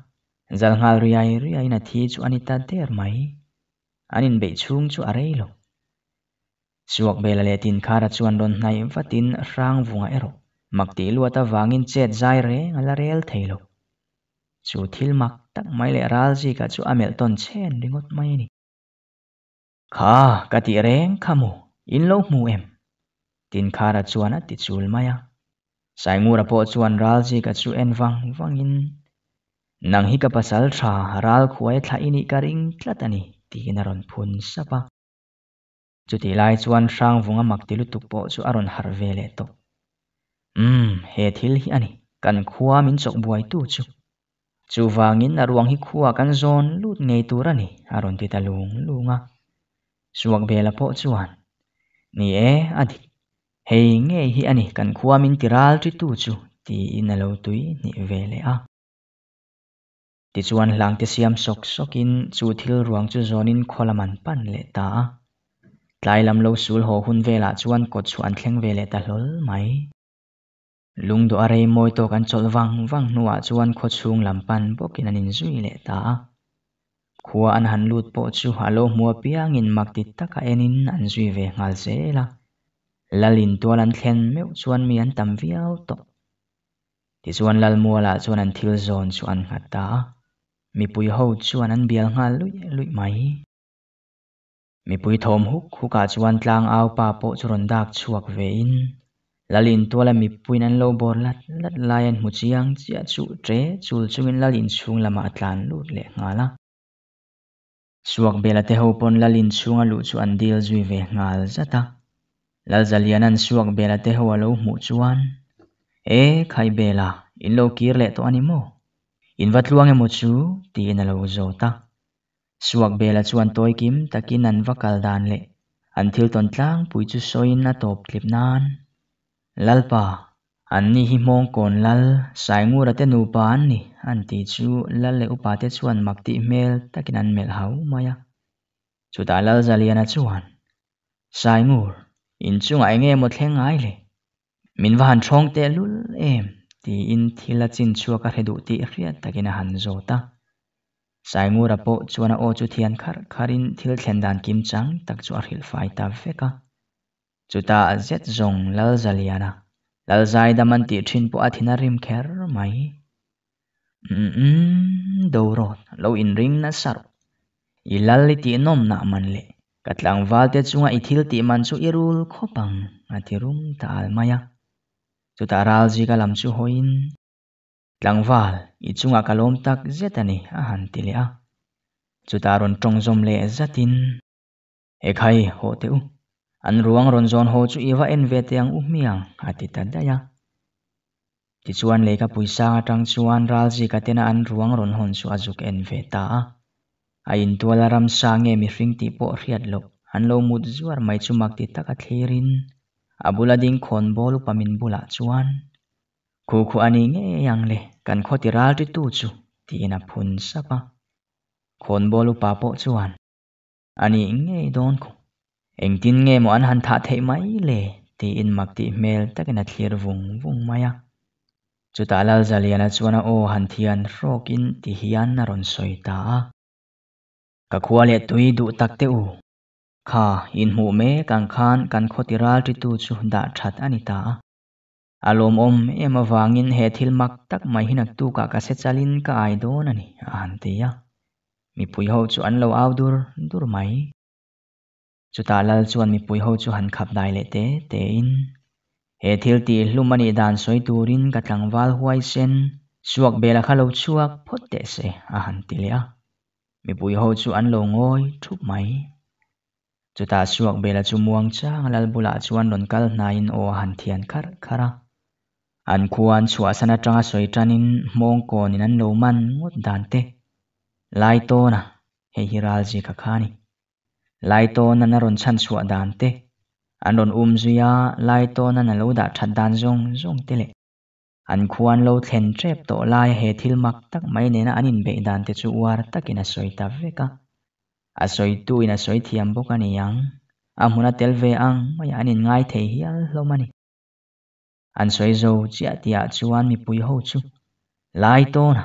zal ngal riai riai na thi chu anita ter mai anin be chung chu a rei lo suak bela le tin khara chuan ron hnai vatin rang vunga ero makti luata wangin chet zai re ngala rel theilo จูทิลมักตักไม่เลรัลจีกับจูอเมลตันเชนดิงดไม่นี่ข้ากติเร่งขามูอินโลมูเอ็มตินคาระจวนติดจูลมายาสายงูระพอจวนรัลจีกับจูเอ็นฟังฟังอินนังฮิกับัาษาชาราลควายทลายนิการิงคลัตานีตีนารอนพุนสปะจุดที่ไล่ชวนช่างฟงมักติลุตุกโปจูอารอนฮาร์เวเลตอืมเฮทิลฮิอันนี้กันความินสกบวยตู้จุจูวางินอรวงฮิขวากันซอนลุดไงตัวรนี่อรุณติตาลุงลุงอ่ะสวกเบลพอจวนนี่เออดีเฮงเงยฮิอันนี่กันขวามินติรัลที่ตู้จูที่อินาลตุยนี่เวเลอะที่จวนหลังที่สยามสกสกินจูทิลรวงจูซอนินคลมันปันเลตาไกลลำโลสูลหอหุนเวลาจวนกดชวนแข่งเวเลตาลลไหม lung do arei moi to kan chol wang wang nuwa chuan kho chung lampan bokin an in zui le ta khua an han lut po chu halo mua piang in mak ti taka enin an zui ve ngal zela lalin tual an thlen meu chuan mi an tam viau to ti chuan lal mua la ah chuan an thil zon chu an ngat ta mi pui ho chuan an bial ngal lui lui mai mi pui thom huk huka ah chuan tlang au pa po chu ron dak chuak in lalin tuala mipuin an lo bor lat lat lai an hmu chiang chia chu tre chul chungin lalin chhung lama atlan lut le nga la suak bela te ho pon lalin chunga lu chu an dil zui ve ngal zata lal zalian an suak bela te ho alo mu chuan e khai bela in lo kir le to animo in vat luang emo chu ti in alo zota suak bela chuan toy kim takin an vakal dan le an thil ton tlang pui chu soin na top clip nan lalpa anni hi mong kon lal sai ngura te nu pa anni anti chu lal le upa te chuan makti mel takin an mel hau maya chu ta lal zaliana chuan sai ngur in chung ai nge mo thleng ai le min wa han thong te lul em ti in thila chin chua ka hedu ti riat takina han zota sai ra po chuana o chu thian khar kharin thil thlen dan kim chang tak chu a ril fai ta veka chu ta zet zong lal zaliana lal zai da man ti thin pu athina rim kher mai um do rồi lo in ring na sar i lal li ti nom na man le katlang wal te chunga ithil ti man chu irul khopang ati rum ta al maya chu ta ral ji ka lam chu hoin tlangwal i chunga kalom tak zetani a han tile a chu ta ron tongzom le zatin ekhai ho te u An ruang ronzon ho chu iwa en ve te ang umiang ati daya Ti chuan le ka puisa atang chuan ral ji katena an ruang ron hon chu azuk en ve ta a. Ain tuwala ram sa nge mi ring ti po riat lo. An lo mut zuar mai chu mak ti taka thirin. Abula ding kon bolu pamin bula chuan. khu Kuku ani nge yang le kan kho ti ral ti tu chu ti ina phun sapa. Kon bolu pa po chuan. Ani nge don ko. anh tin nge mo an han tha thei mai le ti in mak ti mel takena thlir vung vung à chu ta lal anh zaliana chuana o han thian rokin thì hiền nà ron soi ta ka khuale tui du takte u kha in mu me kang khan kan khotiral ti tu chu da that ani ta alom om em awangin he thil mak tak mai hinak tu ka sẽ se chalin ka ai don ani an te ya mi pui ho chu an lo aw dur dur mai chuta à lal chuan mipui ho chu han khap dai le te te in he thil ti hlumani dan soi turin ka tlangwal huai sen suak bela khalo chuak phot te se a han ti le a mipui ho chu an lo ngoi thup mai chuta suak bela chu muang chang lal bula chuan ron kal na in o han thian khar khara an khuan chua sana tanga soi tanin mong ko nin an lo man ngot dan te lai to na he hiral ji ka khani laito na naron chan suwa dante anon umzuya laito na nalo da chat dan zong zong tele an khuan lo thlen trep to lai he thil mak tak mai ne na anin be dan te chu war tak ina soi ta veka a soi tu ina soi thiam boka ni yang a huna tel ve ang mai anin ngai hi hial lo mani an soi zo chia tia chuan mi pui ho chu lai to na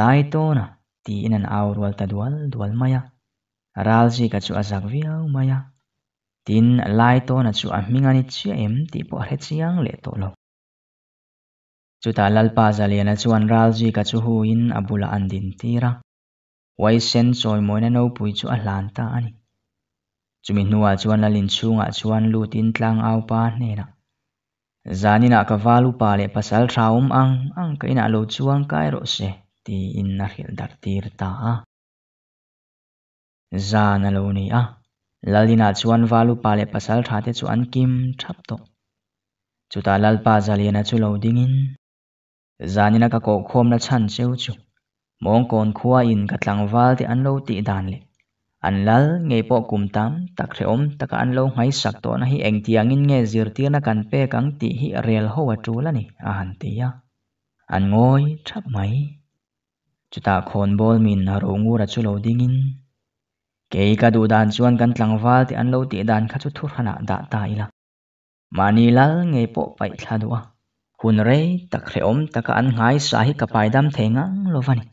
lai to na ti in an awrwal ta dual dual maya ralji ka chu a zak viau mai tin lai tawn a chu a hming ani chia em tih pawh hre chiang le tawh lo chuta lalpa zaliana chuan ralji ka chu huin a bula an din tira wai sen chawi mawina pui chu a hlan ta ani chu mi hnuah chuan a lin chhungah chuan lut in tlang au pa na zani na ka valu pa leh pasal thrau um ang ang kaina lo chuang kai ro se ti in na hrilh dar tir ta a zan a lo ni a ah. lalina chuan valu pa le pasal tha te chu an kim thap to chuta lalpa zaliana chu lo dingin zanina ka ko khomna chan cheu chu mong kon khuwa in katlang wal te an lo ti dan le an lal ngei po kum tam tak re om taka an lo ngai sak to na hi eng tiang in nge zir tir na kan pe kang ti hi rel ho wa tu la ni a han ti ya ah. an ngoi thap mai chuta khon bol min na ro ngu chu lo dingin ke ka du dan chuan thì tlangwal lâu tiệt lo tih chút kha chu thur hana dah ta ila mani lal nge po pai thla du a hun re tak re om taka an ngai sa hi ka pai dam thenga lovani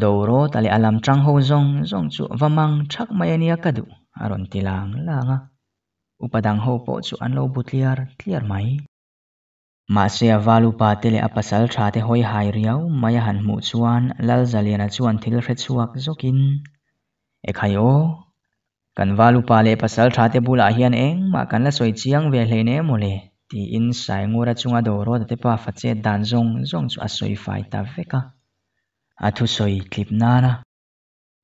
ta tale làm trang ho zong zong chu vamang à thak mai ania ka du lang tilang langa upadang ho po chu an lo butliar clear mai Masya à valu patele apasal à trate hoi hai riau maya han mu chuan lal zaliana chuan thil re chuak zokin ekhayo kanwa lupa le pasal tha te bula hian eng ma kan la soi chiang ve hle ne mo le ti in sai ngora chunga do ro te pa fa che dan zong zong chu soi fai ta veka thu soi clip na na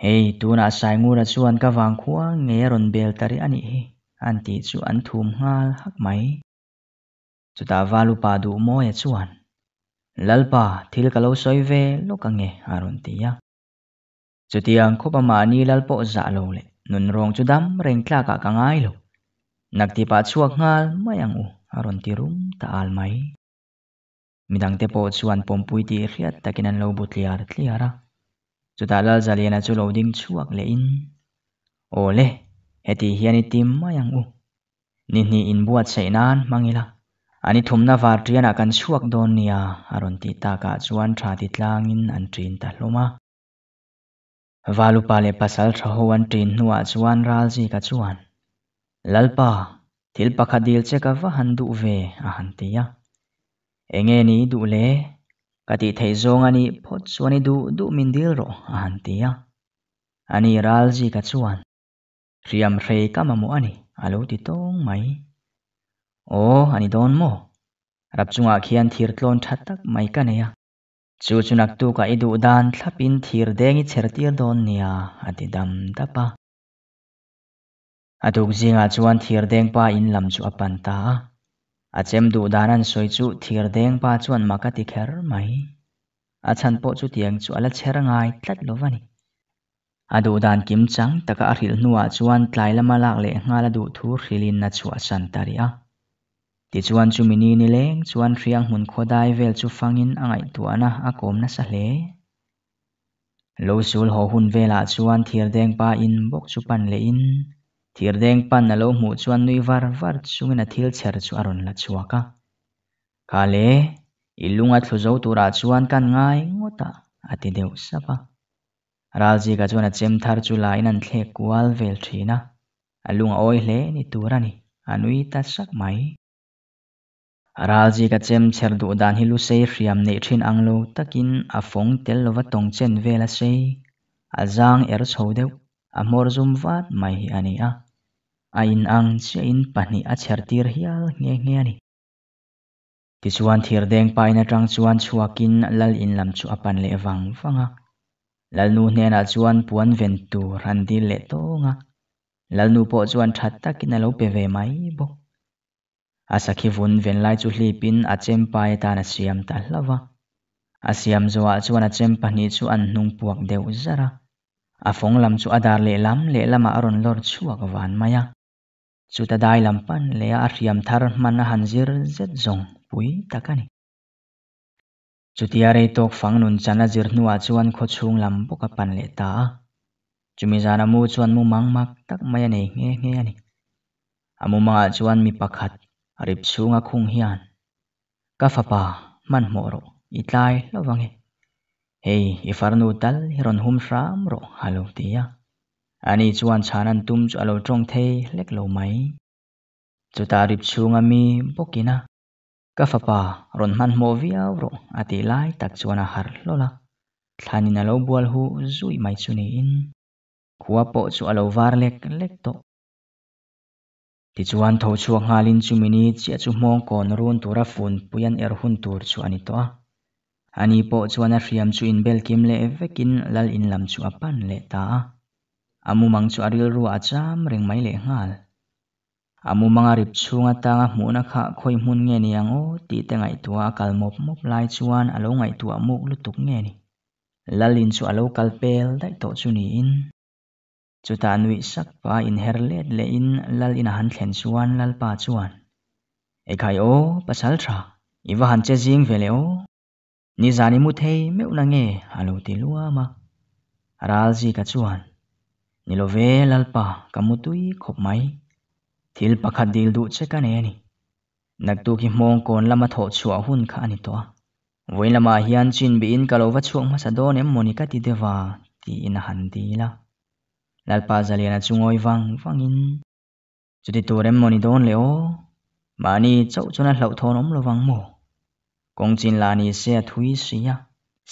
hei tu na sai ngora chuan ka wang khuwa nge ron bel tari ani hi an ti chu an thum ngal hak mai chu ta wa lupa du mo e chuan lalpa thil ka lo soi ve lo ka nge aron ti ya จุดยังคบมานี้ลลปอจะลงเลยนุนรองจุดดำเร่งคลากกังไงลนักที่ปัดชุบันงานไม่ยังอูอรุณที่รุมตาอัลไมมีดังเทปอดส่วนปมพุยทีเรียดตะกินันเลวบุตรียาร์ทียาระจุดตาลจะเลียนจุดอลดิงชวกเลยอินโอเล่เฮติเฮียนิติมมายังอูนี่นี่อินบวชใช่นานมังอละอันนี้ทุมนาฟาร์เรียนักกันชวกโดนเนียอรุณี่ตากาจวนทราติตลางอินอันตรินตาลมาวาลุปาเลปัสสัลทหวันตรินหัวชวนราลจีกัจวนลลปาทิลปะคดีลเชกัฟหันดูเวอหันตียะเองเงนี้ดูเลกติไทยจงอันนี้พดชวนิดูดูมินดิลโรอหันตียะอันี้ราลจีกัจวนเรียมเรย์กามามุอันนี้อาลูติตงไหมโออันนี้โดนโมรับจุงอาเคียนทีร์ตลนทัตตักไม่กันเนียจูจุนักตูกะอิดูดานทับอินทีร์เดงิเชิดทีร์ดอนเนียอะติดัมดตาปะอะตุกจิงอาจวนทีร์เดงปะอินลำมจูอปันตาอาเจมดูดานันสวยจูทีร์เดงปะจวนมากะติเคอร์ไหมอะฉันโปจูเตียงจูอัลเชรงไงทัดล้วานิอะดูดานกิมจังตะกะอาริลนัวจวนไลละมาลักเลงฮาละดูทูริลินนัจวะสันตาริอา ti chuan chu mini ni leng chuan riang hun khodai vel chu fangin angai tuana a komna sa hle lo sul ho hun vela chuan thir deng pa in bok chu pan le in thir deng pan na lo mu chuan nui var var chungin a thil chher chu aron la chuaka ka le ilunga thuzo tura chuan kan ngai ngota ati deu sapa ralji ka chuan a chem thar chu lain an thle kual vel thina alung oi hle ni turani anui ta sak mai Ralji ka chem chher du dan hi lu sei hriam nei thin anglo takin a phong tel lova tong chen vela sei a zang er chho deuh a mor zum vat mai hi ani a a in ang che in pahni a chher tir hial nge nge ani ti chuan thir deng paina tang chuan chuakin lal in lam chu apan le wang wanga lal nu hnen na chuan puan ven tu randi le tonga lal nu po chuan that takin a lo pe ve mai bo asakhi vun ven lai chu hli pin achem pai tan asiam ta hlava asiam zowa ah chuan achem pahni chu an nung puak deuh zara a phong lam chu adar le lam le lama aron lor chuak van maya chu ta dai lam pan le a riam thar man a zir zet zong pui takani chutia rei tok fang nun chana jir hnuwa chuan kho chung lam boka pan le ta chumi zana mu chuan mu mang mak tak mai nei nge nge ani amu ma ah chuan mi pakhat อริบชูงกาคงเฮียนกาฟปามันมัวรอิตายลวังเฮ้ยอีฟาร์นูดัลฮิรอนฮุมฟรามรฮัลโหลทียอันนี้จวนชานันตุมจะเอาตรงเทเล็กลงไหมจุดาริบชูงามีบกินะกาฟปารอนมันมัววิ่งร์อทตไล่ตักจวนอาหารลอละท่านี่น่าลบวัลหูจุยไม่ชุนีอินขวบปุ๊บจะเอาวาร์เล็กเล็กโตติชวนทชัวงาลินจูมินิเจียจุมองก่อนรุ่นตัวรัฟุนปุยันเอรหุนตัวชัวนิตัวอันนี้ปอจวนารียมชุอินเบลกิมเลเวกินลลอินลำชัวปันเลตาอามุมังชัวริลรัวจามเริงไม่เลงาลอามุมังอริบชัวตางมูนักขะคอยมุนเงนียยังโอตีแตงไงตัวกัลมบมบไลายชวนอโลไงตัวมุกลุตุกเงนี่นลลินชัวอโลกัลเปลได้โตชุนีอน chuta nui sak pa in herlet le in lal in han thlen chuan lal pa chuan ekhai o pasal tha iwa han che jing vele o ni zani mu thei meu na nge alo ti lua ma ral ji ka chuan ni lo ve lal pa kamutui khop mai thil pakhat dil du che ka ne ni nak tu ki mong kon lama tho chua hun kha ani to voilama hian chin bi in kalova chuang ma sa don em monika ti dewa ti in han ti la lalpa zaliana chungoi wang wangin chuti turem moni don leo mani chau chona hlau thonom lo wang mo kongchin lani se bụi sia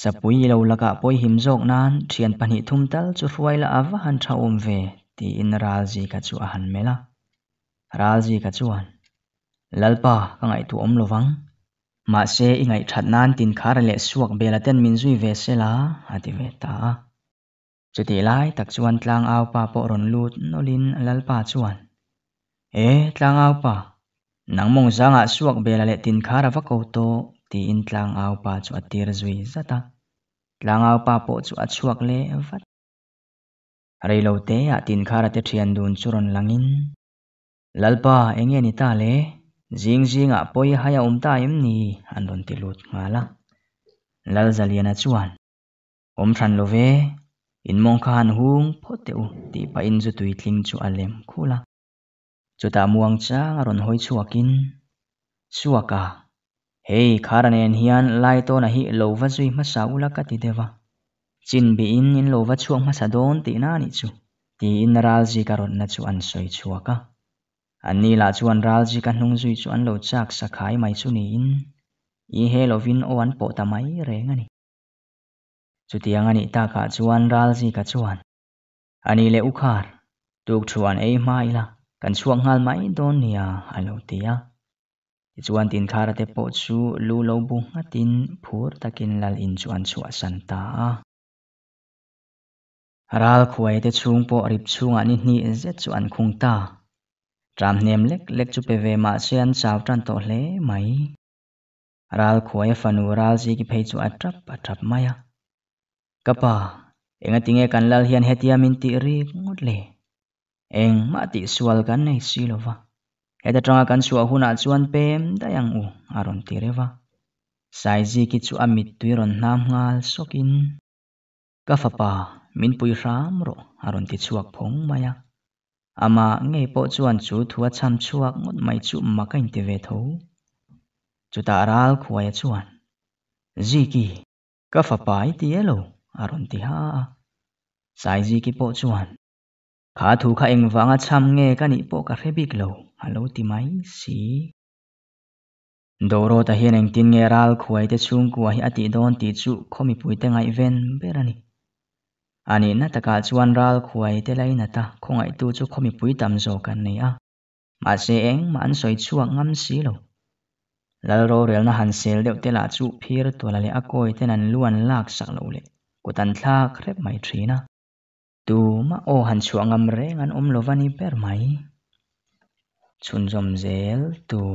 sapui lo laka poi himjok nan thian pani thum tal chu ruaila awa han tha om ve ti in ralji ka chu ahan mela ralji ka chuan lalpa ka ngai tu om lo wang mà se ingai that nan tin khar le suak bela ten min zui ve sela ati về ta chu ti lai tak chuan tlang ao pa po ron lut nolin lalpa chuan e tlang ao pa nang mong sang zanga suak bela le tin khara va ko tô thì in tlang ao pa chu atir zui zata tlang au pa po chu suộc le vat rei lâu te a tin khara te thian dun churon langin lalpa anh ni ta le Zing zing a poi haya um ta im ni an ron ti lut ngala lal zaliana chuan om than lo in mong khan hung pho teu ti pa in zu tui tling chu alem khula chuta muang chang aron hoi chuakin suaka hei kharanen hian lai to na hi lova zui ma saula ka ti dewa chin bi in in lova chuang ma sadon ti na ni chu ti in ral ji karon na chu an soi chuaka ani la chu an ral ji kan hnung zui chu an lo chak sakhai mai chu ni in i he lovin o an po ta mai re ngani จุดยังอันนี้ตาขาชวนราลสีกัชวนอันนี้เลอุคาร์ตุกชวนเอ้ยไม่ละกันช่วงหัลไม่โดนเนียอันเลวเตียชวนตินคาระเตปโชูลูโลบุงตินพูดตะกินลาลินชวนชวสันตาราลคุยเตชุงโปริบชุงอันนี้นี่เจชวนคงตาตามเนมเล็กเล็กจูเปเวมาเชียนชาวตันโตเล่ไหมราลคุยฟันูราลจีกิเพจูอัตรับอัตรับไม่ kapa enga tinge kanlal hian hetia min ti ri ngot le eng ma ti sual kan nei silova heta tanga kan suwa huna chuan pem dayang u aron ti rewa saizi ki chu amit tuiron nam ngal sokin ka fapa min pui ram ro aron ti chuak phong maya ama nge po chuan chu thua cham chuak ngot mai chu makain ti ve tho chu ta ral khuaya chuan ziki ka fapai ti elo อรุณที่ฮะสายจีกี่ปจวนขาถูขาเองฟังก็ช้ำเงยกันอีโปกระเรบิกโลฮัลโหลที่ไมสิดูรตาเห็นเองตินเงรัลคุยแต่ช่วงกัวฮ่อติดอนติดจุคมีพุยแต่ไอเวนเบรนี่อันนี้นะตะกาจวนรัลคุยแต่ไรนะตาคงไอตวจุคมีพุยตามโจกันเนียมาเสียงมาอันสวยช่วงงั้มสีโลแล้วโรเรียนะหันเซลเดียวเทลาจุพีรตัวละเลอโกยแต่นั่นล้วนลากสักโลเลกูตันทลาเครบไม่ทรีนะดูมาโอหันช่วงอเมริกันอมลวาน้เปดไหมชุนจอมเซลตัว